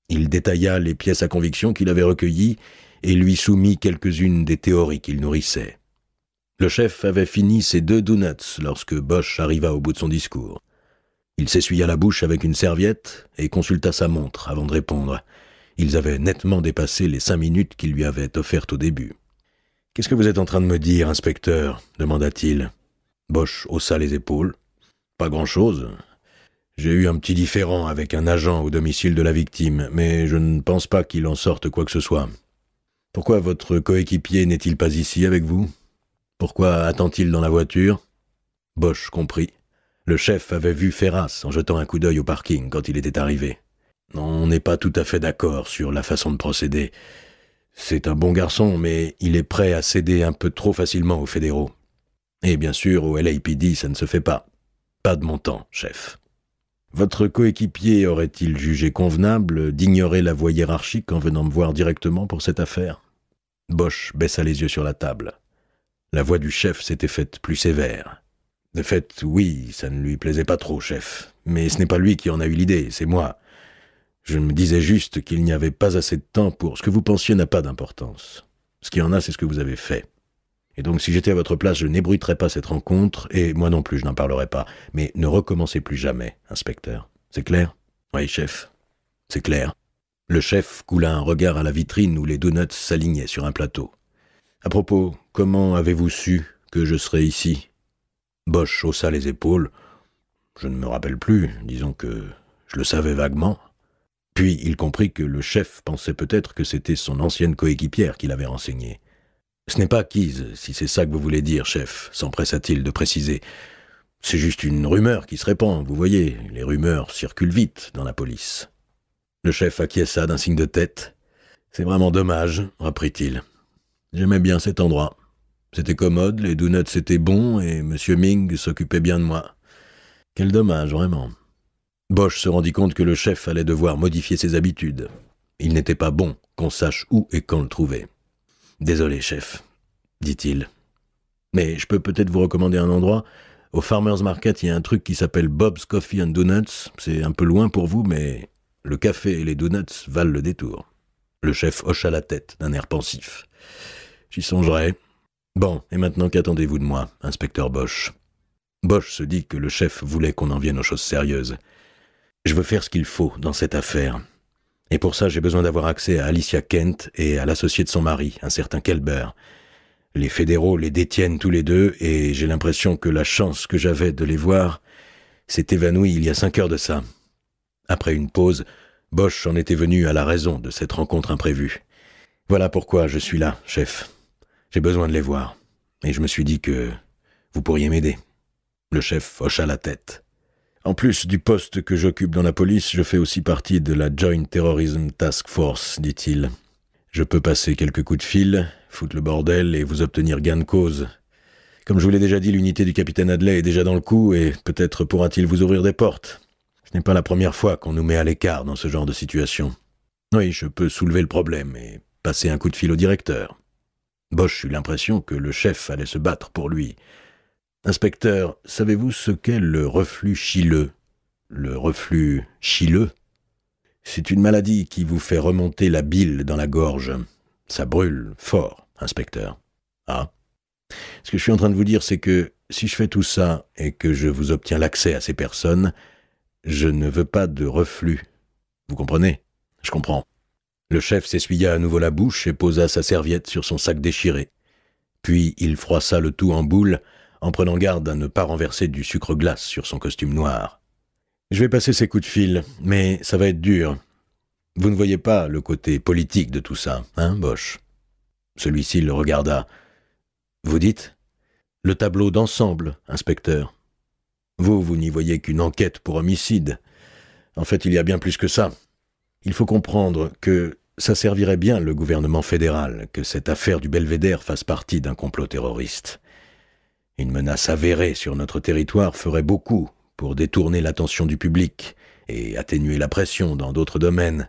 Il détailla les pièces à conviction qu'il avait recueillies et lui soumit quelques-unes des théories qu'il nourrissait. Le chef avait fini ses deux donuts lorsque Bosch arriva au bout de son discours. Il s'essuya la bouche avec une serviette et consulta sa montre avant de répondre. Ils avaient nettement dépassé les cinq minutes qu'il lui avait offertes au début. « Qu'est-ce que vous êtes en train de me dire, inspecteur » demanda-t-il. Bosch haussa les épaules. « Pas grand-chose. J'ai eu un petit différend avec un agent au domicile de la victime, mais je ne pense pas qu'il en sorte quoi que ce soit. Pourquoi votre coéquipier n'est-il pas ici avec vous Pourquoi attend-il dans la voiture Bosch comprit. Le chef avait vu Ferras en jetant un coup d'œil au parking quand il était arrivé. On n'est pas tout à fait d'accord sur la façon de procéder. C'est un bon garçon, mais il est prêt à céder un peu trop facilement aux fédéraux. Et bien sûr, au LAPD, ça ne se fait pas. Pas de montant, chef. Votre coéquipier aurait-il jugé convenable d'ignorer la voie hiérarchique en venant me voir directement pour cette affaire Bosch baissa les yeux sur la table. La voix du chef s'était faite plus sévère. De fait, oui, ça ne lui plaisait pas trop, chef. Mais ce n'est pas lui qui en a eu l'idée, c'est moi. Je me disais juste qu'il n'y avait pas assez de temps pour... Ce que vous pensiez n'a pas d'importance. Ce qui en a, c'est ce que vous avez fait. Et donc, si j'étais à votre place, je n'ébruiterais pas cette rencontre, et moi non plus, je n'en parlerai pas. Mais ne recommencez plus jamais, inspecteur. C'est clair Oui, chef. C'est clair. Le chef coula un regard à la vitrine où les donuts s'alignaient sur un plateau. À propos, comment avez-vous su que je serais ici Bosch haussa les épaules. Je ne me rappelle plus, disons que je le savais vaguement. Puis il comprit que le chef pensait peut-être que c'était son ancienne coéquipière qui l'avait renseigné. Ce n'est pas acquise, si c'est ça que vous voulez dire, chef, s'empressa-t-il de préciser. C'est juste une rumeur qui se répand, vous voyez, les rumeurs circulent vite dans la police. Le chef acquiesça d'un signe de tête. C'est vraiment dommage, reprit-il. J'aimais bien cet endroit. C'était commode, les donuts étaient bons et M. Ming s'occupait bien de moi. Quel dommage, vraiment. Bosch se rendit compte que le chef allait devoir modifier ses habitudes. Il n'était pas bon qu'on sache où et quand le trouver. Désolé, chef, dit-il. Mais je peux peut-être vous recommander un endroit. Au Farmer's Market, il y a un truc qui s'appelle Bob's Coffee and Donuts. C'est un peu loin pour vous, mais le café et les donuts valent le détour. Le chef hocha la tête d'un air pensif. J'y songerai. Bon, et maintenant qu'attendez-vous de moi, inspecteur Bosch Bosch se dit que le chef voulait qu'on en vienne aux choses sérieuses. Je veux faire ce qu'il faut dans cette affaire. Et pour ça, j'ai besoin d'avoir accès à Alicia Kent et à l'associé de son mari, un certain Kelber. Les fédéraux les détiennent tous les deux, et j'ai l'impression que la chance que j'avais de les voir s'est évanouie il y a cinq heures de ça. Après une pause, Bosch en était venu à la raison de cette rencontre imprévue. Voilà pourquoi je suis là, chef. J'ai besoin de les voir. Et je me suis dit que vous pourriez m'aider. Le chef hocha la tête. En plus du poste que j'occupe dans la police, je fais aussi partie de la Joint Terrorism Task Force, dit-il. Je peux passer quelques coups de fil, foutre le bordel et vous obtenir gain de cause. Comme je vous l'ai déjà dit, l'unité du capitaine Adley est déjà dans le coup et peut-être pourra-t-il vous ouvrir des portes. Ce n'est pas la première fois qu'on nous met à l'écart dans ce genre de situation. Oui, je peux soulever le problème et passer un coup de fil au directeur. Bosch eut l'impression que le chef allait se battre pour lui, Inspecteur, savez-vous ce qu'est le reflux chileux Le reflux chileux C'est une maladie qui vous fait remonter la bile dans la gorge. Ça brûle fort, inspecteur. Ah Ce que je suis en train de vous dire, c'est que si je fais tout ça et que je vous obtiens l'accès à ces personnes, je ne veux pas de reflux. Vous comprenez Je comprends. Le chef s'essuya à nouveau la bouche et posa sa serviette sur son sac déchiré. Puis il froissa le tout en boule en prenant garde à ne pas renverser du sucre glace sur son costume noir. Je vais passer ces coups de fil, mais ça va être dur. Vous ne voyez pas le côté politique de tout ça, hein, Bosch Celui-ci le regarda. Vous dites Le tableau d'ensemble, inspecteur. Vous, vous n'y voyez qu'une enquête pour homicide. En fait, il y a bien plus que ça. Il faut comprendre que ça servirait bien le gouvernement fédéral que cette affaire du belvédère fasse partie d'un complot terroriste. Une menace avérée sur notre territoire ferait beaucoup pour détourner l'attention du public et atténuer la pression dans d'autres domaines.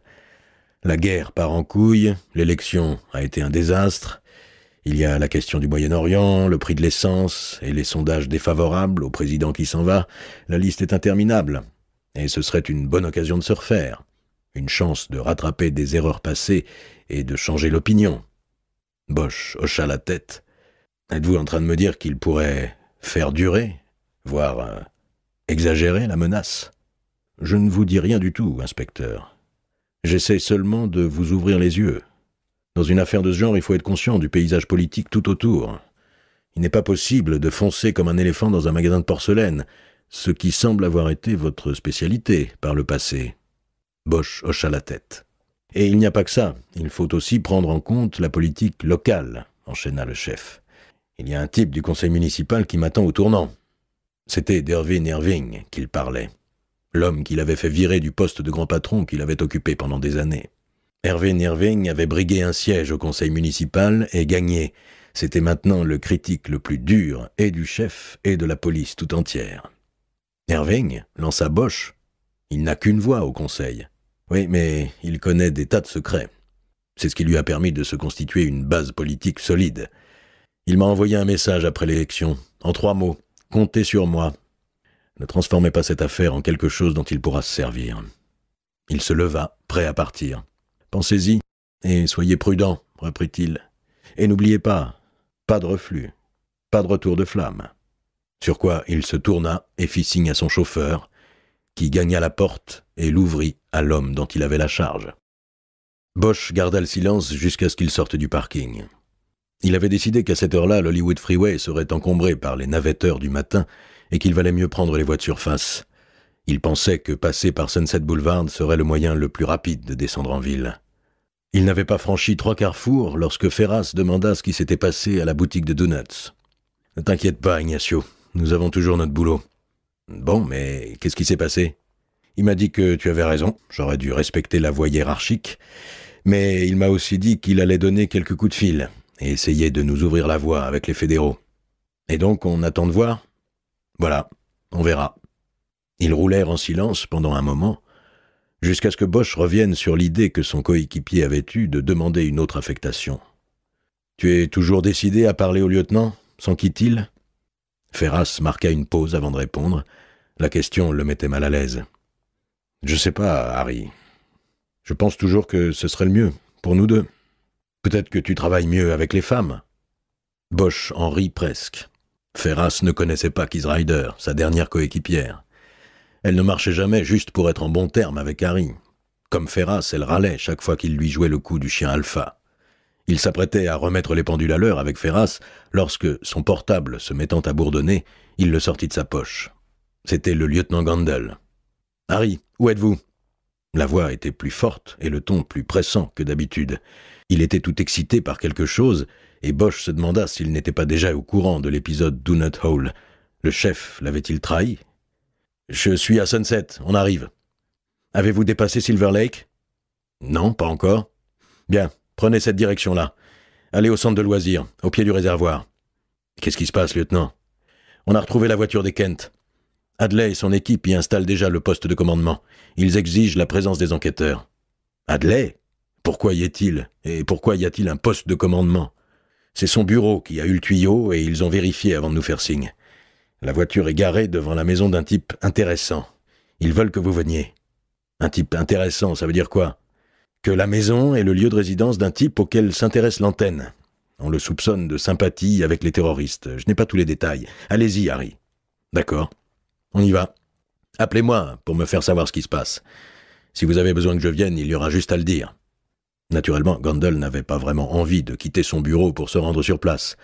La guerre part en couille, l'élection a été un désastre, il y a la question du Moyen-Orient, le prix de l'essence et les sondages défavorables au président qui s'en va, la liste est interminable, et ce serait une bonne occasion de se refaire, une chance de rattraper des erreurs passées et de changer l'opinion. Bosch hocha la tête Êtes-vous en train de me dire qu'il pourrait faire durer, voire euh, exagérer la menace Je ne vous dis rien du tout, inspecteur. J'essaie seulement de vous ouvrir les yeux. Dans une affaire de ce genre, il faut être conscient du paysage politique tout autour. Il n'est pas possible de foncer comme un éléphant dans un magasin de porcelaine, ce qui semble avoir été votre spécialité par le passé. Bosch hocha la tête. Et il n'y a pas que ça, il faut aussi prendre en compte la politique locale, enchaîna le chef. Il y a un type du conseil municipal qui m'attend au tournant. C'était d'Hervé Irving qu'il parlait, l'homme qu'il avait fait virer du poste de grand patron qu'il avait occupé pendant des années. Hervé Irving avait brigué un siège au conseil municipal et gagné. C'était maintenant le critique le plus dur, et du chef, et de la police tout entière. Irving lança Bosch. Il n'a qu'une voix au conseil. Oui, mais il connaît des tas de secrets. C'est ce qui lui a permis de se constituer une base politique solide. Il m'a envoyé un message après l'élection, en trois mots. Comptez sur moi. Ne transformez pas cette affaire en quelque chose dont il pourra se servir. Il se leva, prêt à partir. Pensez-y, et soyez prudent, reprit-il. Et n'oubliez pas, pas de reflux, pas de retour de flamme. Sur quoi il se tourna et fit signe à son chauffeur, qui gagna la porte et l'ouvrit à l'homme dont il avait la charge. Bosch garda le silence jusqu'à ce qu'il sorte du parking. Il avait décidé qu'à cette heure-là, l'Hollywood Freeway serait encombré par les navetteurs du matin et qu'il valait mieux prendre les voitures de surface. Il pensait que passer par Sunset Boulevard serait le moyen le plus rapide de descendre en ville. Il n'avait pas franchi trois carrefours lorsque Ferras demanda ce qui s'était passé à la boutique de Donuts. Ne t'inquiète pas, Ignacio, nous avons toujours notre boulot. Bon, mais qu'est-ce qui s'est passé Il m'a dit que tu avais raison, j'aurais dû respecter la voie hiérarchique, mais il m'a aussi dit qu'il allait donner quelques coups de fil et essayer de nous ouvrir la voie avec les fédéraux. Et donc on attend de voir Voilà, on verra. Ils roulèrent en silence pendant un moment, jusqu'à ce que Bosch revienne sur l'idée que son coéquipier avait eue de demander une autre affectation. Tu es toujours décidé à parler au lieutenant t il Ferras marqua une pause avant de répondre. La question le mettait mal à l'aise. Je sais pas, Harry. Je pense toujours que ce serait le mieux, pour nous deux. Peut-être que tu travailles mieux avec les femmes. Bosch en rit presque. Ferras ne connaissait pas Kisrider, sa dernière coéquipière. Elle ne marchait jamais juste pour être en bon terme avec Harry. Comme Ferras, elle râlait chaque fois qu'il lui jouait le coup du chien alpha. Il s'apprêtait à remettre les pendules à l'heure avec Ferras lorsque, son portable se mettant à bourdonner, il le sortit de sa poche. C'était le lieutenant Gandel. Harry, où êtes-vous La voix était plus forte et le ton plus pressant que d'habitude. Il était tout excité par quelque chose, et Bosch se demanda s'il n'était pas déjà au courant de l'épisode Donut Hole. Le chef l'avait-il trahi Je suis à Sunset, on arrive. Avez-vous dépassé Silver Lake Non, pas encore. Bien, prenez cette direction-là. Allez au centre de loisirs, au pied du réservoir. Qu'est-ce qui se passe, lieutenant On a retrouvé la voiture des Kent. Adley et son équipe y installent déjà le poste de commandement. Ils exigent la présence des enquêteurs. Adley pourquoi y est-il Et pourquoi y a-t-il un poste de commandement C'est son bureau qui a eu le tuyau et ils ont vérifié avant de nous faire signe. La voiture est garée devant la maison d'un type intéressant. Ils veulent que vous veniez. Un type intéressant, ça veut dire quoi Que la maison est le lieu de résidence d'un type auquel s'intéresse l'antenne. On le soupçonne de sympathie avec les terroristes. Je n'ai pas tous les détails. Allez-y, Harry. D'accord. On y va. Appelez-moi pour me faire savoir ce qui se passe. Si vous avez besoin que je vienne, il y aura juste à le dire. Naturellement, Gandel n'avait pas vraiment envie de quitter son bureau pour se rendre sur place.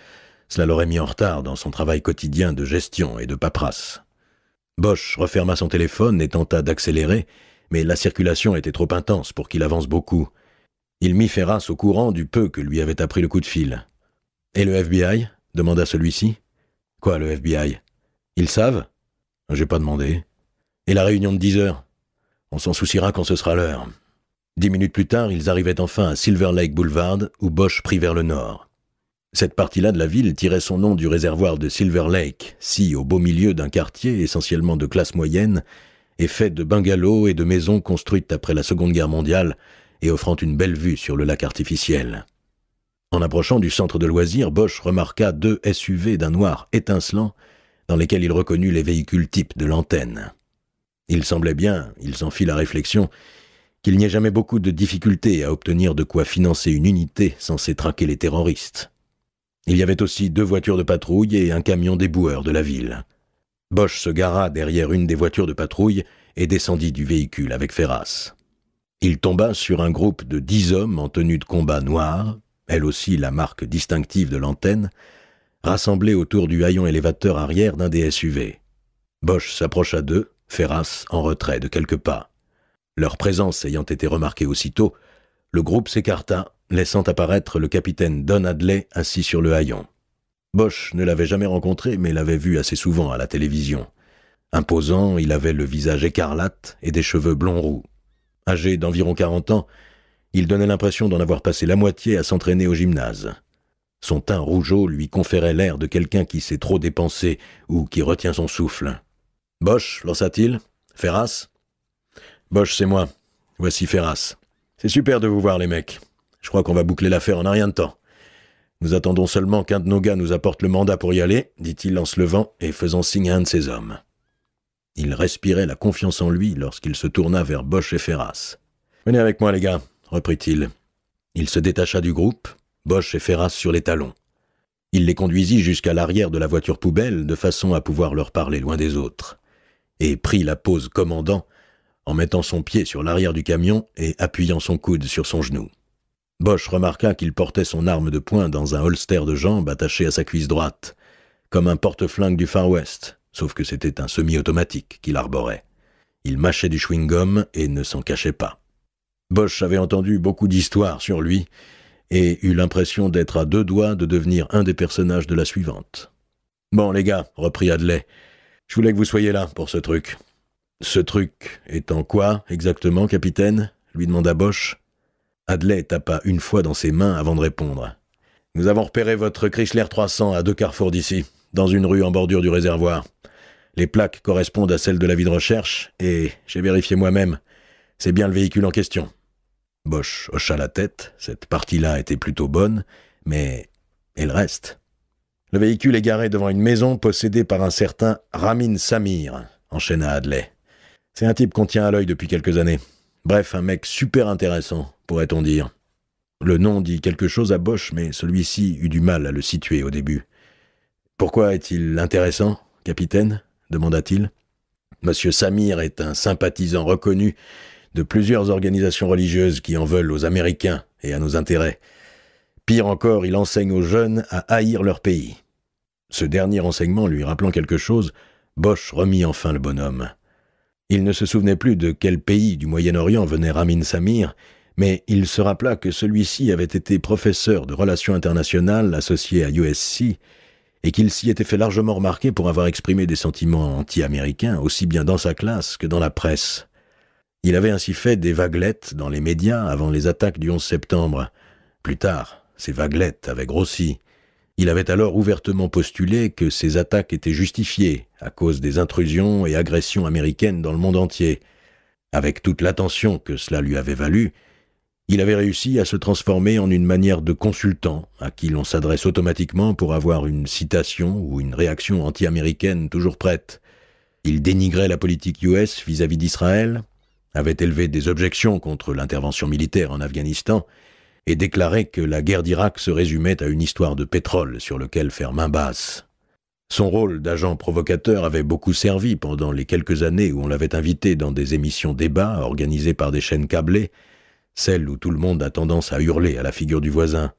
Cela l'aurait mis en retard dans son travail quotidien de gestion et de paperasse. Bosch referma son téléphone et tenta d'accélérer, mais la circulation était trop intense pour qu'il avance beaucoup. Il mit Ferras au courant du peu que lui avait appris le coup de fil. Et le FBI demanda celui-ci. Quoi, le FBI Ils savent J'ai pas demandé. Et la réunion de 10 heures On s'en souciera quand ce sera l'heure. Dix minutes plus tard, ils arrivaient enfin à Silver Lake Boulevard, où Bosch prit vers le nord. Cette partie-là de la ville tirait son nom du réservoir de Silver Lake, si au beau milieu d'un quartier essentiellement de classe moyenne, et fait de bungalows et de maisons construites après la Seconde Guerre mondiale et offrant une belle vue sur le lac artificiel. En approchant du centre de loisirs, Bosch remarqua deux SUV d'un noir étincelant dans lesquels il reconnut les véhicules types de l'antenne. Il semblait bien, il en fit la réflexion, qu'il n'y ait jamais beaucoup de difficultés à obtenir de quoi financer une unité censée traquer les terroristes. Il y avait aussi deux voitures de patrouille et un camion déboueur de la ville. Bosch se gara derrière une des voitures de patrouille et descendit du véhicule avec Ferras. Il tomba sur un groupe de dix hommes en tenue de combat noire, elle aussi la marque distinctive de l'antenne, rassemblés autour du haillon élévateur arrière d'un des SUV. Bosch s'approcha d'eux, Ferras en retrait de quelques pas. Leur présence ayant été remarquée aussitôt, le groupe s'écarta, laissant apparaître le capitaine Don Hadley assis sur le haillon. Bosch ne l'avait jamais rencontré, mais l'avait vu assez souvent à la télévision. Imposant, il avait le visage écarlate et des cheveux blonds roux. Âgé d'environ quarante ans, il donnait l'impression d'en avoir passé la moitié à s'entraîner au gymnase. Son teint rougeau lui conférait l'air de quelqu'un qui s'est trop dépensé ou qui retient son souffle. Bosch, lança-t-il Ferras Bosch, c'est moi. Voici Ferras. C'est super de vous voir, les mecs. Je crois qu'on va boucler l'affaire en un rien de temps. Nous attendons seulement qu'un de nos gars nous apporte le mandat pour y aller, dit-il en se levant et faisant signe à un de ses hommes. Il respirait la confiance en lui lorsqu'il se tourna vers Bosch et Ferras. Venez avec moi, les gars, reprit-il. Il se détacha du groupe, Bosch et Ferras sur les talons. Il les conduisit jusqu'à l'arrière de la voiture poubelle de façon à pouvoir leur parler loin des autres, et prit la pose commandant en mettant son pied sur l'arrière du camion et appuyant son coude sur son genou. Bosch remarqua qu'il portait son arme de poing dans un holster de jambe attaché à sa cuisse droite, comme un porte-flingue du Far West, sauf que c'était un semi-automatique qu'il arborait. Il mâchait du chewing-gum et ne s'en cachait pas. Bosch avait entendu beaucoup d'histoires sur lui et eut l'impression d'être à deux doigts de devenir un des personnages de la suivante. « Bon, les gars, reprit Adley, je voulais que vous soyez là pour ce truc. Ce truc étant quoi exactement, capitaine lui demanda Bosch. Adlet tapa une fois dans ses mains avant de répondre. Nous avons repéré votre Chrysler 300 à deux carrefours d'ici, dans une rue en bordure du réservoir. Les plaques correspondent à celles de la vie de recherche et, j'ai vérifié moi-même, c'est bien le véhicule en question. Bosch hocha la tête, cette partie-là était plutôt bonne, mais. et le reste Le véhicule est garé devant une maison possédée par un certain Ramin Samir, enchaîna Adlet. C'est un type qu'on tient à l'œil depuis quelques années. Bref, un mec super intéressant, pourrait-on dire. Le nom dit quelque chose à Bosch, mais celui-ci eut du mal à le situer au début. Pourquoi est-il intéressant, capitaine demanda-t-il. Monsieur Samir est un sympathisant reconnu de plusieurs organisations religieuses qui en veulent aux Américains et à nos intérêts. Pire encore, il enseigne aux jeunes à haïr leur pays. Ce dernier enseignement lui rappelant quelque chose, Bosch remit enfin le bonhomme. Il ne se souvenait plus de quel pays du Moyen-Orient venait Ramin Samir, mais il se rappela que celui-ci avait été professeur de relations internationales associé à USC et qu'il s'y était fait largement remarquer pour avoir exprimé des sentiments anti-américains aussi bien dans sa classe que dans la presse. Il avait ainsi fait des vaguelettes dans les médias avant les attaques du 11 septembre. Plus tard, ces vaguelettes avaient grossi. Il avait alors ouvertement postulé que ces attaques étaient justifiées à cause des intrusions et agressions américaines dans le monde entier. Avec toute l'attention que cela lui avait valu, il avait réussi à se transformer en une manière de consultant à qui l'on s'adresse automatiquement pour avoir une citation ou une réaction anti-américaine toujours prête. Il dénigrait la politique US vis-à-vis d'Israël, avait élevé des objections contre l'intervention militaire en Afghanistan et déclarait que la guerre d'Irak se résumait à une histoire de pétrole sur lequel faire main basse. Son rôle d'agent provocateur avait beaucoup servi pendant les quelques années où on l'avait invité dans des émissions débats organisées par des chaînes câblées, celles où tout le monde a tendance à hurler à la figure du voisin.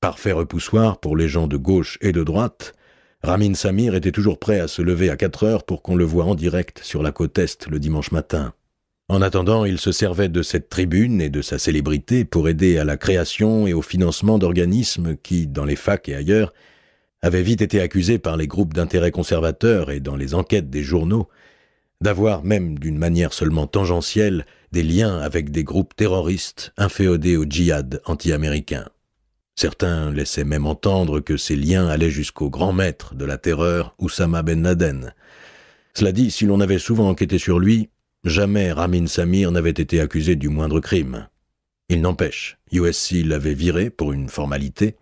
Parfait repoussoir pour les gens de gauche et de droite, Ramin Samir était toujours prêt à se lever à 4 heures pour qu'on le voie en direct sur la côte Est le dimanche matin. En attendant, il se servait de cette tribune et de sa célébrité pour aider à la création et au financement d'organismes qui, dans les facs et ailleurs, avaient vite été accusés par les groupes d'intérêts conservateurs et dans les enquêtes des journaux d'avoir, même d'une manière seulement tangentielle, des liens avec des groupes terroristes inféodés au djihad anti-américain. Certains laissaient même entendre que ces liens allaient jusqu'au grand maître de la terreur, Oussama Ben Laden. Cela dit, si l'on avait souvent enquêté sur lui, Jamais Ramin Samir n'avait été accusé du moindre crime. Il n'empêche, USC l'avait viré pour une formalité.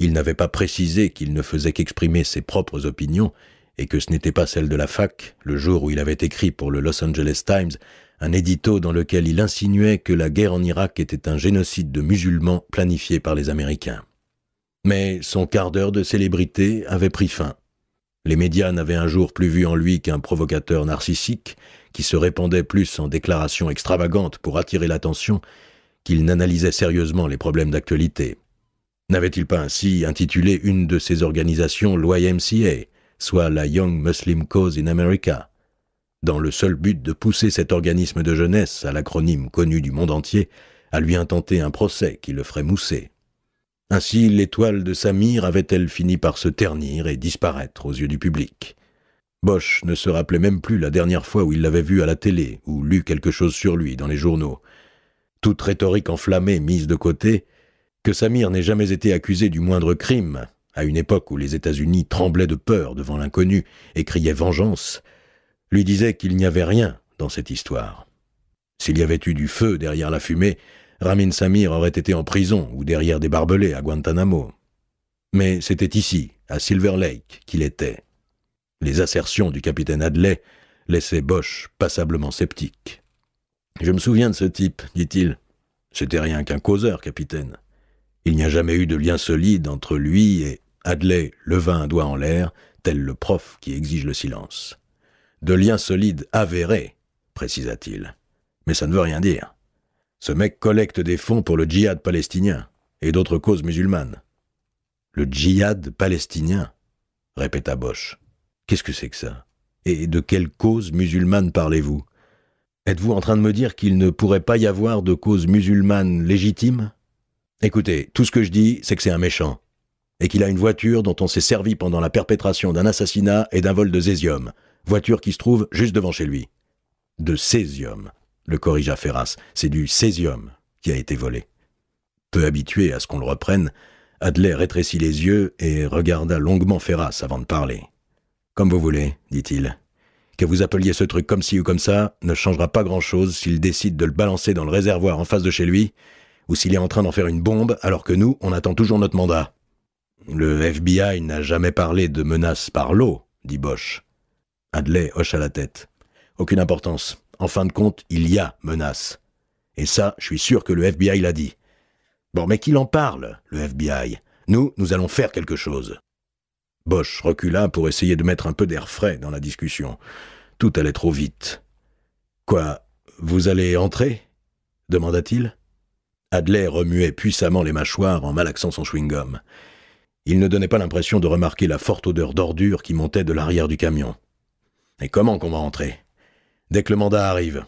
Il n'avait pas précisé qu'il ne faisait qu'exprimer ses propres opinions et que ce n'était pas celle de la fac, le jour où il avait écrit pour le Los Angeles Times un édito dans lequel il insinuait que la guerre en Irak était un génocide de musulmans planifié par les Américains. Mais son quart d'heure de célébrité avait pris fin. Les médias n'avaient un jour plus vu en lui qu'un provocateur narcissique qui se répandait plus en déclarations extravagantes pour attirer l'attention qu'il n'analysait sérieusement les problèmes d'actualité. N'avait-il pas ainsi intitulé une de ses organisations l'YMCA, soit la Young Muslim Cause in America, dans le seul but de pousser cet organisme de jeunesse, à l'acronyme connu du monde entier, à lui intenter un procès qui le ferait mousser. Ainsi, l'étoile de Samir avait-elle fini par se ternir et disparaître aux yeux du public. Bosch ne se rappelait même plus la dernière fois où il l'avait vu à la télé ou lu quelque chose sur lui dans les journaux. Toute rhétorique enflammée mise de côté, que Samir n'ait jamais été accusé du moindre crime, à une époque où les États-Unis tremblaient de peur devant l'inconnu et criaient vengeance, lui disait qu'il n'y avait rien dans cette histoire. S'il y avait eu du feu derrière la fumée, Ramin Samir aurait été en prison ou derrière des barbelés à Guantanamo. Mais c'était ici, à Silver Lake, qu'il était. Les assertions du capitaine Hadley laissaient Bosch passablement sceptique. Je me souviens de ce type, dit-il. C'était rien qu'un causeur, capitaine. Il n'y a jamais eu de lien solide entre lui et Hadley leva un doigt en l'air, tel le prof qui exige le silence. De liens solides avéré, précisa-t-il. Mais ça ne veut rien dire. Ce mec collecte des fonds pour le djihad palestinien et d'autres causes musulmanes. Le djihad palestinien, répéta Bosch. Qu'est-ce que c'est que ça Et de quelle cause musulmane parlez-vous Êtes-vous en train de me dire qu'il ne pourrait pas y avoir de cause musulmane légitime Écoutez, tout ce que je dis, c'est que c'est un méchant, et qu'il a une voiture dont on s'est servi pendant la perpétration d'un assassinat et d'un vol de zésium, voiture qui se trouve juste devant chez lui. De césium, le corrigea Ferras, c'est du césium qui a été volé. Peu habitué à ce qu'on le reprenne, Adler rétrécit les yeux et regarda longuement Ferras avant de parler. Comme vous voulez, dit-il. Que vous appeliez ce truc comme ci ou comme ça ne changera pas grand-chose s'il décide de le balancer dans le réservoir en face de chez lui, ou s'il est en train d'en faire une bombe alors que nous, on attend toujours notre mandat. Le FBI n'a jamais parlé de menaces par l'eau, dit Bosch. Adley hocha la tête. Aucune importance. En fin de compte, il y a menaces. Et ça, je suis sûr que le FBI l'a dit. Bon, mais qu'il en parle, le FBI. Nous, nous allons faire quelque chose. Bosch recula pour essayer de mettre un peu d'air frais dans la discussion. Tout allait trop vite. Quoi, vous allez entrer demanda-t-il. Adley remuait puissamment les mâchoires en malaxant son chewing-gum. Il ne donnait pas l'impression de remarquer la forte odeur d'ordure qui montait de l'arrière du camion. Et comment qu'on va entrer Dès que le mandat arrive.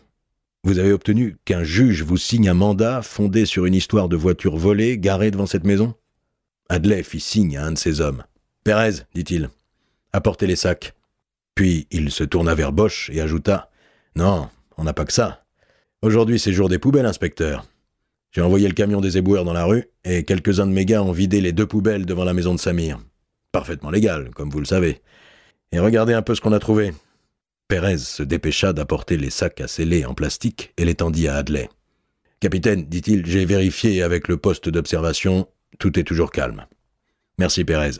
Vous avez obtenu qu'un juge vous signe un mandat fondé sur une histoire de voiture volée garée devant cette maison Adelaide fit signe à un de ses hommes. Pérez, dit-il, apportez les sacs. Puis il se tourna vers Bosch et ajouta Non, on n'a pas que ça. Aujourd'hui, c'est jour des poubelles, inspecteur. J'ai envoyé le camion des éboueurs dans la rue et quelques-uns de mes gars ont vidé les deux poubelles devant la maison de Samir. Parfaitement légal, comme vous le savez. Et regardez un peu ce qu'on a trouvé. Pérez se dépêcha d'apporter les sacs à sceller en plastique et les tendit à hadley Capitaine, dit-il, j'ai vérifié avec le poste d'observation, tout est toujours calme. Merci Pérez.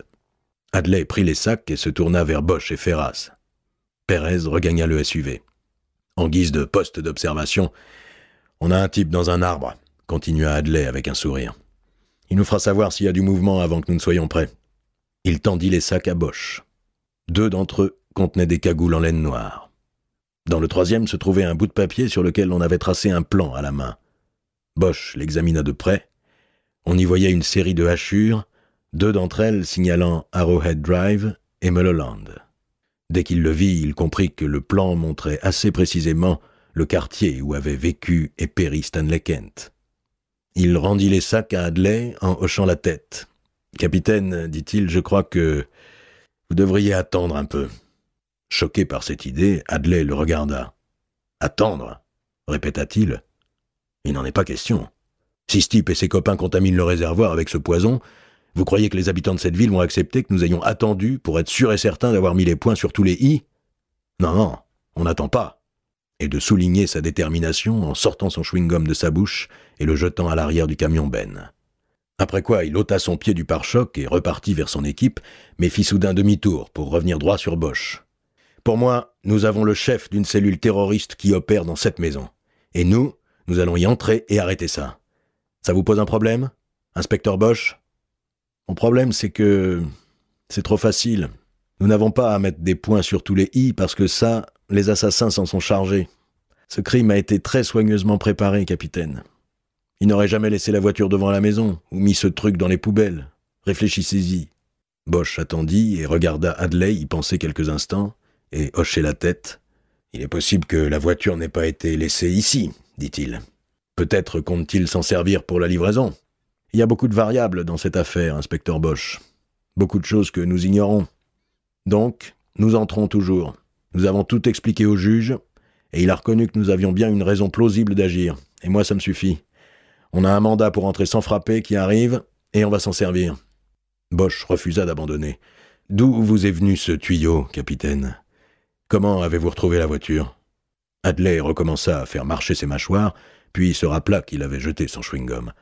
Adley prit les sacs et se tourna vers Bosch et Ferras. Pérez regagna le SUV. En guise de poste d'observation, on a un type dans un arbre, continua Adley avec un sourire. Il nous fera savoir s'il y a du mouvement avant que nous ne soyons prêts. Il tendit les sacs à Bosch. Deux d'entre eux contenaient des cagoules en laine noire. Dans le troisième se trouvait un bout de papier sur lequel on avait tracé un plan à la main. Bosch l'examina de près. On y voyait une série de hachures, deux d'entre elles signalant Arrowhead Drive et Mulholland. Dès qu'il le vit, il comprit que le plan montrait assez précisément le quartier où avait vécu et péri Stanley Kent. Il rendit les sacs à Hadley en hochant la tête. Capitaine, dit-il, je crois que vous devriez attendre un peu. Choqué par cette idée, Hadley le regarda. Attendre répéta-t-il. Il n'en est pas question. Si Stipe et ses copains contaminent le réservoir avec ce poison, vous croyez que les habitants de cette ville vont accepter que nous ayons attendu pour être sûrs et certains d'avoir mis les points sur tous les i Non, non, on n'attend pas. Et de souligner sa détermination en sortant son chewing-gum de sa bouche et le jetant à l'arrière du camion Ben. Après quoi, il ôta son pied du pare-choc et repartit vers son équipe, mais fit soudain demi-tour pour revenir droit sur Bosch. Pour moi, nous avons le chef d'une cellule terroriste qui opère dans cette maison. Et nous, nous allons y entrer et arrêter ça. Ça vous pose un problème Inspecteur Bosch mon problème, c'est que c'est trop facile. Nous n'avons pas à mettre des points sur tous les i parce que ça, les assassins s'en sont chargés. Ce crime a été très soigneusement préparé, capitaine. Il n'aurait jamais laissé la voiture devant la maison ou mis ce truc dans les poubelles. Réfléchissez-y. Bosch attendit et regarda Hadley y penser quelques instants et hocher la tête. Il est possible que la voiture n'ait pas été laissée ici, dit-il. Peut-être compte-t-il s'en servir pour la livraison. Il y a beaucoup de variables dans cette affaire, inspecteur Bosch. Beaucoup de choses que nous ignorons. Donc, nous entrons toujours. Nous avons tout expliqué au juge, et il a reconnu que nous avions bien une raison plausible d'agir. Et moi, ça me suffit. On a un mandat pour entrer sans frapper qui arrive, et on va s'en servir. Bosch refusa d'abandonner. D'où vous est venu ce tuyau, capitaine Comment avez-vous retrouvé la voiture Adley recommença à faire marcher ses mâchoires, puis se rappela qu'il avait jeté son chewing-gum.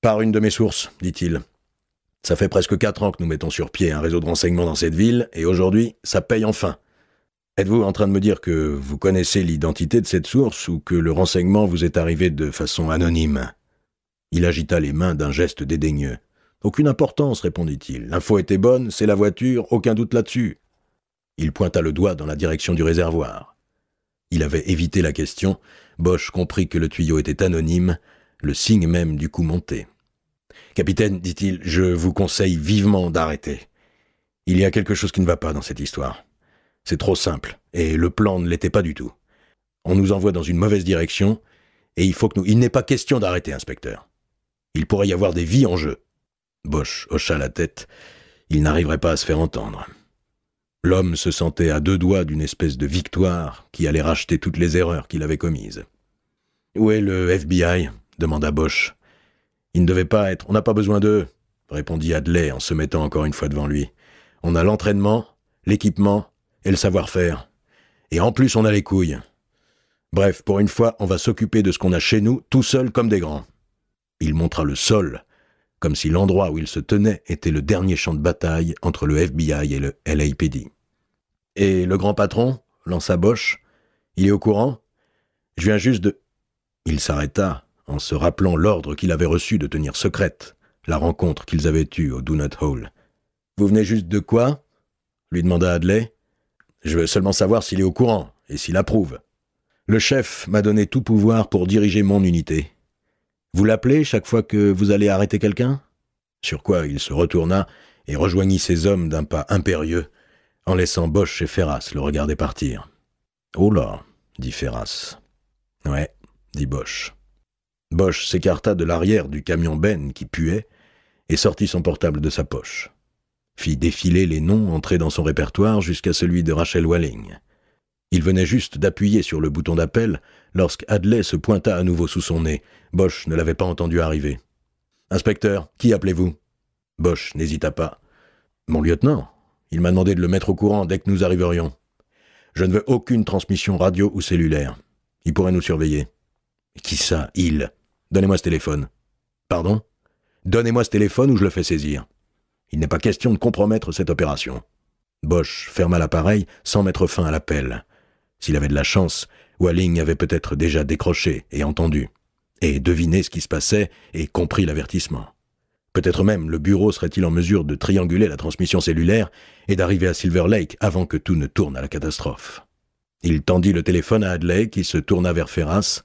Par une de mes sources, dit-il. Ça fait presque quatre ans que nous mettons sur pied un réseau de renseignements dans cette ville, et aujourd'hui, ça paye enfin. Êtes-vous en train de me dire que vous connaissez l'identité de cette source ou que le renseignement vous est arrivé de façon anonyme Il agita les mains d'un geste dédaigneux. Aucune importance, répondit-il. L'info était bonne, c'est la voiture, aucun doute là-dessus. Il pointa le doigt dans la direction du réservoir. Il avait évité la question. Bosch comprit que le tuyau était anonyme, le signe même du coup monté. Capitaine, dit-il, je vous conseille vivement d'arrêter. Il y a quelque chose qui ne va pas dans cette histoire. C'est trop simple, et le plan ne l'était pas du tout. On nous envoie dans une mauvaise direction, et il faut que nous... Il n'est pas question d'arrêter, inspecteur. Il pourrait y avoir des vies en jeu. Bosch hocha la tête. Il n'arriverait pas à se faire entendre. L'homme se sentait à deux doigts d'une espèce de victoire qui allait racheter toutes les erreurs qu'il avait commises. Où est le FBI demanda Bosch. Il ne devait pas être. On n'a pas besoin d'eux, répondit Adley en se mettant encore une fois devant lui. On a l'entraînement, l'équipement et le savoir-faire. Et en plus, on a les couilles. Bref, pour une fois, on va s'occuper de ce qu'on a chez nous, tout seul comme des grands. Il montra le sol, comme si l'endroit où il se tenait était le dernier champ de bataille entre le FBI et le LAPD. Et le grand patron lança Bosch. Il est au courant Je viens juste de. Il s'arrêta, en se rappelant l'ordre qu'il avait reçu de tenir secrète la rencontre qu'ils avaient eue au Donut Hall. Vous venez juste de quoi lui demanda Hadley. Je veux seulement savoir s'il est au courant et s'il approuve. Le chef m'a donné tout pouvoir pour diriger mon unité. Vous l'appelez chaque fois que vous allez arrêter quelqu'un Sur quoi il se retourna et rejoignit ses hommes d'un pas impérieux, en laissant Bosch et Ferras le regarder partir. Oh là, dit Ferras. Ouais, dit Bosch. Bosch s'écarta de l'arrière du camion Ben qui puait et sortit son portable de sa poche. Fit défiler les noms entrés dans son répertoire jusqu'à celui de Rachel Walling. Il venait juste d'appuyer sur le bouton d'appel lorsque Hadley se pointa à nouveau sous son nez. Bosch ne l'avait pas entendu arriver. Inspecteur, qui appelez-vous Bosch n'hésita pas. Mon lieutenant, il m'a demandé de le mettre au courant dès que nous arriverions. Je ne veux aucune transmission radio ou cellulaire. Il pourrait nous surveiller. Qui ça, il Donnez-moi ce téléphone. Pardon Donnez-moi ce téléphone ou je le fais saisir. Il n'est pas question de compromettre cette opération. Bosch ferma l'appareil sans mettre fin à l'appel. S'il avait de la chance, Walling avait peut-être déjà décroché et entendu, et deviné ce qui se passait et compris l'avertissement. Peut-être même le bureau serait-il en mesure de trianguler la transmission cellulaire et d'arriver à Silver Lake avant que tout ne tourne à la catastrophe. Il tendit le téléphone à Hadley qui se tourna vers Ferras.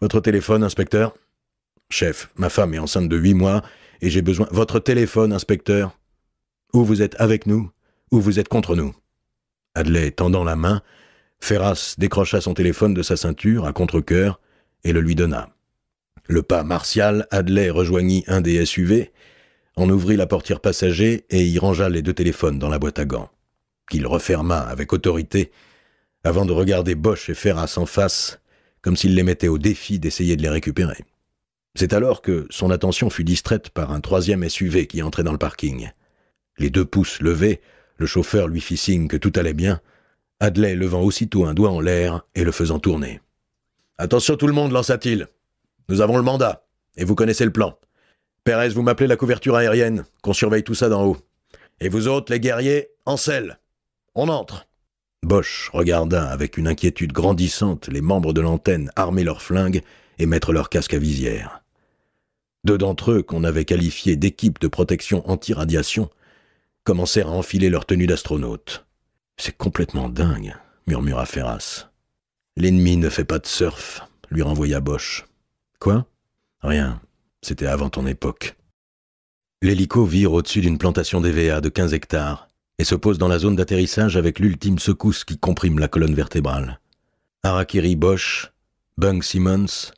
Votre téléphone, inspecteur Chef, ma femme est enceinte de huit mois et j'ai besoin. Votre téléphone, inspecteur Ou vous êtes avec nous, ou vous êtes contre nous. Adley tendant la main, Ferras décrocha son téléphone de sa ceinture à contre-coeur et le lui donna. Le pas martial, Adlai rejoignit un des SUV, en ouvrit la portière passager et y rangea les deux téléphones dans la boîte à gants, qu'il referma avec autorité, avant de regarder Bosch et Ferras en face, comme s'il les mettait au défi d'essayer de les récupérer. C'est alors que son attention fut distraite par un troisième SUV qui entrait dans le parking. Les deux pouces levés, le chauffeur lui fit signe que tout allait bien, Adley levant aussitôt un doigt en l'air et le faisant tourner. Attention tout le monde, lança-t-il. Nous avons le mandat, et vous connaissez le plan. Pérez, vous m'appelez la couverture aérienne, qu'on surveille tout ça d'en haut. Et vous autres, les guerriers, en selle. On entre. Bosch regarda avec une inquiétude grandissante les membres de l'antenne armer leurs flingues et mettre leurs casques à visière. Deux d'entre eux, qu'on avait qualifiés d'équipe de protection anti-radiation, commencèrent à enfiler leur tenue d'astronaute. C'est complètement dingue, murmura Ferras. L'ennemi ne fait pas de surf, lui renvoya Bosch. Quoi Rien. C'était avant ton époque. L'hélico vire au-dessus d'une plantation d'EVA de 15 hectares et se pose dans la zone d'atterrissage avec l'ultime secousse qui comprime la colonne vertébrale. Arakiri Bosch, Bung Simmons,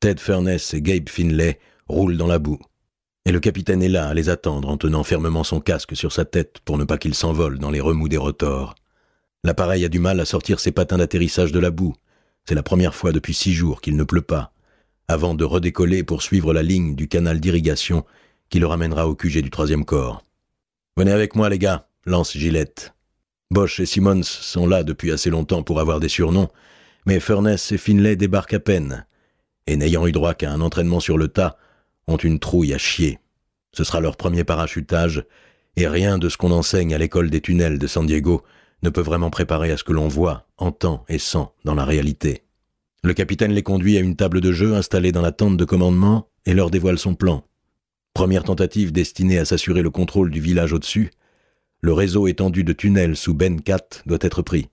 Ted Furness et Gabe Finlay roule dans la boue. Et le capitaine est là à les attendre en tenant fermement son casque sur sa tête pour ne pas qu'il s'envole dans les remous des rotors. L'appareil a du mal à sortir ses patins d'atterrissage de la boue. C'est la première fois depuis six jours qu'il ne pleut pas, avant de redécoller pour suivre la ligne du canal d'irrigation qui le ramènera au QG du troisième corps. Venez avec moi les gars, lance Gillette. Bosch et Simmons sont là depuis assez longtemps pour avoir des surnoms, mais Furness et Finlay débarquent à peine, et n'ayant eu droit qu'à un entraînement sur le tas, ont une trouille à chier. Ce sera leur premier parachutage, et rien de ce qu'on enseigne à l'école des tunnels de San Diego ne peut vraiment préparer à ce que l'on voit, entend et sent dans la réalité. Le capitaine les conduit à une table de jeu installée dans la tente de commandement et leur dévoile son plan. Première tentative destinée à s'assurer le contrôle du village au-dessus, le réseau étendu de tunnels sous Ben 4 doit être pris.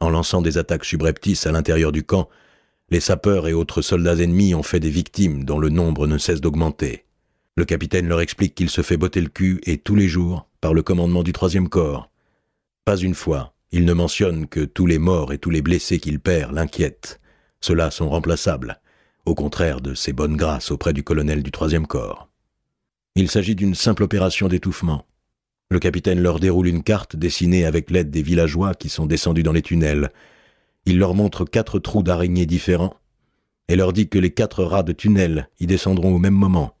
En lançant des attaques subreptices à l'intérieur du camp, les sapeurs et autres soldats ennemis ont fait des victimes dont le nombre ne cesse d'augmenter. Le capitaine leur explique qu'il se fait botter le cul et tous les jours par le commandement du troisième corps. Pas une fois, il ne mentionne que tous les morts et tous les blessés qu'il perd l'inquiètent. Ceux-là sont remplaçables, au contraire de ses bonnes grâces auprès du colonel du troisième corps. Il s'agit d'une simple opération d'étouffement. Le capitaine leur déroule une carte dessinée avec l'aide des villageois qui sont descendus dans les tunnels il leur montre quatre trous d'araignées différents et leur dit que les quatre rats de tunnel y descendront au même moment,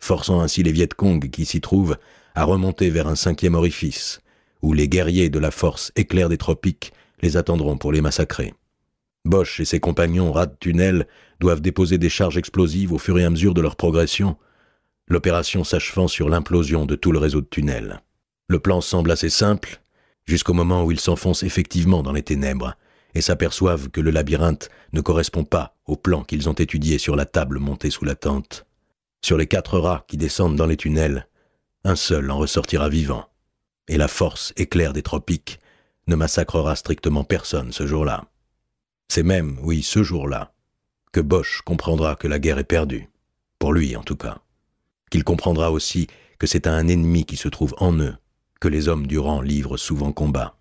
forçant ainsi les Viet Cong qui s'y trouvent à remonter vers un cinquième orifice, où les guerriers de la force éclair des tropiques les attendront pour les massacrer. Bosch et ses compagnons rats de tunnel doivent déposer des charges explosives au fur et à mesure de leur progression, l'opération s'achevant sur l'implosion de tout le réseau de tunnels. Le plan semble assez simple, jusqu'au moment où ils s'enfoncent effectivement dans les ténèbres, et s'aperçoivent que le labyrinthe ne correspond pas au plan qu'ils ont étudié sur la table montée sous la tente. Sur les quatre rats qui descendent dans les tunnels, un seul en ressortira vivant, et la force éclair des tropiques ne massacrera strictement personne ce jour-là. C'est même, oui, ce jour-là, que Bosch comprendra que la guerre est perdue, pour lui en tout cas, qu'il comprendra aussi que c'est à un ennemi qui se trouve en eux que les hommes du rang livrent souvent combat.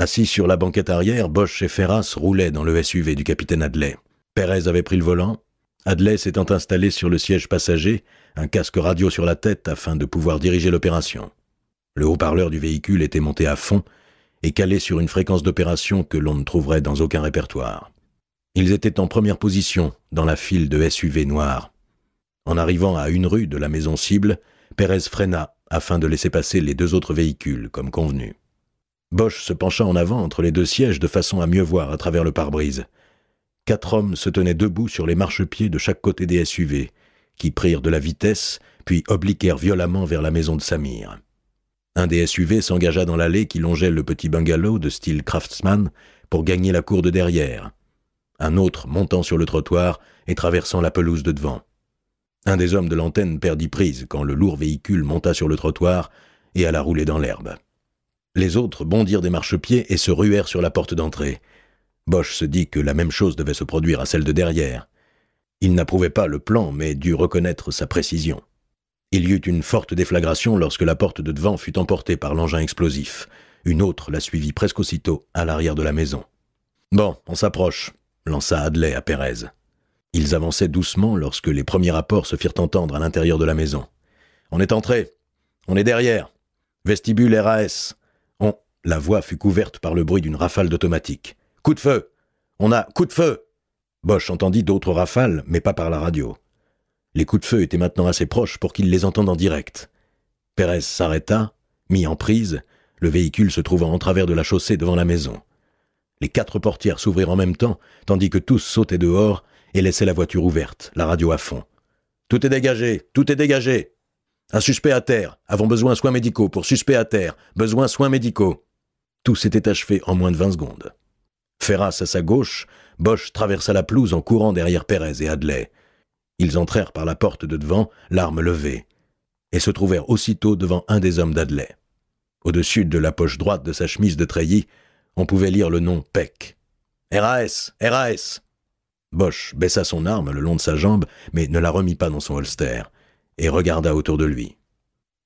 Assis sur la banquette arrière, Bosch et Ferras roulaient dans le SUV du capitaine Adley. Pérez avait pris le volant, Adley s'étant installé sur le siège passager, un casque radio sur la tête afin de pouvoir diriger l'opération. Le haut-parleur du véhicule était monté à fond et calé sur une fréquence d'opération que l'on ne trouverait dans aucun répertoire. Ils étaient en première position dans la file de SUV noir. En arrivant à une rue de la maison cible, Pérez freina afin de laisser passer les deux autres véhicules, comme convenu. Bosch se pencha en avant entre les deux sièges de façon à mieux voir à travers le pare-brise. Quatre hommes se tenaient debout sur les marchepieds de chaque côté des SUV, qui prirent de la vitesse, puis obliquèrent violemment vers la maison de Samir. Un des SUV s'engagea dans l'allée qui longeait le petit bungalow de style craftsman pour gagner la cour de derrière. Un autre montant sur le trottoir et traversant la pelouse de devant. Un des hommes de l'antenne perdit prise quand le lourd véhicule monta sur le trottoir et alla rouler dans l'herbe. Les autres bondirent des marchepieds et se ruèrent sur la porte d'entrée. Bosch se dit que la même chose devait se produire à celle de derrière. Il n'approuvait pas le plan, mais dut reconnaître sa précision. Il y eut une forte déflagration lorsque la porte de devant fut emportée par l'engin explosif. Une autre la suivit presque aussitôt à l'arrière de la maison. Bon, on s'approche, lança Hadley à Pérez. Ils avançaient doucement lorsque les premiers rapports se firent entendre à l'intérieur de la maison. On est entré. On est derrière. Vestibule RAS. La voix fut couverte par le bruit d'une rafale d'automatique. Coup de feu On a coup de feu Bosch entendit d'autres rafales, mais pas par la radio. Les coups de feu étaient maintenant assez proches pour qu'il les entende en direct. Pérez s'arrêta, mis en prise, le véhicule se trouvant en travers de la chaussée devant la maison. Les quatre portières s'ouvrirent en même temps, tandis que tous sautaient dehors et laissaient la voiture ouverte, la radio à fond. Tout est dégagé, tout est dégagé. Un suspect à terre. Avons besoin soins médicaux pour suspect à terre. Besoin soins médicaux. Tout s'était achevé en moins de 20 secondes. Ferras à sa gauche, Bosch traversa la pelouse en courant derrière Pérez et Adlet. Ils entrèrent par la porte de devant, l'arme levée, et se trouvèrent aussitôt devant un des hommes d'Adlet. Au-dessus de la poche droite de sa chemise de treillis, on pouvait lire le nom Peck. RAS RAS Bosch baissa son arme le long de sa jambe, mais ne la remit pas dans son holster, et regarda autour de lui.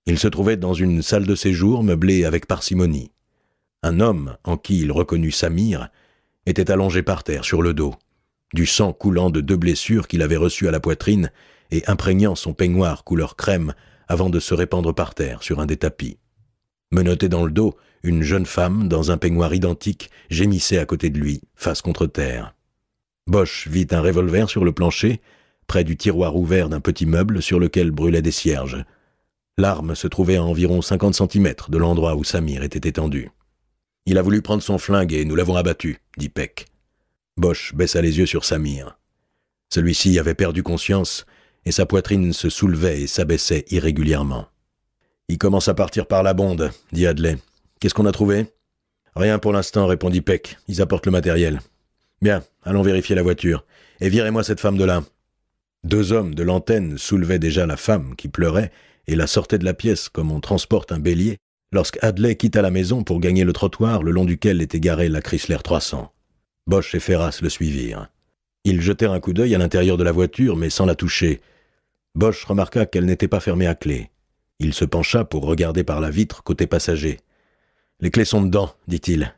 Il se trouvait dans une salle de séjour meublée avec parcimonie. Un homme, en qui il reconnut Samir, était allongé par terre sur le dos, du sang coulant de deux blessures qu'il avait reçues à la poitrine et imprégnant son peignoir couleur crème avant de se répandre par terre sur un des tapis. Menottée dans le dos, une jeune femme, dans un peignoir identique, gémissait à côté de lui, face contre terre. Bosch vit un revolver sur le plancher, près du tiroir ouvert d'un petit meuble sur lequel brûlaient des cierges. L'arme se trouvait à environ 50 centimètres de l'endroit où Samir était étendu. Il a voulu prendre son flingue et nous l'avons abattu, dit Peck. Bosch baissa les yeux sur Samir. Celui-ci avait perdu conscience et sa poitrine se soulevait et s'abaissait irrégulièrement. Il commence à partir par la bonde, dit Hadley. Qu'est-ce qu'on a trouvé Rien pour l'instant, répondit Peck. Ils apportent le matériel. Bien, allons vérifier la voiture. Et virez-moi cette femme de là. Deux hommes de l'antenne soulevaient déjà la femme qui pleurait et la sortaient de la pièce comme on transporte un bélier lorsque quitta la maison pour gagner le trottoir le long duquel était garée la Chrysler 300. Bosch et Ferras le suivirent. Ils jetèrent un coup d'œil à l'intérieur de la voiture, mais sans la toucher. Bosch remarqua qu'elle n'était pas fermée à clé. Il se pencha pour regarder par la vitre côté passager. Les clés sont dedans, dit-il.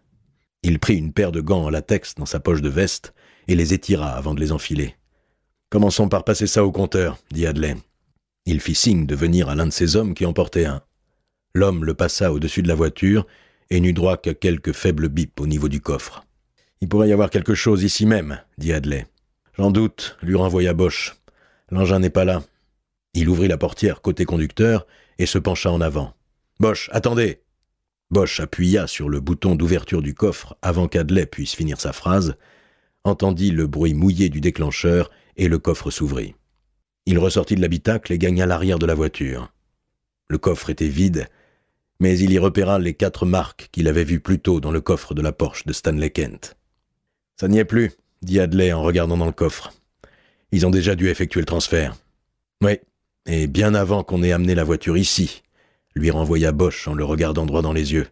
Il prit une paire de gants en latex dans sa poche de veste et les étira avant de les enfiler. Commençons par passer ça au compteur, dit Hadley. Il fit signe de venir à l'un de ses hommes qui emportait un. L'homme le passa au-dessus de la voiture et n'eut droit qu'à quelques faibles bips au niveau du coffre. Il pourrait y avoir quelque chose ici même, dit Hadley. J'en doute, lui renvoya Bosch. L'engin n'est pas là. Il ouvrit la portière côté conducteur et se pencha en avant. Bosch, attendez Bosch appuya sur le bouton d'ouverture du coffre avant qu'Hadley puisse finir sa phrase, entendit le bruit mouillé du déclencheur et le coffre s'ouvrit. Il ressortit de l'habitacle et gagna l'arrière de la voiture. Le coffre était vide mais il y repéra les quatre marques qu'il avait vues plus tôt dans le coffre de la Porsche de Stanley Kent. Ça n'y est plus, dit Hadley en regardant dans le coffre. Ils ont déjà dû effectuer le transfert. Oui, et bien avant qu'on ait amené la voiture ici, lui renvoya Bosch en le regardant droit dans les yeux.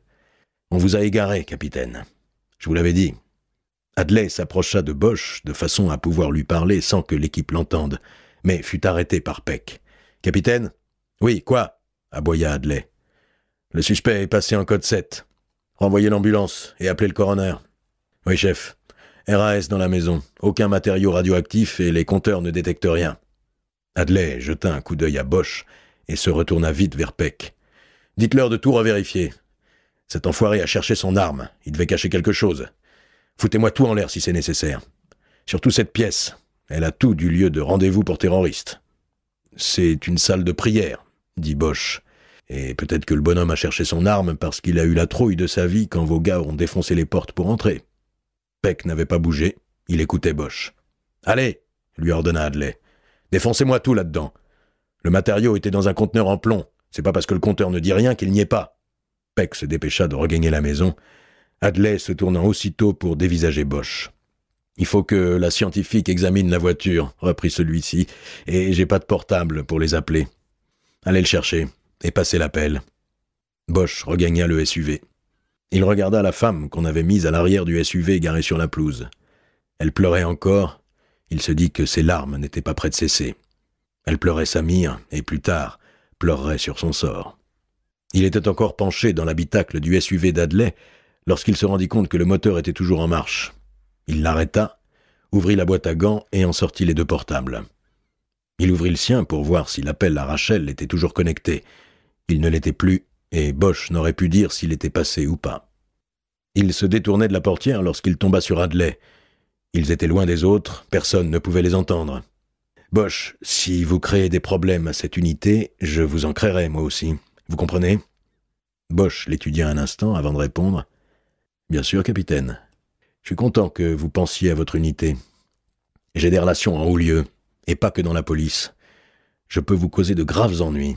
On vous a égaré, capitaine. Je vous l'avais dit. Hadley s'approcha de Bosch de façon à pouvoir lui parler sans que l'équipe l'entende, mais fut arrêté par Peck. Capitaine Oui, quoi aboya Hadley. Le suspect est passé en code 7. Renvoyez l'ambulance et appelez le coroner. Oui, chef. RAS dans la maison. Aucun matériau radioactif et les compteurs ne détectent rien. Adlai jeta un coup d'œil à Bosch et se retourna vite vers Peck. Dites-leur de tout revérifier. Cet enfoiré a cherché son arme. Il devait cacher quelque chose. Foutez-moi tout en l'air si c'est nécessaire. Surtout cette pièce. Elle a tout du lieu de rendez-vous pour terroristes. C'est une salle de prière, dit Bosch. Et peut-être que le bonhomme a cherché son arme parce qu'il a eu la trouille de sa vie quand vos gars ont défoncé les portes pour entrer. Peck n'avait pas bougé, il écoutait Bosch. Allez, lui ordonna Adley. Défoncez-moi tout là-dedans. Le matériau était dans un conteneur en plomb. C'est pas parce que le compteur ne dit rien qu'il n'y est pas. Peck se dépêcha de regagner la maison, Adley se tournant aussitôt pour dévisager Bosch. Il faut que la scientifique examine la voiture, reprit celui-ci, et j'ai pas de portable pour les appeler. Allez le chercher et passer l'appel. Bosch regagna le SUV. Il regarda la femme qu'on avait mise à l'arrière du SUV garé sur la pelouse. Elle pleurait encore. Il se dit que ses larmes n'étaient pas près de cesser. Elle pleurait Samir, et plus tard, pleurerait sur son sort. Il était encore penché dans l'habitacle du SUV d'Adley lorsqu'il se rendit compte que le moteur était toujours en marche. Il l'arrêta, ouvrit la boîte à gants et en sortit les deux portables. Il ouvrit le sien pour voir si l'appel à Rachel était toujours connecté, il ne l'était plus, et Bosch n'aurait pu dire s'il était passé ou pas. Il se détournait de la portière lorsqu'il tomba sur Adelaide. Ils étaient loin des autres, personne ne pouvait les entendre. Bosch, si vous créez des problèmes à cette unité, je vous en créerai moi aussi. Vous comprenez Bosch l'étudia un instant avant de répondre. Bien sûr, capitaine. Je suis content que vous pensiez à votre unité. J'ai des relations en haut lieu, et pas que dans la police. Je peux vous causer de graves ennuis.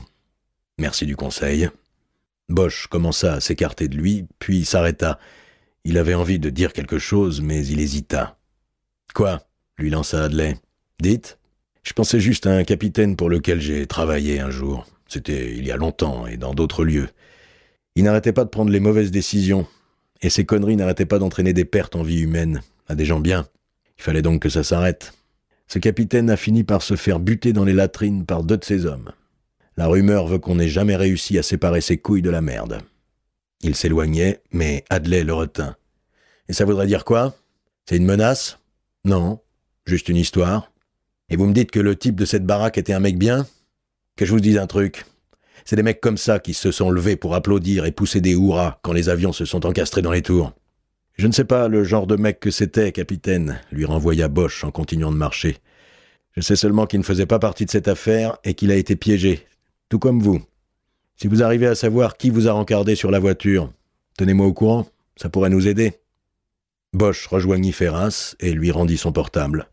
Merci du conseil. Bosch commença à s'écarter de lui, puis s'arrêta. Il avait envie de dire quelque chose, mais il hésita. Quoi lui lança Adley. Dites Je pensais juste à un capitaine pour lequel j'ai travaillé un jour. C'était il y a longtemps et dans d'autres lieux. Il n'arrêtait pas de prendre les mauvaises décisions, et ses conneries n'arrêtaient pas d'entraîner des pertes en vie humaine, à des gens bien. Il fallait donc que ça s'arrête. Ce capitaine a fini par se faire buter dans les latrines par deux de ses hommes. La rumeur veut qu'on n'ait jamais réussi à séparer ses couilles de la merde. Il s'éloignait, mais Adley le retint. Et ça voudrait dire quoi C'est une menace Non, juste une histoire. Et vous me dites que le type de cette baraque était un mec bien Que je vous dise un truc. C'est des mecs comme ça qui se sont levés pour applaudir et pousser des hurrahs quand les avions se sont encastrés dans les tours. Je ne sais pas le genre de mec que c'était, capitaine, lui renvoya Bosch en continuant de marcher. Je sais seulement qu'il ne faisait pas partie de cette affaire et qu'il a été piégé, tout comme vous. Si vous arrivez à savoir qui vous a rencardé sur la voiture, tenez-moi au courant, ça pourrait nous aider. Bosch rejoignit Ferras et lui rendit son portable,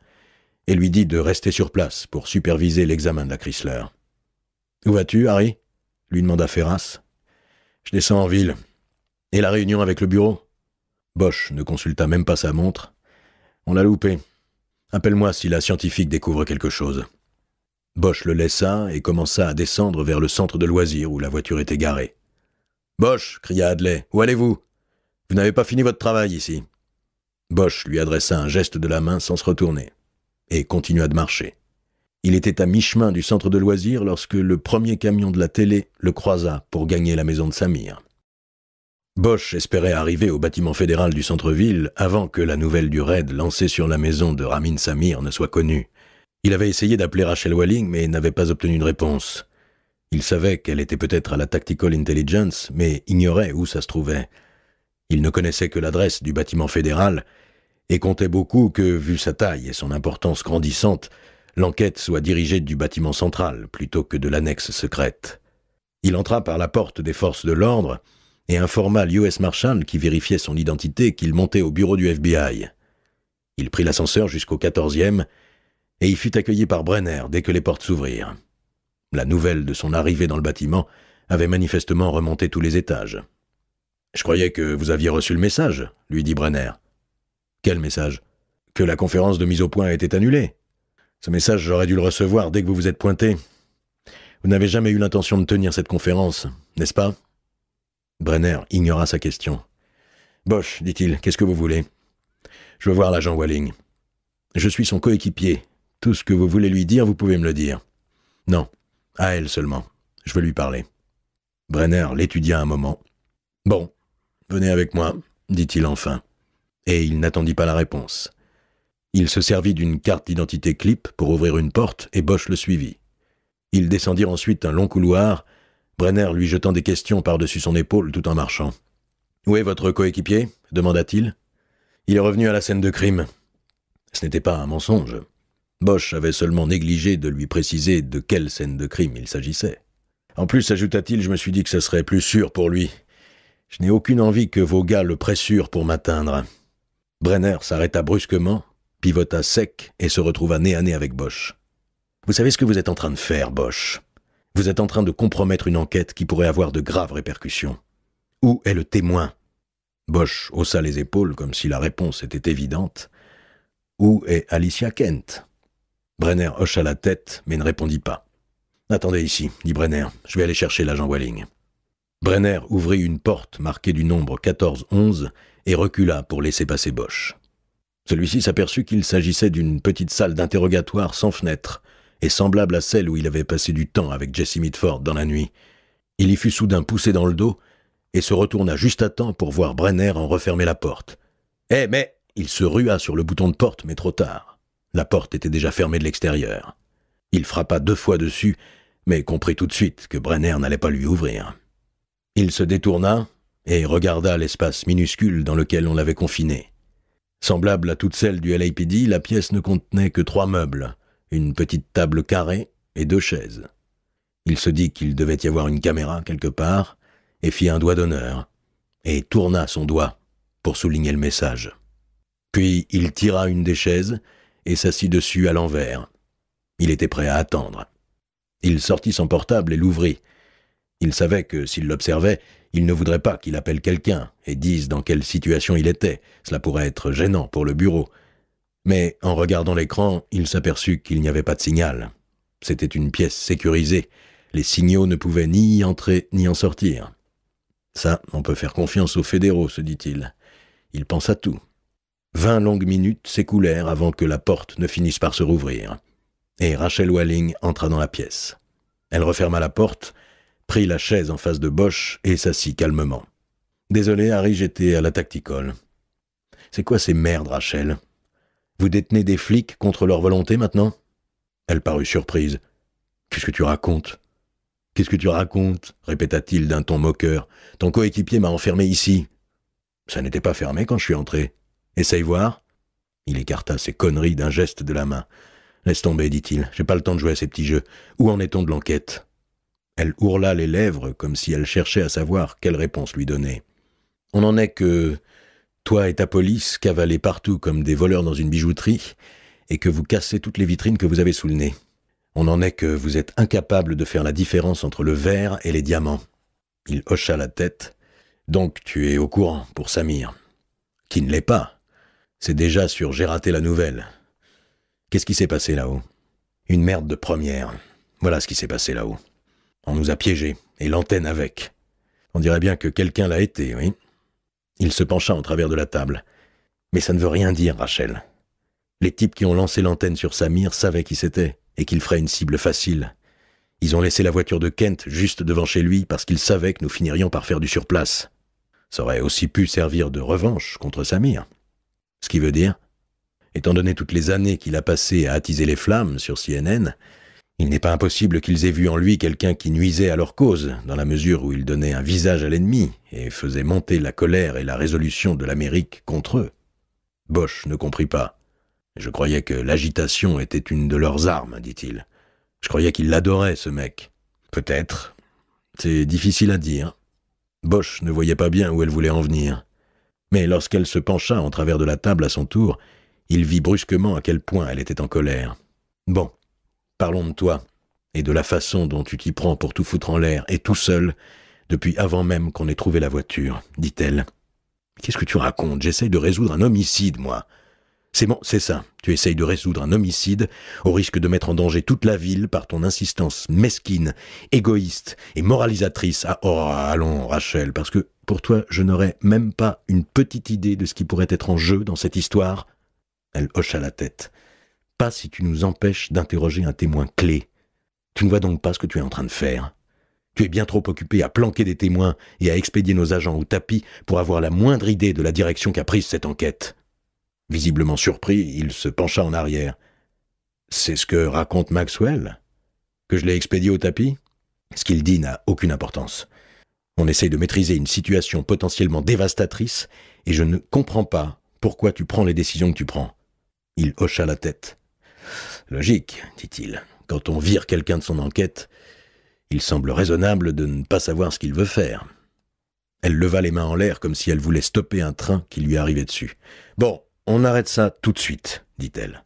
et lui dit de rester sur place pour superviser l'examen de la Chrysler. Où vas-tu, Harry lui demanda Ferras. Je descends en ville. Et la réunion avec le bureau Bosch ne consulta même pas sa montre. On l'a loupé. Appelle-moi si la scientifique découvre quelque chose. Bosch le laissa et commença à descendre vers le centre de loisirs où la voiture était garée. Bosch, cria Hadley, où allez-vous Vous, n'avez pas fini votre travail ici. Bosch lui adressa un geste de la main sans se retourner, et continua de marcher. Il était à mi-chemin du centre de loisirs lorsque le premier camion de la télé le croisa pour gagner la maison de Samir. Bosch espérait arriver au bâtiment fédéral du centre-ville avant que la nouvelle du raid lancé sur la maison de Ramin Samir ne soit connue. Il avait essayé d'appeler Rachel Walling, mais n'avait pas obtenu de réponse. Il savait qu'elle était peut-être à la Tactical Intelligence, mais ignorait où ça se trouvait. Il ne connaissait que l'adresse du bâtiment fédéral, et comptait beaucoup que, vu sa taille et son importance grandissante, l'enquête soit dirigée du bâtiment central plutôt que de l'annexe secrète. Il entra par la porte des forces de l'ordre et informa l'US Marshall qui vérifiait son identité qu'il montait au bureau du FBI. Il prit l'ascenseur jusqu'au 14 14e, et il fut accueilli par Brenner dès que les portes s'ouvrirent. La nouvelle de son arrivée dans le bâtiment avait manifestement remonté tous les étages. Je croyais que vous aviez reçu le message, lui dit Brenner. Quel message Que la conférence de mise au point était annulée. Ce message, j'aurais dû le recevoir dès que vous vous êtes pointé. Vous n'avez jamais eu l'intention de tenir cette conférence, n'est-ce pas Brenner ignora sa question. Bosch, dit-il, qu'est-ce que vous voulez Je veux voir l'agent Walling. Je suis son coéquipier, tout ce que vous voulez lui dire, vous pouvez me le dire. Non, à elle seulement. Je veux lui parler. Brenner l'étudia un moment. Bon, venez avec moi, dit-il enfin. Et il n'attendit pas la réponse. Il se servit d'une carte d'identité clip pour ouvrir une porte et Bosch le suivit. Ils descendirent ensuite un long couloir, Brenner lui jetant des questions par-dessus son épaule tout en marchant. Où est votre coéquipier demanda-t-il. Il est revenu à la scène de crime. Ce n'était pas un mensonge. Bosch avait seulement négligé de lui préciser de quelle scène de crime il s'agissait. En plus, ajouta-t-il, je me suis dit que ce serait plus sûr pour lui. Je n'ai aucune envie que vos gars le pressurent pour m'atteindre. Brenner s'arrêta brusquement, pivota sec et se retrouva nez à nez avec Bosch. Vous savez ce que vous êtes en train de faire, Bosch Vous êtes en train de compromettre une enquête qui pourrait avoir de graves répercussions. Où est le témoin Bosch haussa les épaules comme si la réponse était évidente. Où est Alicia Kent Brenner hocha la tête, mais ne répondit pas. Attendez ici, dit Brenner, je vais aller chercher l'agent Walling. Brenner ouvrit une porte marquée du nombre 1411 et recula pour laisser passer Bosch. Celui-ci s'aperçut qu'il s'agissait d'une petite salle d'interrogatoire sans fenêtre et semblable à celle où il avait passé du temps avec Jesse Mitford dans la nuit. Il y fut soudain poussé dans le dos et se retourna juste à temps pour voir Brenner en refermer la porte. Eh, mais Il se rua sur le bouton de porte, mais trop tard. La porte était déjà fermée de l'extérieur. Il frappa deux fois dessus, mais comprit tout de suite que Brenner n'allait pas lui ouvrir. Il se détourna et regarda l'espace minuscule dans lequel on l'avait confiné. Semblable à toutes celles du LAPD, la pièce ne contenait que trois meubles, une petite table carrée et deux chaises. Il se dit qu'il devait y avoir une caméra quelque part, et fit un doigt d'honneur, et tourna son doigt pour souligner le message. Puis il tira une des chaises et s'assit dessus à l'envers. Il était prêt à attendre. Il sortit son portable et l'ouvrit. Il savait que s'il l'observait, il ne voudrait pas qu'il appelle quelqu'un et dise dans quelle situation il était. Cela pourrait être gênant pour le bureau. Mais en regardant l'écran, il s'aperçut qu'il n'y avait pas de signal. C'était une pièce sécurisée. Les signaux ne pouvaient ni y entrer ni en sortir. Ça, on peut faire confiance aux fédéraux, se dit-il. Il pensa à tout. Vingt longues minutes s'écoulèrent avant que la porte ne finisse par se rouvrir, et Rachel Walling entra dans la pièce. Elle referma la porte, prit la chaise en face de Bosch et s'assit calmement. Désolé, Harry, j'étais à la tacticole. C'est quoi ces merdes, Rachel Vous détenez des flics contre leur volonté maintenant Elle parut surprise. Qu'est-ce que tu racontes Qu'est-ce que tu racontes répéta-t-il d'un ton moqueur. Ton coéquipier m'a enfermé ici. Ça n'était pas fermé quand je suis entré. Essaye voir. Il écarta ses conneries d'un geste de la main. Laisse tomber, dit-il, j'ai pas le temps de jouer à ces petits jeux. Où en est-on de l'enquête Elle ourla les lèvres comme si elle cherchait à savoir quelle réponse lui donner. On en est que toi et ta police cavaler partout comme des voleurs dans une bijouterie et que vous cassez toutes les vitrines que vous avez sous le nez. On en est que vous êtes incapable de faire la différence entre le verre et les diamants. Il hocha la tête. Donc tu es au courant pour Samir. Qui ne l'est pas, c'est déjà sur J'ai raté la nouvelle. Qu'est-ce qui s'est passé là-haut Une merde de première. Voilà ce qui s'est passé là-haut. On nous a piégés, et l'antenne avec. On dirait bien que quelqu'un l'a été, oui. Il se pencha en travers de la table. Mais ça ne veut rien dire, Rachel. Les types qui ont lancé l'antenne sur Samir savaient qui c'était, et qu'il ferait une cible facile. Ils ont laissé la voiture de Kent juste devant chez lui parce qu'ils savaient que nous finirions par faire du surplace. Ça aurait aussi pu servir de revanche contre Samir. Ce qui veut dire, étant donné toutes les années qu'il a passées à attiser les flammes sur CNN, il n'est pas impossible qu'ils aient vu en lui quelqu'un qui nuisait à leur cause, dans la mesure où il donnait un visage à l'ennemi et faisait monter la colère et la résolution de l'Amérique contre eux. Bosch ne comprit pas. Je croyais que l'agitation était une de leurs armes, dit-il. Je croyais qu'il l'adorait, ce mec. Peut-être. C'est difficile à dire. Bosch ne voyait pas bien où elle voulait en venir mais lorsqu'elle se pencha en travers de la table à son tour, il vit brusquement à quel point elle était en colère. Bon, parlons de toi, et de la façon dont tu t'y prends pour tout foutre en l'air, et tout seul, depuis avant même qu'on ait trouvé la voiture, dit-elle. Qu'est-ce que tu racontes J'essaye de résoudre un homicide, moi. C'est bon, c'est ça. Tu essayes de résoudre un homicide au risque de mettre en danger toute la ville par ton insistance mesquine, égoïste et moralisatrice. Ah, oh, allons, Rachel, parce que pour toi, je n'aurais même pas une petite idée de ce qui pourrait être en jeu dans cette histoire. Elle hocha la tête. Pas si tu nous empêches d'interroger un témoin clé. Tu ne vois donc pas ce que tu es en train de faire. Tu es bien trop occupé à planquer des témoins et à expédier nos agents au tapis pour avoir la moindre idée de la direction qu'a prise cette enquête. Visiblement surpris, il se pencha en arrière. C'est ce que raconte Maxwell Que je l'ai expédié au tapis Ce qu'il dit n'a aucune importance. On essaye de maîtriser une situation potentiellement dévastatrice, et je ne comprends pas pourquoi tu prends les décisions que tu prends. Il hocha la tête. Logique, dit-il. Quand on vire quelqu'un de son enquête, il semble raisonnable de ne pas savoir ce qu'il veut faire. Elle leva les mains en l'air comme si elle voulait stopper un train qui lui arrivait dessus. Bon, on arrête ça tout de suite, dit-elle.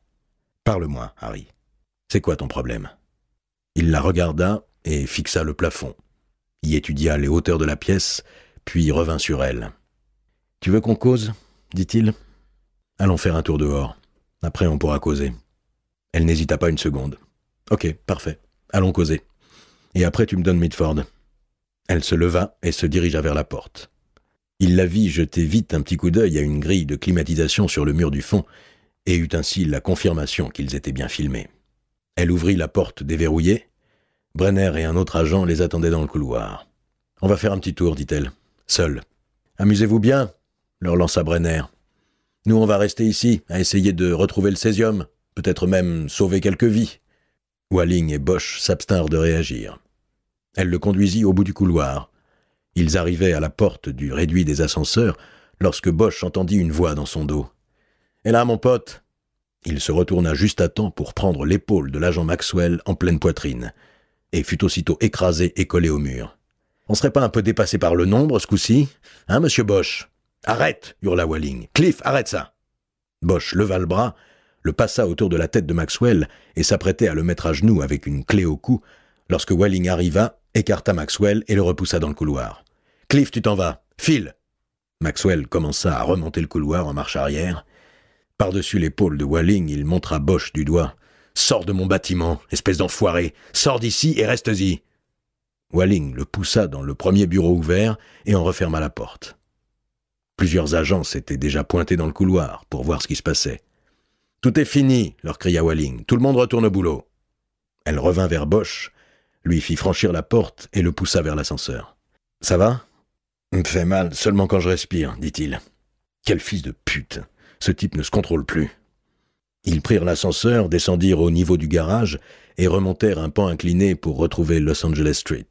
Parle-moi, Harry. C'est quoi ton problème Il la regarda et fixa le plafond, y étudia les hauteurs de la pièce, puis revint sur elle. Tu veux qu'on cause dit-il. Allons faire un tour dehors. Après, on pourra causer. Elle n'hésita pas une seconde. Ok, parfait. Allons causer. Et après, tu me donnes Midford. Elle se leva et se dirigea vers la porte. Il la vit jeter vite un petit coup d'œil à une grille de climatisation sur le mur du fond, et eut ainsi la confirmation qu'ils étaient bien filmés. Elle ouvrit la porte déverrouillée. Brenner et un autre agent les attendaient dans le couloir. On va faire un petit tour, dit-elle, seule. Amusez-vous bien, leur lança Brenner. Nous, on va rester ici, à essayer de retrouver le césium, peut-être même sauver quelques vies. Walling et Bosch s'abstinrent de réagir. Elle le conduisit au bout du couloir, ils arrivaient à la porte du réduit des ascenseurs lorsque Bosch entendit une voix dans son dos. Hé là, mon pote Il se retourna juste à temps pour prendre l'épaule de l'agent Maxwell en pleine poitrine, et fut aussitôt écrasé et collé au mur. On serait pas un peu dépassé par le nombre ce coup-ci Hein, monsieur Bosch Arrête hurla Walling. Cliff, arrête ça Bosch leva le bras, le passa autour de la tête de Maxwell et s'apprêtait à le mettre à genoux avec une clé au cou lorsque Walling arriva écarta Maxwell et le repoussa dans le couloir. Cliff, tu t'en vas. File Maxwell commença à remonter le couloir en marche arrière. Par-dessus l'épaule de Walling, il montra Bosch du doigt. Sors de mon bâtiment, espèce d'enfoiré Sors d'ici et reste-y Walling le poussa dans le premier bureau ouvert et en referma la porte. Plusieurs agents s'étaient déjà pointés dans le couloir pour voir ce qui se passait. Tout est fini, leur cria Walling. Tout le monde retourne au boulot. Elle revint vers Bosch lui fit franchir la porte et le poussa vers l'ascenseur. Ça va Me fait mal seulement quand je respire, dit-il. Quel fils de pute Ce type ne se contrôle plus. Ils prirent l'ascenseur, descendirent au niveau du garage et remontèrent un pan incliné pour retrouver Los Angeles Street.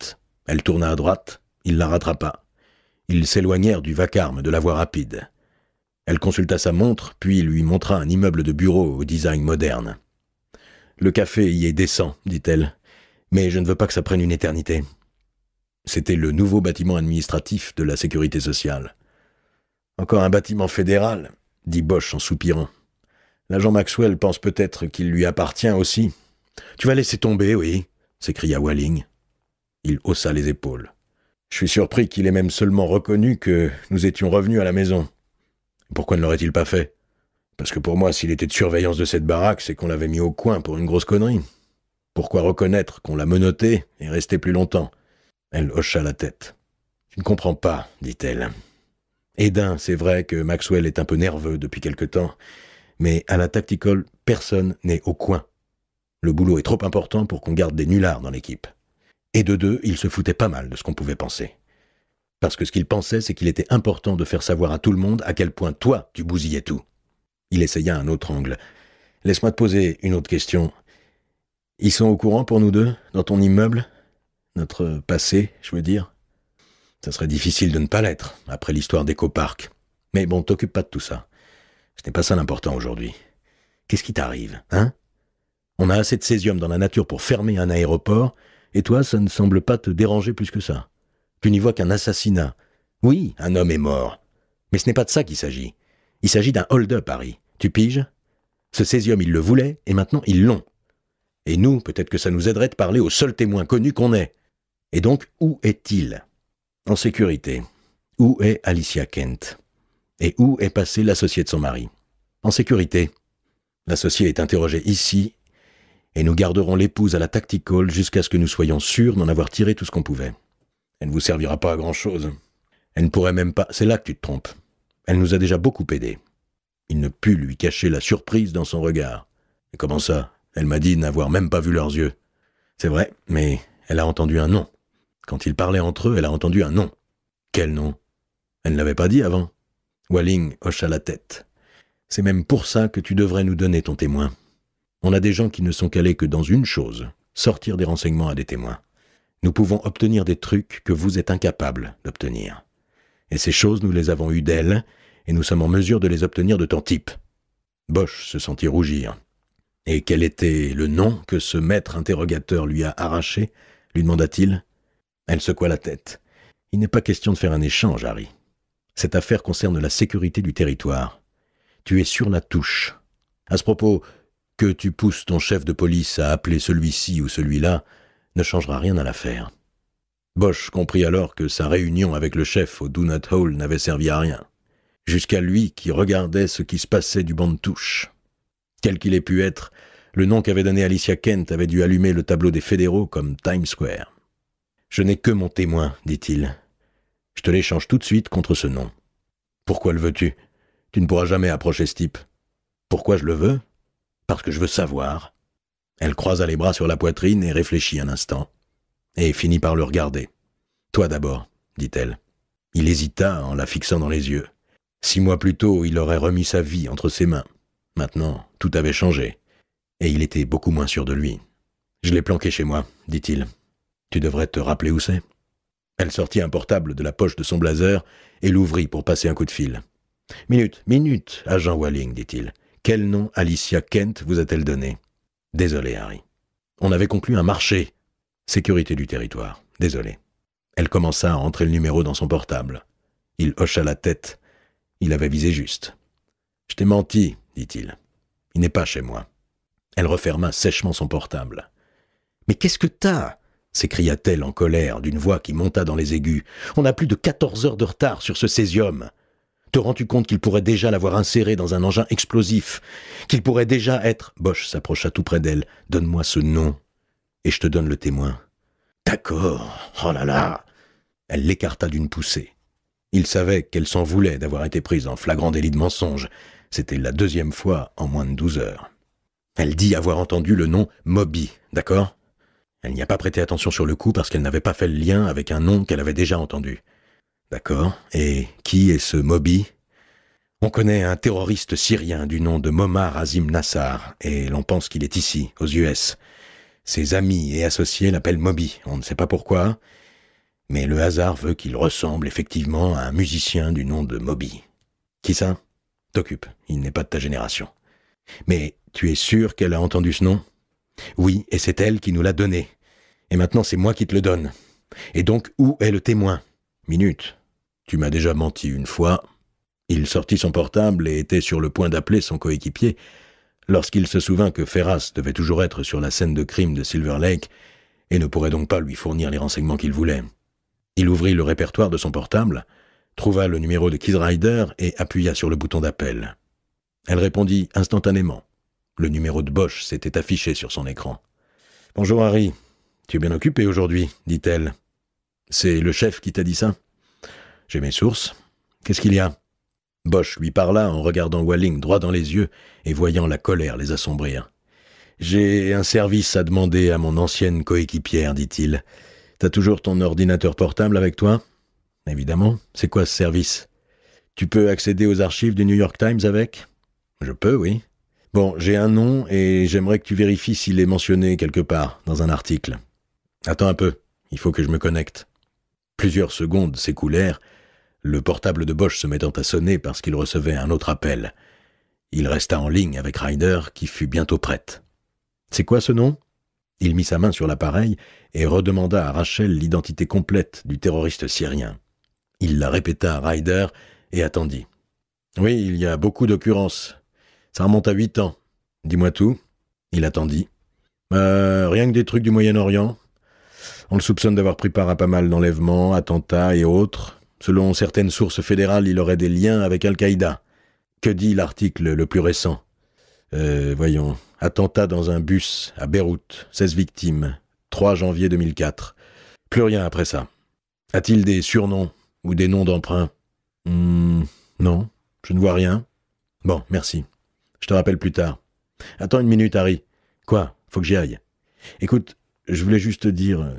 Elle tourna à droite, il la rattrapa. Ils s'éloignèrent du vacarme de la voie rapide. Elle consulta sa montre, puis lui montra un immeuble de bureau au design moderne. Le café y est décent, dit-elle. Mais je ne veux pas que ça prenne une éternité. C'était le nouveau bâtiment administratif de la sécurité sociale. Encore un bâtiment fédéral, dit Bosch en soupirant. L'agent Maxwell pense peut-être qu'il lui appartient aussi. Tu vas laisser tomber, oui, s'écria Walling. Il haussa les épaules. Je suis surpris qu'il ait même seulement reconnu que nous étions revenus à la maison. Pourquoi ne l'aurait-il pas fait Parce que pour moi, s'il était de surveillance de cette baraque, c'est qu'on l'avait mis au coin pour une grosse connerie. Pourquoi reconnaître qu'on l'a menottée et rester plus longtemps Elle hocha la tête. Tu ne comprends pas, dit-elle. d'un c'est vrai que Maxwell est un peu nerveux depuis quelque temps, mais à la tacticole, personne n'est au coin. Le boulot est trop important pour qu'on garde des nullards dans l'équipe. Et de deux, il se foutait pas mal de ce qu'on pouvait penser. Parce que ce qu'il pensait, c'est qu'il était important de faire savoir à tout le monde à quel point toi, tu bousillais tout. Il essaya un autre angle. Laisse-moi te poser une autre question. Ils sont au courant pour nous deux, dans ton immeuble Notre passé, je veux dire Ça serait difficile de ne pas l'être, après l'histoire d'EcoPark. Mais bon, t'occupe pas de tout ça. Ce n'est pas ça l'important aujourd'hui. Qu'est-ce qui t'arrive, hein On a assez de césium dans la nature pour fermer un aéroport, et toi, ça ne semble pas te déranger plus que ça. Tu n'y vois qu'un assassinat. Oui, un homme est mort. Mais ce n'est pas de ça qu'il s'agit. Il s'agit d'un hold-up, Harry. Tu piges Ce césium, ils le voulaient, et maintenant ils l'ont. Et nous, peut-être que ça nous aiderait de parler au seul témoin connu qu'on ait. Et donc, où est-il En sécurité. Où est Alicia Kent Et où est passé l'associé de son mari En sécurité. L'associé est interrogé ici, et nous garderons l'épouse à la tactical jusqu'à ce que nous soyons sûrs d'en avoir tiré tout ce qu'on pouvait. Elle ne vous servira pas à grand-chose. Elle ne pourrait même pas... C'est là que tu te trompes. Elle nous a déjà beaucoup aidés. Il ne put lui cacher la surprise dans son regard. Et comment ça elle m'a dit n'avoir même pas vu leurs yeux. C'est vrai, mais elle a entendu un nom. Quand ils parlaient entre eux, elle a entendu un nom. Quel nom Elle ne l'avait pas dit avant. Walling hocha la tête. C'est même pour ça que tu devrais nous donner ton témoin. On a des gens qui ne sont calés que dans une chose, sortir des renseignements à des témoins. Nous pouvons obtenir des trucs que vous êtes incapables d'obtenir. Et ces choses, nous les avons eues d'elle, et nous sommes en mesure de les obtenir de ton type. Bosch se sentit rougir. Et quel était le nom que ce maître interrogateur lui a arraché lui demanda-t-il. Elle secoua la tête. Il n'est pas question de faire un échange, Harry. Cette affaire concerne la sécurité du territoire. Tu es sur la touche. À ce propos, que tu pousses ton chef de police à appeler celui-ci ou celui-là ne changera rien à l'affaire. Bosch comprit alors que sa réunion avec le chef au Donut Hall n'avait servi à rien. Jusqu'à lui qui regardait ce qui se passait du banc de touche quel qu'il ait pu être, le nom qu'avait donné Alicia Kent avait dû allumer le tableau des fédéraux comme Times Square. Je n'ai que mon témoin, dit-il. Je te l'échange tout de suite contre ce nom. Pourquoi le veux-tu Tu ne pourras jamais approcher ce type. Pourquoi je le veux Parce que je veux savoir. Elle croisa les bras sur la poitrine et réfléchit un instant, et finit par le regarder. Toi d'abord, dit-elle. Il hésita en la fixant dans les yeux. Six mois plus tôt, il aurait remis sa vie entre ses mains. Maintenant, tout avait changé, et il était beaucoup moins sûr de lui. Je l'ai planqué chez moi, dit-il. Tu devrais te rappeler où c'est. Elle sortit un portable de la poche de son blazer et l'ouvrit pour passer un coup de fil. Minute, minute, agent Walling, dit-il. Quel nom Alicia Kent vous a-t-elle donné Désolé, Harry. On avait conclu un marché. Sécurité du territoire. Désolé. Elle commença à entrer le numéro dans son portable. Il hocha la tête. Il avait visé juste. Je t'ai menti, dit-il. Il n'est pas chez moi. Elle referma sèchement son portable. Mais qu'est-ce que t'as s'écria-t-elle en colère d'une voix qui monta dans les aigus. On a plus de quatorze heures de retard sur ce césium. Te rends-tu compte qu'il pourrait déjà l'avoir inséré dans un engin explosif Qu'il pourrait déjà être. Bosch s'approcha tout près d'elle. Donne-moi ce nom et je te donne le témoin. D'accord. Oh là là Elle l'écarta d'une poussée. Il savait qu'elle s'en voulait d'avoir été prise en flagrant délit de mensonge, c'était la deuxième fois en moins de douze heures. Elle dit avoir entendu le nom Moby, d'accord Elle n'y a pas prêté attention sur le coup parce qu'elle n'avait pas fait le lien avec un nom qu'elle avait déjà entendu. D'accord Et qui est ce Moby On connaît un terroriste syrien du nom de Momar Azim Nassar, et l'on pense qu'il est ici, aux US. Ses amis et associés l'appellent Moby, on ne sait pas pourquoi, mais le hasard veut qu'il ressemble effectivement à un musicien du nom de Moby. Qui ça T'occupe, il n'est pas de ta génération. Mais tu es sûr qu'elle a entendu ce nom Oui, et c'est elle qui nous l'a donné. Et maintenant c'est moi qui te le donne. Et donc où est le témoin Minute. Tu m'as déjà menti une fois. Il sortit son portable et était sur le point d'appeler son coéquipier lorsqu'il se souvint que Ferras devait toujours être sur la scène de crime de Silver Lake et ne pourrait donc pas lui fournir les renseignements qu'il voulait. Il ouvrit le répertoire de son portable trouva le numéro de Kid Rider et appuya sur le bouton d'appel. Elle répondit instantanément. Le numéro de Bosch s'était affiché sur son écran. Bonjour Harry, tu es bien occupé aujourd'hui, dit-elle. C'est le chef qui t'a dit ça J'ai mes sources. Qu'est-ce qu'il y a Bosch lui parla en regardant Walling droit dans les yeux et voyant la colère les assombrir. J'ai un service à demander à mon ancienne coéquipière, dit-il. T'as toujours ton ordinateur portable avec toi Évidemment, c'est quoi ce service Tu peux accéder aux archives du New York Times avec Je peux, oui. Bon, j'ai un nom et j'aimerais que tu vérifies s'il est mentionné quelque part dans un article. Attends un peu, il faut que je me connecte. Plusieurs secondes s'écoulèrent, le portable de Bosch se mettant à sonner parce qu'il recevait un autre appel. Il resta en ligne avec Ryder qui fut bientôt prête. C'est quoi ce nom Il mit sa main sur l'appareil et redemanda à Rachel l'identité complète du terroriste syrien. Il la répéta à Ryder et attendit. Oui, il y a beaucoup d'occurrences. Ça remonte à huit ans. Dis-moi tout. Il attendit. Euh, rien que des trucs du Moyen-Orient. On le soupçonne d'avoir pris part à pas mal d'enlèvements, attentats et autres. Selon certaines sources fédérales, il aurait des liens avec Al-Qaïda. Que dit l'article le plus récent euh, Voyons. Attentat dans un bus à Beyrouth, 16 victimes, 3 janvier 2004. Plus rien après ça. A-t-il des surnoms ou des noms d'emprunt hum, Non, je ne vois rien. Bon, merci. Je te rappelle plus tard. Attends une minute, Harry. Quoi Faut que j'y aille. Écoute, je voulais juste te dire. Euh,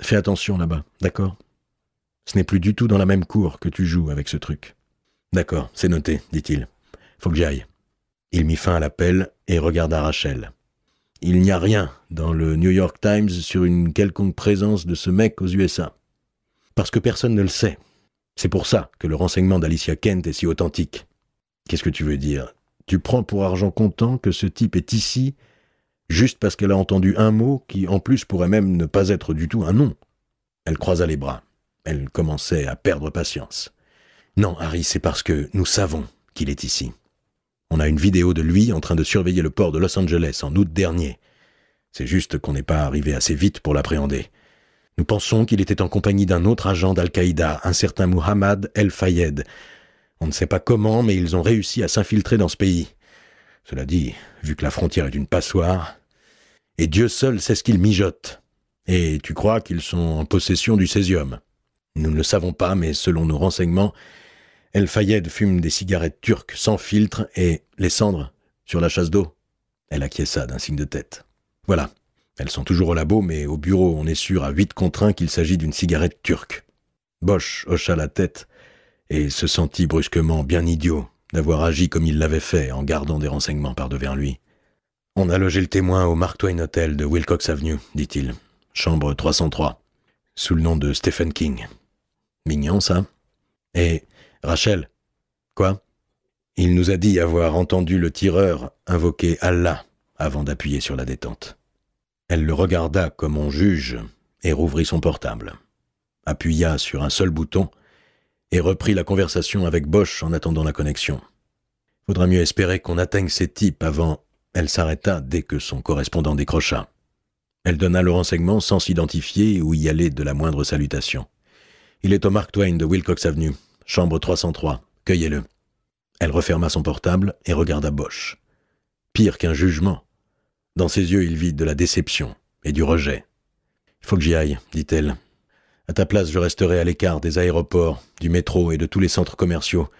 fais attention là-bas, d'accord Ce n'est plus du tout dans la même cour que tu joues avec ce truc. D'accord, c'est noté, dit-il. Faut que j'y aille. » Il mit fin à l'appel et regarda Rachel. Il n'y a rien dans le New York Times sur une quelconque présence de ce mec aux USA. Parce que personne ne le sait. C'est pour ça que le renseignement d'Alicia Kent est si authentique. Qu'est-ce que tu veux dire Tu prends pour argent comptant que ce type est ici juste parce qu'elle a entendu un mot qui en plus pourrait même ne pas être du tout un nom. Elle croisa les bras. Elle commençait à perdre patience. Non, Harry, c'est parce que nous savons qu'il est ici. On a une vidéo de lui en train de surveiller le port de Los Angeles en août dernier. C'est juste qu'on n'est pas arrivé assez vite pour l'appréhender. Nous pensons qu'il était en compagnie d'un autre agent d'Al-Qaïda, un certain Muhammad El-Fayed. On ne sait pas comment, mais ils ont réussi à s'infiltrer dans ce pays. Cela dit, vu que la frontière est une passoire, et Dieu seul sait ce qu'ils mijotent. Et tu crois qu'ils sont en possession du césium Nous ne le savons pas, mais selon nos renseignements, El Fayed fume des cigarettes turques sans filtre et les cendres sur la chasse d'eau. Elle acquiesça d'un signe de tête. Voilà, elles sont toujours au labo, mais au bureau, on est sûr à 8 contre 1 qu'il s'agit d'une cigarette turque. Bosch hocha la tête et se sentit brusquement bien idiot d'avoir agi comme il l'avait fait en gardant des renseignements par devant lui. On a logé le témoin au Mark Twain Hotel de Wilcox Avenue, dit-il, chambre 303, sous le nom de Stephen King. Mignon, ça. Et Rachel Quoi Il nous a dit avoir entendu le tireur invoquer Allah avant d'appuyer sur la détente. Elle le regarda comme on juge et rouvrit son portable, appuya sur un seul bouton et reprit la conversation avec Bosch en attendant la connexion. Faudra mieux espérer qu'on atteigne ces types avant. Elle s'arrêta dès que son correspondant décrocha. Elle donna le renseignement sans s'identifier ou y aller de la moindre salutation. Il est au Mark Twain de Wilcox Avenue, chambre 303. Cueillez-le. Elle referma son portable et regarda Bosch. Pire qu'un jugement, dans ses yeux, il vit de la déception et du rejet. Il faut que j'y aille, dit-elle. À ta place, je resterai à l'écart des aéroports, du métro et de tous les centres commerciaux,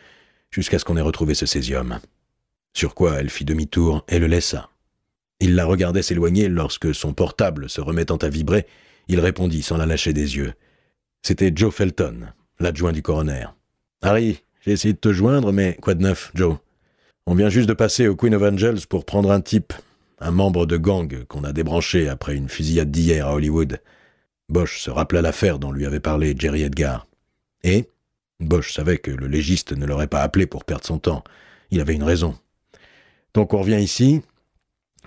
jusqu'à ce qu'on ait retrouvé ce césium. Sur quoi elle fit demi-tour et le laissa. Il la regardait s'éloigner lorsque son portable se remettant à vibrer, il répondit sans la lâcher des yeux. C'était Joe Felton, l'adjoint du coroner. Harry, j'ai essayé de te joindre, mais quoi de neuf, Joe On vient juste de passer au Queen of Angels pour prendre un type un membre de gang qu'on a débranché après une fusillade d'hier à Hollywood. Bosch se rappela l'affaire dont lui avait parlé Jerry Edgar. Et Bosch savait que le légiste ne l'aurait pas appelé pour perdre son temps. Il avait une raison. Donc on revient ici.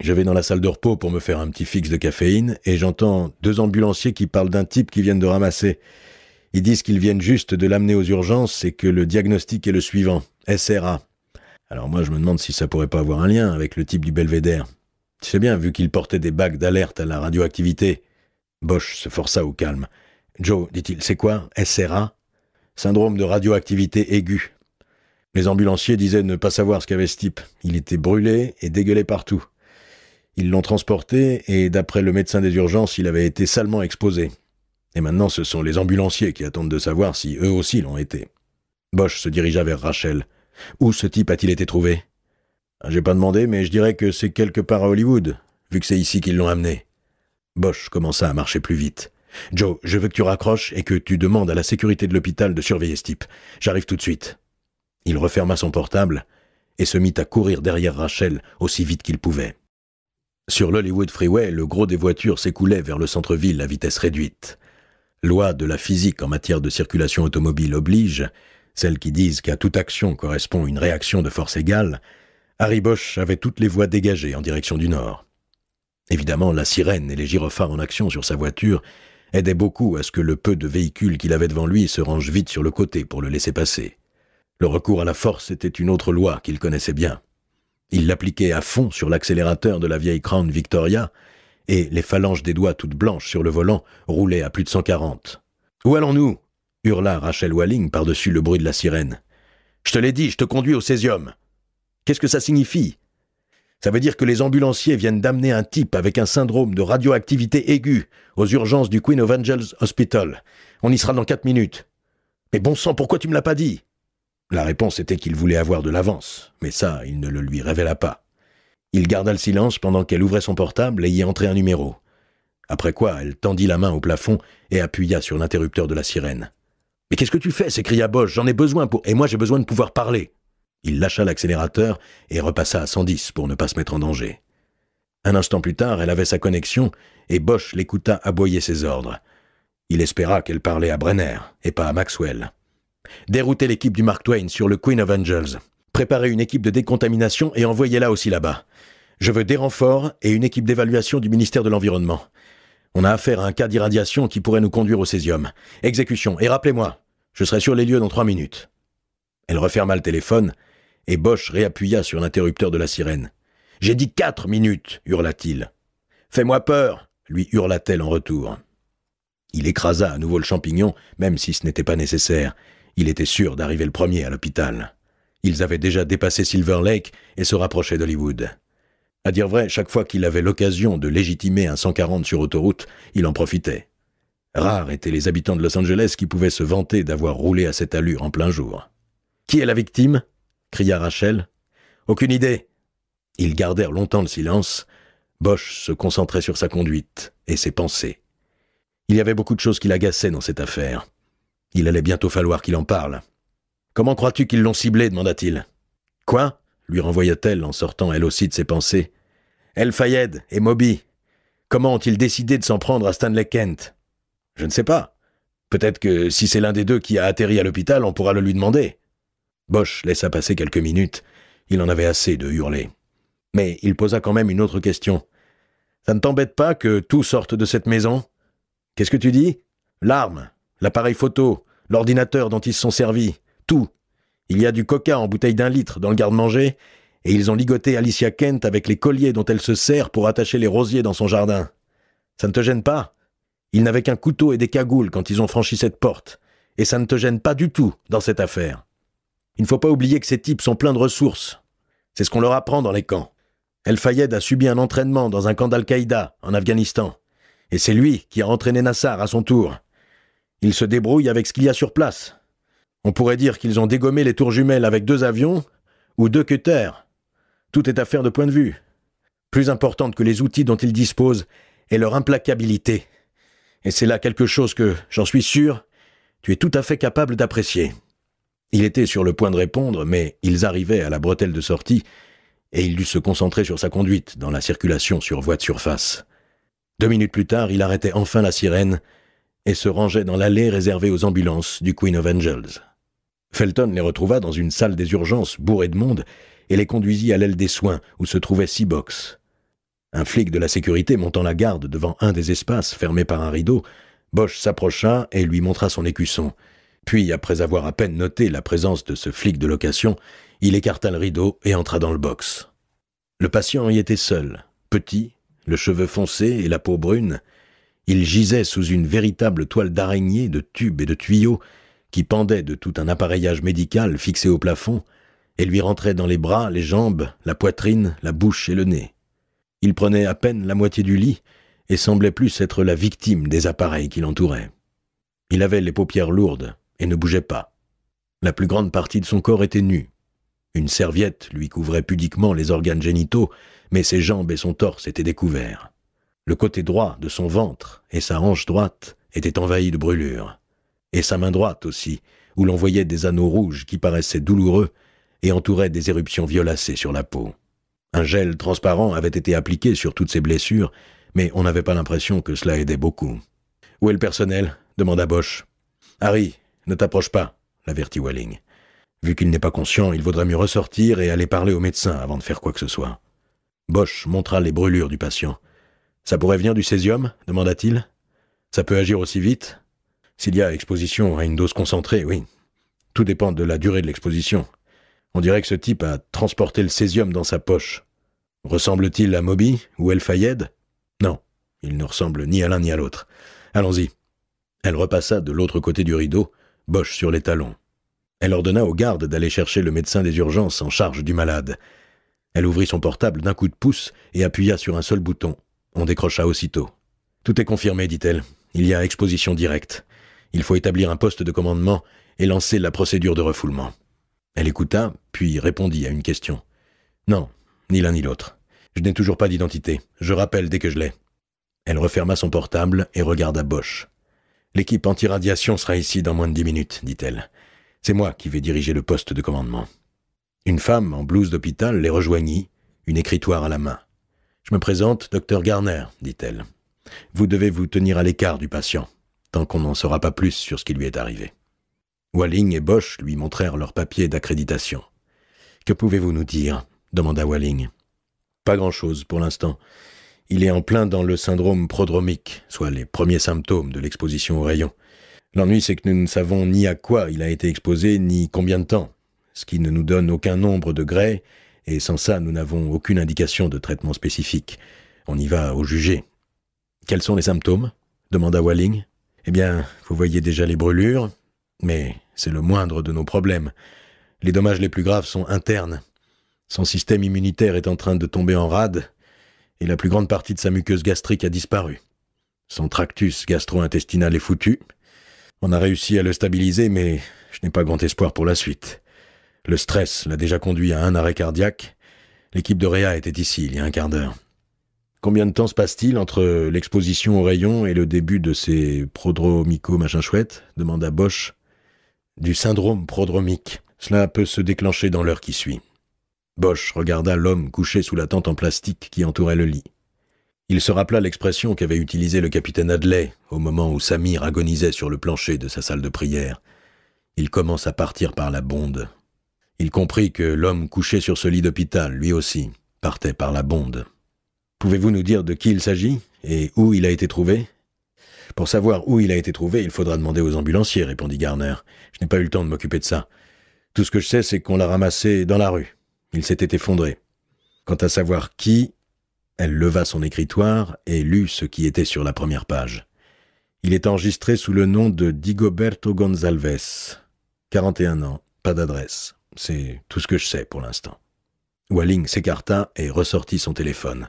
Je vais dans la salle de repos pour me faire un petit fixe de caféine et j'entends deux ambulanciers qui parlent d'un type qui viennent de ramasser. Ils disent qu'ils viennent juste de l'amener aux urgences et que le diagnostic est le suivant, SRA. Alors moi je me demande si ça pourrait pas avoir un lien avec le type du belvédère. C'est bien, vu qu'il portait des bagues d'alerte à la radioactivité. Bosch se força au calme. Joe, dit-il, c'est quoi SRA Syndrome de radioactivité aiguë. Les ambulanciers disaient ne pas savoir ce qu'avait ce type. Il était brûlé et dégueulé partout. Ils l'ont transporté et, d'après le médecin des urgences, il avait été salement exposé. Et maintenant, ce sont les ambulanciers qui attendent de savoir si eux aussi l'ont été. Bosch se dirigea vers Rachel. Où ce type a-t-il été trouvé j'ai pas demandé, mais je dirais que c'est quelque part à Hollywood, vu que c'est ici qu'ils l'ont amené. Bosch commença à marcher plus vite. Joe, je veux que tu raccroches et que tu demandes à la sécurité de l'hôpital de surveiller ce type. J'arrive tout de suite. Il referma son portable et se mit à courir derrière Rachel aussi vite qu'il pouvait. Sur l'Hollywood Freeway, le gros des voitures s'écoulait vers le centre-ville à vitesse réduite. Loi de la physique en matière de circulation automobile oblige, celles qui disent qu'à toute action correspond une réaction de force égale, Harry Bosch avait toutes les voies dégagées en direction du nord. Évidemment, la sirène et les gyrophares en action sur sa voiture aidaient beaucoup à ce que le peu de véhicules qu'il avait devant lui se range vite sur le côté pour le laisser passer. Le recours à la force était une autre loi qu'il connaissait bien. Il l'appliquait à fond sur l'accélérateur de la vieille Crown Victoria, et les phalanges des doigts toutes blanches sur le volant roulaient à plus de 140. Où allons-nous hurla Rachel Walling par-dessus le bruit de la sirène. Je te l'ai dit, je te conduis au césium. Qu'est-ce que ça signifie Ça veut dire que les ambulanciers viennent d'amener un type avec un syndrome de radioactivité aiguë aux urgences du Queen of Angels Hospital. On y sera dans quatre minutes. Mais bon sang, pourquoi tu me l'as pas dit La réponse était qu'il voulait avoir de l'avance, mais ça, il ne le lui révéla pas. Il garda le silence pendant qu'elle ouvrait son portable et y entrait un numéro. Après quoi, elle tendit la main au plafond et appuya sur l'interrupteur de la sirène. Mais qu'est-ce que tu fais s'écria Bosch. J'en ai besoin pour. Et moi, j'ai besoin de pouvoir parler. Il lâcha l'accélérateur et repassa à 110 pour ne pas se mettre en danger. Un instant plus tard, elle avait sa connexion et Bosch l'écouta aboyer ses ordres. Il espéra qu'elle parlait à Brenner et pas à Maxwell. Déroutez l'équipe du Mark Twain sur le Queen of Angels. Préparez une équipe de décontamination et envoyez-la aussi là-bas. Je veux des renforts et une équipe d'évaluation du ministère de l'Environnement. On a affaire à un cas d'irradiation qui pourrait nous conduire au césium. Exécution. Et rappelez-moi, je serai sur les lieux dans trois minutes. Elle referma le téléphone et Bosch réappuya sur l'interrupteur de la sirène. J'ai dit quatre minutes, hurla-t-il. Fais-moi peur, lui hurla-t-elle en retour. Il écrasa à nouveau le champignon, même si ce n'était pas nécessaire. Il était sûr d'arriver le premier à l'hôpital. Ils avaient déjà dépassé Silver Lake et se rapprochaient d'Hollywood. À dire vrai, chaque fois qu'il avait l'occasion de légitimer un 140 sur autoroute, il en profitait. Rares étaient les habitants de Los Angeles qui pouvaient se vanter d'avoir roulé à cette allure en plein jour. Qui est la victime cria Rachel. Aucune idée. Ils gardèrent longtemps le silence. Bosch se concentrait sur sa conduite et ses pensées. Il y avait beaucoup de choses qui l'agaçaient dans cette affaire. Il allait bientôt falloir qu'il en parle. Comment crois-tu qu'ils l'ont ciblé demanda-t-il. Quoi lui renvoya-t-elle en sortant elle aussi de ses pensées. El Fayed et Moby. Comment ont-ils décidé de s'en prendre à Stanley Kent Je ne sais pas. Peut-être que si c'est l'un des deux qui a atterri à l'hôpital, on pourra le lui demander. Bosch laissa passer quelques minutes. Il en avait assez de hurler. Mais il posa quand même une autre question. Ça ne t'embête pas que tout sorte de cette maison Qu'est-ce que tu dis L'arme, l'appareil photo, l'ordinateur dont ils se sont servis, tout. Il y a du coca en bouteille d'un litre dans le garde-manger, et ils ont ligoté Alicia Kent avec les colliers dont elle se sert pour attacher les rosiers dans son jardin. Ça ne te gêne pas Ils n'avaient qu'un couteau et des cagoules quand ils ont franchi cette porte, et ça ne te gêne pas du tout dans cette affaire. Il ne faut pas oublier que ces types sont pleins de ressources. C'est ce qu'on leur apprend dans les camps. El Fayed a subi un entraînement dans un camp d'Al-Qaïda, en Afghanistan. Et c'est lui qui a entraîné Nassar à son tour. Il se débrouille avec ce qu'il y a sur place. On pourrait dire qu'ils ont dégommé les tours jumelles avec deux avions ou deux cutters. Tout est affaire de point de vue. Plus importante que les outils dont ils disposent est leur implacabilité. Et c'est là quelque chose que, j'en suis sûr, tu es tout à fait capable d'apprécier. Il était sur le point de répondre, mais ils arrivaient à la bretelle de sortie, et il dut se concentrer sur sa conduite dans la circulation sur voie de surface. Deux minutes plus tard, il arrêtait enfin la sirène et se rangeait dans l'allée réservée aux ambulances du Queen of Angels. Felton les retrouva dans une salle des urgences bourrée de monde et les conduisit à l'aile des soins où se trouvaient six box. Un flic de la sécurité montant la garde devant un des espaces fermés par un rideau, Bosch s'approcha et lui montra son écusson. Puis, après avoir à peine noté la présence de ce flic de location, il écarta le rideau et entra dans le box. Le patient y était seul, petit, le cheveu foncé et la peau brune. Il gisait sous une véritable toile d'araignée de tubes et de tuyaux qui pendait de tout un appareillage médical fixé au plafond et lui rentrait dans les bras, les jambes, la poitrine, la bouche et le nez. Il prenait à peine la moitié du lit et semblait plus être la victime des appareils qui l'entouraient. Il avait les paupières lourdes, et ne bougeait pas. La plus grande partie de son corps était nue. Une serviette lui couvrait pudiquement les organes génitaux, mais ses jambes et son torse étaient découverts. Le côté droit de son ventre et sa hanche droite étaient envahis de brûlures. Et sa main droite aussi, où l'on voyait des anneaux rouges qui paraissaient douloureux et entouraient des éruptions violacées sur la peau. Un gel transparent avait été appliqué sur toutes ses blessures, mais on n'avait pas l'impression que cela aidait beaucoup. Où est le personnel demanda Bosch. Harry, ne t'approche pas, l'avertit Walling. Vu qu'il n'est pas conscient, il vaudrait mieux ressortir et aller parler au médecin avant de faire quoi que ce soit. Bosch montra les brûlures du patient. Ça pourrait venir du césium demanda-t-il. Ça peut agir aussi vite S'il y a exposition à une dose concentrée, oui. Tout dépend de la durée de l'exposition. On dirait que ce type a transporté le césium dans sa poche. Ressemble-t-il à Moby ou El Fayed Non, il ne ressemble ni à l'un ni à l'autre. Allons-y. Elle repassa de l'autre côté du rideau, Bosch sur les talons. Elle ordonna aux gardes d'aller chercher le médecin des urgences en charge du malade. Elle ouvrit son portable d'un coup de pouce et appuya sur un seul bouton. On décrocha aussitôt. Tout est confirmé, dit-elle. Il y a exposition directe. Il faut établir un poste de commandement et lancer la procédure de refoulement. Elle écouta, puis répondit à une question. Non, ni l'un ni l'autre. Je n'ai toujours pas d'identité. Je rappelle dès que je l'ai. Elle referma son portable et regarda Bosch. L'équipe anti-radiation sera ici dans moins de dix minutes, dit-elle. C'est moi qui vais diriger le poste de commandement. Une femme en blouse d'hôpital les rejoignit, une écritoire à la main. Je me présente, docteur Garner, dit-elle. Vous devez vous tenir à l'écart du patient, tant qu'on n'en saura pas plus sur ce qui lui est arrivé. Walling et Bosch lui montrèrent leurs papiers d'accréditation. Que pouvez-vous nous dire demanda Walling. Pas grand-chose pour l'instant. Il est en plein dans le syndrome prodromique, soit les premiers symptômes de l'exposition aux rayons. L'ennui, c'est que nous ne savons ni à quoi il a été exposé, ni combien de temps, ce qui ne nous donne aucun nombre de grès, et sans ça, nous n'avons aucune indication de traitement spécifique. On y va au jugé. Quels sont les symptômes demanda Walling. Eh bien, vous voyez déjà les brûlures, mais c'est le moindre de nos problèmes. Les dommages les plus graves sont internes. Son système immunitaire est en train de tomber en rade, et la plus grande partie de sa muqueuse gastrique a disparu. Son tractus gastro-intestinal est foutu. On a réussi à le stabiliser, mais je n'ai pas grand espoir pour la suite. Le stress l'a déjà conduit à un arrêt cardiaque. L'équipe de Réa était ici il y a un quart d'heure. Combien de temps se passe-t-il entre l'exposition aux rayons et le début de ces prodromico machin chouette demanda Bosch. Du syndrome prodromique. Cela peut se déclencher dans l'heure qui suit. Bosch regarda l'homme couché sous la tente en plastique qui entourait le lit. Il se rappela l'expression qu'avait utilisée le capitaine Adley au moment où Samir agonisait sur le plancher de sa salle de prière. Il commence à partir par la bonde. Il comprit que l'homme couché sur ce lit d'hôpital, lui aussi, partait par la bonde. Pouvez-vous nous dire de qui il s'agit et où il a été trouvé Pour savoir où il a été trouvé, il faudra demander aux ambulanciers, répondit Garner. Je n'ai pas eu le temps de m'occuper de ça. Tout ce que je sais, c'est qu'on l'a ramassé dans la rue. Il s'était effondré. Quant à savoir qui, elle leva son écritoire et lut ce qui était sur la première page. Il est enregistré sous le nom de Digoberto Gonzalves. 41 ans, pas d'adresse. C'est tout ce que je sais pour l'instant. Walling s'écarta et ressortit son téléphone.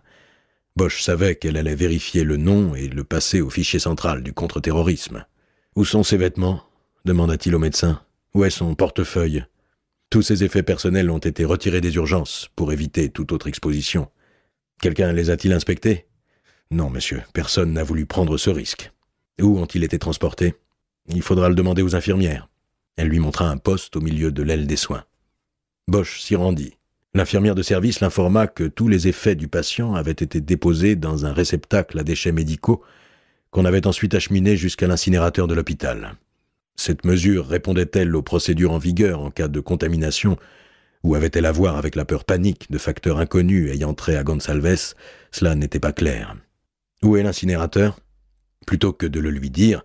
Bosch savait qu'elle allait vérifier le nom et le passer au fichier central du contre-terrorisme. Où sont ses vêtements demanda-t-il au médecin. Où est son portefeuille tous ses effets personnels ont été retirés des urgences pour éviter toute autre exposition. Quelqu'un les a-t-il inspectés Non, monsieur, personne n'a voulu prendre ce risque. Où ont-ils été transportés Il faudra le demander aux infirmières. Elle lui montra un poste au milieu de l'aile des soins. Bosch s'y rendit. L'infirmière de service l'informa que tous les effets du patient avaient été déposés dans un réceptacle à déchets médicaux qu'on avait ensuite acheminé jusqu'à l'incinérateur de l'hôpital. Cette mesure répondait-elle aux procédures en vigueur en cas de contamination ou avait-elle à voir avec la peur panique de facteurs inconnus ayant trait à Gonsalves Cela n'était pas clair. Où est l'incinérateur Plutôt que de le lui dire,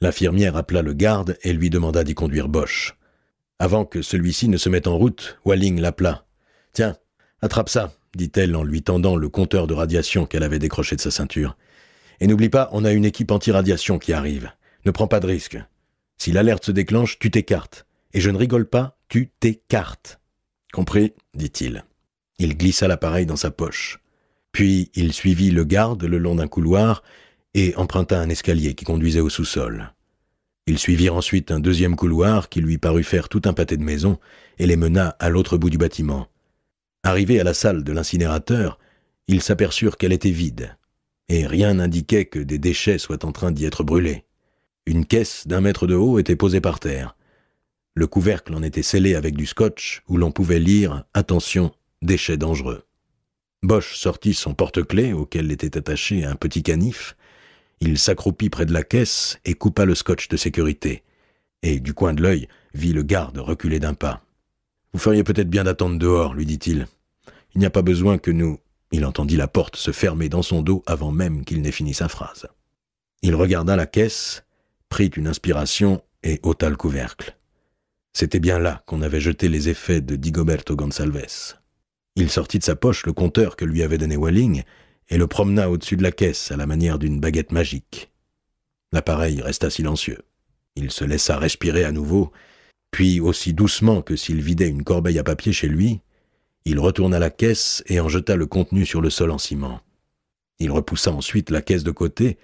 l'infirmière appela le garde et lui demanda d'y conduire Bosch. Avant que celui-ci ne se mette en route, Walling l'appela. Tiens, attrape ça, dit-elle en lui tendant le compteur de radiation qu'elle avait décroché de sa ceinture. Et n'oublie pas, on a une équipe anti-radiation qui arrive. Ne prends pas de risque. Si l'alerte se déclenche, tu t'écartes. Et je ne rigole pas, tu t'écartes. Compris dit-il. Il glissa l'appareil dans sa poche. Puis il suivit le garde le long d'un couloir et emprunta un escalier qui conduisait au sous-sol. Ils suivirent ensuite un deuxième couloir qui lui parut faire tout un pâté de maison et les mena à l'autre bout du bâtiment. Arrivés à la salle de l'incinérateur, ils s'aperçurent qu'elle était vide, et rien n'indiquait que des déchets soient en train d'y être brûlés. Une caisse d'un mètre de haut était posée par terre. Le couvercle en était scellé avec du scotch où l'on pouvait lire Attention, déchets dangereux. Bosch sortit son porte-clés auquel était attaché un petit canif. Il s'accroupit près de la caisse et coupa le scotch de sécurité. Et du coin de l'œil, vit le garde reculer d'un pas. Vous feriez peut-être bien d'attendre dehors, lui dit-il. Il, Il n'y a pas besoin que nous. Il entendit la porte se fermer dans son dos avant même qu'il n'ait fini sa phrase. Il regarda la caisse prit une inspiration et ôta le couvercle. C'était bien là qu'on avait jeté les effets de Digoberto Gonsalves. Il sortit de sa poche le compteur que lui avait donné Welling et le promena au-dessus de la caisse à la manière d'une baguette magique. L'appareil resta silencieux. Il se laissa respirer à nouveau, puis aussi doucement que s'il vidait une corbeille à papier chez lui, il retourna la caisse et en jeta le contenu sur le sol en ciment. Il repoussa ensuite la caisse de côté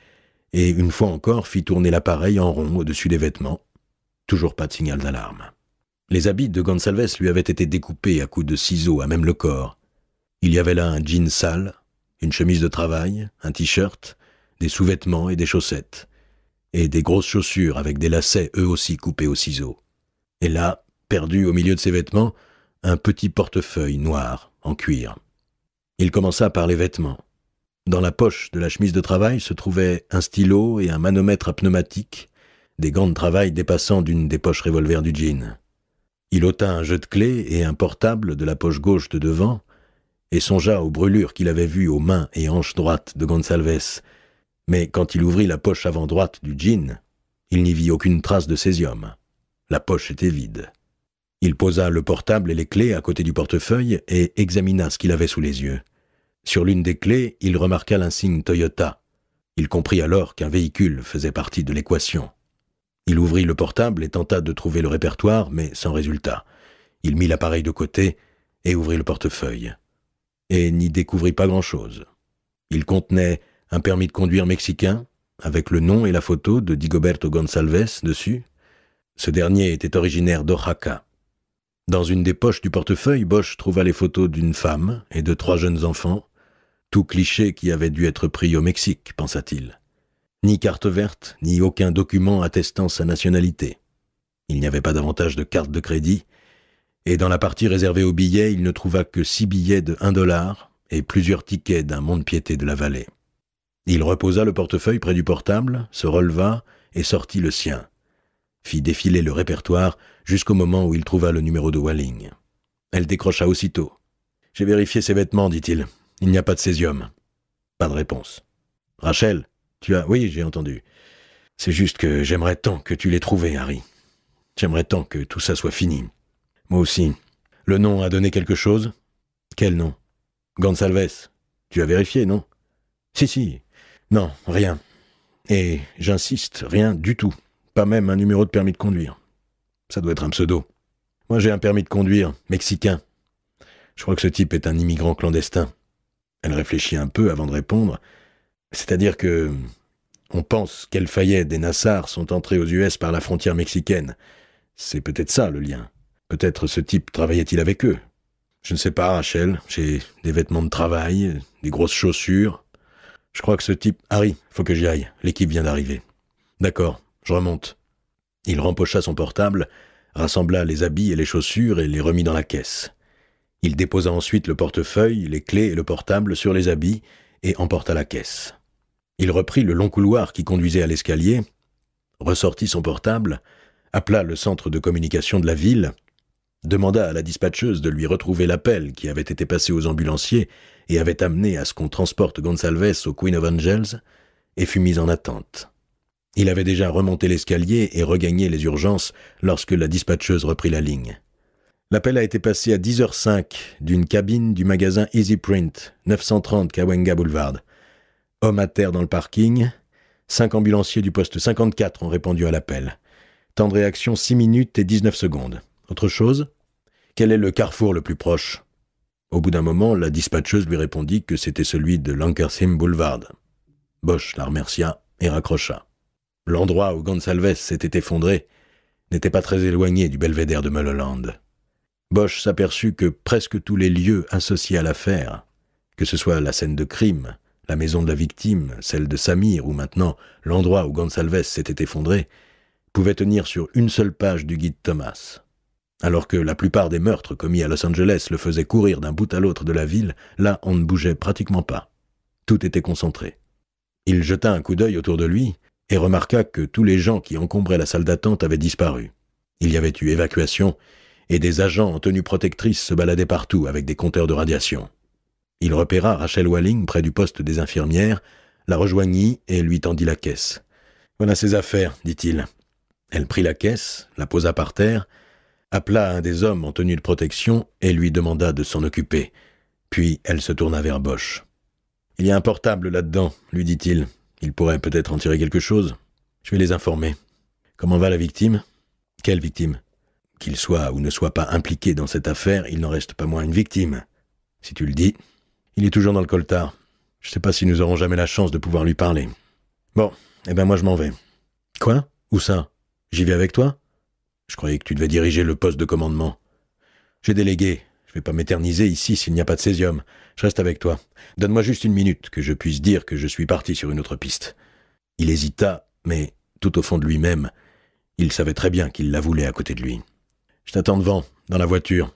et une fois encore fit tourner l'appareil en rond au-dessus des vêtements. Toujours pas de signal d'alarme. Les habits de Gonsalves lui avaient été découpés à coups de ciseaux à même le corps. Il y avait là un jean sale, une chemise de travail, un t-shirt, des sous-vêtements et des chaussettes, et des grosses chaussures avec des lacets eux aussi coupés au ciseau. Et là, perdu au milieu de ses vêtements, un petit portefeuille noir en cuir. Il commença par les vêtements. Dans la poche de la chemise de travail se trouvaient un stylo et un manomètre à pneumatique, des gants de travail dépassant d'une des poches revolvers du jean. Il ôta un jeu de clés et un portable de la poche gauche de devant et songea aux brûlures qu'il avait vues aux mains et hanches droites de Gonsalves. Mais quand il ouvrit la poche avant droite du jean, il n'y vit aucune trace de césium. La poche était vide. Il posa le portable et les clés à côté du portefeuille et examina ce qu'il avait sous les yeux. Sur l'une des clés, il remarqua l'insigne Toyota. Il comprit alors qu'un véhicule faisait partie de l'équation. Il ouvrit le portable et tenta de trouver le répertoire, mais sans résultat. Il mit l'appareil de côté et ouvrit le portefeuille. Et n'y découvrit pas grand-chose. Il contenait un permis de conduire mexicain, avec le nom et la photo de Digoberto Gonsalves dessus. Ce dernier était originaire d'Oaxaca. Dans une des poches du portefeuille, Bosch trouva les photos d'une femme et de trois jeunes enfants, tout cliché qui avait dû être pris au Mexique, pensa-t-il. Ni carte verte, ni aucun document attestant sa nationalité. Il n'y avait pas davantage de cartes de crédit, et dans la partie réservée aux billets, il ne trouva que six billets de 1 dollar et plusieurs tickets d'un monde piété de la vallée. Il reposa le portefeuille près du portable, se releva et sortit le sien. Fit défiler le répertoire jusqu'au moment où il trouva le numéro de Walling. Elle décrocha aussitôt. J'ai vérifié ses vêtements, dit-il. Il n'y a pas de césium. Pas de réponse. Rachel, tu as... Oui, j'ai entendu. C'est juste que j'aimerais tant que tu l'aies trouvé, Harry. J'aimerais tant que tout ça soit fini. Moi aussi. Le nom a donné quelque chose Quel nom Gonsalves. Tu as vérifié, non Si, si. Non, rien. Et j'insiste, rien du tout. Pas même un numéro de permis de conduire. Ça doit être un pseudo. Moi j'ai un permis de conduire mexicain. Je crois que ce type est un immigrant clandestin. Elle réfléchit un peu avant de répondre. C'est-à-dire que. On pense qu'El-Fayed et Nassar sont entrés aux US par la frontière mexicaine. C'est peut-être ça le lien. Peut-être ce type travaillait-il avec eux. Je ne sais pas, Rachel. J'ai des vêtements de travail, des grosses chaussures. Je crois que ce type. Harry, faut que j'y aille. L'équipe vient d'arriver. D'accord, je remonte. Il rempocha son portable, rassembla les habits et les chaussures et les remit dans la caisse. Il déposa ensuite le portefeuille, les clés et le portable sur les habits et emporta la caisse. Il reprit le long couloir qui conduisait à l'escalier, ressortit son portable, appela le centre de communication de la ville, demanda à la dispatcheuse de lui retrouver l'appel qui avait été passé aux ambulanciers et avait amené à ce qu'on transporte Gonsalves au Queen of Angels, et fut mis en attente. Il avait déjà remonté l'escalier et regagné les urgences lorsque la dispatcheuse reprit la ligne. L'appel a été passé à 10h05 d'une cabine du magasin Easy Print, 930 Kawenga Boulevard. Homme à terre dans le parking, cinq ambulanciers du poste 54 ont répondu à l'appel. Temps de réaction 6 minutes et 19 secondes. Autre chose Quel est le carrefour le plus proche Au bout d'un moment, la dispatcheuse lui répondit que c'était celui de l'Ankersim Boulevard. Bosch la remercia et raccrocha. L'endroit où Gonsalves s'était effondré n'était pas très éloigné du belvédère de Mulholland. Bosch s'aperçut que presque tous les lieux associés à l'affaire, que ce soit la scène de crime, la maison de la victime, celle de Samir ou maintenant l'endroit où Gonsalves s'était effondré, pouvaient tenir sur une seule page du guide Thomas. Alors que la plupart des meurtres commis à Los Angeles le faisaient courir d'un bout à l'autre de la ville, là on ne bougeait pratiquement pas. Tout était concentré. Il jeta un coup d'œil autour de lui et remarqua que tous les gens qui encombraient la salle d'attente avaient disparu. Il y avait eu évacuation, et des agents en tenue protectrice se baladaient partout avec des compteurs de radiation. Il repéra Rachel Walling près du poste des infirmières, la rejoignit et lui tendit la caisse. Voilà ses affaires, dit-il. Elle prit la caisse, la posa par terre, appela un des hommes en tenue de protection et lui demanda de s'en occuper. Puis elle se tourna vers Bosch. Il y a un portable là-dedans, lui dit-il. Il pourrait peut-être en tirer quelque chose. Je vais les informer. Comment va la victime Quelle victime qu'il soit ou ne soit pas impliqué dans cette affaire, il n'en reste pas moins une victime. Si tu le dis, il est toujours dans le coltard. Je sais pas si nous aurons jamais la chance de pouvoir lui parler. Bon, eh ben moi je m'en vais. Quoi Où ça J'y vais avec toi Je croyais que tu devais diriger le poste de commandement. J'ai délégué. Je vais pas m'éterniser ici s'il n'y a pas de césium. Je reste avec toi. Donne-moi juste une minute que je puisse dire que je suis parti sur une autre piste. Il hésita, mais tout au fond de lui-même, il savait très bien qu'il la voulait à côté de lui. Je t'attends devant, dans la voiture.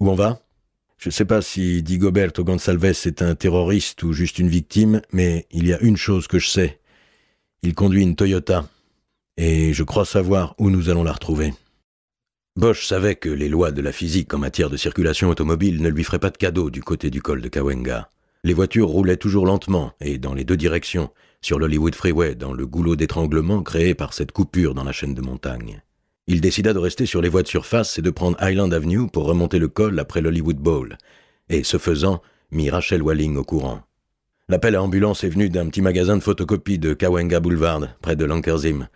Où on va Je ne sais pas si Digoberto Gonsalves est un terroriste ou juste une victime, mais il y a une chose que je sais. Il conduit une Toyota, et je crois savoir où nous allons la retrouver. Bosch savait que les lois de la physique en matière de circulation automobile ne lui feraient pas de cadeau du côté du col de Kawenga. Les voitures roulaient toujours lentement et dans les deux directions, sur l'Hollywood Freeway, dans le goulot d'étranglement créé par cette coupure dans la chaîne de montagne. Il décida de rester sur les voies de surface et de prendre Highland Avenue pour remonter le col après l'Hollywood Bowl, et ce faisant, mit Rachel Walling au courant. L'appel à ambulance est venu d'un petit magasin de photocopie de Kawenga Boulevard, près de Quand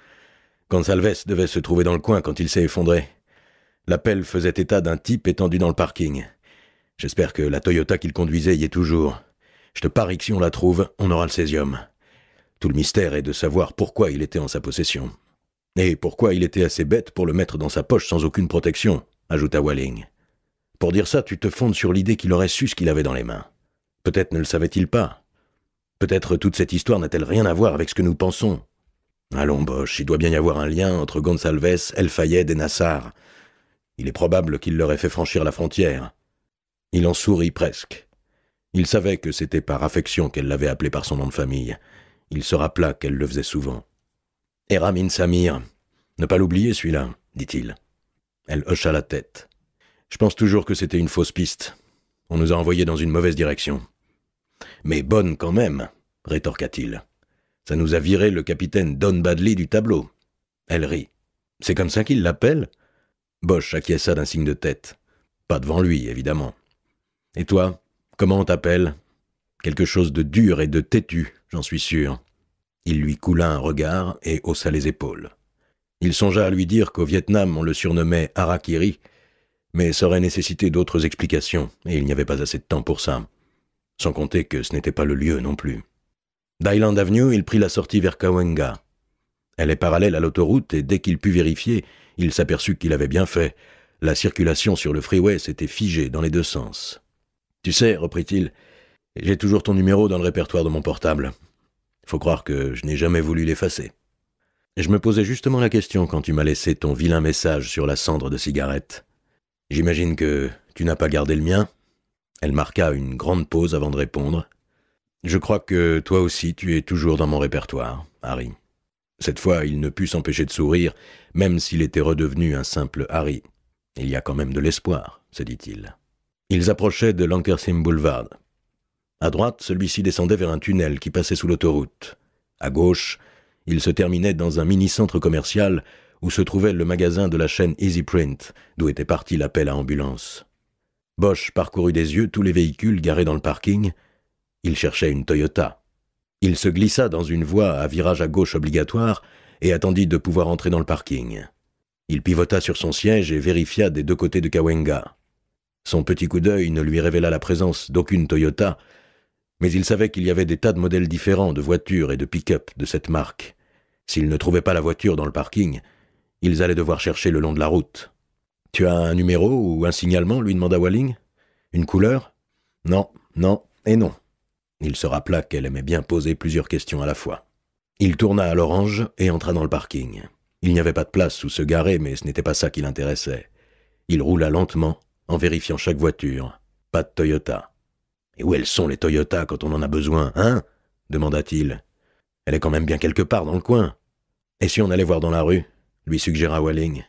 Gonsalves devait se trouver dans le coin quand il s'est effondré. L'appel faisait état d'un type étendu dans le parking. J'espère que la Toyota qu'il conduisait y est toujours. Je te parie que si on la trouve, on aura le césium. Tout le mystère est de savoir pourquoi il était en sa possession. Et pourquoi il était assez bête pour le mettre dans sa poche sans aucune protection, ajouta Walling. Pour dire ça, tu te fondes sur l'idée qu'il aurait su ce qu'il avait dans les mains. Peut-être ne le savait-il pas. Peut-être toute cette histoire n'a-t-elle rien à voir avec ce que nous pensons. Allons, Bosch, il doit bien y avoir un lien entre Gonsalves, El Fayed et Nassar. Il est probable qu'il leur ait fait franchir la frontière. Il en sourit presque. Il savait que c'était par affection qu'elle l'avait appelé par son nom de famille. Il se rappela qu'elle le faisait souvent. Et Samir. Ne pas l'oublier, celui-là, dit-il. Elle hocha la tête. Je pense toujours que c'était une fausse piste. On nous a envoyés dans une mauvaise direction. Mais bonne quand même, rétorqua-t-il. Ça nous a viré le capitaine Don Badley du tableau. Elle rit. C'est comme ça qu'il l'appelle Bosch acquiesça d'un signe de tête. Pas devant lui, évidemment. Et toi, comment on t'appelle Quelque chose de dur et de têtu, j'en suis sûr. Il lui coula un regard et haussa les épaules. Il songea à lui dire qu'au Vietnam on le surnommait Harakiri, mais ça aurait nécessité d'autres explications, et il n'y avait pas assez de temps pour ça. Sans compter que ce n'était pas le lieu non plus. D'Island Avenue, il prit la sortie vers Kawenga. Elle est parallèle à l'autoroute, et dès qu'il put vérifier, il s'aperçut qu'il avait bien fait. La circulation sur le freeway s'était figée dans les deux sens. Tu sais, reprit-il, j'ai toujours ton numéro dans le répertoire de mon portable. Faut croire que je n'ai jamais voulu l'effacer. Je me posais justement la question quand tu m'as laissé ton vilain message sur la cendre de cigarette. J'imagine que tu n'as pas gardé le mien Elle marqua une grande pause avant de répondre. Je crois que toi aussi tu es toujours dans mon répertoire, Harry. Cette fois, il ne put s'empêcher de sourire, même s'il était redevenu un simple Harry. Il y a quand même de l'espoir, se dit-il. Ils approchaient de Lankersim Boulevard. À droite, celui-ci descendait vers un tunnel qui passait sous l'autoroute. À gauche, il se terminait dans un mini-centre commercial où se trouvait le magasin de la chaîne EasyPrint, d'où était parti l'appel à ambulance. Bosch parcourut des yeux tous les véhicules garés dans le parking. Il cherchait une Toyota. Il se glissa dans une voie à virage à gauche obligatoire et attendit de pouvoir entrer dans le parking. Il pivota sur son siège et vérifia des deux côtés de Kawenga. Son petit coup d'œil ne lui révéla la présence d'aucune Toyota, mais il savait qu'il y avait des tas de modèles différents de voitures et de pick-up de cette marque. S'ils ne trouvaient pas la voiture dans le parking, ils allaient devoir chercher le long de la route. Tu as un numéro ou un signalement lui demanda Walling. Une couleur Non, non et non. Il se rappela qu'elle aimait bien poser plusieurs questions à la fois. Il tourna à l'orange et entra dans le parking. Il n'y avait pas de place où se garer, mais ce n'était pas ça qui l'intéressait. Il roula lentement, en vérifiant chaque voiture. Pas de Toyota où elles sont les Toyota quand on en a besoin, hein demanda-t-il. Elle est quand même bien quelque part dans le coin. Et si on allait voir dans la rue lui suggéra Walling.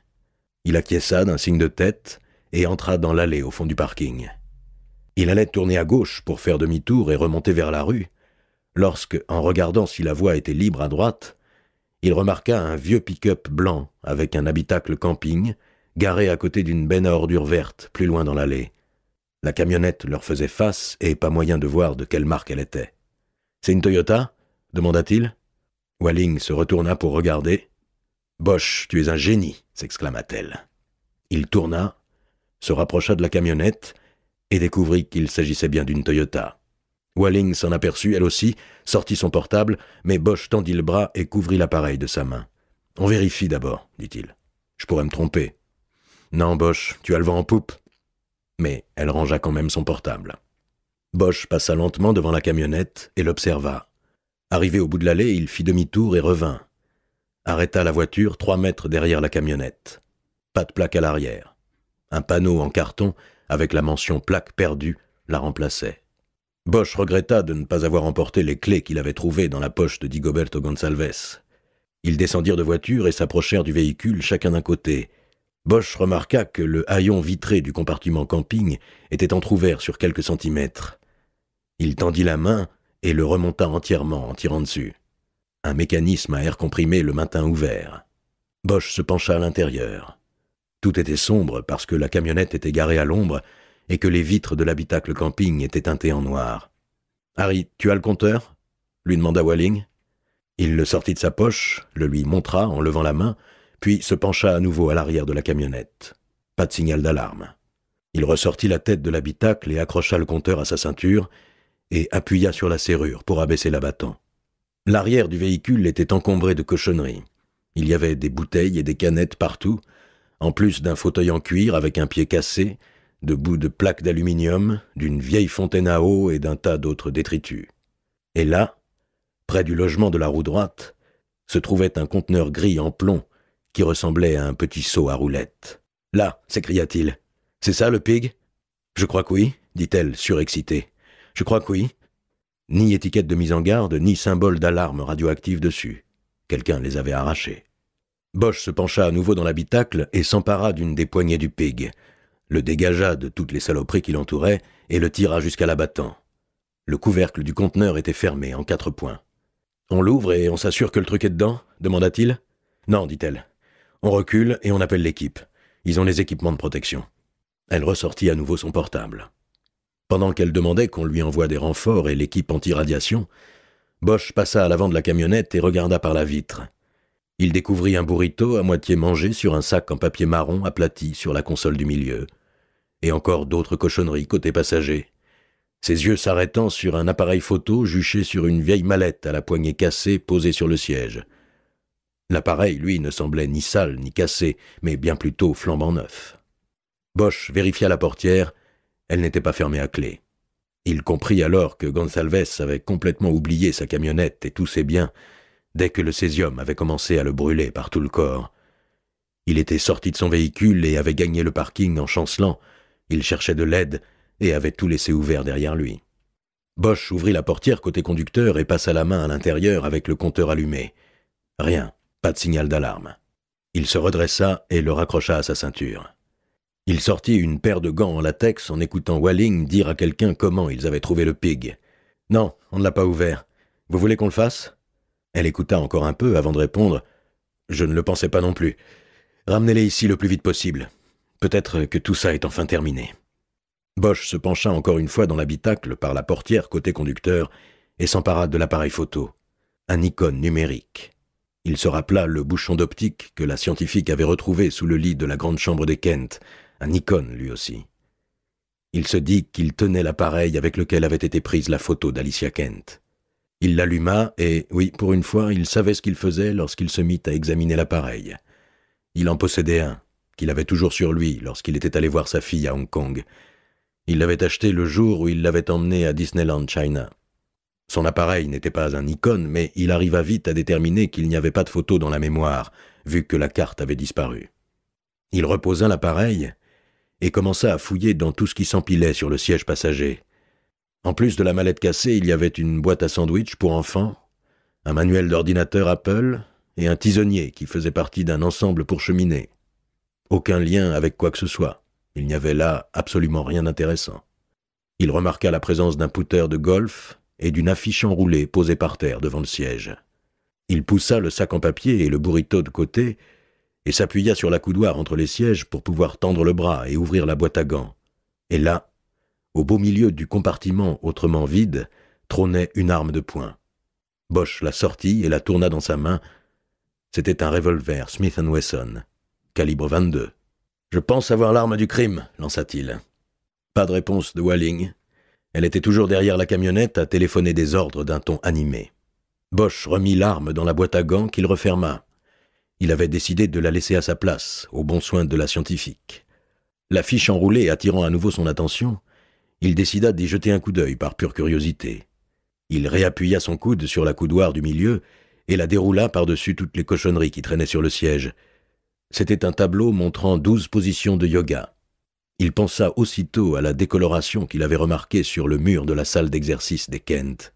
Il acquiesça d'un signe de tête et entra dans l'allée au fond du parking. Il allait tourner à gauche pour faire demi-tour et remonter vers la rue, lorsque, en regardant si la voie était libre à droite, il remarqua un vieux pick-up blanc avec un habitacle camping, garé à côté d'une benne à ordures verte plus loin dans l'allée. La camionnette leur faisait face et pas moyen de voir de quelle marque elle était. C'est une Toyota demanda-t-il. Walling se retourna pour regarder. Bosch, tu es un génie s'exclama-t-elle. Il tourna, se rapprocha de la camionnette et découvrit qu'il s'agissait bien d'une Toyota. Walling s'en aperçut, elle aussi, sortit son portable, mais Bosch tendit le bras et couvrit l'appareil de sa main. On vérifie d'abord, dit-il. Je pourrais me tromper. Non, Bosch, tu as le vent en poupe mais elle rangea quand même son portable. Bosch passa lentement devant la camionnette et l'observa. Arrivé au bout de l'allée, il fit demi-tour et revint. Arrêta la voiture trois mètres derrière la camionnette. Pas de plaque à l'arrière. Un panneau en carton avec la mention plaque perdue la remplaçait. Bosch regretta de ne pas avoir emporté les clés qu'il avait trouvées dans la poche de Digoberto Gonsalves. Ils descendirent de voiture et s'approchèrent du véhicule chacun d'un côté, Bosch remarqua que le haillon vitré du compartiment camping était entr'ouvert sur quelques centimètres. Il tendit la main et le remonta entièrement en tirant dessus. Un mécanisme à air comprimé le maintint ouvert. Bosch se pencha à l'intérieur. Tout était sombre parce que la camionnette était garée à l'ombre et que les vitres de l'habitacle camping étaient teintées en noir. Harry, tu as le compteur lui demanda Walling. Il le sortit de sa poche, le lui montra en levant la main, puis se pencha à nouveau à l'arrière de la camionnette. Pas de signal d'alarme. Il ressortit la tête de l'habitacle et accrocha le compteur à sa ceinture, et appuya sur la serrure pour abaisser l'abattant. L'arrière du véhicule était encombré de cochonneries. Il y avait des bouteilles et des canettes partout, en plus d'un fauteuil en cuir avec un pied cassé, de bouts de plaques d'aluminium, d'une vieille fontaine à eau et d'un tas d'autres détritus. Et là, près du logement de la roue droite, se trouvait un conteneur gris en plomb qui ressemblait à un petit seau à roulettes. Là, s'écria-t-il. C'est ça le pig Je crois que oui, dit-elle, surexcitée. Je crois que oui. Ni étiquette de mise en garde, ni symbole d'alarme radioactive dessus. Quelqu'un les avait arrachés. Bosch se pencha à nouveau dans l'habitacle et s'empara d'une des poignées du pig, le dégagea de toutes les saloperies qui l'entouraient et le tira jusqu'à l'abattant. Le couvercle du conteneur était fermé en quatre points. On l'ouvre et on s'assure que le truc est dedans demanda-t-il. Non, dit-elle, on recule et on appelle l'équipe. Ils ont les équipements de protection. Elle ressortit à nouveau son portable. Pendant qu'elle demandait qu'on lui envoie des renforts et l'équipe anti-radiation, Bosch passa à l'avant de la camionnette et regarda par la vitre. Il découvrit un burrito à moitié mangé sur un sac en papier marron aplati sur la console du milieu, et encore d'autres cochonneries côté passager. Ses yeux s'arrêtant sur un appareil photo juché sur une vieille mallette à la poignée cassée posée sur le siège, L'appareil, lui, ne semblait ni sale ni cassé, mais bien plutôt flambant neuf. Bosch vérifia la portière, elle n'était pas fermée à clé. Il comprit alors que Gonsalves avait complètement oublié sa camionnette et tous ses biens dès que le césium avait commencé à le brûler par tout le corps. Il était sorti de son véhicule et avait gagné le parking en chancelant. Il cherchait de l'aide et avait tout laissé ouvert derrière lui. Bosch ouvrit la portière côté conducteur et passa la main à l'intérieur avec le compteur allumé. Rien. Pas de signal d'alarme. Il se redressa et le raccrocha à sa ceinture. Il sortit une paire de gants en latex en écoutant Walling dire à quelqu'un comment ils avaient trouvé le pig. Non, on ne l'a pas ouvert. Vous voulez qu'on le fasse Elle écouta encore un peu avant de répondre. Je ne le pensais pas non plus. Ramenez-les ici le plus vite possible. Peut-être que tout ça est enfin terminé. Bosch se pencha encore une fois dans l'habitacle par la portière côté conducteur et s'empara de l'appareil photo, un icône numérique. Il se rappela le bouchon d'optique que la scientifique avait retrouvé sous le lit de la grande chambre des Kent, un icône lui aussi. Il se dit qu'il tenait l'appareil avec lequel avait été prise la photo d'Alicia Kent. Il l'alluma et, oui, pour une fois, il savait ce qu'il faisait lorsqu'il se mit à examiner l'appareil. Il en possédait un, qu'il avait toujours sur lui lorsqu'il était allé voir sa fille à Hong Kong. Il l'avait acheté le jour où il l'avait emmené à Disneyland China. Son appareil n'était pas un icône, mais il arriva vite à déterminer qu'il n'y avait pas de photo dans la mémoire, vu que la carte avait disparu. Il reposa l'appareil et commença à fouiller dans tout ce qui s'empilait sur le siège passager. En plus de la mallette cassée, il y avait une boîte à sandwich pour enfants, un manuel d'ordinateur Apple et un tisonnier qui faisait partie d'un ensemble pour cheminée. Aucun lien avec quoi que ce soit. Il n'y avait là absolument rien d'intéressant. Il remarqua la présence d'un putter de golf, et d'une affiche enroulée posée par terre devant le siège. Il poussa le sac en papier et le burrito de côté, et s'appuya sur la coudoir entre les sièges pour pouvoir tendre le bras et ouvrir la boîte à gants. Et là, au beau milieu du compartiment autrement vide, trônait une arme de poing. Bosch la sortit et la tourna dans sa main. C'était un revolver Smith Wesson, calibre 22. Je pense avoir l'arme du crime, lança-t-il. Pas de réponse de Walling, elle était toujours derrière la camionnette à téléphoner des ordres d'un ton animé. Bosch remit l'arme dans la boîte à gants qu'il referma. Il avait décidé de la laisser à sa place, au bon soin de la scientifique. La fiche enroulée attirant à nouveau son attention, il décida d'y jeter un coup d'œil par pure curiosité. Il réappuya son coude sur la coudoir du milieu et la déroula par-dessus toutes les cochonneries qui traînaient sur le siège. C'était un tableau montrant douze positions de yoga. Il pensa aussitôt à la décoloration qu'il avait remarquée sur le mur de la salle d'exercice des Kent.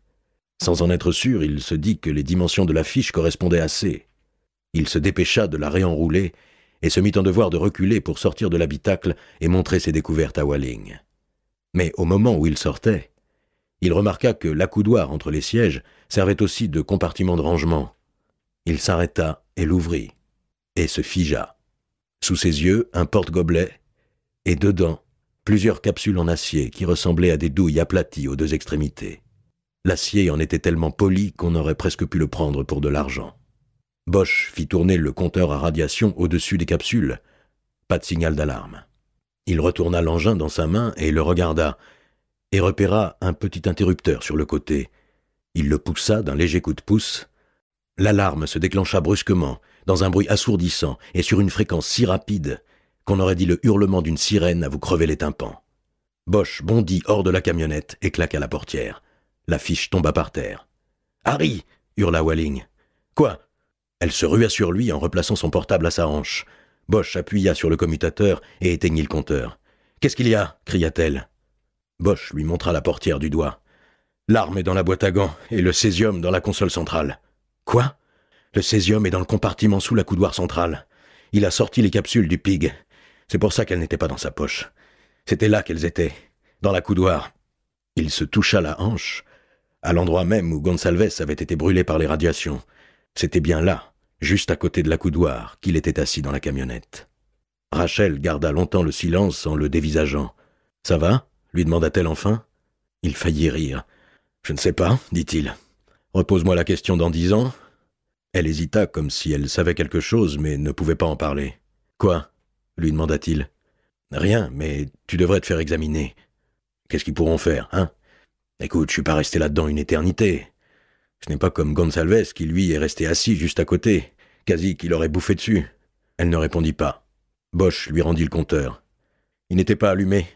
Sans en être sûr, il se dit que les dimensions de l'affiche correspondaient assez. Il se dépêcha de la réenrouler et se mit en devoir de reculer pour sortir de l'habitacle et montrer ses découvertes à Walling. Mais au moment où il sortait, il remarqua que l'accoudoir entre les sièges servait aussi de compartiment de rangement. Il s'arrêta et l'ouvrit, et se figea. Sous ses yeux, un porte-gobelet, et dedans, plusieurs capsules en acier qui ressemblaient à des douilles aplaties aux deux extrémités. L'acier en était tellement poli qu'on aurait presque pu le prendre pour de l'argent. Bosch fit tourner le compteur à radiation au-dessus des capsules. Pas de signal d'alarme. Il retourna l'engin dans sa main et le regarda, et repéra un petit interrupteur sur le côté. Il le poussa d'un léger coup de pouce. L'alarme se déclencha brusquement, dans un bruit assourdissant et sur une fréquence si rapide qu'on aurait dit le hurlement d'une sirène à vous crever les tympans. Bosch bondit hors de la camionnette et claqua la portière. L'affiche tomba par terre. Harry hurla Walling. Quoi Elle se rua sur lui en replaçant son portable à sa hanche. Bosch appuya sur le commutateur et éteignit le compteur. Qu'est-ce qu'il y a cria-t-elle. Bosch lui montra la portière du doigt. L'arme est dans la boîte à gants et le césium dans la console centrale. Quoi Le césium est dans le compartiment sous la coudoir centrale. Il a sorti les capsules du pig. C'est pour ça qu'elles n'étaient pas dans sa poche. C'était là qu'elles étaient, dans la coudoir. Il se toucha la hanche, à l'endroit même où Gonsalves avait été brûlé par les radiations. C'était bien là, juste à côté de la coudoir, qu'il était assis dans la camionnette. Rachel garda longtemps le silence en le dévisageant. Ça va lui demanda-t-elle enfin. Il faillit rire. Je ne sais pas, dit-il. Repose-moi la question dans dix ans. Elle hésita comme si elle savait quelque chose, mais ne pouvait pas en parler. Quoi lui demanda-t-il. Rien, mais tu devrais te faire examiner. Qu'est-ce qu'ils pourront faire, hein Écoute, je suis pas resté là-dedans une éternité. Ce n'est pas comme Gonsalves qui, lui, est resté assis juste à côté, quasi qu'il aurait bouffé dessus. Elle ne répondit pas. Bosch lui rendit le compteur. Il n'était pas allumé.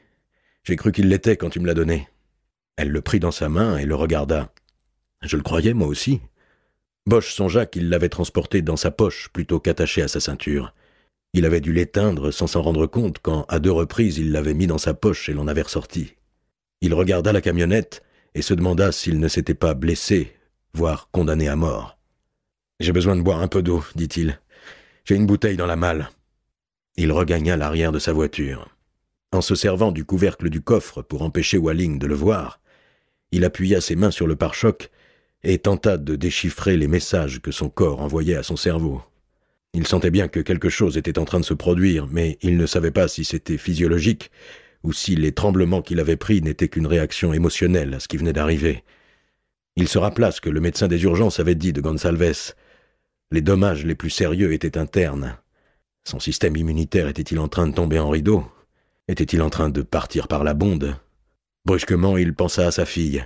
J'ai cru qu'il l'était quand tu me l'as donné. Elle le prit dans sa main et le regarda. Je le croyais, moi aussi. Bosch songea qu'il l'avait transporté dans sa poche plutôt qu'attaché à sa ceinture. Il avait dû l'éteindre sans s'en rendre compte quand, à deux reprises, il l'avait mis dans sa poche et l'en avait ressorti. Il regarda la camionnette et se demanda s'il ne s'était pas blessé, voire condamné à mort. J'ai besoin de boire un peu d'eau, dit-il. J'ai une bouteille dans la malle. Il regagna l'arrière de sa voiture. En se servant du couvercle du coffre pour empêcher Walling de le voir, il appuya ses mains sur le pare-choc et tenta de déchiffrer les messages que son corps envoyait à son cerveau. Il sentait bien que quelque chose était en train de se produire, mais il ne savait pas si c'était physiologique ou si les tremblements qu'il avait pris n'étaient qu'une réaction émotionnelle à ce qui venait d'arriver. Il se rappela ce que le médecin des urgences avait dit de Gonsalves. Les dommages les plus sérieux étaient internes. Son système immunitaire était-il en train de tomber en rideau Était-il en train de partir par la bonde Brusquement, il pensa à sa fille,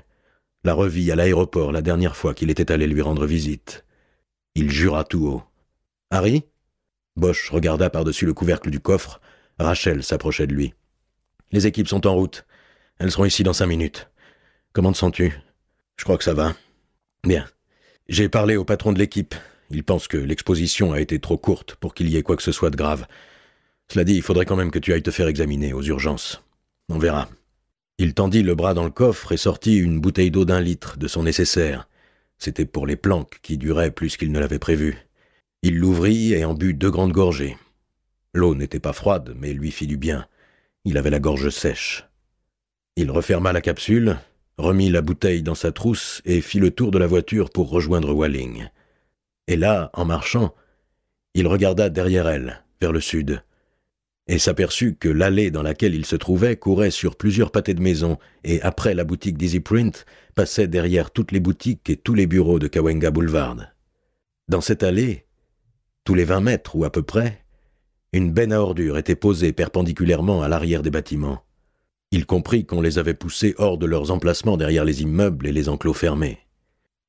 la revit à l'aéroport la dernière fois qu'il était allé lui rendre visite. Il jura tout haut. Harry Bosch regarda par-dessus le couvercle du coffre. Rachel s'approchait de lui. Les équipes sont en route. Elles seront ici dans cinq minutes. Comment te sens-tu Je crois que ça va. Bien. J'ai parlé au patron de l'équipe. Il pense que l'exposition a été trop courte pour qu'il y ait quoi que ce soit de grave. Cela dit, il faudrait quand même que tu ailles te faire examiner aux urgences. On verra. Il tendit le bras dans le coffre et sortit une bouteille d'eau d'un litre de son nécessaire. C'était pour les planques qui duraient plus qu'il ne l'avait prévu. Il l'ouvrit et en but deux grandes gorgées. L'eau n'était pas froide, mais lui fit du bien. Il avait la gorge sèche. Il referma la capsule, remit la bouteille dans sa trousse et fit le tour de la voiture pour rejoindre Walling. Et là, en marchant, il regarda derrière elle, vers le sud, et s'aperçut que l'allée dans laquelle il se trouvait courait sur plusieurs pâtés de maison et après la boutique d'Easy Print, passait derrière toutes les boutiques et tous les bureaux de Kawenga Boulevard. Dans cette allée, tous les vingt mètres ou à peu près, une benne à ordures était posée perpendiculairement à l'arrière des bâtiments. Il comprit qu'on les avait poussées hors de leurs emplacements derrière les immeubles et les enclos fermés.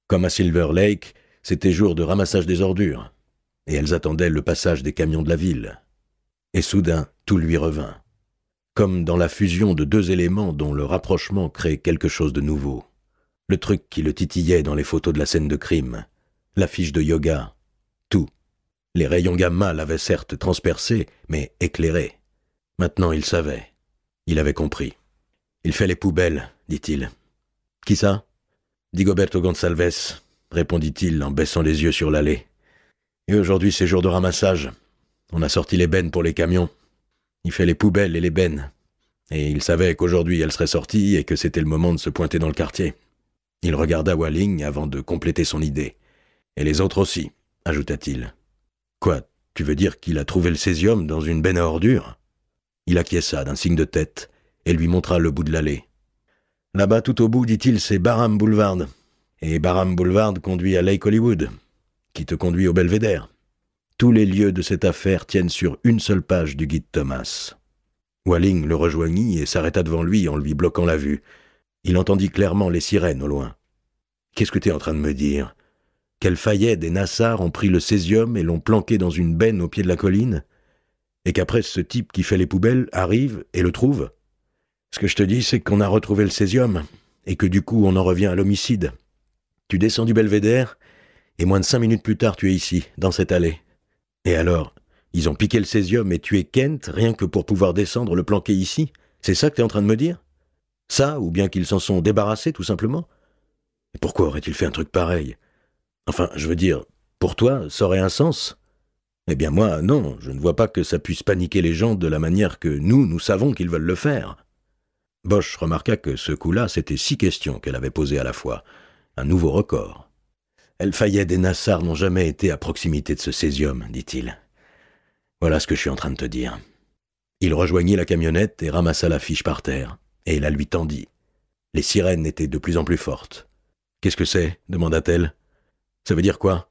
Comme à Silver Lake, c'était jour de ramassage des ordures, et elles attendaient le passage des camions de la ville. Et soudain, tout lui revint, comme dans la fusion de deux éléments dont le rapprochement crée quelque chose de nouveau. Le truc qui le titillait dans les photos de la scène de crime, l'affiche de yoga, tout. Les rayons gamma l'avaient certes transpercé, mais éclairé. Maintenant il savait. Il avait compris. Il fait les poubelles, dit-il. Qui ça dit Digoberto Gonsalves, répondit-il en baissant les yeux sur l'allée. Et aujourd'hui c'est jour de ramassage. On a sorti les bennes pour les camions. Il fait les poubelles et les bennes. Et il savait qu'aujourd'hui elles seraient sorties et que c'était le moment de se pointer dans le quartier. Il regarda Walling avant de compléter son idée. Et les autres aussi, ajouta-t-il. Quoi, tu veux dire qu'il a trouvé le césium dans une benne à ordures Il acquiesça d'un signe de tête et lui montra le bout de l'allée. Là-bas, tout au bout, dit-il, c'est Barham Boulevard. Et Barham Boulevard conduit à Lake Hollywood, qui te conduit au belvédère. Tous les lieux de cette affaire tiennent sur une seule page du guide Thomas. Walling le rejoignit et s'arrêta devant lui en lui bloquant la vue. Il entendit clairement les sirènes au loin. Qu'est-ce que tu es en train de me dire qu'elle et Nassar ont pris le césium et l'ont planqué dans une benne au pied de la colline, et qu'après ce type qui fait les poubelles arrive et le trouve Ce que je te dis, c'est qu'on a retrouvé le césium, et que du coup on en revient à l'homicide. Tu descends du belvédère, et moins de cinq minutes plus tard tu es ici, dans cette allée. Et alors Ils ont piqué le césium et tué Kent rien que pour pouvoir descendre le planquer ici C'est ça que tu es en train de me dire ça, ou bien qu'ils s'en sont débarrassés, tout simplement Et pourquoi aurait-il fait un truc pareil Enfin, je veux dire, pour toi, ça aurait un sens Eh bien moi, non, je ne vois pas que ça puisse paniquer les gens de la manière que nous, nous savons qu'ils veulent le faire. Bosch remarqua que ce coup-là, c'était six questions qu'elle avait posées à la fois. Un nouveau record. elle et Nassar n'ont jamais été à proximité de ce césium, dit-il. Voilà ce que je suis en train de te dire. Il rejoignit la camionnette et ramassa l'affiche par terre, et la lui tendit. Les sirènes étaient de plus en plus fortes. Qu'est-ce que c'est demanda-t-elle. Ça veut dire quoi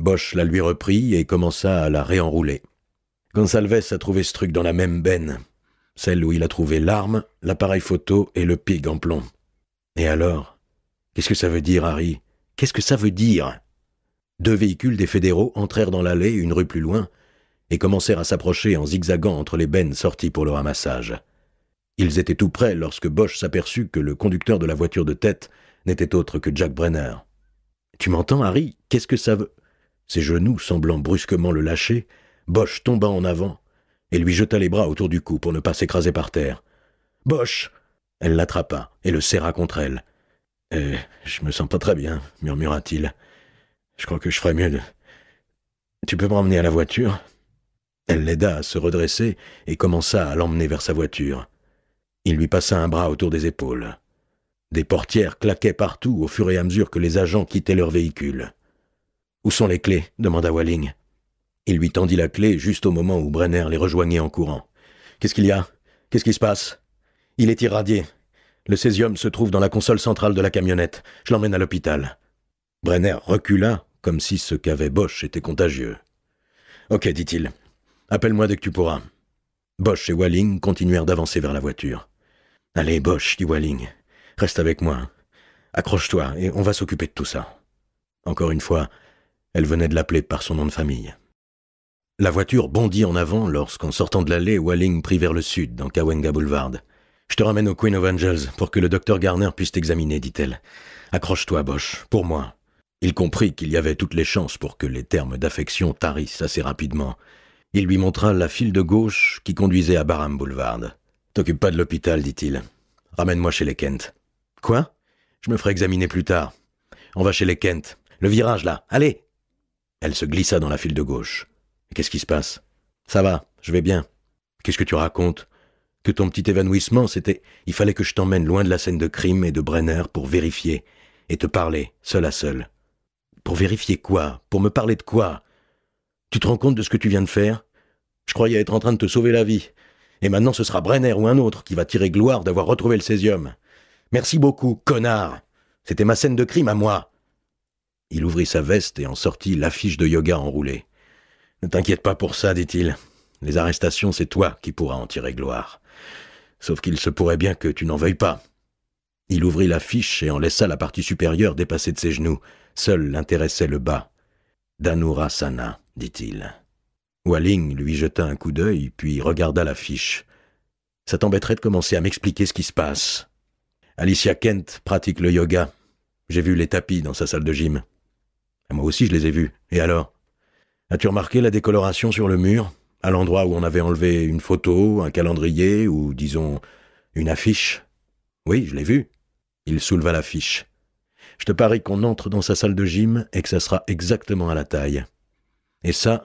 Bosch la lui reprit et commença à la réenrouler. Gonsalves a trouvé ce truc dans la même benne, celle où il a trouvé l'arme, l'appareil photo et le pig en plomb. Et alors Qu'est-ce que ça veut dire, Harry Qu'est-ce que ça veut dire Deux véhicules des fédéraux entrèrent dans l'allée une rue plus loin et commencèrent à s'approcher en zigzagant entre les bennes sorties pour le ramassage. Ils étaient tout près lorsque Bosch s'aperçut que le conducteur de la voiture de tête n'était autre que Jack Brenner. Tu m'entends, Harry Qu'est-ce que ça veut Ses genoux, semblant brusquement le lâcher, Bosch tomba en avant et lui jeta les bras autour du cou pour ne pas s'écraser par terre. Bosch Elle l'attrapa et le serra contre elle. Eh, je me sens pas très bien, murmura-t-il. Je crois que je ferais mieux de. Tu peux m'emmener à la voiture Elle l'aida à se redresser et commença à l'emmener vers sa voiture. Il lui passa un bras autour des épaules. Des portières claquaient partout au fur et à mesure que les agents quittaient leur véhicule. Où sont les clés demanda Walling. Il lui tendit la clé juste au moment où Brenner les rejoignait en courant. Qu'est-ce qu'il y a Qu'est-ce qui se passe Il est irradié. Le césium se trouve dans la console centrale de la camionnette. Je l'emmène à l'hôpital. Brenner recula, comme si ce qu'avait Bosch était contagieux. Ok, dit-il. Appelle-moi dès que tu pourras. Bosch et Walling continuèrent d'avancer vers la voiture. Allez, Bosch, dit Walling. Reste avec moi. Hein. Accroche-toi, et on va s'occuper de tout ça. Encore une fois, elle venait de l'appeler par son nom de famille. La voiture bondit en avant lorsqu'en sortant de l'allée, Walling prit vers le sud, dans Kawenga Boulevard. Je te ramène au Queen of Angels pour que le docteur Garner puisse t'examiner, dit-elle. Accroche-toi, Bosch, pour moi. Il comprit qu'il y avait toutes les chances pour que les termes d'affection tarissent assez rapidement. Il lui montra la file de gauche qui conduisait à Barham Boulevard. T'occupe pas de l'hôpital, dit-il. Ramène-moi chez les Kent. Quoi Je me ferai examiner plus tard. On va chez les Kent. Le virage, là. Allez Elle se glissa dans la file de gauche. Qu'est-ce qui se passe Ça va, je vais bien. Qu'est-ce que tu racontes Que ton petit évanouissement, c'était. Il fallait que je t'emmène loin de la scène de crime et de Brenner pour vérifier et te parler, seul à seul. Pour vérifier quoi Pour me parler de quoi Tu te rends compte de ce que tu viens de faire Je croyais être en train de te sauver la vie. Et maintenant, ce sera Brenner ou un autre qui va tirer gloire d'avoir retrouvé le césium. Merci beaucoup, connard. C'était ma scène de crime à moi. Il ouvrit sa veste et en sortit l'affiche de yoga enroulée. Ne t'inquiète pas pour ça, dit-il. Les arrestations, c'est toi qui pourras en tirer gloire. Sauf qu'il se pourrait bien que tu n'en veuilles pas. Il ouvrit l'affiche et en laissa la partie supérieure dépassée de ses genoux. Seul l'intéressait le bas. Danurasana, dit-il. Waling lui jeta un coup d'œil, puis regarda l'affiche. Ça t'embêterait de commencer à m'expliquer ce qui se passe. Alicia Kent pratique le yoga. J'ai vu les tapis dans sa salle de gym. moi aussi, je les ai vus. Et alors As-tu remarqué la décoloration sur le mur, à l'endroit où on avait enlevé une photo, un calendrier ou, disons, une affiche Oui, je l'ai vu. Il souleva l'affiche. Je te parie qu'on entre dans sa salle de gym et que ça sera exactement à la taille. Et ça,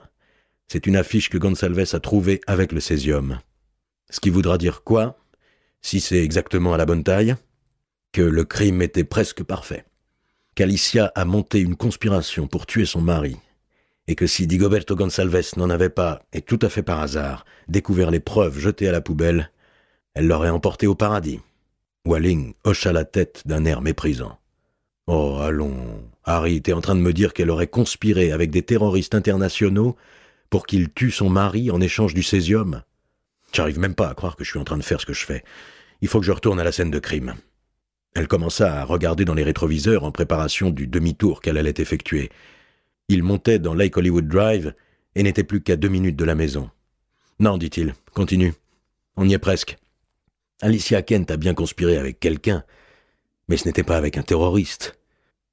c'est une affiche que Gonsalves a trouvée avec le césium. Ce qui voudra dire quoi, si c'est exactement à la bonne taille que le crime était presque parfait. qu'Alicia a monté une conspiration pour tuer son mari, et que si Digoberto Gonsalves n'en avait pas, et tout à fait par hasard, découvert les preuves jetées à la poubelle, elle l'aurait emporté au paradis. Walling hocha la tête d'un air méprisant. Oh, allons, Harry, était en train de me dire qu'elle aurait conspiré avec des terroristes internationaux pour qu'il tue son mari en échange du césium J'arrive même pas à croire que je suis en train de faire ce que je fais. Il faut que je retourne à la scène de crime. Elle commença à regarder dans les rétroviseurs en préparation du demi-tour qu'elle allait effectuer. Il montait dans Lake Hollywood Drive et n'était plus qu'à deux minutes de la maison. Non, dit-il, continue. On y est presque. Alicia Kent a bien conspiré avec quelqu'un, mais ce n'était pas avec un terroriste.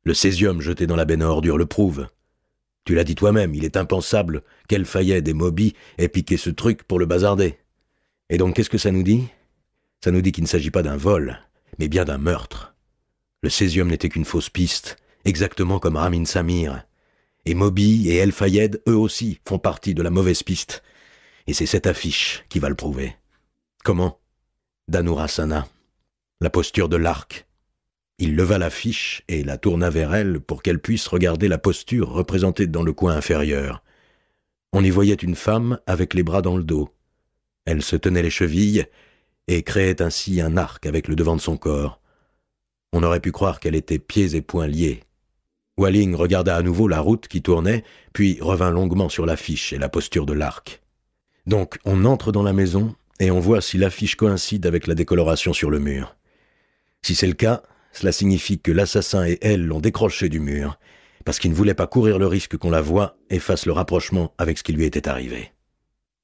Le césium jeté dans la benne à ordures le prouve. Tu l'as dit toi-même, il est impensable qu'elle faillait des Moby et piqué ce truc pour le bazarder. Et donc qu'est-ce que ça nous dit Ça nous dit qu'il ne s'agit pas d'un vol, mais bien d'un meurtre. Le césium n'était qu'une fausse piste, exactement comme Ramin Samir. Et Moby et El Fayed, eux aussi, font partie de la mauvaise piste. Et c'est cette affiche qui va le prouver. Comment Danurasana. La posture de l'arc. Il leva l'affiche et la tourna vers elle pour qu'elle puisse regarder la posture représentée dans le coin inférieur. On y voyait une femme avec les bras dans le dos. Elle se tenait les chevilles, et créait ainsi un arc avec le devant de son corps. On aurait pu croire qu'elle était pieds et poings liés. Walling regarda à nouveau la route qui tournait, puis revint longuement sur l'affiche et la posture de l'arc. Donc on entre dans la maison et on voit si l'affiche coïncide avec la décoloration sur le mur. Si c'est le cas, cela signifie que l'assassin et elle l'ont décroché du mur, parce qu'il ne voulait pas courir le risque qu'on la voie et fasse le rapprochement avec ce qui lui était arrivé.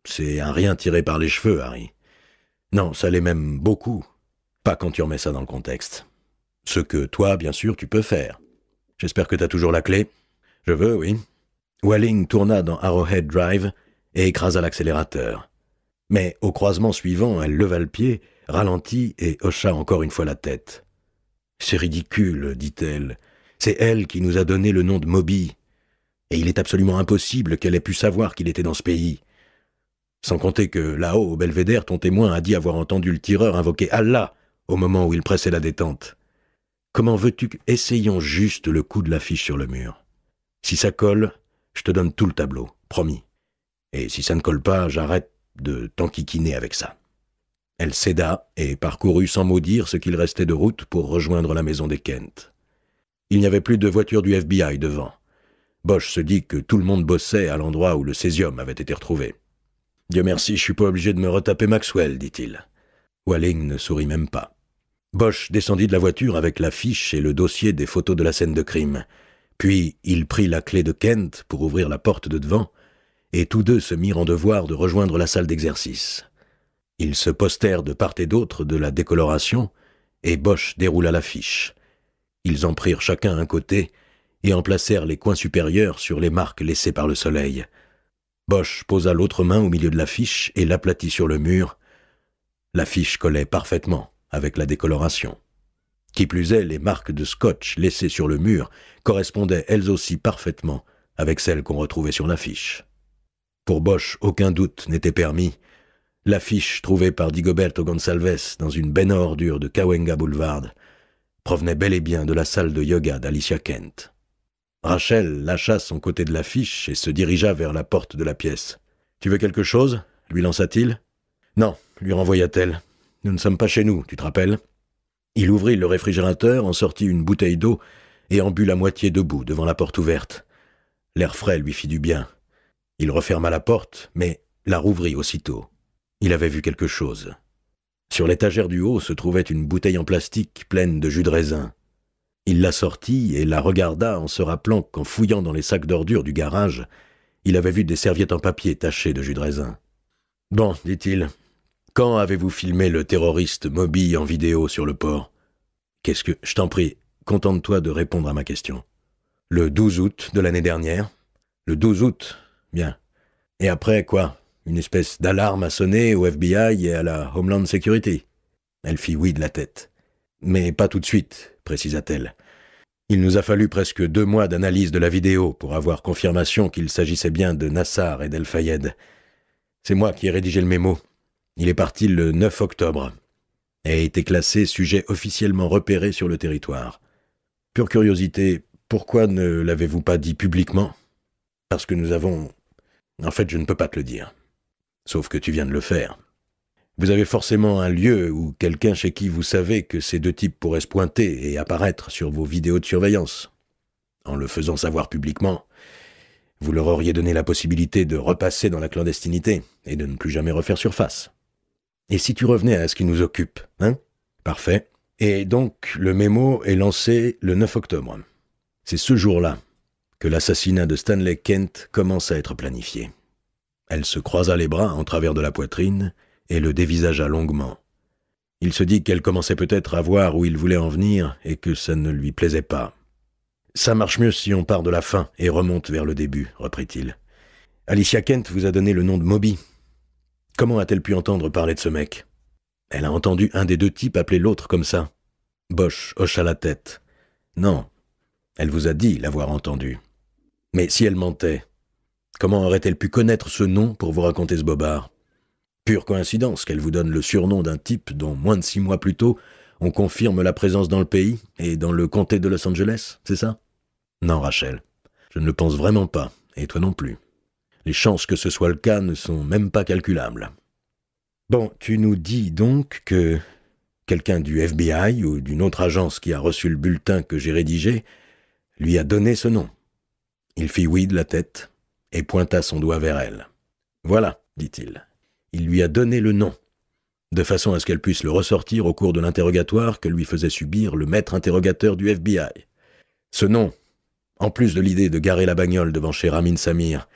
C'est un rien tiré par les cheveux, Harry. Non, ça l'est même beaucoup. Pas quand tu remets ça dans le contexte. Ce que toi, bien sûr, tu peux faire. J'espère que tu as toujours la clé. Je veux, oui. Walling tourna dans Arrowhead Drive et écrasa l'accélérateur. Mais au croisement suivant, elle leva le pied, ralentit et hocha encore une fois la tête. C'est ridicule, dit-elle. C'est elle qui nous a donné le nom de Moby. Et il est absolument impossible qu'elle ait pu savoir qu'il était dans ce pays. Sans compter que là-haut, au belvédère, ton témoin a dit avoir entendu le tireur invoquer Allah au moment où il pressait la détente. Comment veux-tu qu'essayons juste le coup de l'affiche sur le mur. Si ça colle, je te donne tout le tableau, promis. Et si ça ne colle pas, j'arrête de t'enquiquiner avec ça. Elle céda et parcourut sans mot dire ce qu'il restait de route pour rejoindre la maison des Kent. Il n'y avait plus de voiture du FBI devant. Bosch se dit que tout le monde bossait à l'endroit où le césium avait été retrouvé. Dieu merci, je suis pas obligé de me retaper Maxwell, dit-il. Walling ne sourit même pas. Bosch descendit de la voiture avec l'affiche et le dossier des photos de la scène de crime. Puis il prit la clé de Kent pour ouvrir la porte de devant, et tous deux se mirent en devoir de rejoindre la salle d'exercice. Ils se postèrent de part et d'autre de la décoloration, et Bosch déroula l'affiche. Ils en prirent chacun un côté et en placèrent les coins supérieurs sur les marques laissées par le soleil. Bosch posa l'autre main au milieu de l'affiche et l'aplatit sur le mur. L'affiche collait parfaitement avec la décoloration. Qui plus est, les marques de scotch laissées sur le mur correspondaient elles aussi parfaitement avec celles qu'on retrouvait sur l'affiche. Pour Bosch, aucun doute n'était permis. L'affiche trouvée par Digoberto Gonsalves dans une benne à ordures de Kawenga Boulevard provenait bel et bien de la salle de yoga d'Alicia Kent. Rachel lâcha son côté de l'affiche et se dirigea vers la porte de la pièce. Tu veux quelque chose lui lança-t-il. Non, lui renvoya-t-elle. Nous ne sommes pas chez nous, tu te rappelles Il ouvrit le réfrigérateur, en sortit une bouteille d'eau et en but la moitié debout devant la porte ouverte. L'air frais lui fit du bien. Il referma la porte, mais la rouvrit aussitôt. Il avait vu quelque chose. Sur l'étagère du haut se trouvait une bouteille en plastique pleine de jus de raisin. Il la sortit et la regarda en se rappelant qu'en fouillant dans les sacs d'ordures du garage, il avait vu des serviettes en papier tachées de jus de raisin. Bon, dit-il, quand avez-vous filmé le terroriste Moby en vidéo sur le port Qu'est-ce que. Je t'en prie, contente-toi de répondre à ma question. Le 12 août de l'année dernière Le 12 août Bien. Et après quoi Une espèce d'alarme a sonné au FBI et à la Homeland Security Elle fit oui de la tête. Mais pas tout de suite, précisa-t-elle. Il nous a fallu presque deux mois d'analyse de la vidéo pour avoir confirmation qu'il s'agissait bien de Nassar et d'El C'est moi qui ai rédigé le mémo. Il est parti le 9 octobre et a été classé sujet officiellement repéré sur le territoire. Pure curiosité, pourquoi ne l'avez-vous pas dit publiquement Parce que nous avons... En fait, je ne peux pas te le dire. Sauf que tu viens de le faire. Vous avez forcément un lieu ou quelqu'un chez qui vous savez que ces deux types pourraient se pointer et apparaître sur vos vidéos de surveillance. En le faisant savoir publiquement, vous leur auriez donné la possibilité de repasser dans la clandestinité et de ne plus jamais refaire surface. Et si tu revenais à ce qui nous occupe, hein Parfait. Et donc, le mémo est lancé le 9 octobre. C'est ce jour-là que l'assassinat de Stanley Kent commence à être planifié. Elle se croisa les bras en travers de la poitrine et le dévisagea longuement. Il se dit qu'elle commençait peut-être à voir où il voulait en venir et que ça ne lui plaisait pas. Ça marche mieux si on part de la fin et remonte vers le début, reprit-il. Alicia Kent vous a donné le nom de Moby. Comment a-t-elle pu entendre parler de ce mec Elle a entendu un des deux types appeler l'autre comme ça. Bosch hocha la tête. Non, elle vous a dit l'avoir entendu. Mais si elle mentait, comment aurait-elle pu connaître ce nom pour vous raconter ce bobard Pure coïncidence qu'elle vous donne le surnom d'un type dont, moins de six mois plus tôt, on confirme la présence dans le pays et dans le comté de Los Angeles, c'est ça Non, Rachel, je ne le pense vraiment pas, et toi non plus. Les chances que ce soit le cas ne sont même pas calculables. Bon, tu nous dis donc que quelqu'un du FBI ou d'une autre agence qui a reçu le bulletin que j'ai rédigé lui a donné ce nom. Il fit oui de la tête et pointa son doigt vers elle. Voilà, dit-il il lui a donné le nom, de façon à ce qu'elle puisse le ressortir au cours de l'interrogatoire que lui faisait subir le maître interrogateur du FBI. Ce nom, en plus de l'idée de garer la bagnole devant chez Ramin Samir,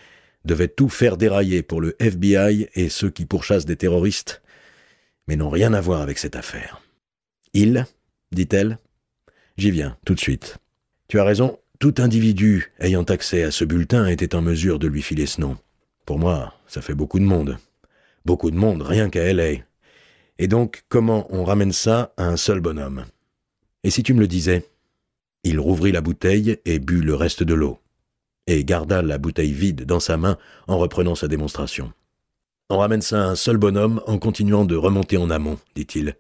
devait tout faire dérailler pour le FBI et ceux qui pourchassent des terroristes, mais n'ont rien à voir avec cette affaire. Il, dit-elle, j'y viens, tout de suite. Tu as raison, tout individu ayant accès à ce bulletin était en mesure de lui filer ce nom. Pour moi, ça fait beaucoup de monde. Beaucoup de monde, rien qu'à LA. Et donc, comment on ramène ça à un seul bonhomme Et si tu me le disais Il rouvrit la bouteille et but le reste de l'eau, et garda la bouteille vide dans sa main en reprenant sa démonstration. On ramène ça à un seul bonhomme en continuant de remonter en amont, dit-il.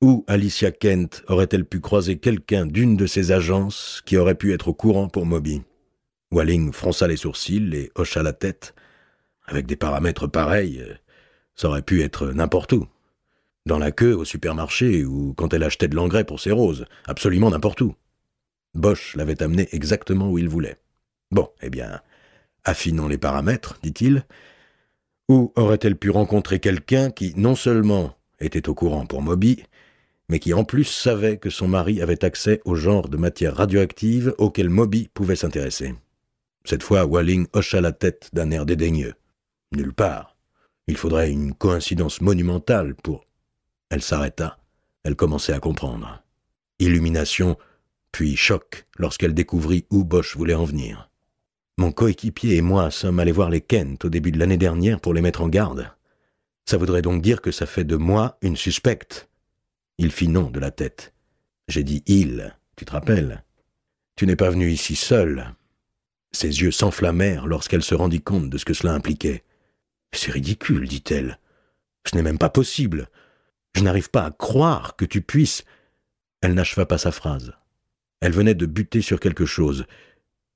Où Alicia Kent aurait-elle pu croiser quelqu'un d'une de ces agences qui aurait pu être au courant pour Moby Walling fronça les sourcils et hocha la tête. Avec des paramètres pareils, euh, ça aurait pu être n'importe où. Dans la queue au supermarché ou quand elle achetait de l'engrais pour ses roses, absolument n'importe où. Bosch l'avait amené exactement où il voulait. Bon, eh bien, affinons les paramètres, dit-il. Où aurait-elle pu rencontrer quelqu'un qui, non seulement était au courant pour Moby, mais qui en plus savait que son mari avait accès au genre de matière radioactive auquel Moby pouvait s'intéresser Cette fois, Walling hocha la tête d'un air dédaigneux. Nulle part. Il faudrait une coïncidence monumentale pour... Elle s'arrêta. Elle commençait à comprendre. Illumination, puis choc lorsqu'elle découvrit où Bosch voulait en venir. Mon coéquipier et moi sommes allés voir les Kent au début de l'année dernière pour les mettre en garde. Ça voudrait donc dire que ça fait de moi une suspecte. Il fit non de la tête. J'ai dit il, tu te rappelles. Tu n'es pas venu ici seul. Ses yeux s'enflammèrent lorsqu'elle se rendit compte de ce que cela impliquait. C'est ridicule, dit-elle. Ce n'est même pas possible. Je n'arrive pas à croire que tu puisses. Elle n'acheva pas sa phrase. Elle venait de buter sur quelque chose,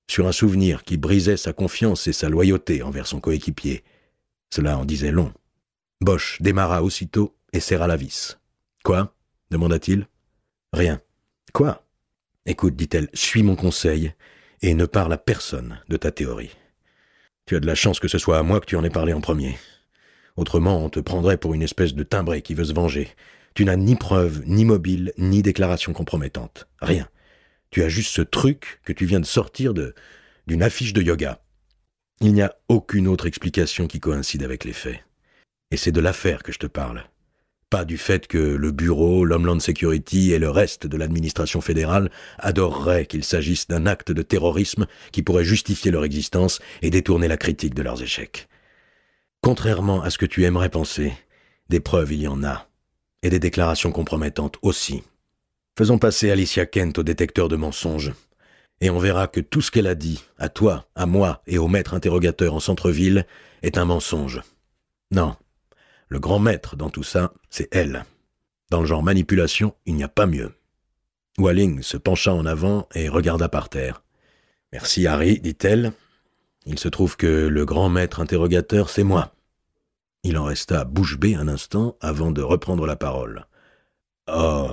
sur un souvenir qui brisait sa confiance et sa loyauté envers son coéquipier. Cela en disait long. Bosch démarra aussitôt et serra la vis. Quoi demanda-t-il. Rien. Quoi Écoute, dit-elle, suis mon conseil et ne parle à personne de ta théorie. Tu as de la chance que ce soit à moi que tu en aies parlé en premier. Autrement, on te prendrait pour une espèce de timbré qui veut se venger. Tu n'as ni preuve, ni mobile, ni déclaration compromettante. Rien. Tu as juste ce truc que tu viens de sortir de d'une affiche de yoga. Il n'y a aucune autre explication qui coïncide avec les faits. Et c'est de l'affaire que je te parle pas du fait que le bureau, l'Homeland Security et le reste de l'administration fédérale adoreraient qu'il s'agisse d'un acte de terrorisme qui pourrait justifier leur existence et détourner la critique de leurs échecs. Contrairement à ce que tu aimerais penser, des preuves il y en a, et des déclarations compromettantes aussi. Faisons passer Alicia Kent au détecteur de mensonges, et on verra que tout ce qu'elle a dit, à toi, à moi et au maître interrogateur en centre-ville, est un mensonge. Non, le grand maître dans tout ça, c'est elle. Dans le genre manipulation, il n'y a pas mieux. Walling se pencha en avant et regarda par terre. Merci Harry, dit-elle. Il se trouve que le grand maître interrogateur, c'est moi. Il en resta bouche bée un instant avant de reprendre la parole. Oh,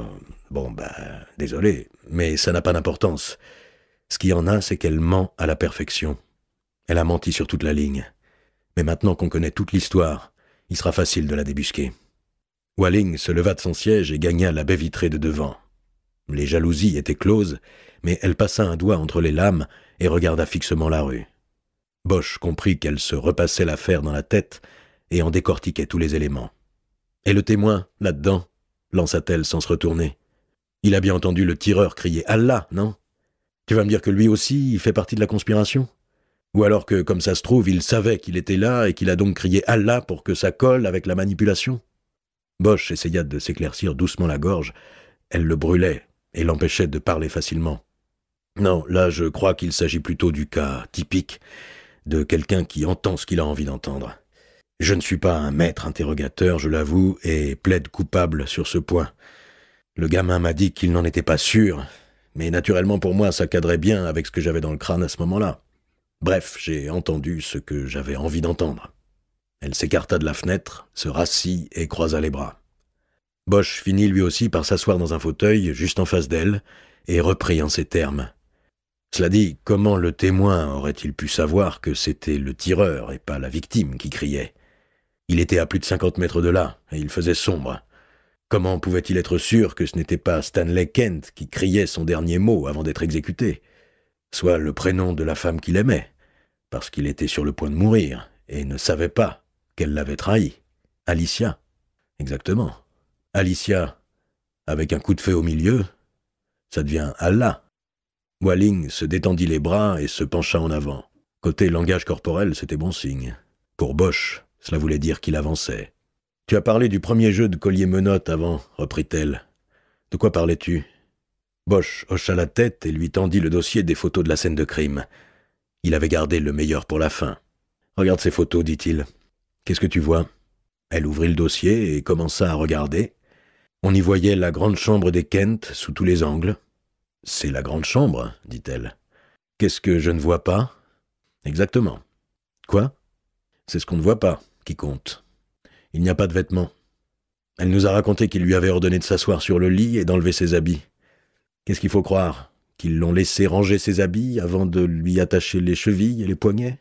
bon, ben, désolé, mais ça n'a pas d'importance. Ce y en a, c'est qu'elle ment à la perfection. Elle a menti sur toute la ligne. Mais maintenant qu'on connaît toute l'histoire, il sera facile de la débusquer. Walling se leva de son siège et gagna la baie vitrée de devant. Les jalousies étaient closes, mais elle passa un doigt entre les lames et regarda fixement la rue. Bosch comprit qu'elle se repassait l'affaire dans la tête et en décortiquait tous les éléments. Et le témoin, là-dedans lança-t-elle sans se retourner. Il a bien entendu le tireur crier Allah, non Tu vas me dire que lui aussi, il fait partie de la conspiration ou alors que, comme ça se trouve, il savait qu'il était là et qu'il a donc crié Allah pour que ça colle avec la manipulation Bosch essaya de s'éclaircir doucement la gorge. Elle le brûlait et l'empêchait de parler facilement. Non, là je crois qu'il s'agit plutôt du cas typique de quelqu'un qui entend ce qu'il a envie d'entendre. Je ne suis pas un maître interrogateur, je l'avoue, et plaide coupable sur ce point. Le gamin m'a dit qu'il n'en était pas sûr, mais naturellement pour moi ça cadrait bien avec ce que j'avais dans le crâne à ce moment-là. Bref, j'ai entendu ce que j'avais envie d'entendre. Elle s'écarta de la fenêtre, se rassit et croisa les bras. Bosch finit lui aussi par s'asseoir dans un fauteuil juste en face d'elle et reprit en ces termes. Cela dit, comment le témoin aurait-il pu savoir que c'était le tireur et pas la victime qui criait Il était à plus de cinquante mètres de là, et il faisait sombre. Comment pouvait-il être sûr que ce n'était pas Stanley Kent qui criait son dernier mot avant d'être exécuté Soit le prénom de la femme qu'il aimait parce qu'il était sur le point de mourir, et ne savait pas qu'elle l'avait trahi. Alicia. Exactement. Alicia, avec un coup de feu au milieu, ça devient Allah. Walling se détendit les bras et se pencha en avant. Côté langage corporel, c'était bon signe. Pour Bosch, cela voulait dire qu'il avançait. Tu as parlé du premier jeu de collier menotte avant, reprit-elle. De quoi parlais-tu Bosch hocha la tête et lui tendit le dossier des photos de la scène de crime. Il avait gardé le meilleur pour la fin. Regarde ces photos, dit-il. Qu'est-ce que tu vois Elle ouvrit le dossier et commença à regarder. On y voyait la grande chambre des Kent sous tous les angles. C'est la grande chambre, dit-elle. Qu'est-ce que je ne vois pas Exactement. Quoi C'est ce qu'on ne voit pas qui compte. Il n'y a pas de vêtements. Elle nous a raconté qu'il lui avait ordonné de s'asseoir sur le lit et d'enlever ses habits. Qu'est-ce qu'il faut croire qu'ils l'ont laissé ranger ses habits avant de lui attacher les chevilles et les poignets,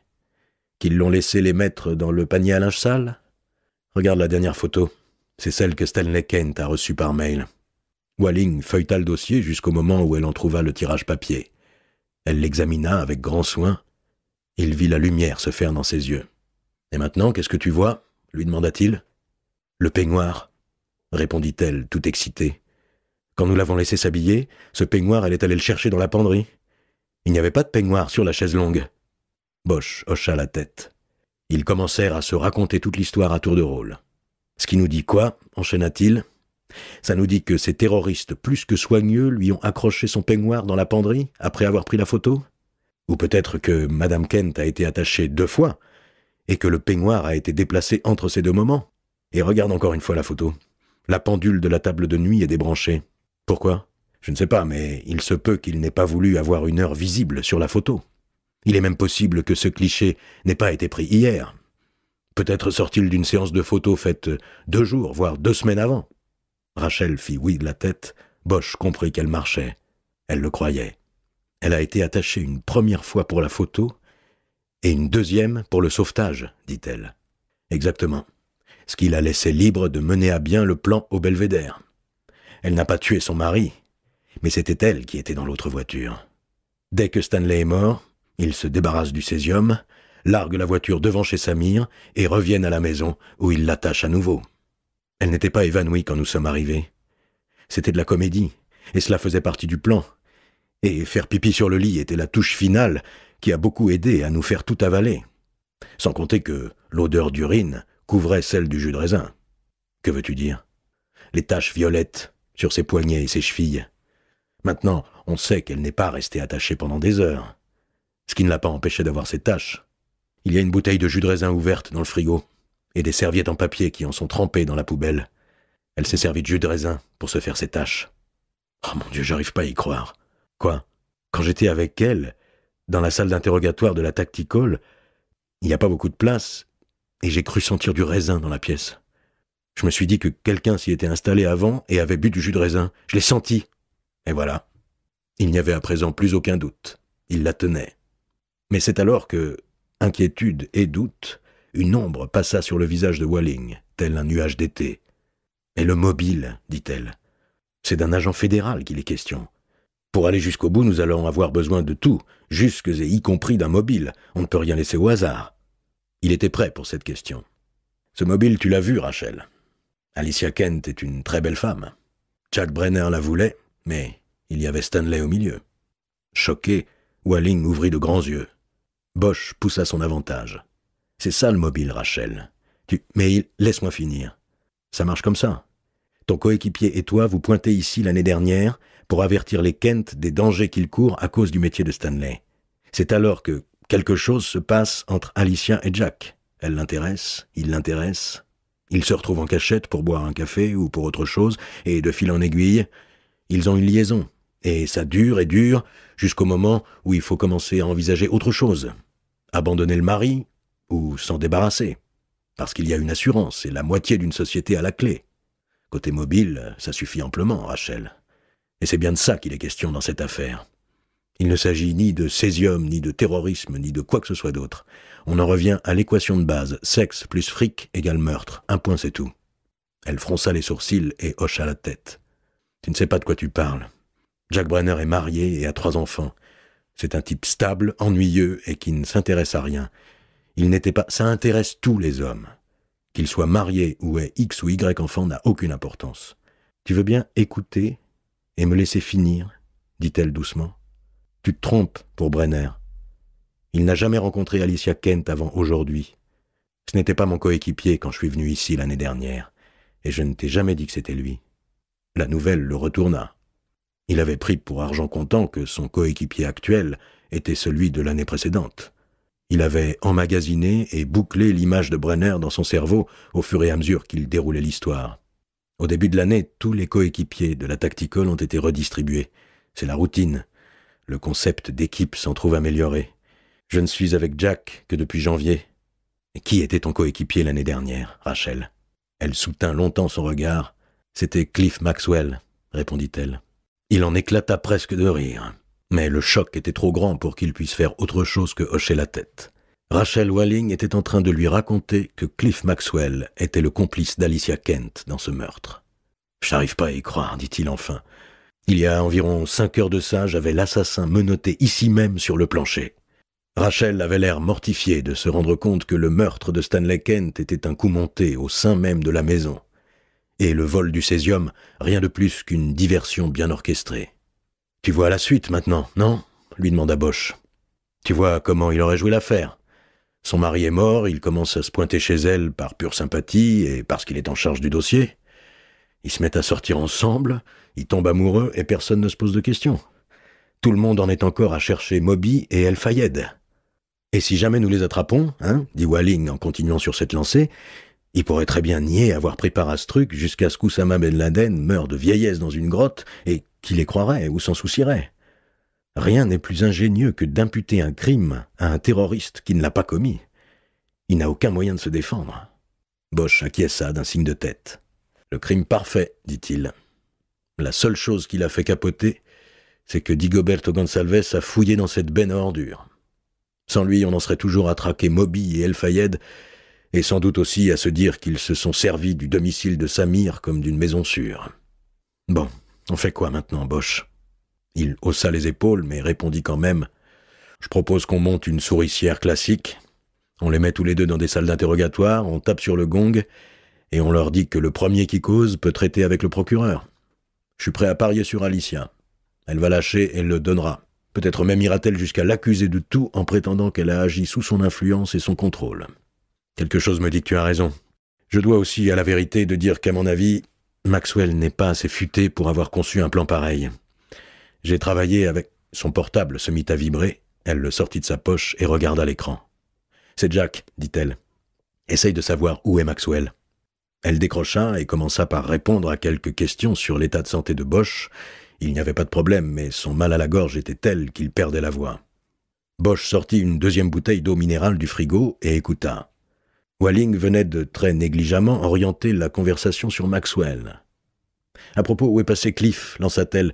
qu'ils l'ont laissé les mettre dans le panier à linge sale. Regarde la dernière photo, c'est celle que Stanley Kent a reçue par mail. Walling feuilleta le dossier jusqu'au moment où elle en trouva le tirage papier. Elle l'examina avec grand soin. Il vit la lumière se faire dans ses yeux. Et maintenant, qu'est-ce que tu vois lui demanda-t-il. Le peignoir, répondit-elle, tout excitée. Quand nous l'avons laissé s'habiller, ce peignoir, elle est allée le chercher dans la penderie. Il n'y avait pas de peignoir sur la chaise longue. Bosch hocha la tête. Ils commencèrent à se raconter toute l'histoire à tour de rôle. Ce qui nous dit quoi enchaîna-t-il. Ça nous dit que ces terroristes plus que soigneux lui ont accroché son peignoir dans la penderie après avoir pris la photo Ou peut-être que Madame Kent a été attachée deux fois et que le peignoir a été déplacé entre ces deux moments Et regarde encore une fois la photo. La pendule de la table de nuit est débranchée. Pourquoi Je ne sais pas, mais il se peut qu'il n'ait pas voulu avoir une heure visible sur la photo. Il est même possible que ce cliché n'ait pas été pris hier. Peut-être sort-il d'une séance de photo faite deux jours, voire deux semaines avant. Rachel fit oui de la tête. Bosch comprit qu'elle marchait. Elle le croyait. Elle a été attachée une première fois pour la photo et une deuxième pour le sauvetage, dit-elle. Exactement. Ce qui la laissait libre de mener à bien le plan au belvédère. Elle n'a pas tué son mari, mais c'était elle qui était dans l'autre voiture. Dès que Stanley est mort, il se débarrasse du césium, largue la voiture devant chez Samir et reviennent à la maison où il l'attache à nouveau. Elle n'était pas évanouie quand nous sommes arrivés. C'était de la comédie, et cela faisait partie du plan. Et faire pipi sur le lit était la touche finale qui a beaucoup aidé à nous faire tout avaler. Sans compter que l'odeur d'urine couvrait celle du jus de raisin. Que veux-tu dire Les taches violettes sur ses poignets et ses chevilles. Maintenant, on sait qu'elle n'est pas restée attachée pendant des heures, ce qui ne l'a pas empêchée d'avoir ses tâches. Il y a une bouteille de jus de raisin ouverte dans le frigo, et des serviettes en papier qui en sont trempées dans la poubelle. Elle s'est servie de jus de raisin pour se faire ses tâches. Oh mon Dieu, j'arrive pas à y croire. Quoi Quand j'étais avec elle, dans la salle d'interrogatoire de la Tacticole, il n'y a pas beaucoup de place, et j'ai cru sentir du raisin dans la pièce. Je me suis dit que quelqu'un s'y était installé avant et avait bu du jus de raisin. Je l'ai senti. Et voilà. Il n'y avait à présent plus aucun doute. Il la tenait. Mais c'est alors que, inquiétude et doute, une ombre passa sur le visage de Walling, tel un nuage d'été. Et le mobile, dit-elle. C'est d'un agent fédéral qu'il est question. Pour aller jusqu'au bout, nous allons avoir besoin de tout, jusques et y compris d'un mobile. On ne peut rien laisser au hasard. Il était prêt pour cette question. Ce mobile, tu l'as vu, Rachel. Alicia Kent est une très belle femme. Jack Brenner la voulait, mais il y avait Stanley au milieu. Choqué, Walling ouvrit de grands yeux. Bosch poussa son avantage. C'est ça le mobile, Rachel. Tu. Mais il. Laisse-moi finir. Ça marche comme ça. Ton coéquipier et toi vous pointez ici l'année dernière pour avertir les Kent des dangers qu'ils courent à cause du métier de Stanley. C'est alors que quelque chose se passe entre Alicia et Jack. Elle l'intéresse, il l'intéresse, ils se retrouvent en cachette pour boire un café ou pour autre chose, et de fil en aiguille, ils ont une liaison. Et ça dure et dure, jusqu'au moment où il faut commencer à envisager autre chose. Abandonner le mari, ou s'en débarrasser. Parce qu'il y a une assurance, et la moitié d'une société à la clé. Côté mobile, ça suffit amplement, Rachel. Et c'est bien de ça qu'il est question dans cette affaire. Il ne s'agit ni de césium, ni de terrorisme, ni de quoi que ce soit d'autre. On en revient à l'équation de base, sexe plus fric égale meurtre. Un point c'est tout. Elle fronça les sourcils et hocha la tête. Tu ne sais pas de quoi tu parles. Jack Brenner est marié et a trois enfants. C'est un type stable, ennuyeux et qui ne s'intéresse à rien. Il n'était pas. Ça intéresse tous les hommes. Qu'il soit marié ou ait X ou Y enfants n'a aucune importance. Tu veux bien écouter et me laisser finir dit-elle doucement. Tu te trompes pour Brenner. Il n'a jamais rencontré Alicia Kent avant aujourd'hui. Ce n'était pas mon coéquipier quand je suis venu ici l'année dernière, et je ne t'ai jamais dit que c'était lui. La nouvelle le retourna. Il avait pris pour argent comptant que son coéquipier actuel était celui de l'année précédente. Il avait emmagasiné et bouclé l'image de Brenner dans son cerveau au fur et à mesure qu'il déroulait l'histoire. Au début de l'année, tous les coéquipiers de la tacticole ont été redistribués. C'est la routine. Le concept d'équipe s'en trouve amélioré. Je ne suis avec Jack que depuis janvier. qui était ton coéquipier l'année dernière, Rachel Elle soutint longtemps son regard. C'était Cliff Maxwell, répondit-elle. Il en éclata presque de rire. Mais le choc était trop grand pour qu'il puisse faire autre chose que hocher la tête. Rachel Walling était en train de lui raconter que Cliff Maxwell était le complice d'Alicia Kent dans ce meurtre. J'arrive pas à y croire, dit-il enfin. Il y a environ cinq heures de ça, j'avais l'assassin menotté ici même sur le plancher. Rachel avait l'air mortifiée de se rendre compte que le meurtre de Stanley Kent était un coup monté au sein même de la maison, et le vol du césium rien de plus qu'une diversion bien orchestrée. Tu vois la suite maintenant, non lui demanda Bosch. Tu vois comment il aurait joué l'affaire. Son mari est mort, il commence à se pointer chez elle par pure sympathie et parce qu'il est en charge du dossier. Ils se mettent à sortir ensemble, ils tombent amoureux et personne ne se pose de questions. Tout le monde en est encore à chercher Moby et El et si jamais nous les attrapons, hein, dit Walling en continuant sur cette lancée, il pourrait très bien nier avoir pris à ce truc jusqu'à ce qu'Oussama Ben Laden meure de vieillesse dans une grotte et qui les croirait ou s'en soucierait. Rien n'est plus ingénieux que d'imputer un crime à un terroriste qui ne l'a pas commis. Il n'a aucun moyen de se défendre. Bosch acquiesça d'un signe de tête. Le crime parfait, dit-il. La seule chose qui l'a fait capoter, c'est que Digoberto Gonsalves a fouillé dans cette benne ordure. » Sans lui, on en serait toujours à traquer Moby et El et sans doute aussi à se dire qu'ils se sont servis du domicile de Samir comme d'une maison sûre. Bon, on fait quoi maintenant, Bosch Il haussa les épaules, mais répondit quand même Je propose qu'on monte une souricière classique, on les met tous les deux dans des salles d'interrogatoire, on tape sur le gong, et on leur dit que le premier qui cause peut traiter avec le procureur. Je suis prêt à parier sur Alicia. Elle va lâcher et le donnera. Peut-être même ira-t-elle jusqu'à l'accuser de tout en prétendant qu'elle a agi sous son influence et son contrôle. Quelque chose me dit que tu as raison. Je dois aussi à la vérité de dire qu'à mon avis, Maxwell n'est pas assez futé pour avoir conçu un plan pareil. J'ai travaillé avec... Son portable se mit à vibrer, elle le sortit de sa poche et regarda l'écran. C'est Jack, dit-elle. Essaye de savoir où est Maxwell. Elle décrocha et commença par répondre à quelques questions sur l'état de santé de Bosch il n'y avait pas de problème, mais son mal à la gorge était tel qu'il perdait la voix. Bosch sortit une deuxième bouteille d'eau minérale du frigo et écouta. Walling venait de très négligemment orienter la conversation sur Maxwell. À propos, où est passé Cliff lança-t-elle.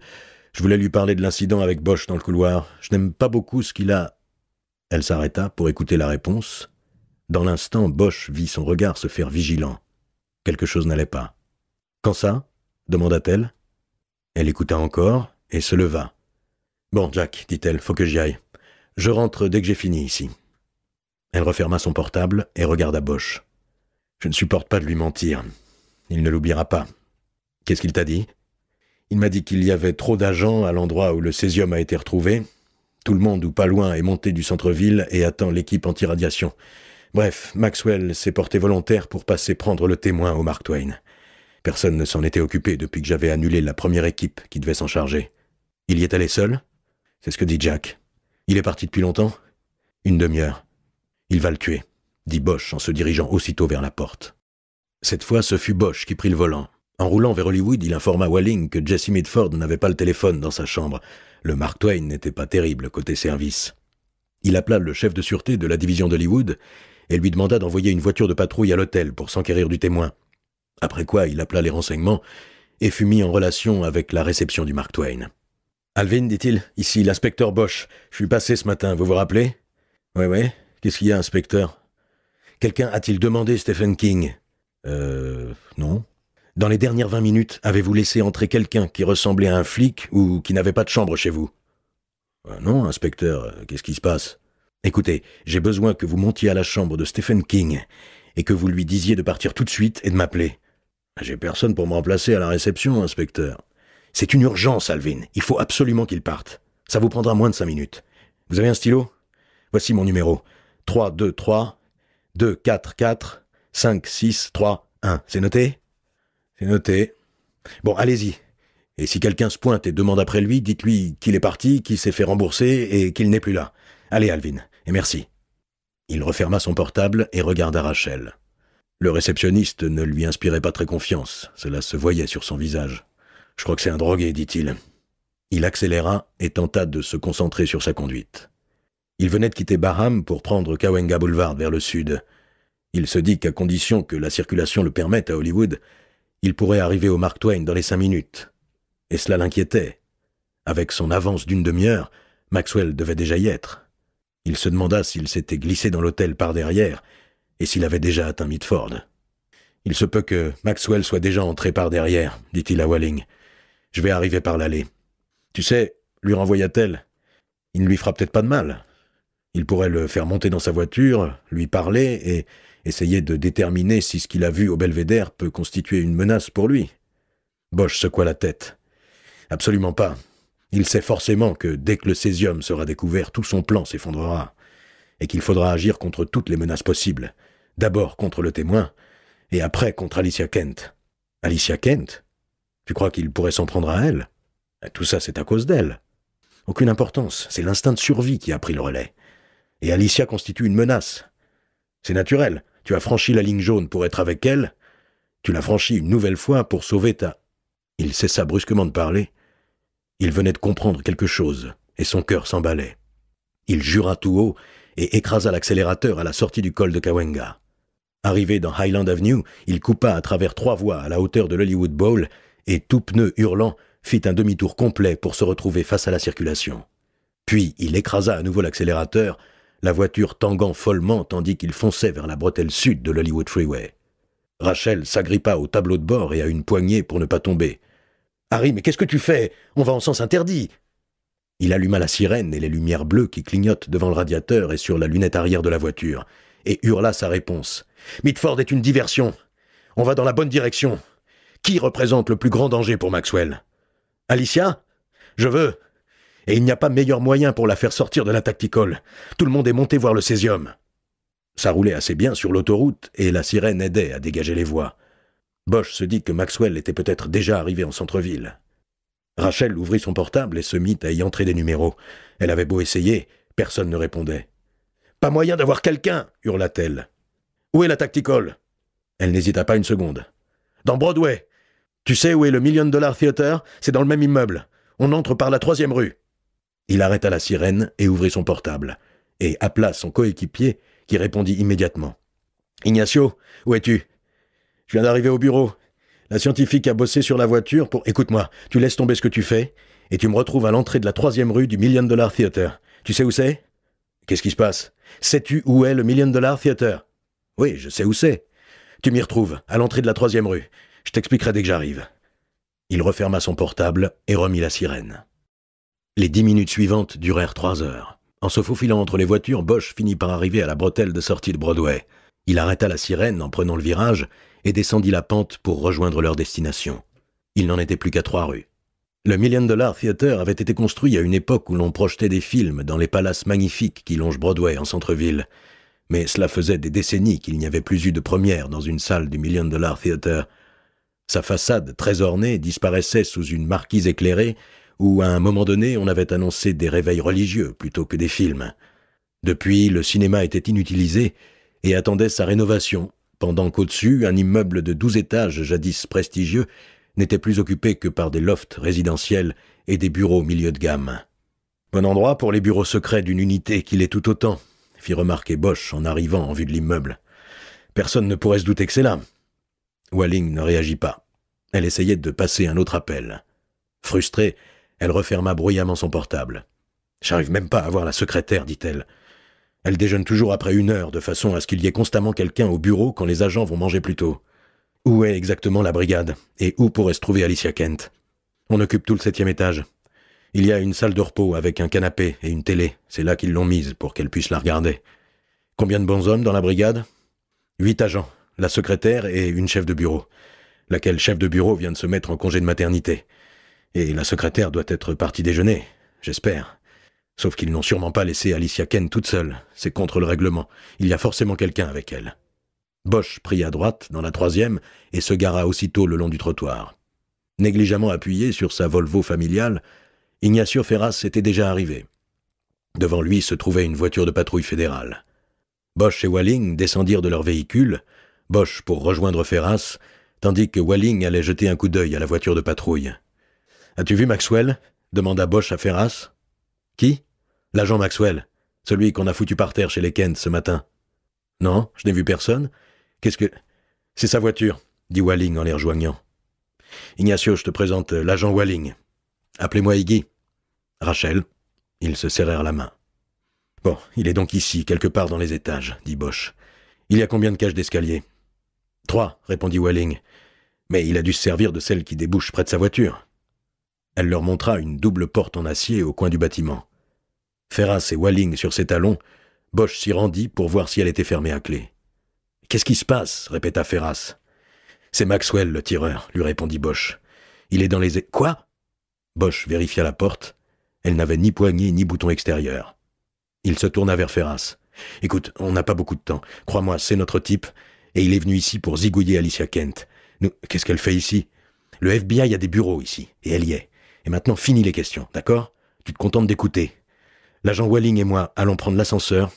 Je voulais lui parler de l'incident avec Bosch dans le couloir. Je n'aime pas beaucoup ce qu'il a. Elle s'arrêta pour écouter la réponse. Dans l'instant, Bosch vit son regard se faire vigilant. Quelque chose n'allait pas. Quand ça demanda-t-elle. Elle écouta encore et se leva. Bon, Jack, dit-elle, faut que j'y aille. Je rentre dès que j'ai fini ici. Elle referma son portable et regarda Bosch. Je ne supporte pas de lui mentir. Il ne l'oubliera pas. Qu'est-ce qu'il t'a dit Il m'a dit qu'il y avait trop d'agents à l'endroit où le césium a été retrouvé. Tout le monde ou pas loin est monté du centre-ville et attend l'équipe anti-radiation. Bref, Maxwell s'est porté volontaire pour passer prendre le témoin au Mark Twain. Personne ne s'en était occupé depuis que j'avais annulé la première équipe qui devait s'en charger. Il y est allé seul C'est ce que dit Jack. Il est parti depuis longtemps Une demi-heure. Il va le tuer, dit Bosch en se dirigeant aussitôt vers la porte. Cette fois, ce fut Bosch qui prit le volant. En roulant vers Hollywood, il informa Walling que Jesse Midford n'avait pas le téléphone dans sa chambre. Le Mark Twain n'était pas terrible côté service. Il appela le chef de sûreté de la division d'Hollywood et lui demanda d'envoyer une voiture de patrouille à l'hôtel pour s'enquérir du témoin. Après quoi, il appela les renseignements et fut mis en relation avec la réception du Mark Twain. Alvin, dit-il, ici l'inspecteur Bosch. Je suis passé ce matin, vous vous rappelez Oui, oui. Qu'est-ce qu'il y a, inspecteur Quelqu'un a-t-il demandé Stephen King Euh. Non. Dans les dernières vingt minutes, avez-vous laissé entrer quelqu'un qui ressemblait à un flic ou qui n'avait pas de chambre chez vous euh, Non, inspecteur, qu'est-ce qui se passe Écoutez, j'ai besoin que vous montiez à la chambre de Stephen King et que vous lui disiez de partir tout de suite et de m'appeler. Ah, j'ai personne pour me remplacer à la réception, inspecteur. C'est une urgence, Alvin. Il faut absolument qu'il parte. Ça vous prendra moins de cinq minutes. Vous avez un stylo Voici mon numéro. 3, 2, 3, 2, 4, 4, 5, 6, 3, 1. C'est noté C'est noté. Bon, allez-y. Et si quelqu'un se pointe et demande après lui, dites-lui qu'il est parti, qu'il s'est fait rembourser et qu'il n'est plus là. Allez, Alvin, et merci. Il referma son portable et regarda Rachel. Le réceptionniste ne lui inspirait pas très confiance, cela se voyait sur son visage. Je crois que c'est un drogué, dit-il. Il accéléra et tenta de se concentrer sur sa conduite. Il venait de quitter Baham pour prendre Kawenga Boulevard vers le sud. Il se dit qu'à condition que la circulation le permette à Hollywood, il pourrait arriver au Mark Twain dans les cinq minutes. Et cela l'inquiétait. Avec son avance d'une demi-heure, Maxwell devait déjà y être. Il se demanda s'il s'était glissé dans l'hôtel par derrière et s'il avait déjà atteint Midford. Il se peut que Maxwell soit déjà entré par derrière, dit-il à Walling. Je vais arriver par l'allée. Tu sais, lui renvoya-t-elle, il ne lui fera peut-être pas de mal. Il pourrait le faire monter dans sa voiture, lui parler et essayer de déterminer si ce qu'il a vu au belvédère peut constituer une menace pour lui. Bosch secoua la tête. Absolument pas. Il sait forcément que dès que le césium sera découvert, tout son plan s'effondrera, et qu'il faudra agir contre toutes les menaces possibles, D'abord contre le témoin, et après contre Alicia Kent. Alicia Kent Tu crois qu'il pourrait s'en prendre à elle ben, Tout ça, c'est à cause d'elle. Aucune importance, c'est l'instinct de survie qui a pris le relais. Et Alicia constitue une menace. C'est naturel, tu as franchi la ligne jaune pour être avec elle, tu l'as franchie une nouvelle fois pour sauver ta... Il cessa brusquement de parler. Il venait de comprendre quelque chose, et son cœur s'emballait. Il jura tout haut et écrasa l'accélérateur à la sortie du col de Kawenga. Arrivé dans Highland Avenue, il coupa à travers trois voies à la hauteur de l'Hollywood Bowl et, tout pneu hurlant, fit un demi-tour complet pour se retrouver face à la circulation. Puis il écrasa à nouveau l'accélérateur, la voiture tanguant follement tandis qu'il fonçait vers la bretelle sud de l'Hollywood Freeway. Rachel s'agrippa au tableau de bord et à une poignée pour ne pas tomber. Harry, mais qu'est-ce que tu fais On va en sens interdit Il alluma la sirène et les lumières bleues qui clignotent devant le radiateur et sur la lunette arrière de la voiture, et hurla sa réponse. Midford est une diversion. On va dans la bonne direction. Qui représente le plus grand danger pour Maxwell Alicia Je veux. Et il n'y a pas meilleur moyen pour la faire sortir de la tacticole. Tout le monde est monté voir le césium. Ça roulait assez bien sur l'autoroute et la sirène aidait à dégager les voies. Bosch se dit que Maxwell était peut-être déjà arrivé en centre-ville. Rachel ouvrit son portable et se mit à y entrer des numéros. Elle avait beau essayer, personne ne répondait. Pas moyen d'avoir quelqu'un hurla-t-elle. Où est la tacticole Elle n'hésita pas une seconde. Dans Broadway. Tu sais où est le Million Dollar Theater C'est dans le même immeuble. On entre par la troisième rue. Il arrêta la sirène et ouvrit son portable, et appela son coéquipier, qui répondit immédiatement. Ignacio, où es-tu Je viens d'arriver au bureau. La scientifique a bossé sur la voiture pour. Écoute-moi, tu laisses tomber ce que tu fais, et tu me retrouves à l'entrée de la troisième rue du Million Dollar Theater. Tu sais où c'est Qu'est-ce qui se passe Sais-tu où est le Million Dollar Theater oui, je sais où c'est. Tu m'y retrouves, à l'entrée de la troisième rue. Je t'expliquerai dès que j'arrive. Il referma son portable et remit la sirène. Les dix minutes suivantes durèrent trois heures. En se faufilant entre les voitures, Bosch finit par arriver à la bretelle de sortie de Broadway. Il arrêta la sirène en prenant le virage et descendit la pente pour rejoindre leur destination. Il n'en était plus qu'à trois rues. Le Million Dollar Theater avait été construit à une époque où l'on projetait des films dans les palaces magnifiques qui longent Broadway en centre-ville, mais cela faisait des décennies qu'il n'y avait plus eu de première dans une salle du Million Dollar Theater. Sa façade, très ornée, disparaissait sous une marquise éclairée, où à un moment donné on avait annoncé des réveils religieux plutôt que des films. Depuis, le cinéma était inutilisé et attendait sa rénovation, pendant qu'au-dessus, un immeuble de douze étages, jadis prestigieux, n'était plus occupé que par des lofts résidentiels et des bureaux milieu de gamme. Bon endroit pour les bureaux secrets d'une unité qui est tout autant, fit remarquer Bosch en arrivant en vue de l'immeuble. Personne ne pourrait se douter que c'est là. Walling ne réagit pas. Elle essayait de passer un autre appel. Frustrée, elle referma bruyamment son portable. J'arrive même pas à voir la secrétaire, dit-elle. Elle déjeune toujours après une heure, de façon à ce qu'il y ait constamment quelqu'un au bureau quand les agents vont manger plus tôt. Où est exactement la brigade Et où pourrait se trouver Alicia Kent On occupe tout le septième étage. Il y a une salle de repos avec un canapé et une télé. C'est là qu'ils l'ont mise pour qu'elle puisse la regarder. Combien de bons hommes dans la brigade Huit agents, la secrétaire et une chef de bureau, laquelle chef de bureau vient de se mettre en congé de maternité. Et la secrétaire doit être partie déjeuner, j'espère. Sauf qu'ils n'ont sûrement pas laissé Alicia Ken toute seule, c'est contre le règlement, il y a forcément quelqu'un avec elle. Bosch prit à droite, dans la troisième, et se gara aussitôt le long du trottoir. Négligemment appuyé sur sa Volvo familiale, Ignacio Ferras était déjà arrivé. Devant lui se trouvait une voiture de patrouille fédérale. Bosch et Walling descendirent de leur véhicule, Bosch pour rejoindre Ferras, tandis que Walling allait jeter un coup d'œil à la voiture de patrouille. As-tu vu Maxwell demanda Bosch à Ferras. Qui L'agent Maxwell, celui qu'on a foutu par terre chez les Kent ce matin. Non, je n'ai vu personne. Qu'est-ce que. C'est sa voiture, dit Walling en les rejoignant. Ignacio, je te présente l'agent Walling. Appelez-moi Iggy. Rachel. Ils se serrèrent la main. Bon, il est donc ici, quelque part dans les étages, dit Bosch. Il y a combien de cages d'escalier Trois, répondit Walling. « Mais il a dû se servir de celle qui débouche près de sa voiture. Elle leur montra une double porte en acier au coin du bâtiment. Ferras et Walling sur ses talons, Bosch s'y rendit pour voir si elle était fermée à clé. Qu'est-ce qui se passe répéta Ferras. C'est Maxwell, le tireur, lui répondit Bosch. Il est dans les. Quoi Bosch vérifia la porte. Elle n'avait ni poignée ni bouton extérieur. Il se tourna vers Ferras. Écoute, on n'a pas beaucoup de temps. Crois-moi, c'est notre type, et il est venu ici pour zigouiller Alicia Kent. Nous, qu'est-ce qu'elle fait ici Le FBI a des bureaux ici, et elle y est. Et maintenant, finis les questions, d'accord Tu te contentes d'écouter. L'agent Walling et moi allons prendre l'ascenseur,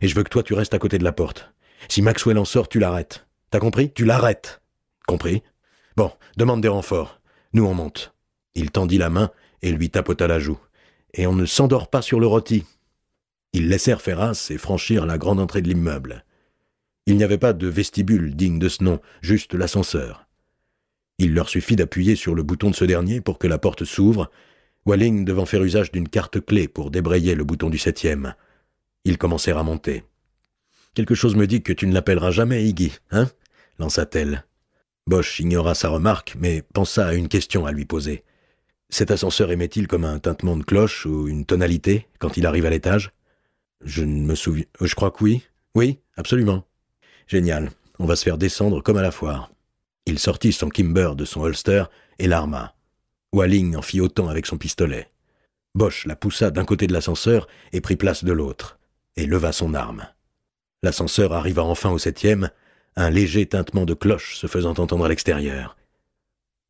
et je veux que toi tu restes à côté de la porte. Si Maxwell en sort, tu l'arrêtes. T'as compris Tu l'arrêtes. Compris Bon, demande des renforts. Nous on monte. Il tendit la main et lui tapota la joue. Et on ne s'endort pas sur le rôti. Ils laissèrent Ferras et franchirent la grande entrée de l'immeuble. Il n'y avait pas de vestibule digne de ce nom, juste l'ascenseur. Il leur suffit d'appuyer sur le bouton de ce dernier pour que la porte s'ouvre, Walling devant faire usage d'une carte clé pour débrayer le bouton du septième. Ils commencèrent à monter. Quelque chose me dit que tu ne l'appelleras jamais Iggy, hein lança-t-elle. Bosch ignora sa remarque, mais pensa à une question à lui poser. Cet ascenseur émet-il comme un tintement de cloche ou une tonalité quand il arrive à l'étage Je ne me souviens. Euh, je crois que oui. Oui, absolument. Génial. On va se faire descendre comme à la foire. Il sortit son Kimber de son holster et l'arma. Walling en fit autant avec son pistolet. Bosch la poussa d'un côté de l'ascenseur et prit place de l'autre, et leva son arme. L'ascenseur arriva enfin au septième, un léger tintement de cloche se faisant entendre à l'extérieur.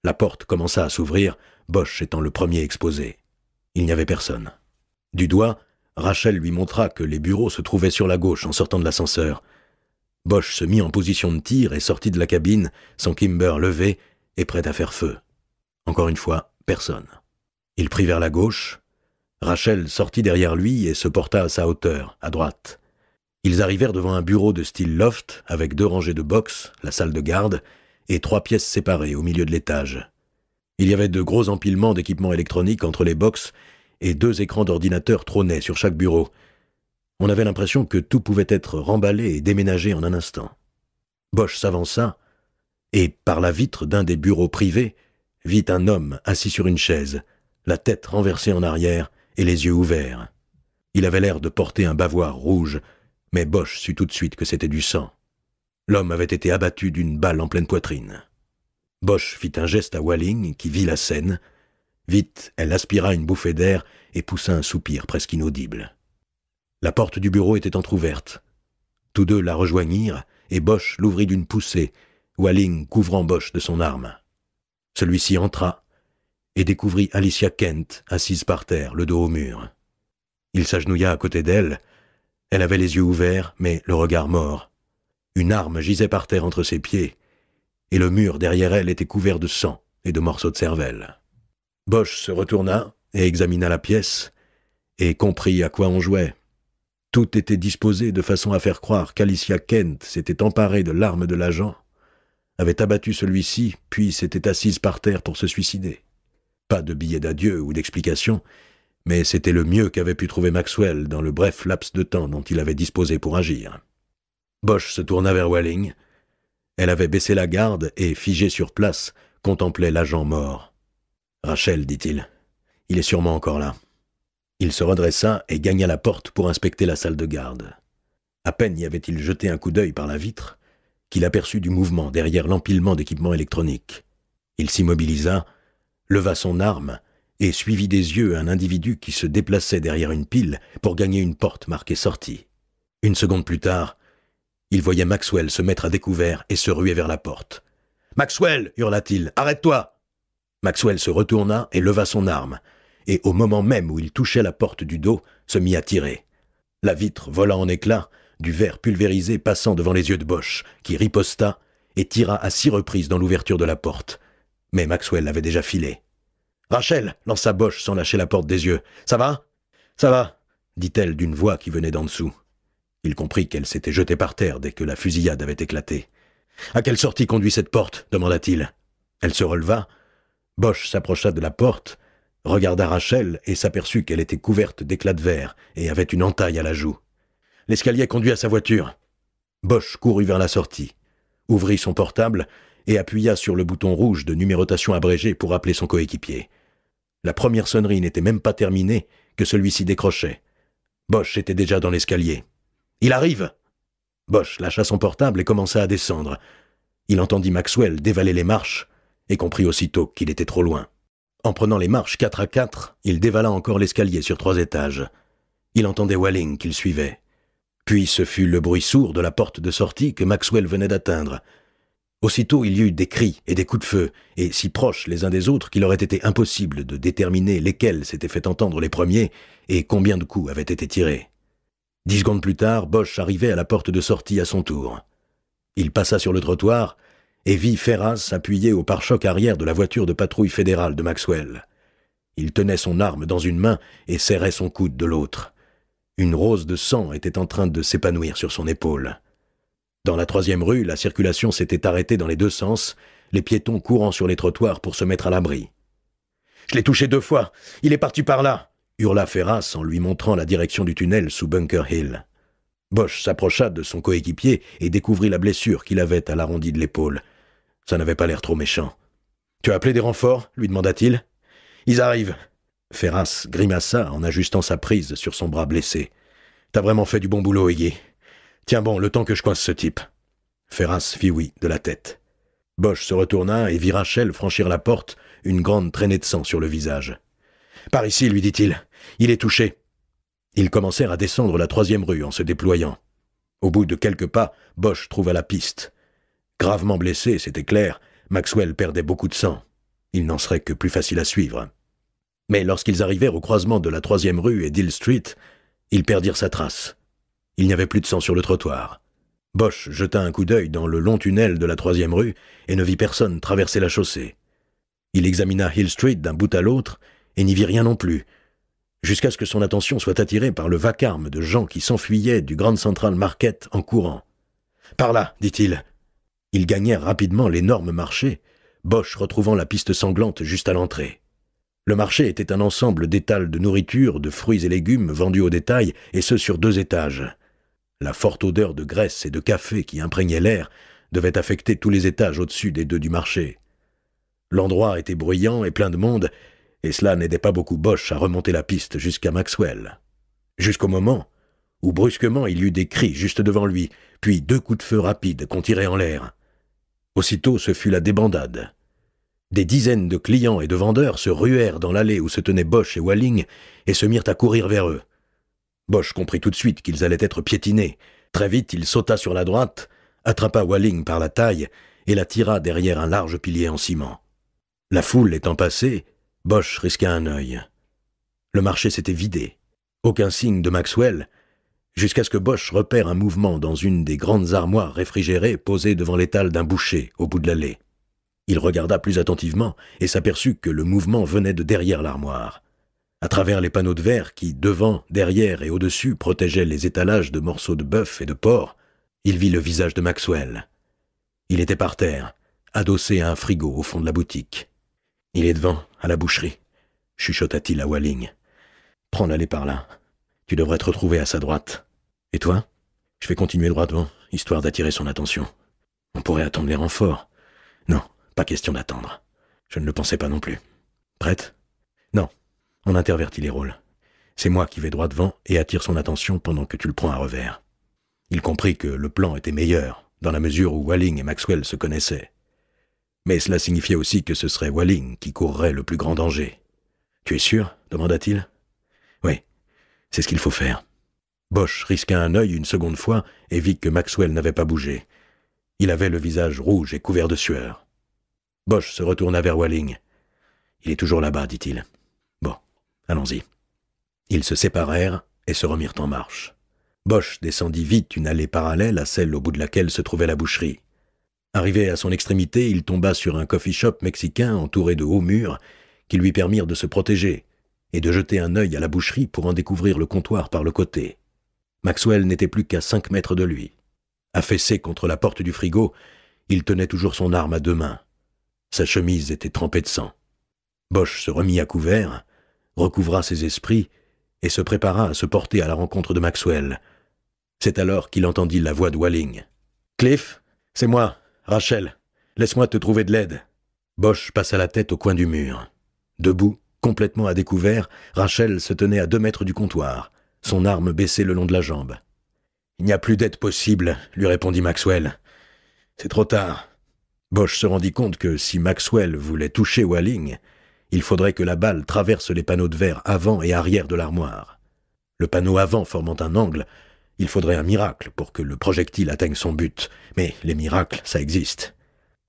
La porte commença à s'ouvrir, Bosch étant le premier exposé. Il n'y avait personne. Du doigt, Rachel lui montra que les bureaux se trouvaient sur la gauche en sortant de l'ascenseur. Bosch se mit en position de tir et sortit de la cabine, son Kimber levé et prêt à faire feu. Encore une fois, personne. Il prit vers la gauche. Rachel sortit derrière lui et se porta à sa hauteur, à droite. Ils arrivèrent devant un bureau de style loft avec deux rangées de box, la salle de garde et trois pièces séparées au milieu de l'étage. Il y avait de gros empilements d'équipements électroniques entre les boxes et deux écrans d'ordinateur trônaient sur chaque bureau. On avait l'impression que tout pouvait être remballé et déménagé en un instant. Bosch s'avança et, par la vitre d'un des bureaux privés, vit un homme assis sur une chaise, la tête renversée en arrière et les yeux ouverts. Il avait l'air de porter un bavoir rouge, mais Bosch sut tout de suite que c'était du sang. L'homme avait été abattu d'une balle en pleine poitrine. Bosch fit un geste à Walling, qui vit la scène. Vite, elle aspira une bouffée d'air et poussa un soupir presque inaudible. La porte du bureau était entr'ouverte. Tous deux la rejoignirent, et Bosch l'ouvrit d'une poussée, Walling couvrant Bosch de son arme. Celui-ci entra et découvrit Alicia Kent assise par terre, le dos au mur. Il s'agenouilla à côté d'elle. Elle avait les yeux ouverts, mais le regard mort. Une arme gisait par terre entre ses pieds, et le mur derrière elle était couvert de sang et de morceaux de cervelle. Bosch se retourna et examina la pièce, et comprit à quoi on jouait. Tout était disposé de façon à faire croire qu'Alicia Kent s'était emparée de l'arme de l'agent, avait abattu celui-ci, puis s'était assise par terre pour se suicider. Pas de billet d'adieu ou d'explication, mais c'était le mieux qu'avait pu trouver Maxwell dans le bref laps de temps dont il avait disposé pour agir. Bosch se tourna vers Welling. Elle avait baissé la garde et, figée sur place, contemplait l'agent mort. Rachel, dit-il, il est sûrement encore là. Il se redressa et gagna la porte pour inspecter la salle de garde. À peine y avait-il jeté un coup d'œil par la vitre qu'il aperçut du mouvement derrière l'empilement d'équipements électroniques. Il s'immobilisa, leva son arme et suivit des yeux un individu qui se déplaçait derrière une pile pour gagner une porte marquée sortie. Une seconde plus tard, il voyait Maxwell se mettre à découvert et se ruer vers la porte. Maxwell hurla-t-il, arrête-toi Maxwell se retourna et leva son arme, et au moment même où il touchait la porte du dos, se mit à tirer. La vitre vola en éclats, du verre pulvérisé passant devant les yeux de Bosch, qui riposta et tira à six reprises dans l'ouverture de la porte. Mais Maxwell l'avait déjà filé. Rachel lança Bosch sans lâcher la porte des yeux. Ça va Ça va dit-elle d'une voix qui venait d'en dessous. Il comprit qu'elle s'était jetée par terre dès que la fusillade avait éclaté. À quelle sortie conduit cette porte demanda-t-il. Elle se releva. Bosch s'approcha de la porte, regarda Rachel et s'aperçut qu'elle était couverte d'éclats de verre et avait une entaille à la joue. L'escalier conduit à sa voiture. Bosch courut vers la sortie, ouvrit son portable et appuya sur le bouton rouge de numérotation abrégée pour appeler son coéquipier. La première sonnerie n'était même pas terminée que celui-ci décrochait. Bosch était déjà dans l'escalier. Il arrive Bosch lâcha son portable et commença à descendre. Il entendit Maxwell dévaler les marches et comprit aussitôt qu'il était trop loin. En prenant les marches quatre à quatre, il dévala encore l'escalier sur trois étages. Il entendait Walling qu'il suivait. Puis ce fut le bruit sourd de la porte de sortie que Maxwell venait d'atteindre. Aussitôt il y eut des cris et des coups de feu, et si proches les uns des autres qu'il aurait été impossible de déterminer lesquels s'étaient fait entendre les premiers et combien de coups avaient été tirés. Dix secondes plus tard, Bosch arrivait à la porte de sortie à son tour. Il passa sur le trottoir et vit Ferras appuyé au pare-choc arrière de la voiture de patrouille fédérale de Maxwell. Il tenait son arme dans une main et serrait son coude de l'autre. Une rose de sang était en train de s'épanouir sur son épaule. Dans la troisième rue, la circulation s'était arrêtée dans les deux sens, les piétons courant sur les trottoirs pour se mettre à l'abri. Je l'ai touché deux fois. Il est parti par là hurla Ferras en lui montrant la direction du tunnel sous Bunker Hill. Bosch s'approcha de son coéquipier et découvrit la blessure qu'il avait à l'arrondi de l'épaule. Ça n'avait pas l'air trop méchant. Tu as appelé des renforts lui demanda-t-il. Ils arrivent. Ferras grimaça en ajustant sa prise sur son bras blessé. T'as vraiment fait du bon boulot, Iggy. Tiens bon, le temps que je coince ce type. Ferras fit oui de la tête. Bosch se retourna et vit Rachel franchir la porte, une grande traînée de sang sur le visage. Par ici, lui dit-il. Il est touché. Ils commencèrent à descendre la troisième rue en se déployant. Au bout de quelques pas, Bosch trouva la piste. Gravement blessé, c'était clair, Maxwell perdait beaucoup de sang. Il n'en serait que plus facile à suivre. Mais lorsqu'ils arrivèrent au croisement de la troisième rue et d'Hill Street, ils perdirent sa trace. Il n'y avait plus de sang sur le trottoir. Bosch jeta un coup d'œil dans le long tunnel de la troisième rue et ne vit personne traverser la chaussée. Il examina Hill Street d'un bout à l'autre et n'y vit rien non plus, jusqu'à ce que son attention soit attirée par le vacarme de gens qui s'enfuyaient du Grand Central Market en courant. Par là, dit-il. Ils gagnèrent rapidement l'énorme marché, Bosch retrouvant la piste sanglante juste à l'entrée. Le marché était un ensemble d'étals de nourriture, de fruits et légumes vendus au détail, et ce sur deux étages. La forte odeur de graisse et de café qui imprégnait l'air devait affecter tous les étages au-dessus des deux du marché. L'endroit était bruyant et plein de monde, et cela n'aidait pas beaucoup Bosch à remonter la piste jusqu'à Maxwell. Jusqu'au moment où brusquement il y eut des cris juste devant lui, puis deux coups de feu rapides qu'on tirait en l'air. Aussitôt ce fut la débandade. Des dizaines de clients et de vendeurs se ruèrent dans l'allée où se tenaient Bosch et Walling et se mirent à courir vers eux. Bosch comprit tout de suite qu'ils allaient être piétinés. Très vite il sauta sur la droite, attrapa Walling par la taille et la tira derrière un large pilier en ciment. La foule étant passée, Bosch risqua un œil. Le marché s'était vidé. Aucun signe de Maxwell, jusqu'à ce que Bosch repère un mouvement dans une des grandes armoires réfrigérées posées devant l'étal d'un boucher au bout de l'allée. Il regarda plus attentivement et s'aperçut que le mouvement venait de derrière l'armoire. À travers les panneaux de verre qui, devant, derrière et au-dessus, protégeaient les étalages de morceaux de bœuf et de porc, il vit le visage de Maxwell. Il était par terre, adossé à un frigo au fond de la boutique. Il est devant, à la boucherie, chuchota-t-il à Walling. Prends l'allée par là. Tu devrais te retrouver à sa droite. Et toi Je vais continuer droit devant, histoire d'attirer son attention. On pourrait attendre les renforts. Non, pas question d'attendre. Je ne le pensais pas non plus. Prête Non. On intervertit les rôles. C'est moi qui vais droit devant et attire son attention pendant que tu le prends à revers. Il comprit que le plan était meilleur, dans la mesure où Walling et Maxwell se connaissaient, mais cela signifiait aussi que ce serait Walling qui courrait le plus grand danger. Tu es sûr demanda-t-il. Oui, c'est ce qu'il faut faire. Bosch risqua un œil une seconde fois et vit que Maxwell n'avait pas bougé. Il avait le visage rouge et couvert de sueur. Bosch se retourna vers Walling. Il est toujours là-bas, dit-il. Bon, allons-y. Ils se séparèrent et se remirent en marche. Bosch descendit vite une allée parallèle à celle au bout de laquelle se trouvait la boucherie. Arrivé à son extrémité, il tomba sur un coffee-shop mexicain entouré de hauts murs qui lui permirent de se protéger et de jeter un œil à la boucherie pour en découvrir le comptoir par le côté. Maxwell n'était plus qu'à cinq mètres de lui. Affaissé contre la porte du frigo, il tenait toujours son arme à deux mains. Sa chemise était trempée de sang. Bosch se remit à couvert, recouvra ses esprits et se prépara à se porter à la rencontre de Maxwell. C'est alors qu'il entendit la voix de Walling. Cliff, c'est moi, Rachel, laisse-moi te trouver de l'aide. Bosch passa la tête au coin du mur. Debout, complètement à découvert, Rachel se tenait à deux mètres du comptoir, son arme baissée le long de la jambe. Il n'y a plus d'aide possible, lui répondit Maxwell. C'est trop tard. Bosch se rendit compte que si Maxwell voulait toucher Walling, il faudrait que la balle traverse les panneaux de verre avant et arrière de l'armoire. Le panneau avant formant un angle, il faudrait un miracle pour que le projectile atteigne son but, mais les miracles, ça existe.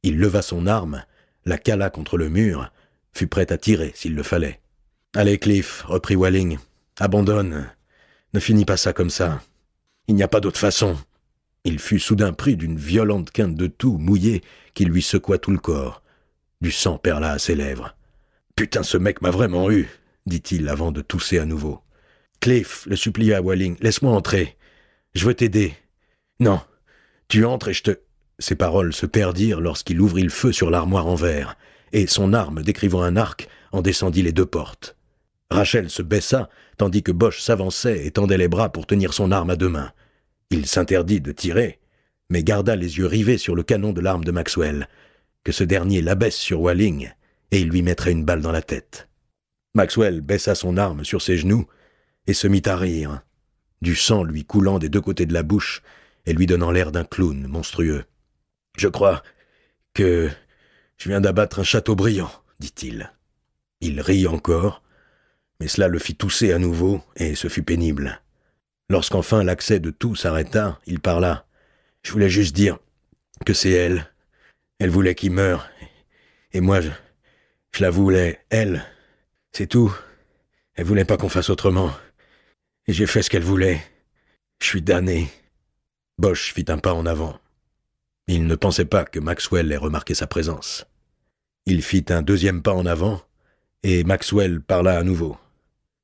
Il leva son arme, la cala contre le mur, fut prêt à tirer s'il le fallait. Allez, Cliff, reprit Walling, abandonne. Ne finis pas ça comme ça. Il n'y a pas d'autre façon. Il fut soudain pris d'une violente quinte de toux mouillée qui lui secoua tout le corps. Du sang perla à ses lèvres. Putain, ce mec m'a vraiment eu, dit-il avant de tousser à nouveau. Cliff, le supplia Walling, laisse-moi entrer. Je veux t'aider. Non. Tu entres et je te. Ses paroles se perdirent lorsqu'il ouvrit le feu sur l'armoire en verre, et son arme, décrivant un arc, en descendit les deux portes. Rachel se baissa, tandis que Bosch s'avançait et tendait les bras pour tenir son arme à deux mains. Il s'interdit de tirer, mais garda les yeux rivés sur le canon de l'arme de Maxwell, que ce dernier l'abaisse sur Walling, et il lui mettrait une balle dans la tête. Maxwell baissa son arme sur ses genoux et se mit à rire, du sang lui coulant des deux côtés de la bouche et lui donnant l'air d'un clown monstrueux. Je crois que je viens d'abattre un château brillant, dit-il. Il rit encore, mais cela le fit tousser à nouveau, et ce fut pénible. Lorsqu'enfin l'accès de tout s'arrêta, il parla. Je voulais juste dire que c'est elle. Elle voulait qu'il meure, et moi, je, je la voulais, elle. C'est tout. Elle voulait pas qu'on fasse autrement et j'ai fait ce qu'elle voulait. Je suis damné. Bosch fit un pas en avant. Il ne pensait pas que Maxwell ait remarqué sa présence. Il fit un deuxième pas en avant, et Maxwell parla à nouveau.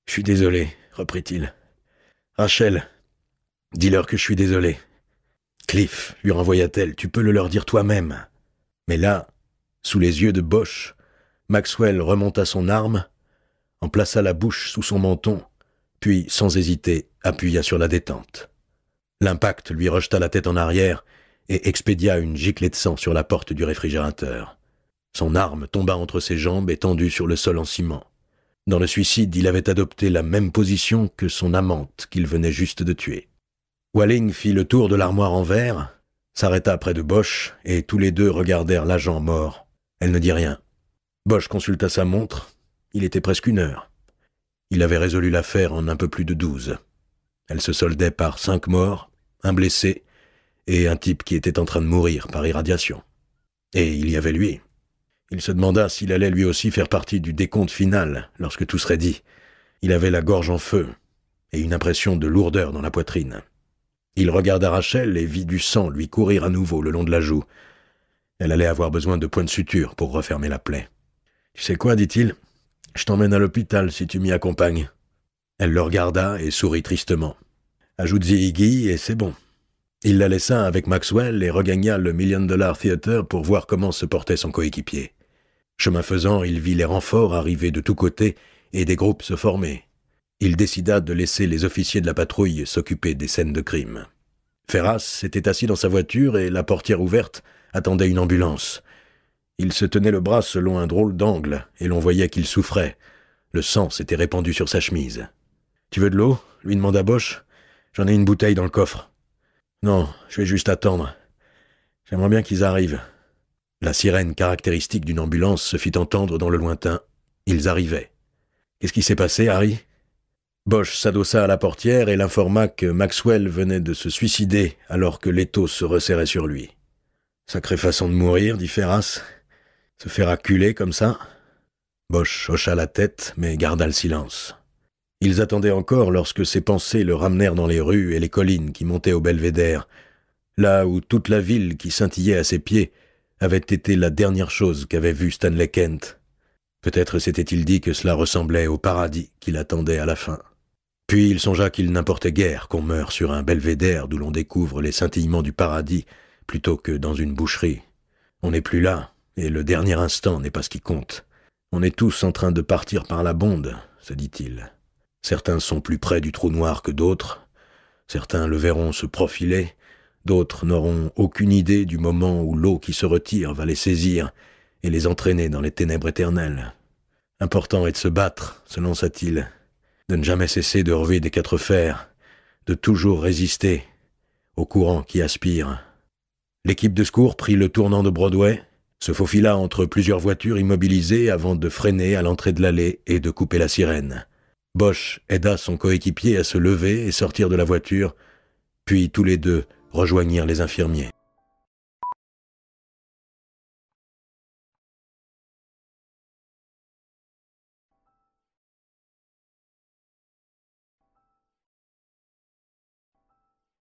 Je suis désolé, reprit-il. Rachel, dis-leur que je suis désolé. Cliff, lui renvoya-t-elle, tu peux le leur dire toi-même. Mais là, sous les yeux de Bosch, Maxwell remonta son arme, en plaça la bouche sous son menton puis, sans hésiter, appuya sur la détente. L'impact lui rejeta la tête en arrière et expédia une giclée de sang sur la porte du réfrigérateur. Son arme tomba entre ses jambes étendue sur le sol en ciment. Dans le suicide, il avait adopté la même position que son amante qu'il venait juste de tuer. Walling fit le tour de l'armoire en verre, s'arrêta près de Bosch, et tous les deux regardèrent l'agent mort. Elle ne dit rien. Bosch consulta sa montre. Il était presque une heure. Il avait résolu l'affaire en un peu plus de douze. Elle se soldait par cinq morts, un blessé et un type qui était en train de mourir par irradiation. Et il y avait lui. Il se demanda s'il allait lui aussi faire partie du décompte final lorsque tout serait dit. Il avait la gorge en feu et une impression de lourdeur dans la poitrine. Il regarda Rachel et vit du sang lui courir à nouveau le long de la joue. Elle allait avoir besoin de points de suture pour refermer la plaie. Tu sais quoi, dit-il je t'emmène à l'hôpital si tu m'y accompagnes. Elle le regarda et sourit tristement. Ajoute-y et c'est bon. Il la laissa avec Maxwell et regagna le Million Dollar Theater pour voir comment se portait son coéquipier. Chemin faisant, il vit les renforts arriver de tous côtés et des groupes se former. Il décida de laisser les officiers de la patrouille s'occuper des scènes de crime. Ferras s'était assis dans sa voiture et, la portière ouverte, attendait une ambulance. Il se tenait le bras selon un drôle d'angle, et l'on voyait qu'il souffrait. Le sang s'était répandu sur sa chemise. Tu veux de l'eau lui demanda Bosch. J'en ai une bouteille dans le coffre. Non, je vais juste attendre. J'aimerais bien qu'ils arrivent. La sirène caractéristique d'une ambulance se fit entendre dans le lointain. Ils arrivaient. Qu'est-ce qui s'est passé, Harry Bosch s'adossa à la portière et l'informa que Maxwell venait de se suicider alors que l'étau se resserrait sur lui. Sacrée façon de mourir, dit Ferras. Se faire acculer comme ça Bosch hocha la tête, mais garda le silence. Ils attendaient encore lorsque ses pensées le ramenèrent dans les rues et les collines qui montaient au belvédère, là où toute la ville qui scintillait à ses pieds avait été la dernière chose qu'avait vue Stanley Kent. Peut-être s'était-il dit que cela ressemblait au paradis qu'il attendait à la fin. Puis il songea qu'il n'importait guère qu'on meure sur un belvédère d'où l'on découvre les scintillements du paradis plutôt que dans une boucherie. On n'est plus là, et le dernier instant n'est pas ce qui compte. On est tous en train de partir par la bonde, se dit-il. Certains sont plus près du trou noir que d'autres, certains le verront se profiler, d'autres n'auront aucune idée du moment où l'eau qui se retire va les saisir et les entraîner dans les ténèbres éternelles. Important est de se battre, se lança-t-il, de ne jamais cesser de rêver des quatre fers, de toujours résister au courant qui aspire. L'équipe de secours prit le tournant de Broadway, se faufila entre plusieurs voitures immobilisées avant de freiner à l'entrée de l'allée et de couper la sirène. Bosch aida son coéquipier à se lever et sortir de la voiture, puis tous les deux rejoignirent les infirmiers.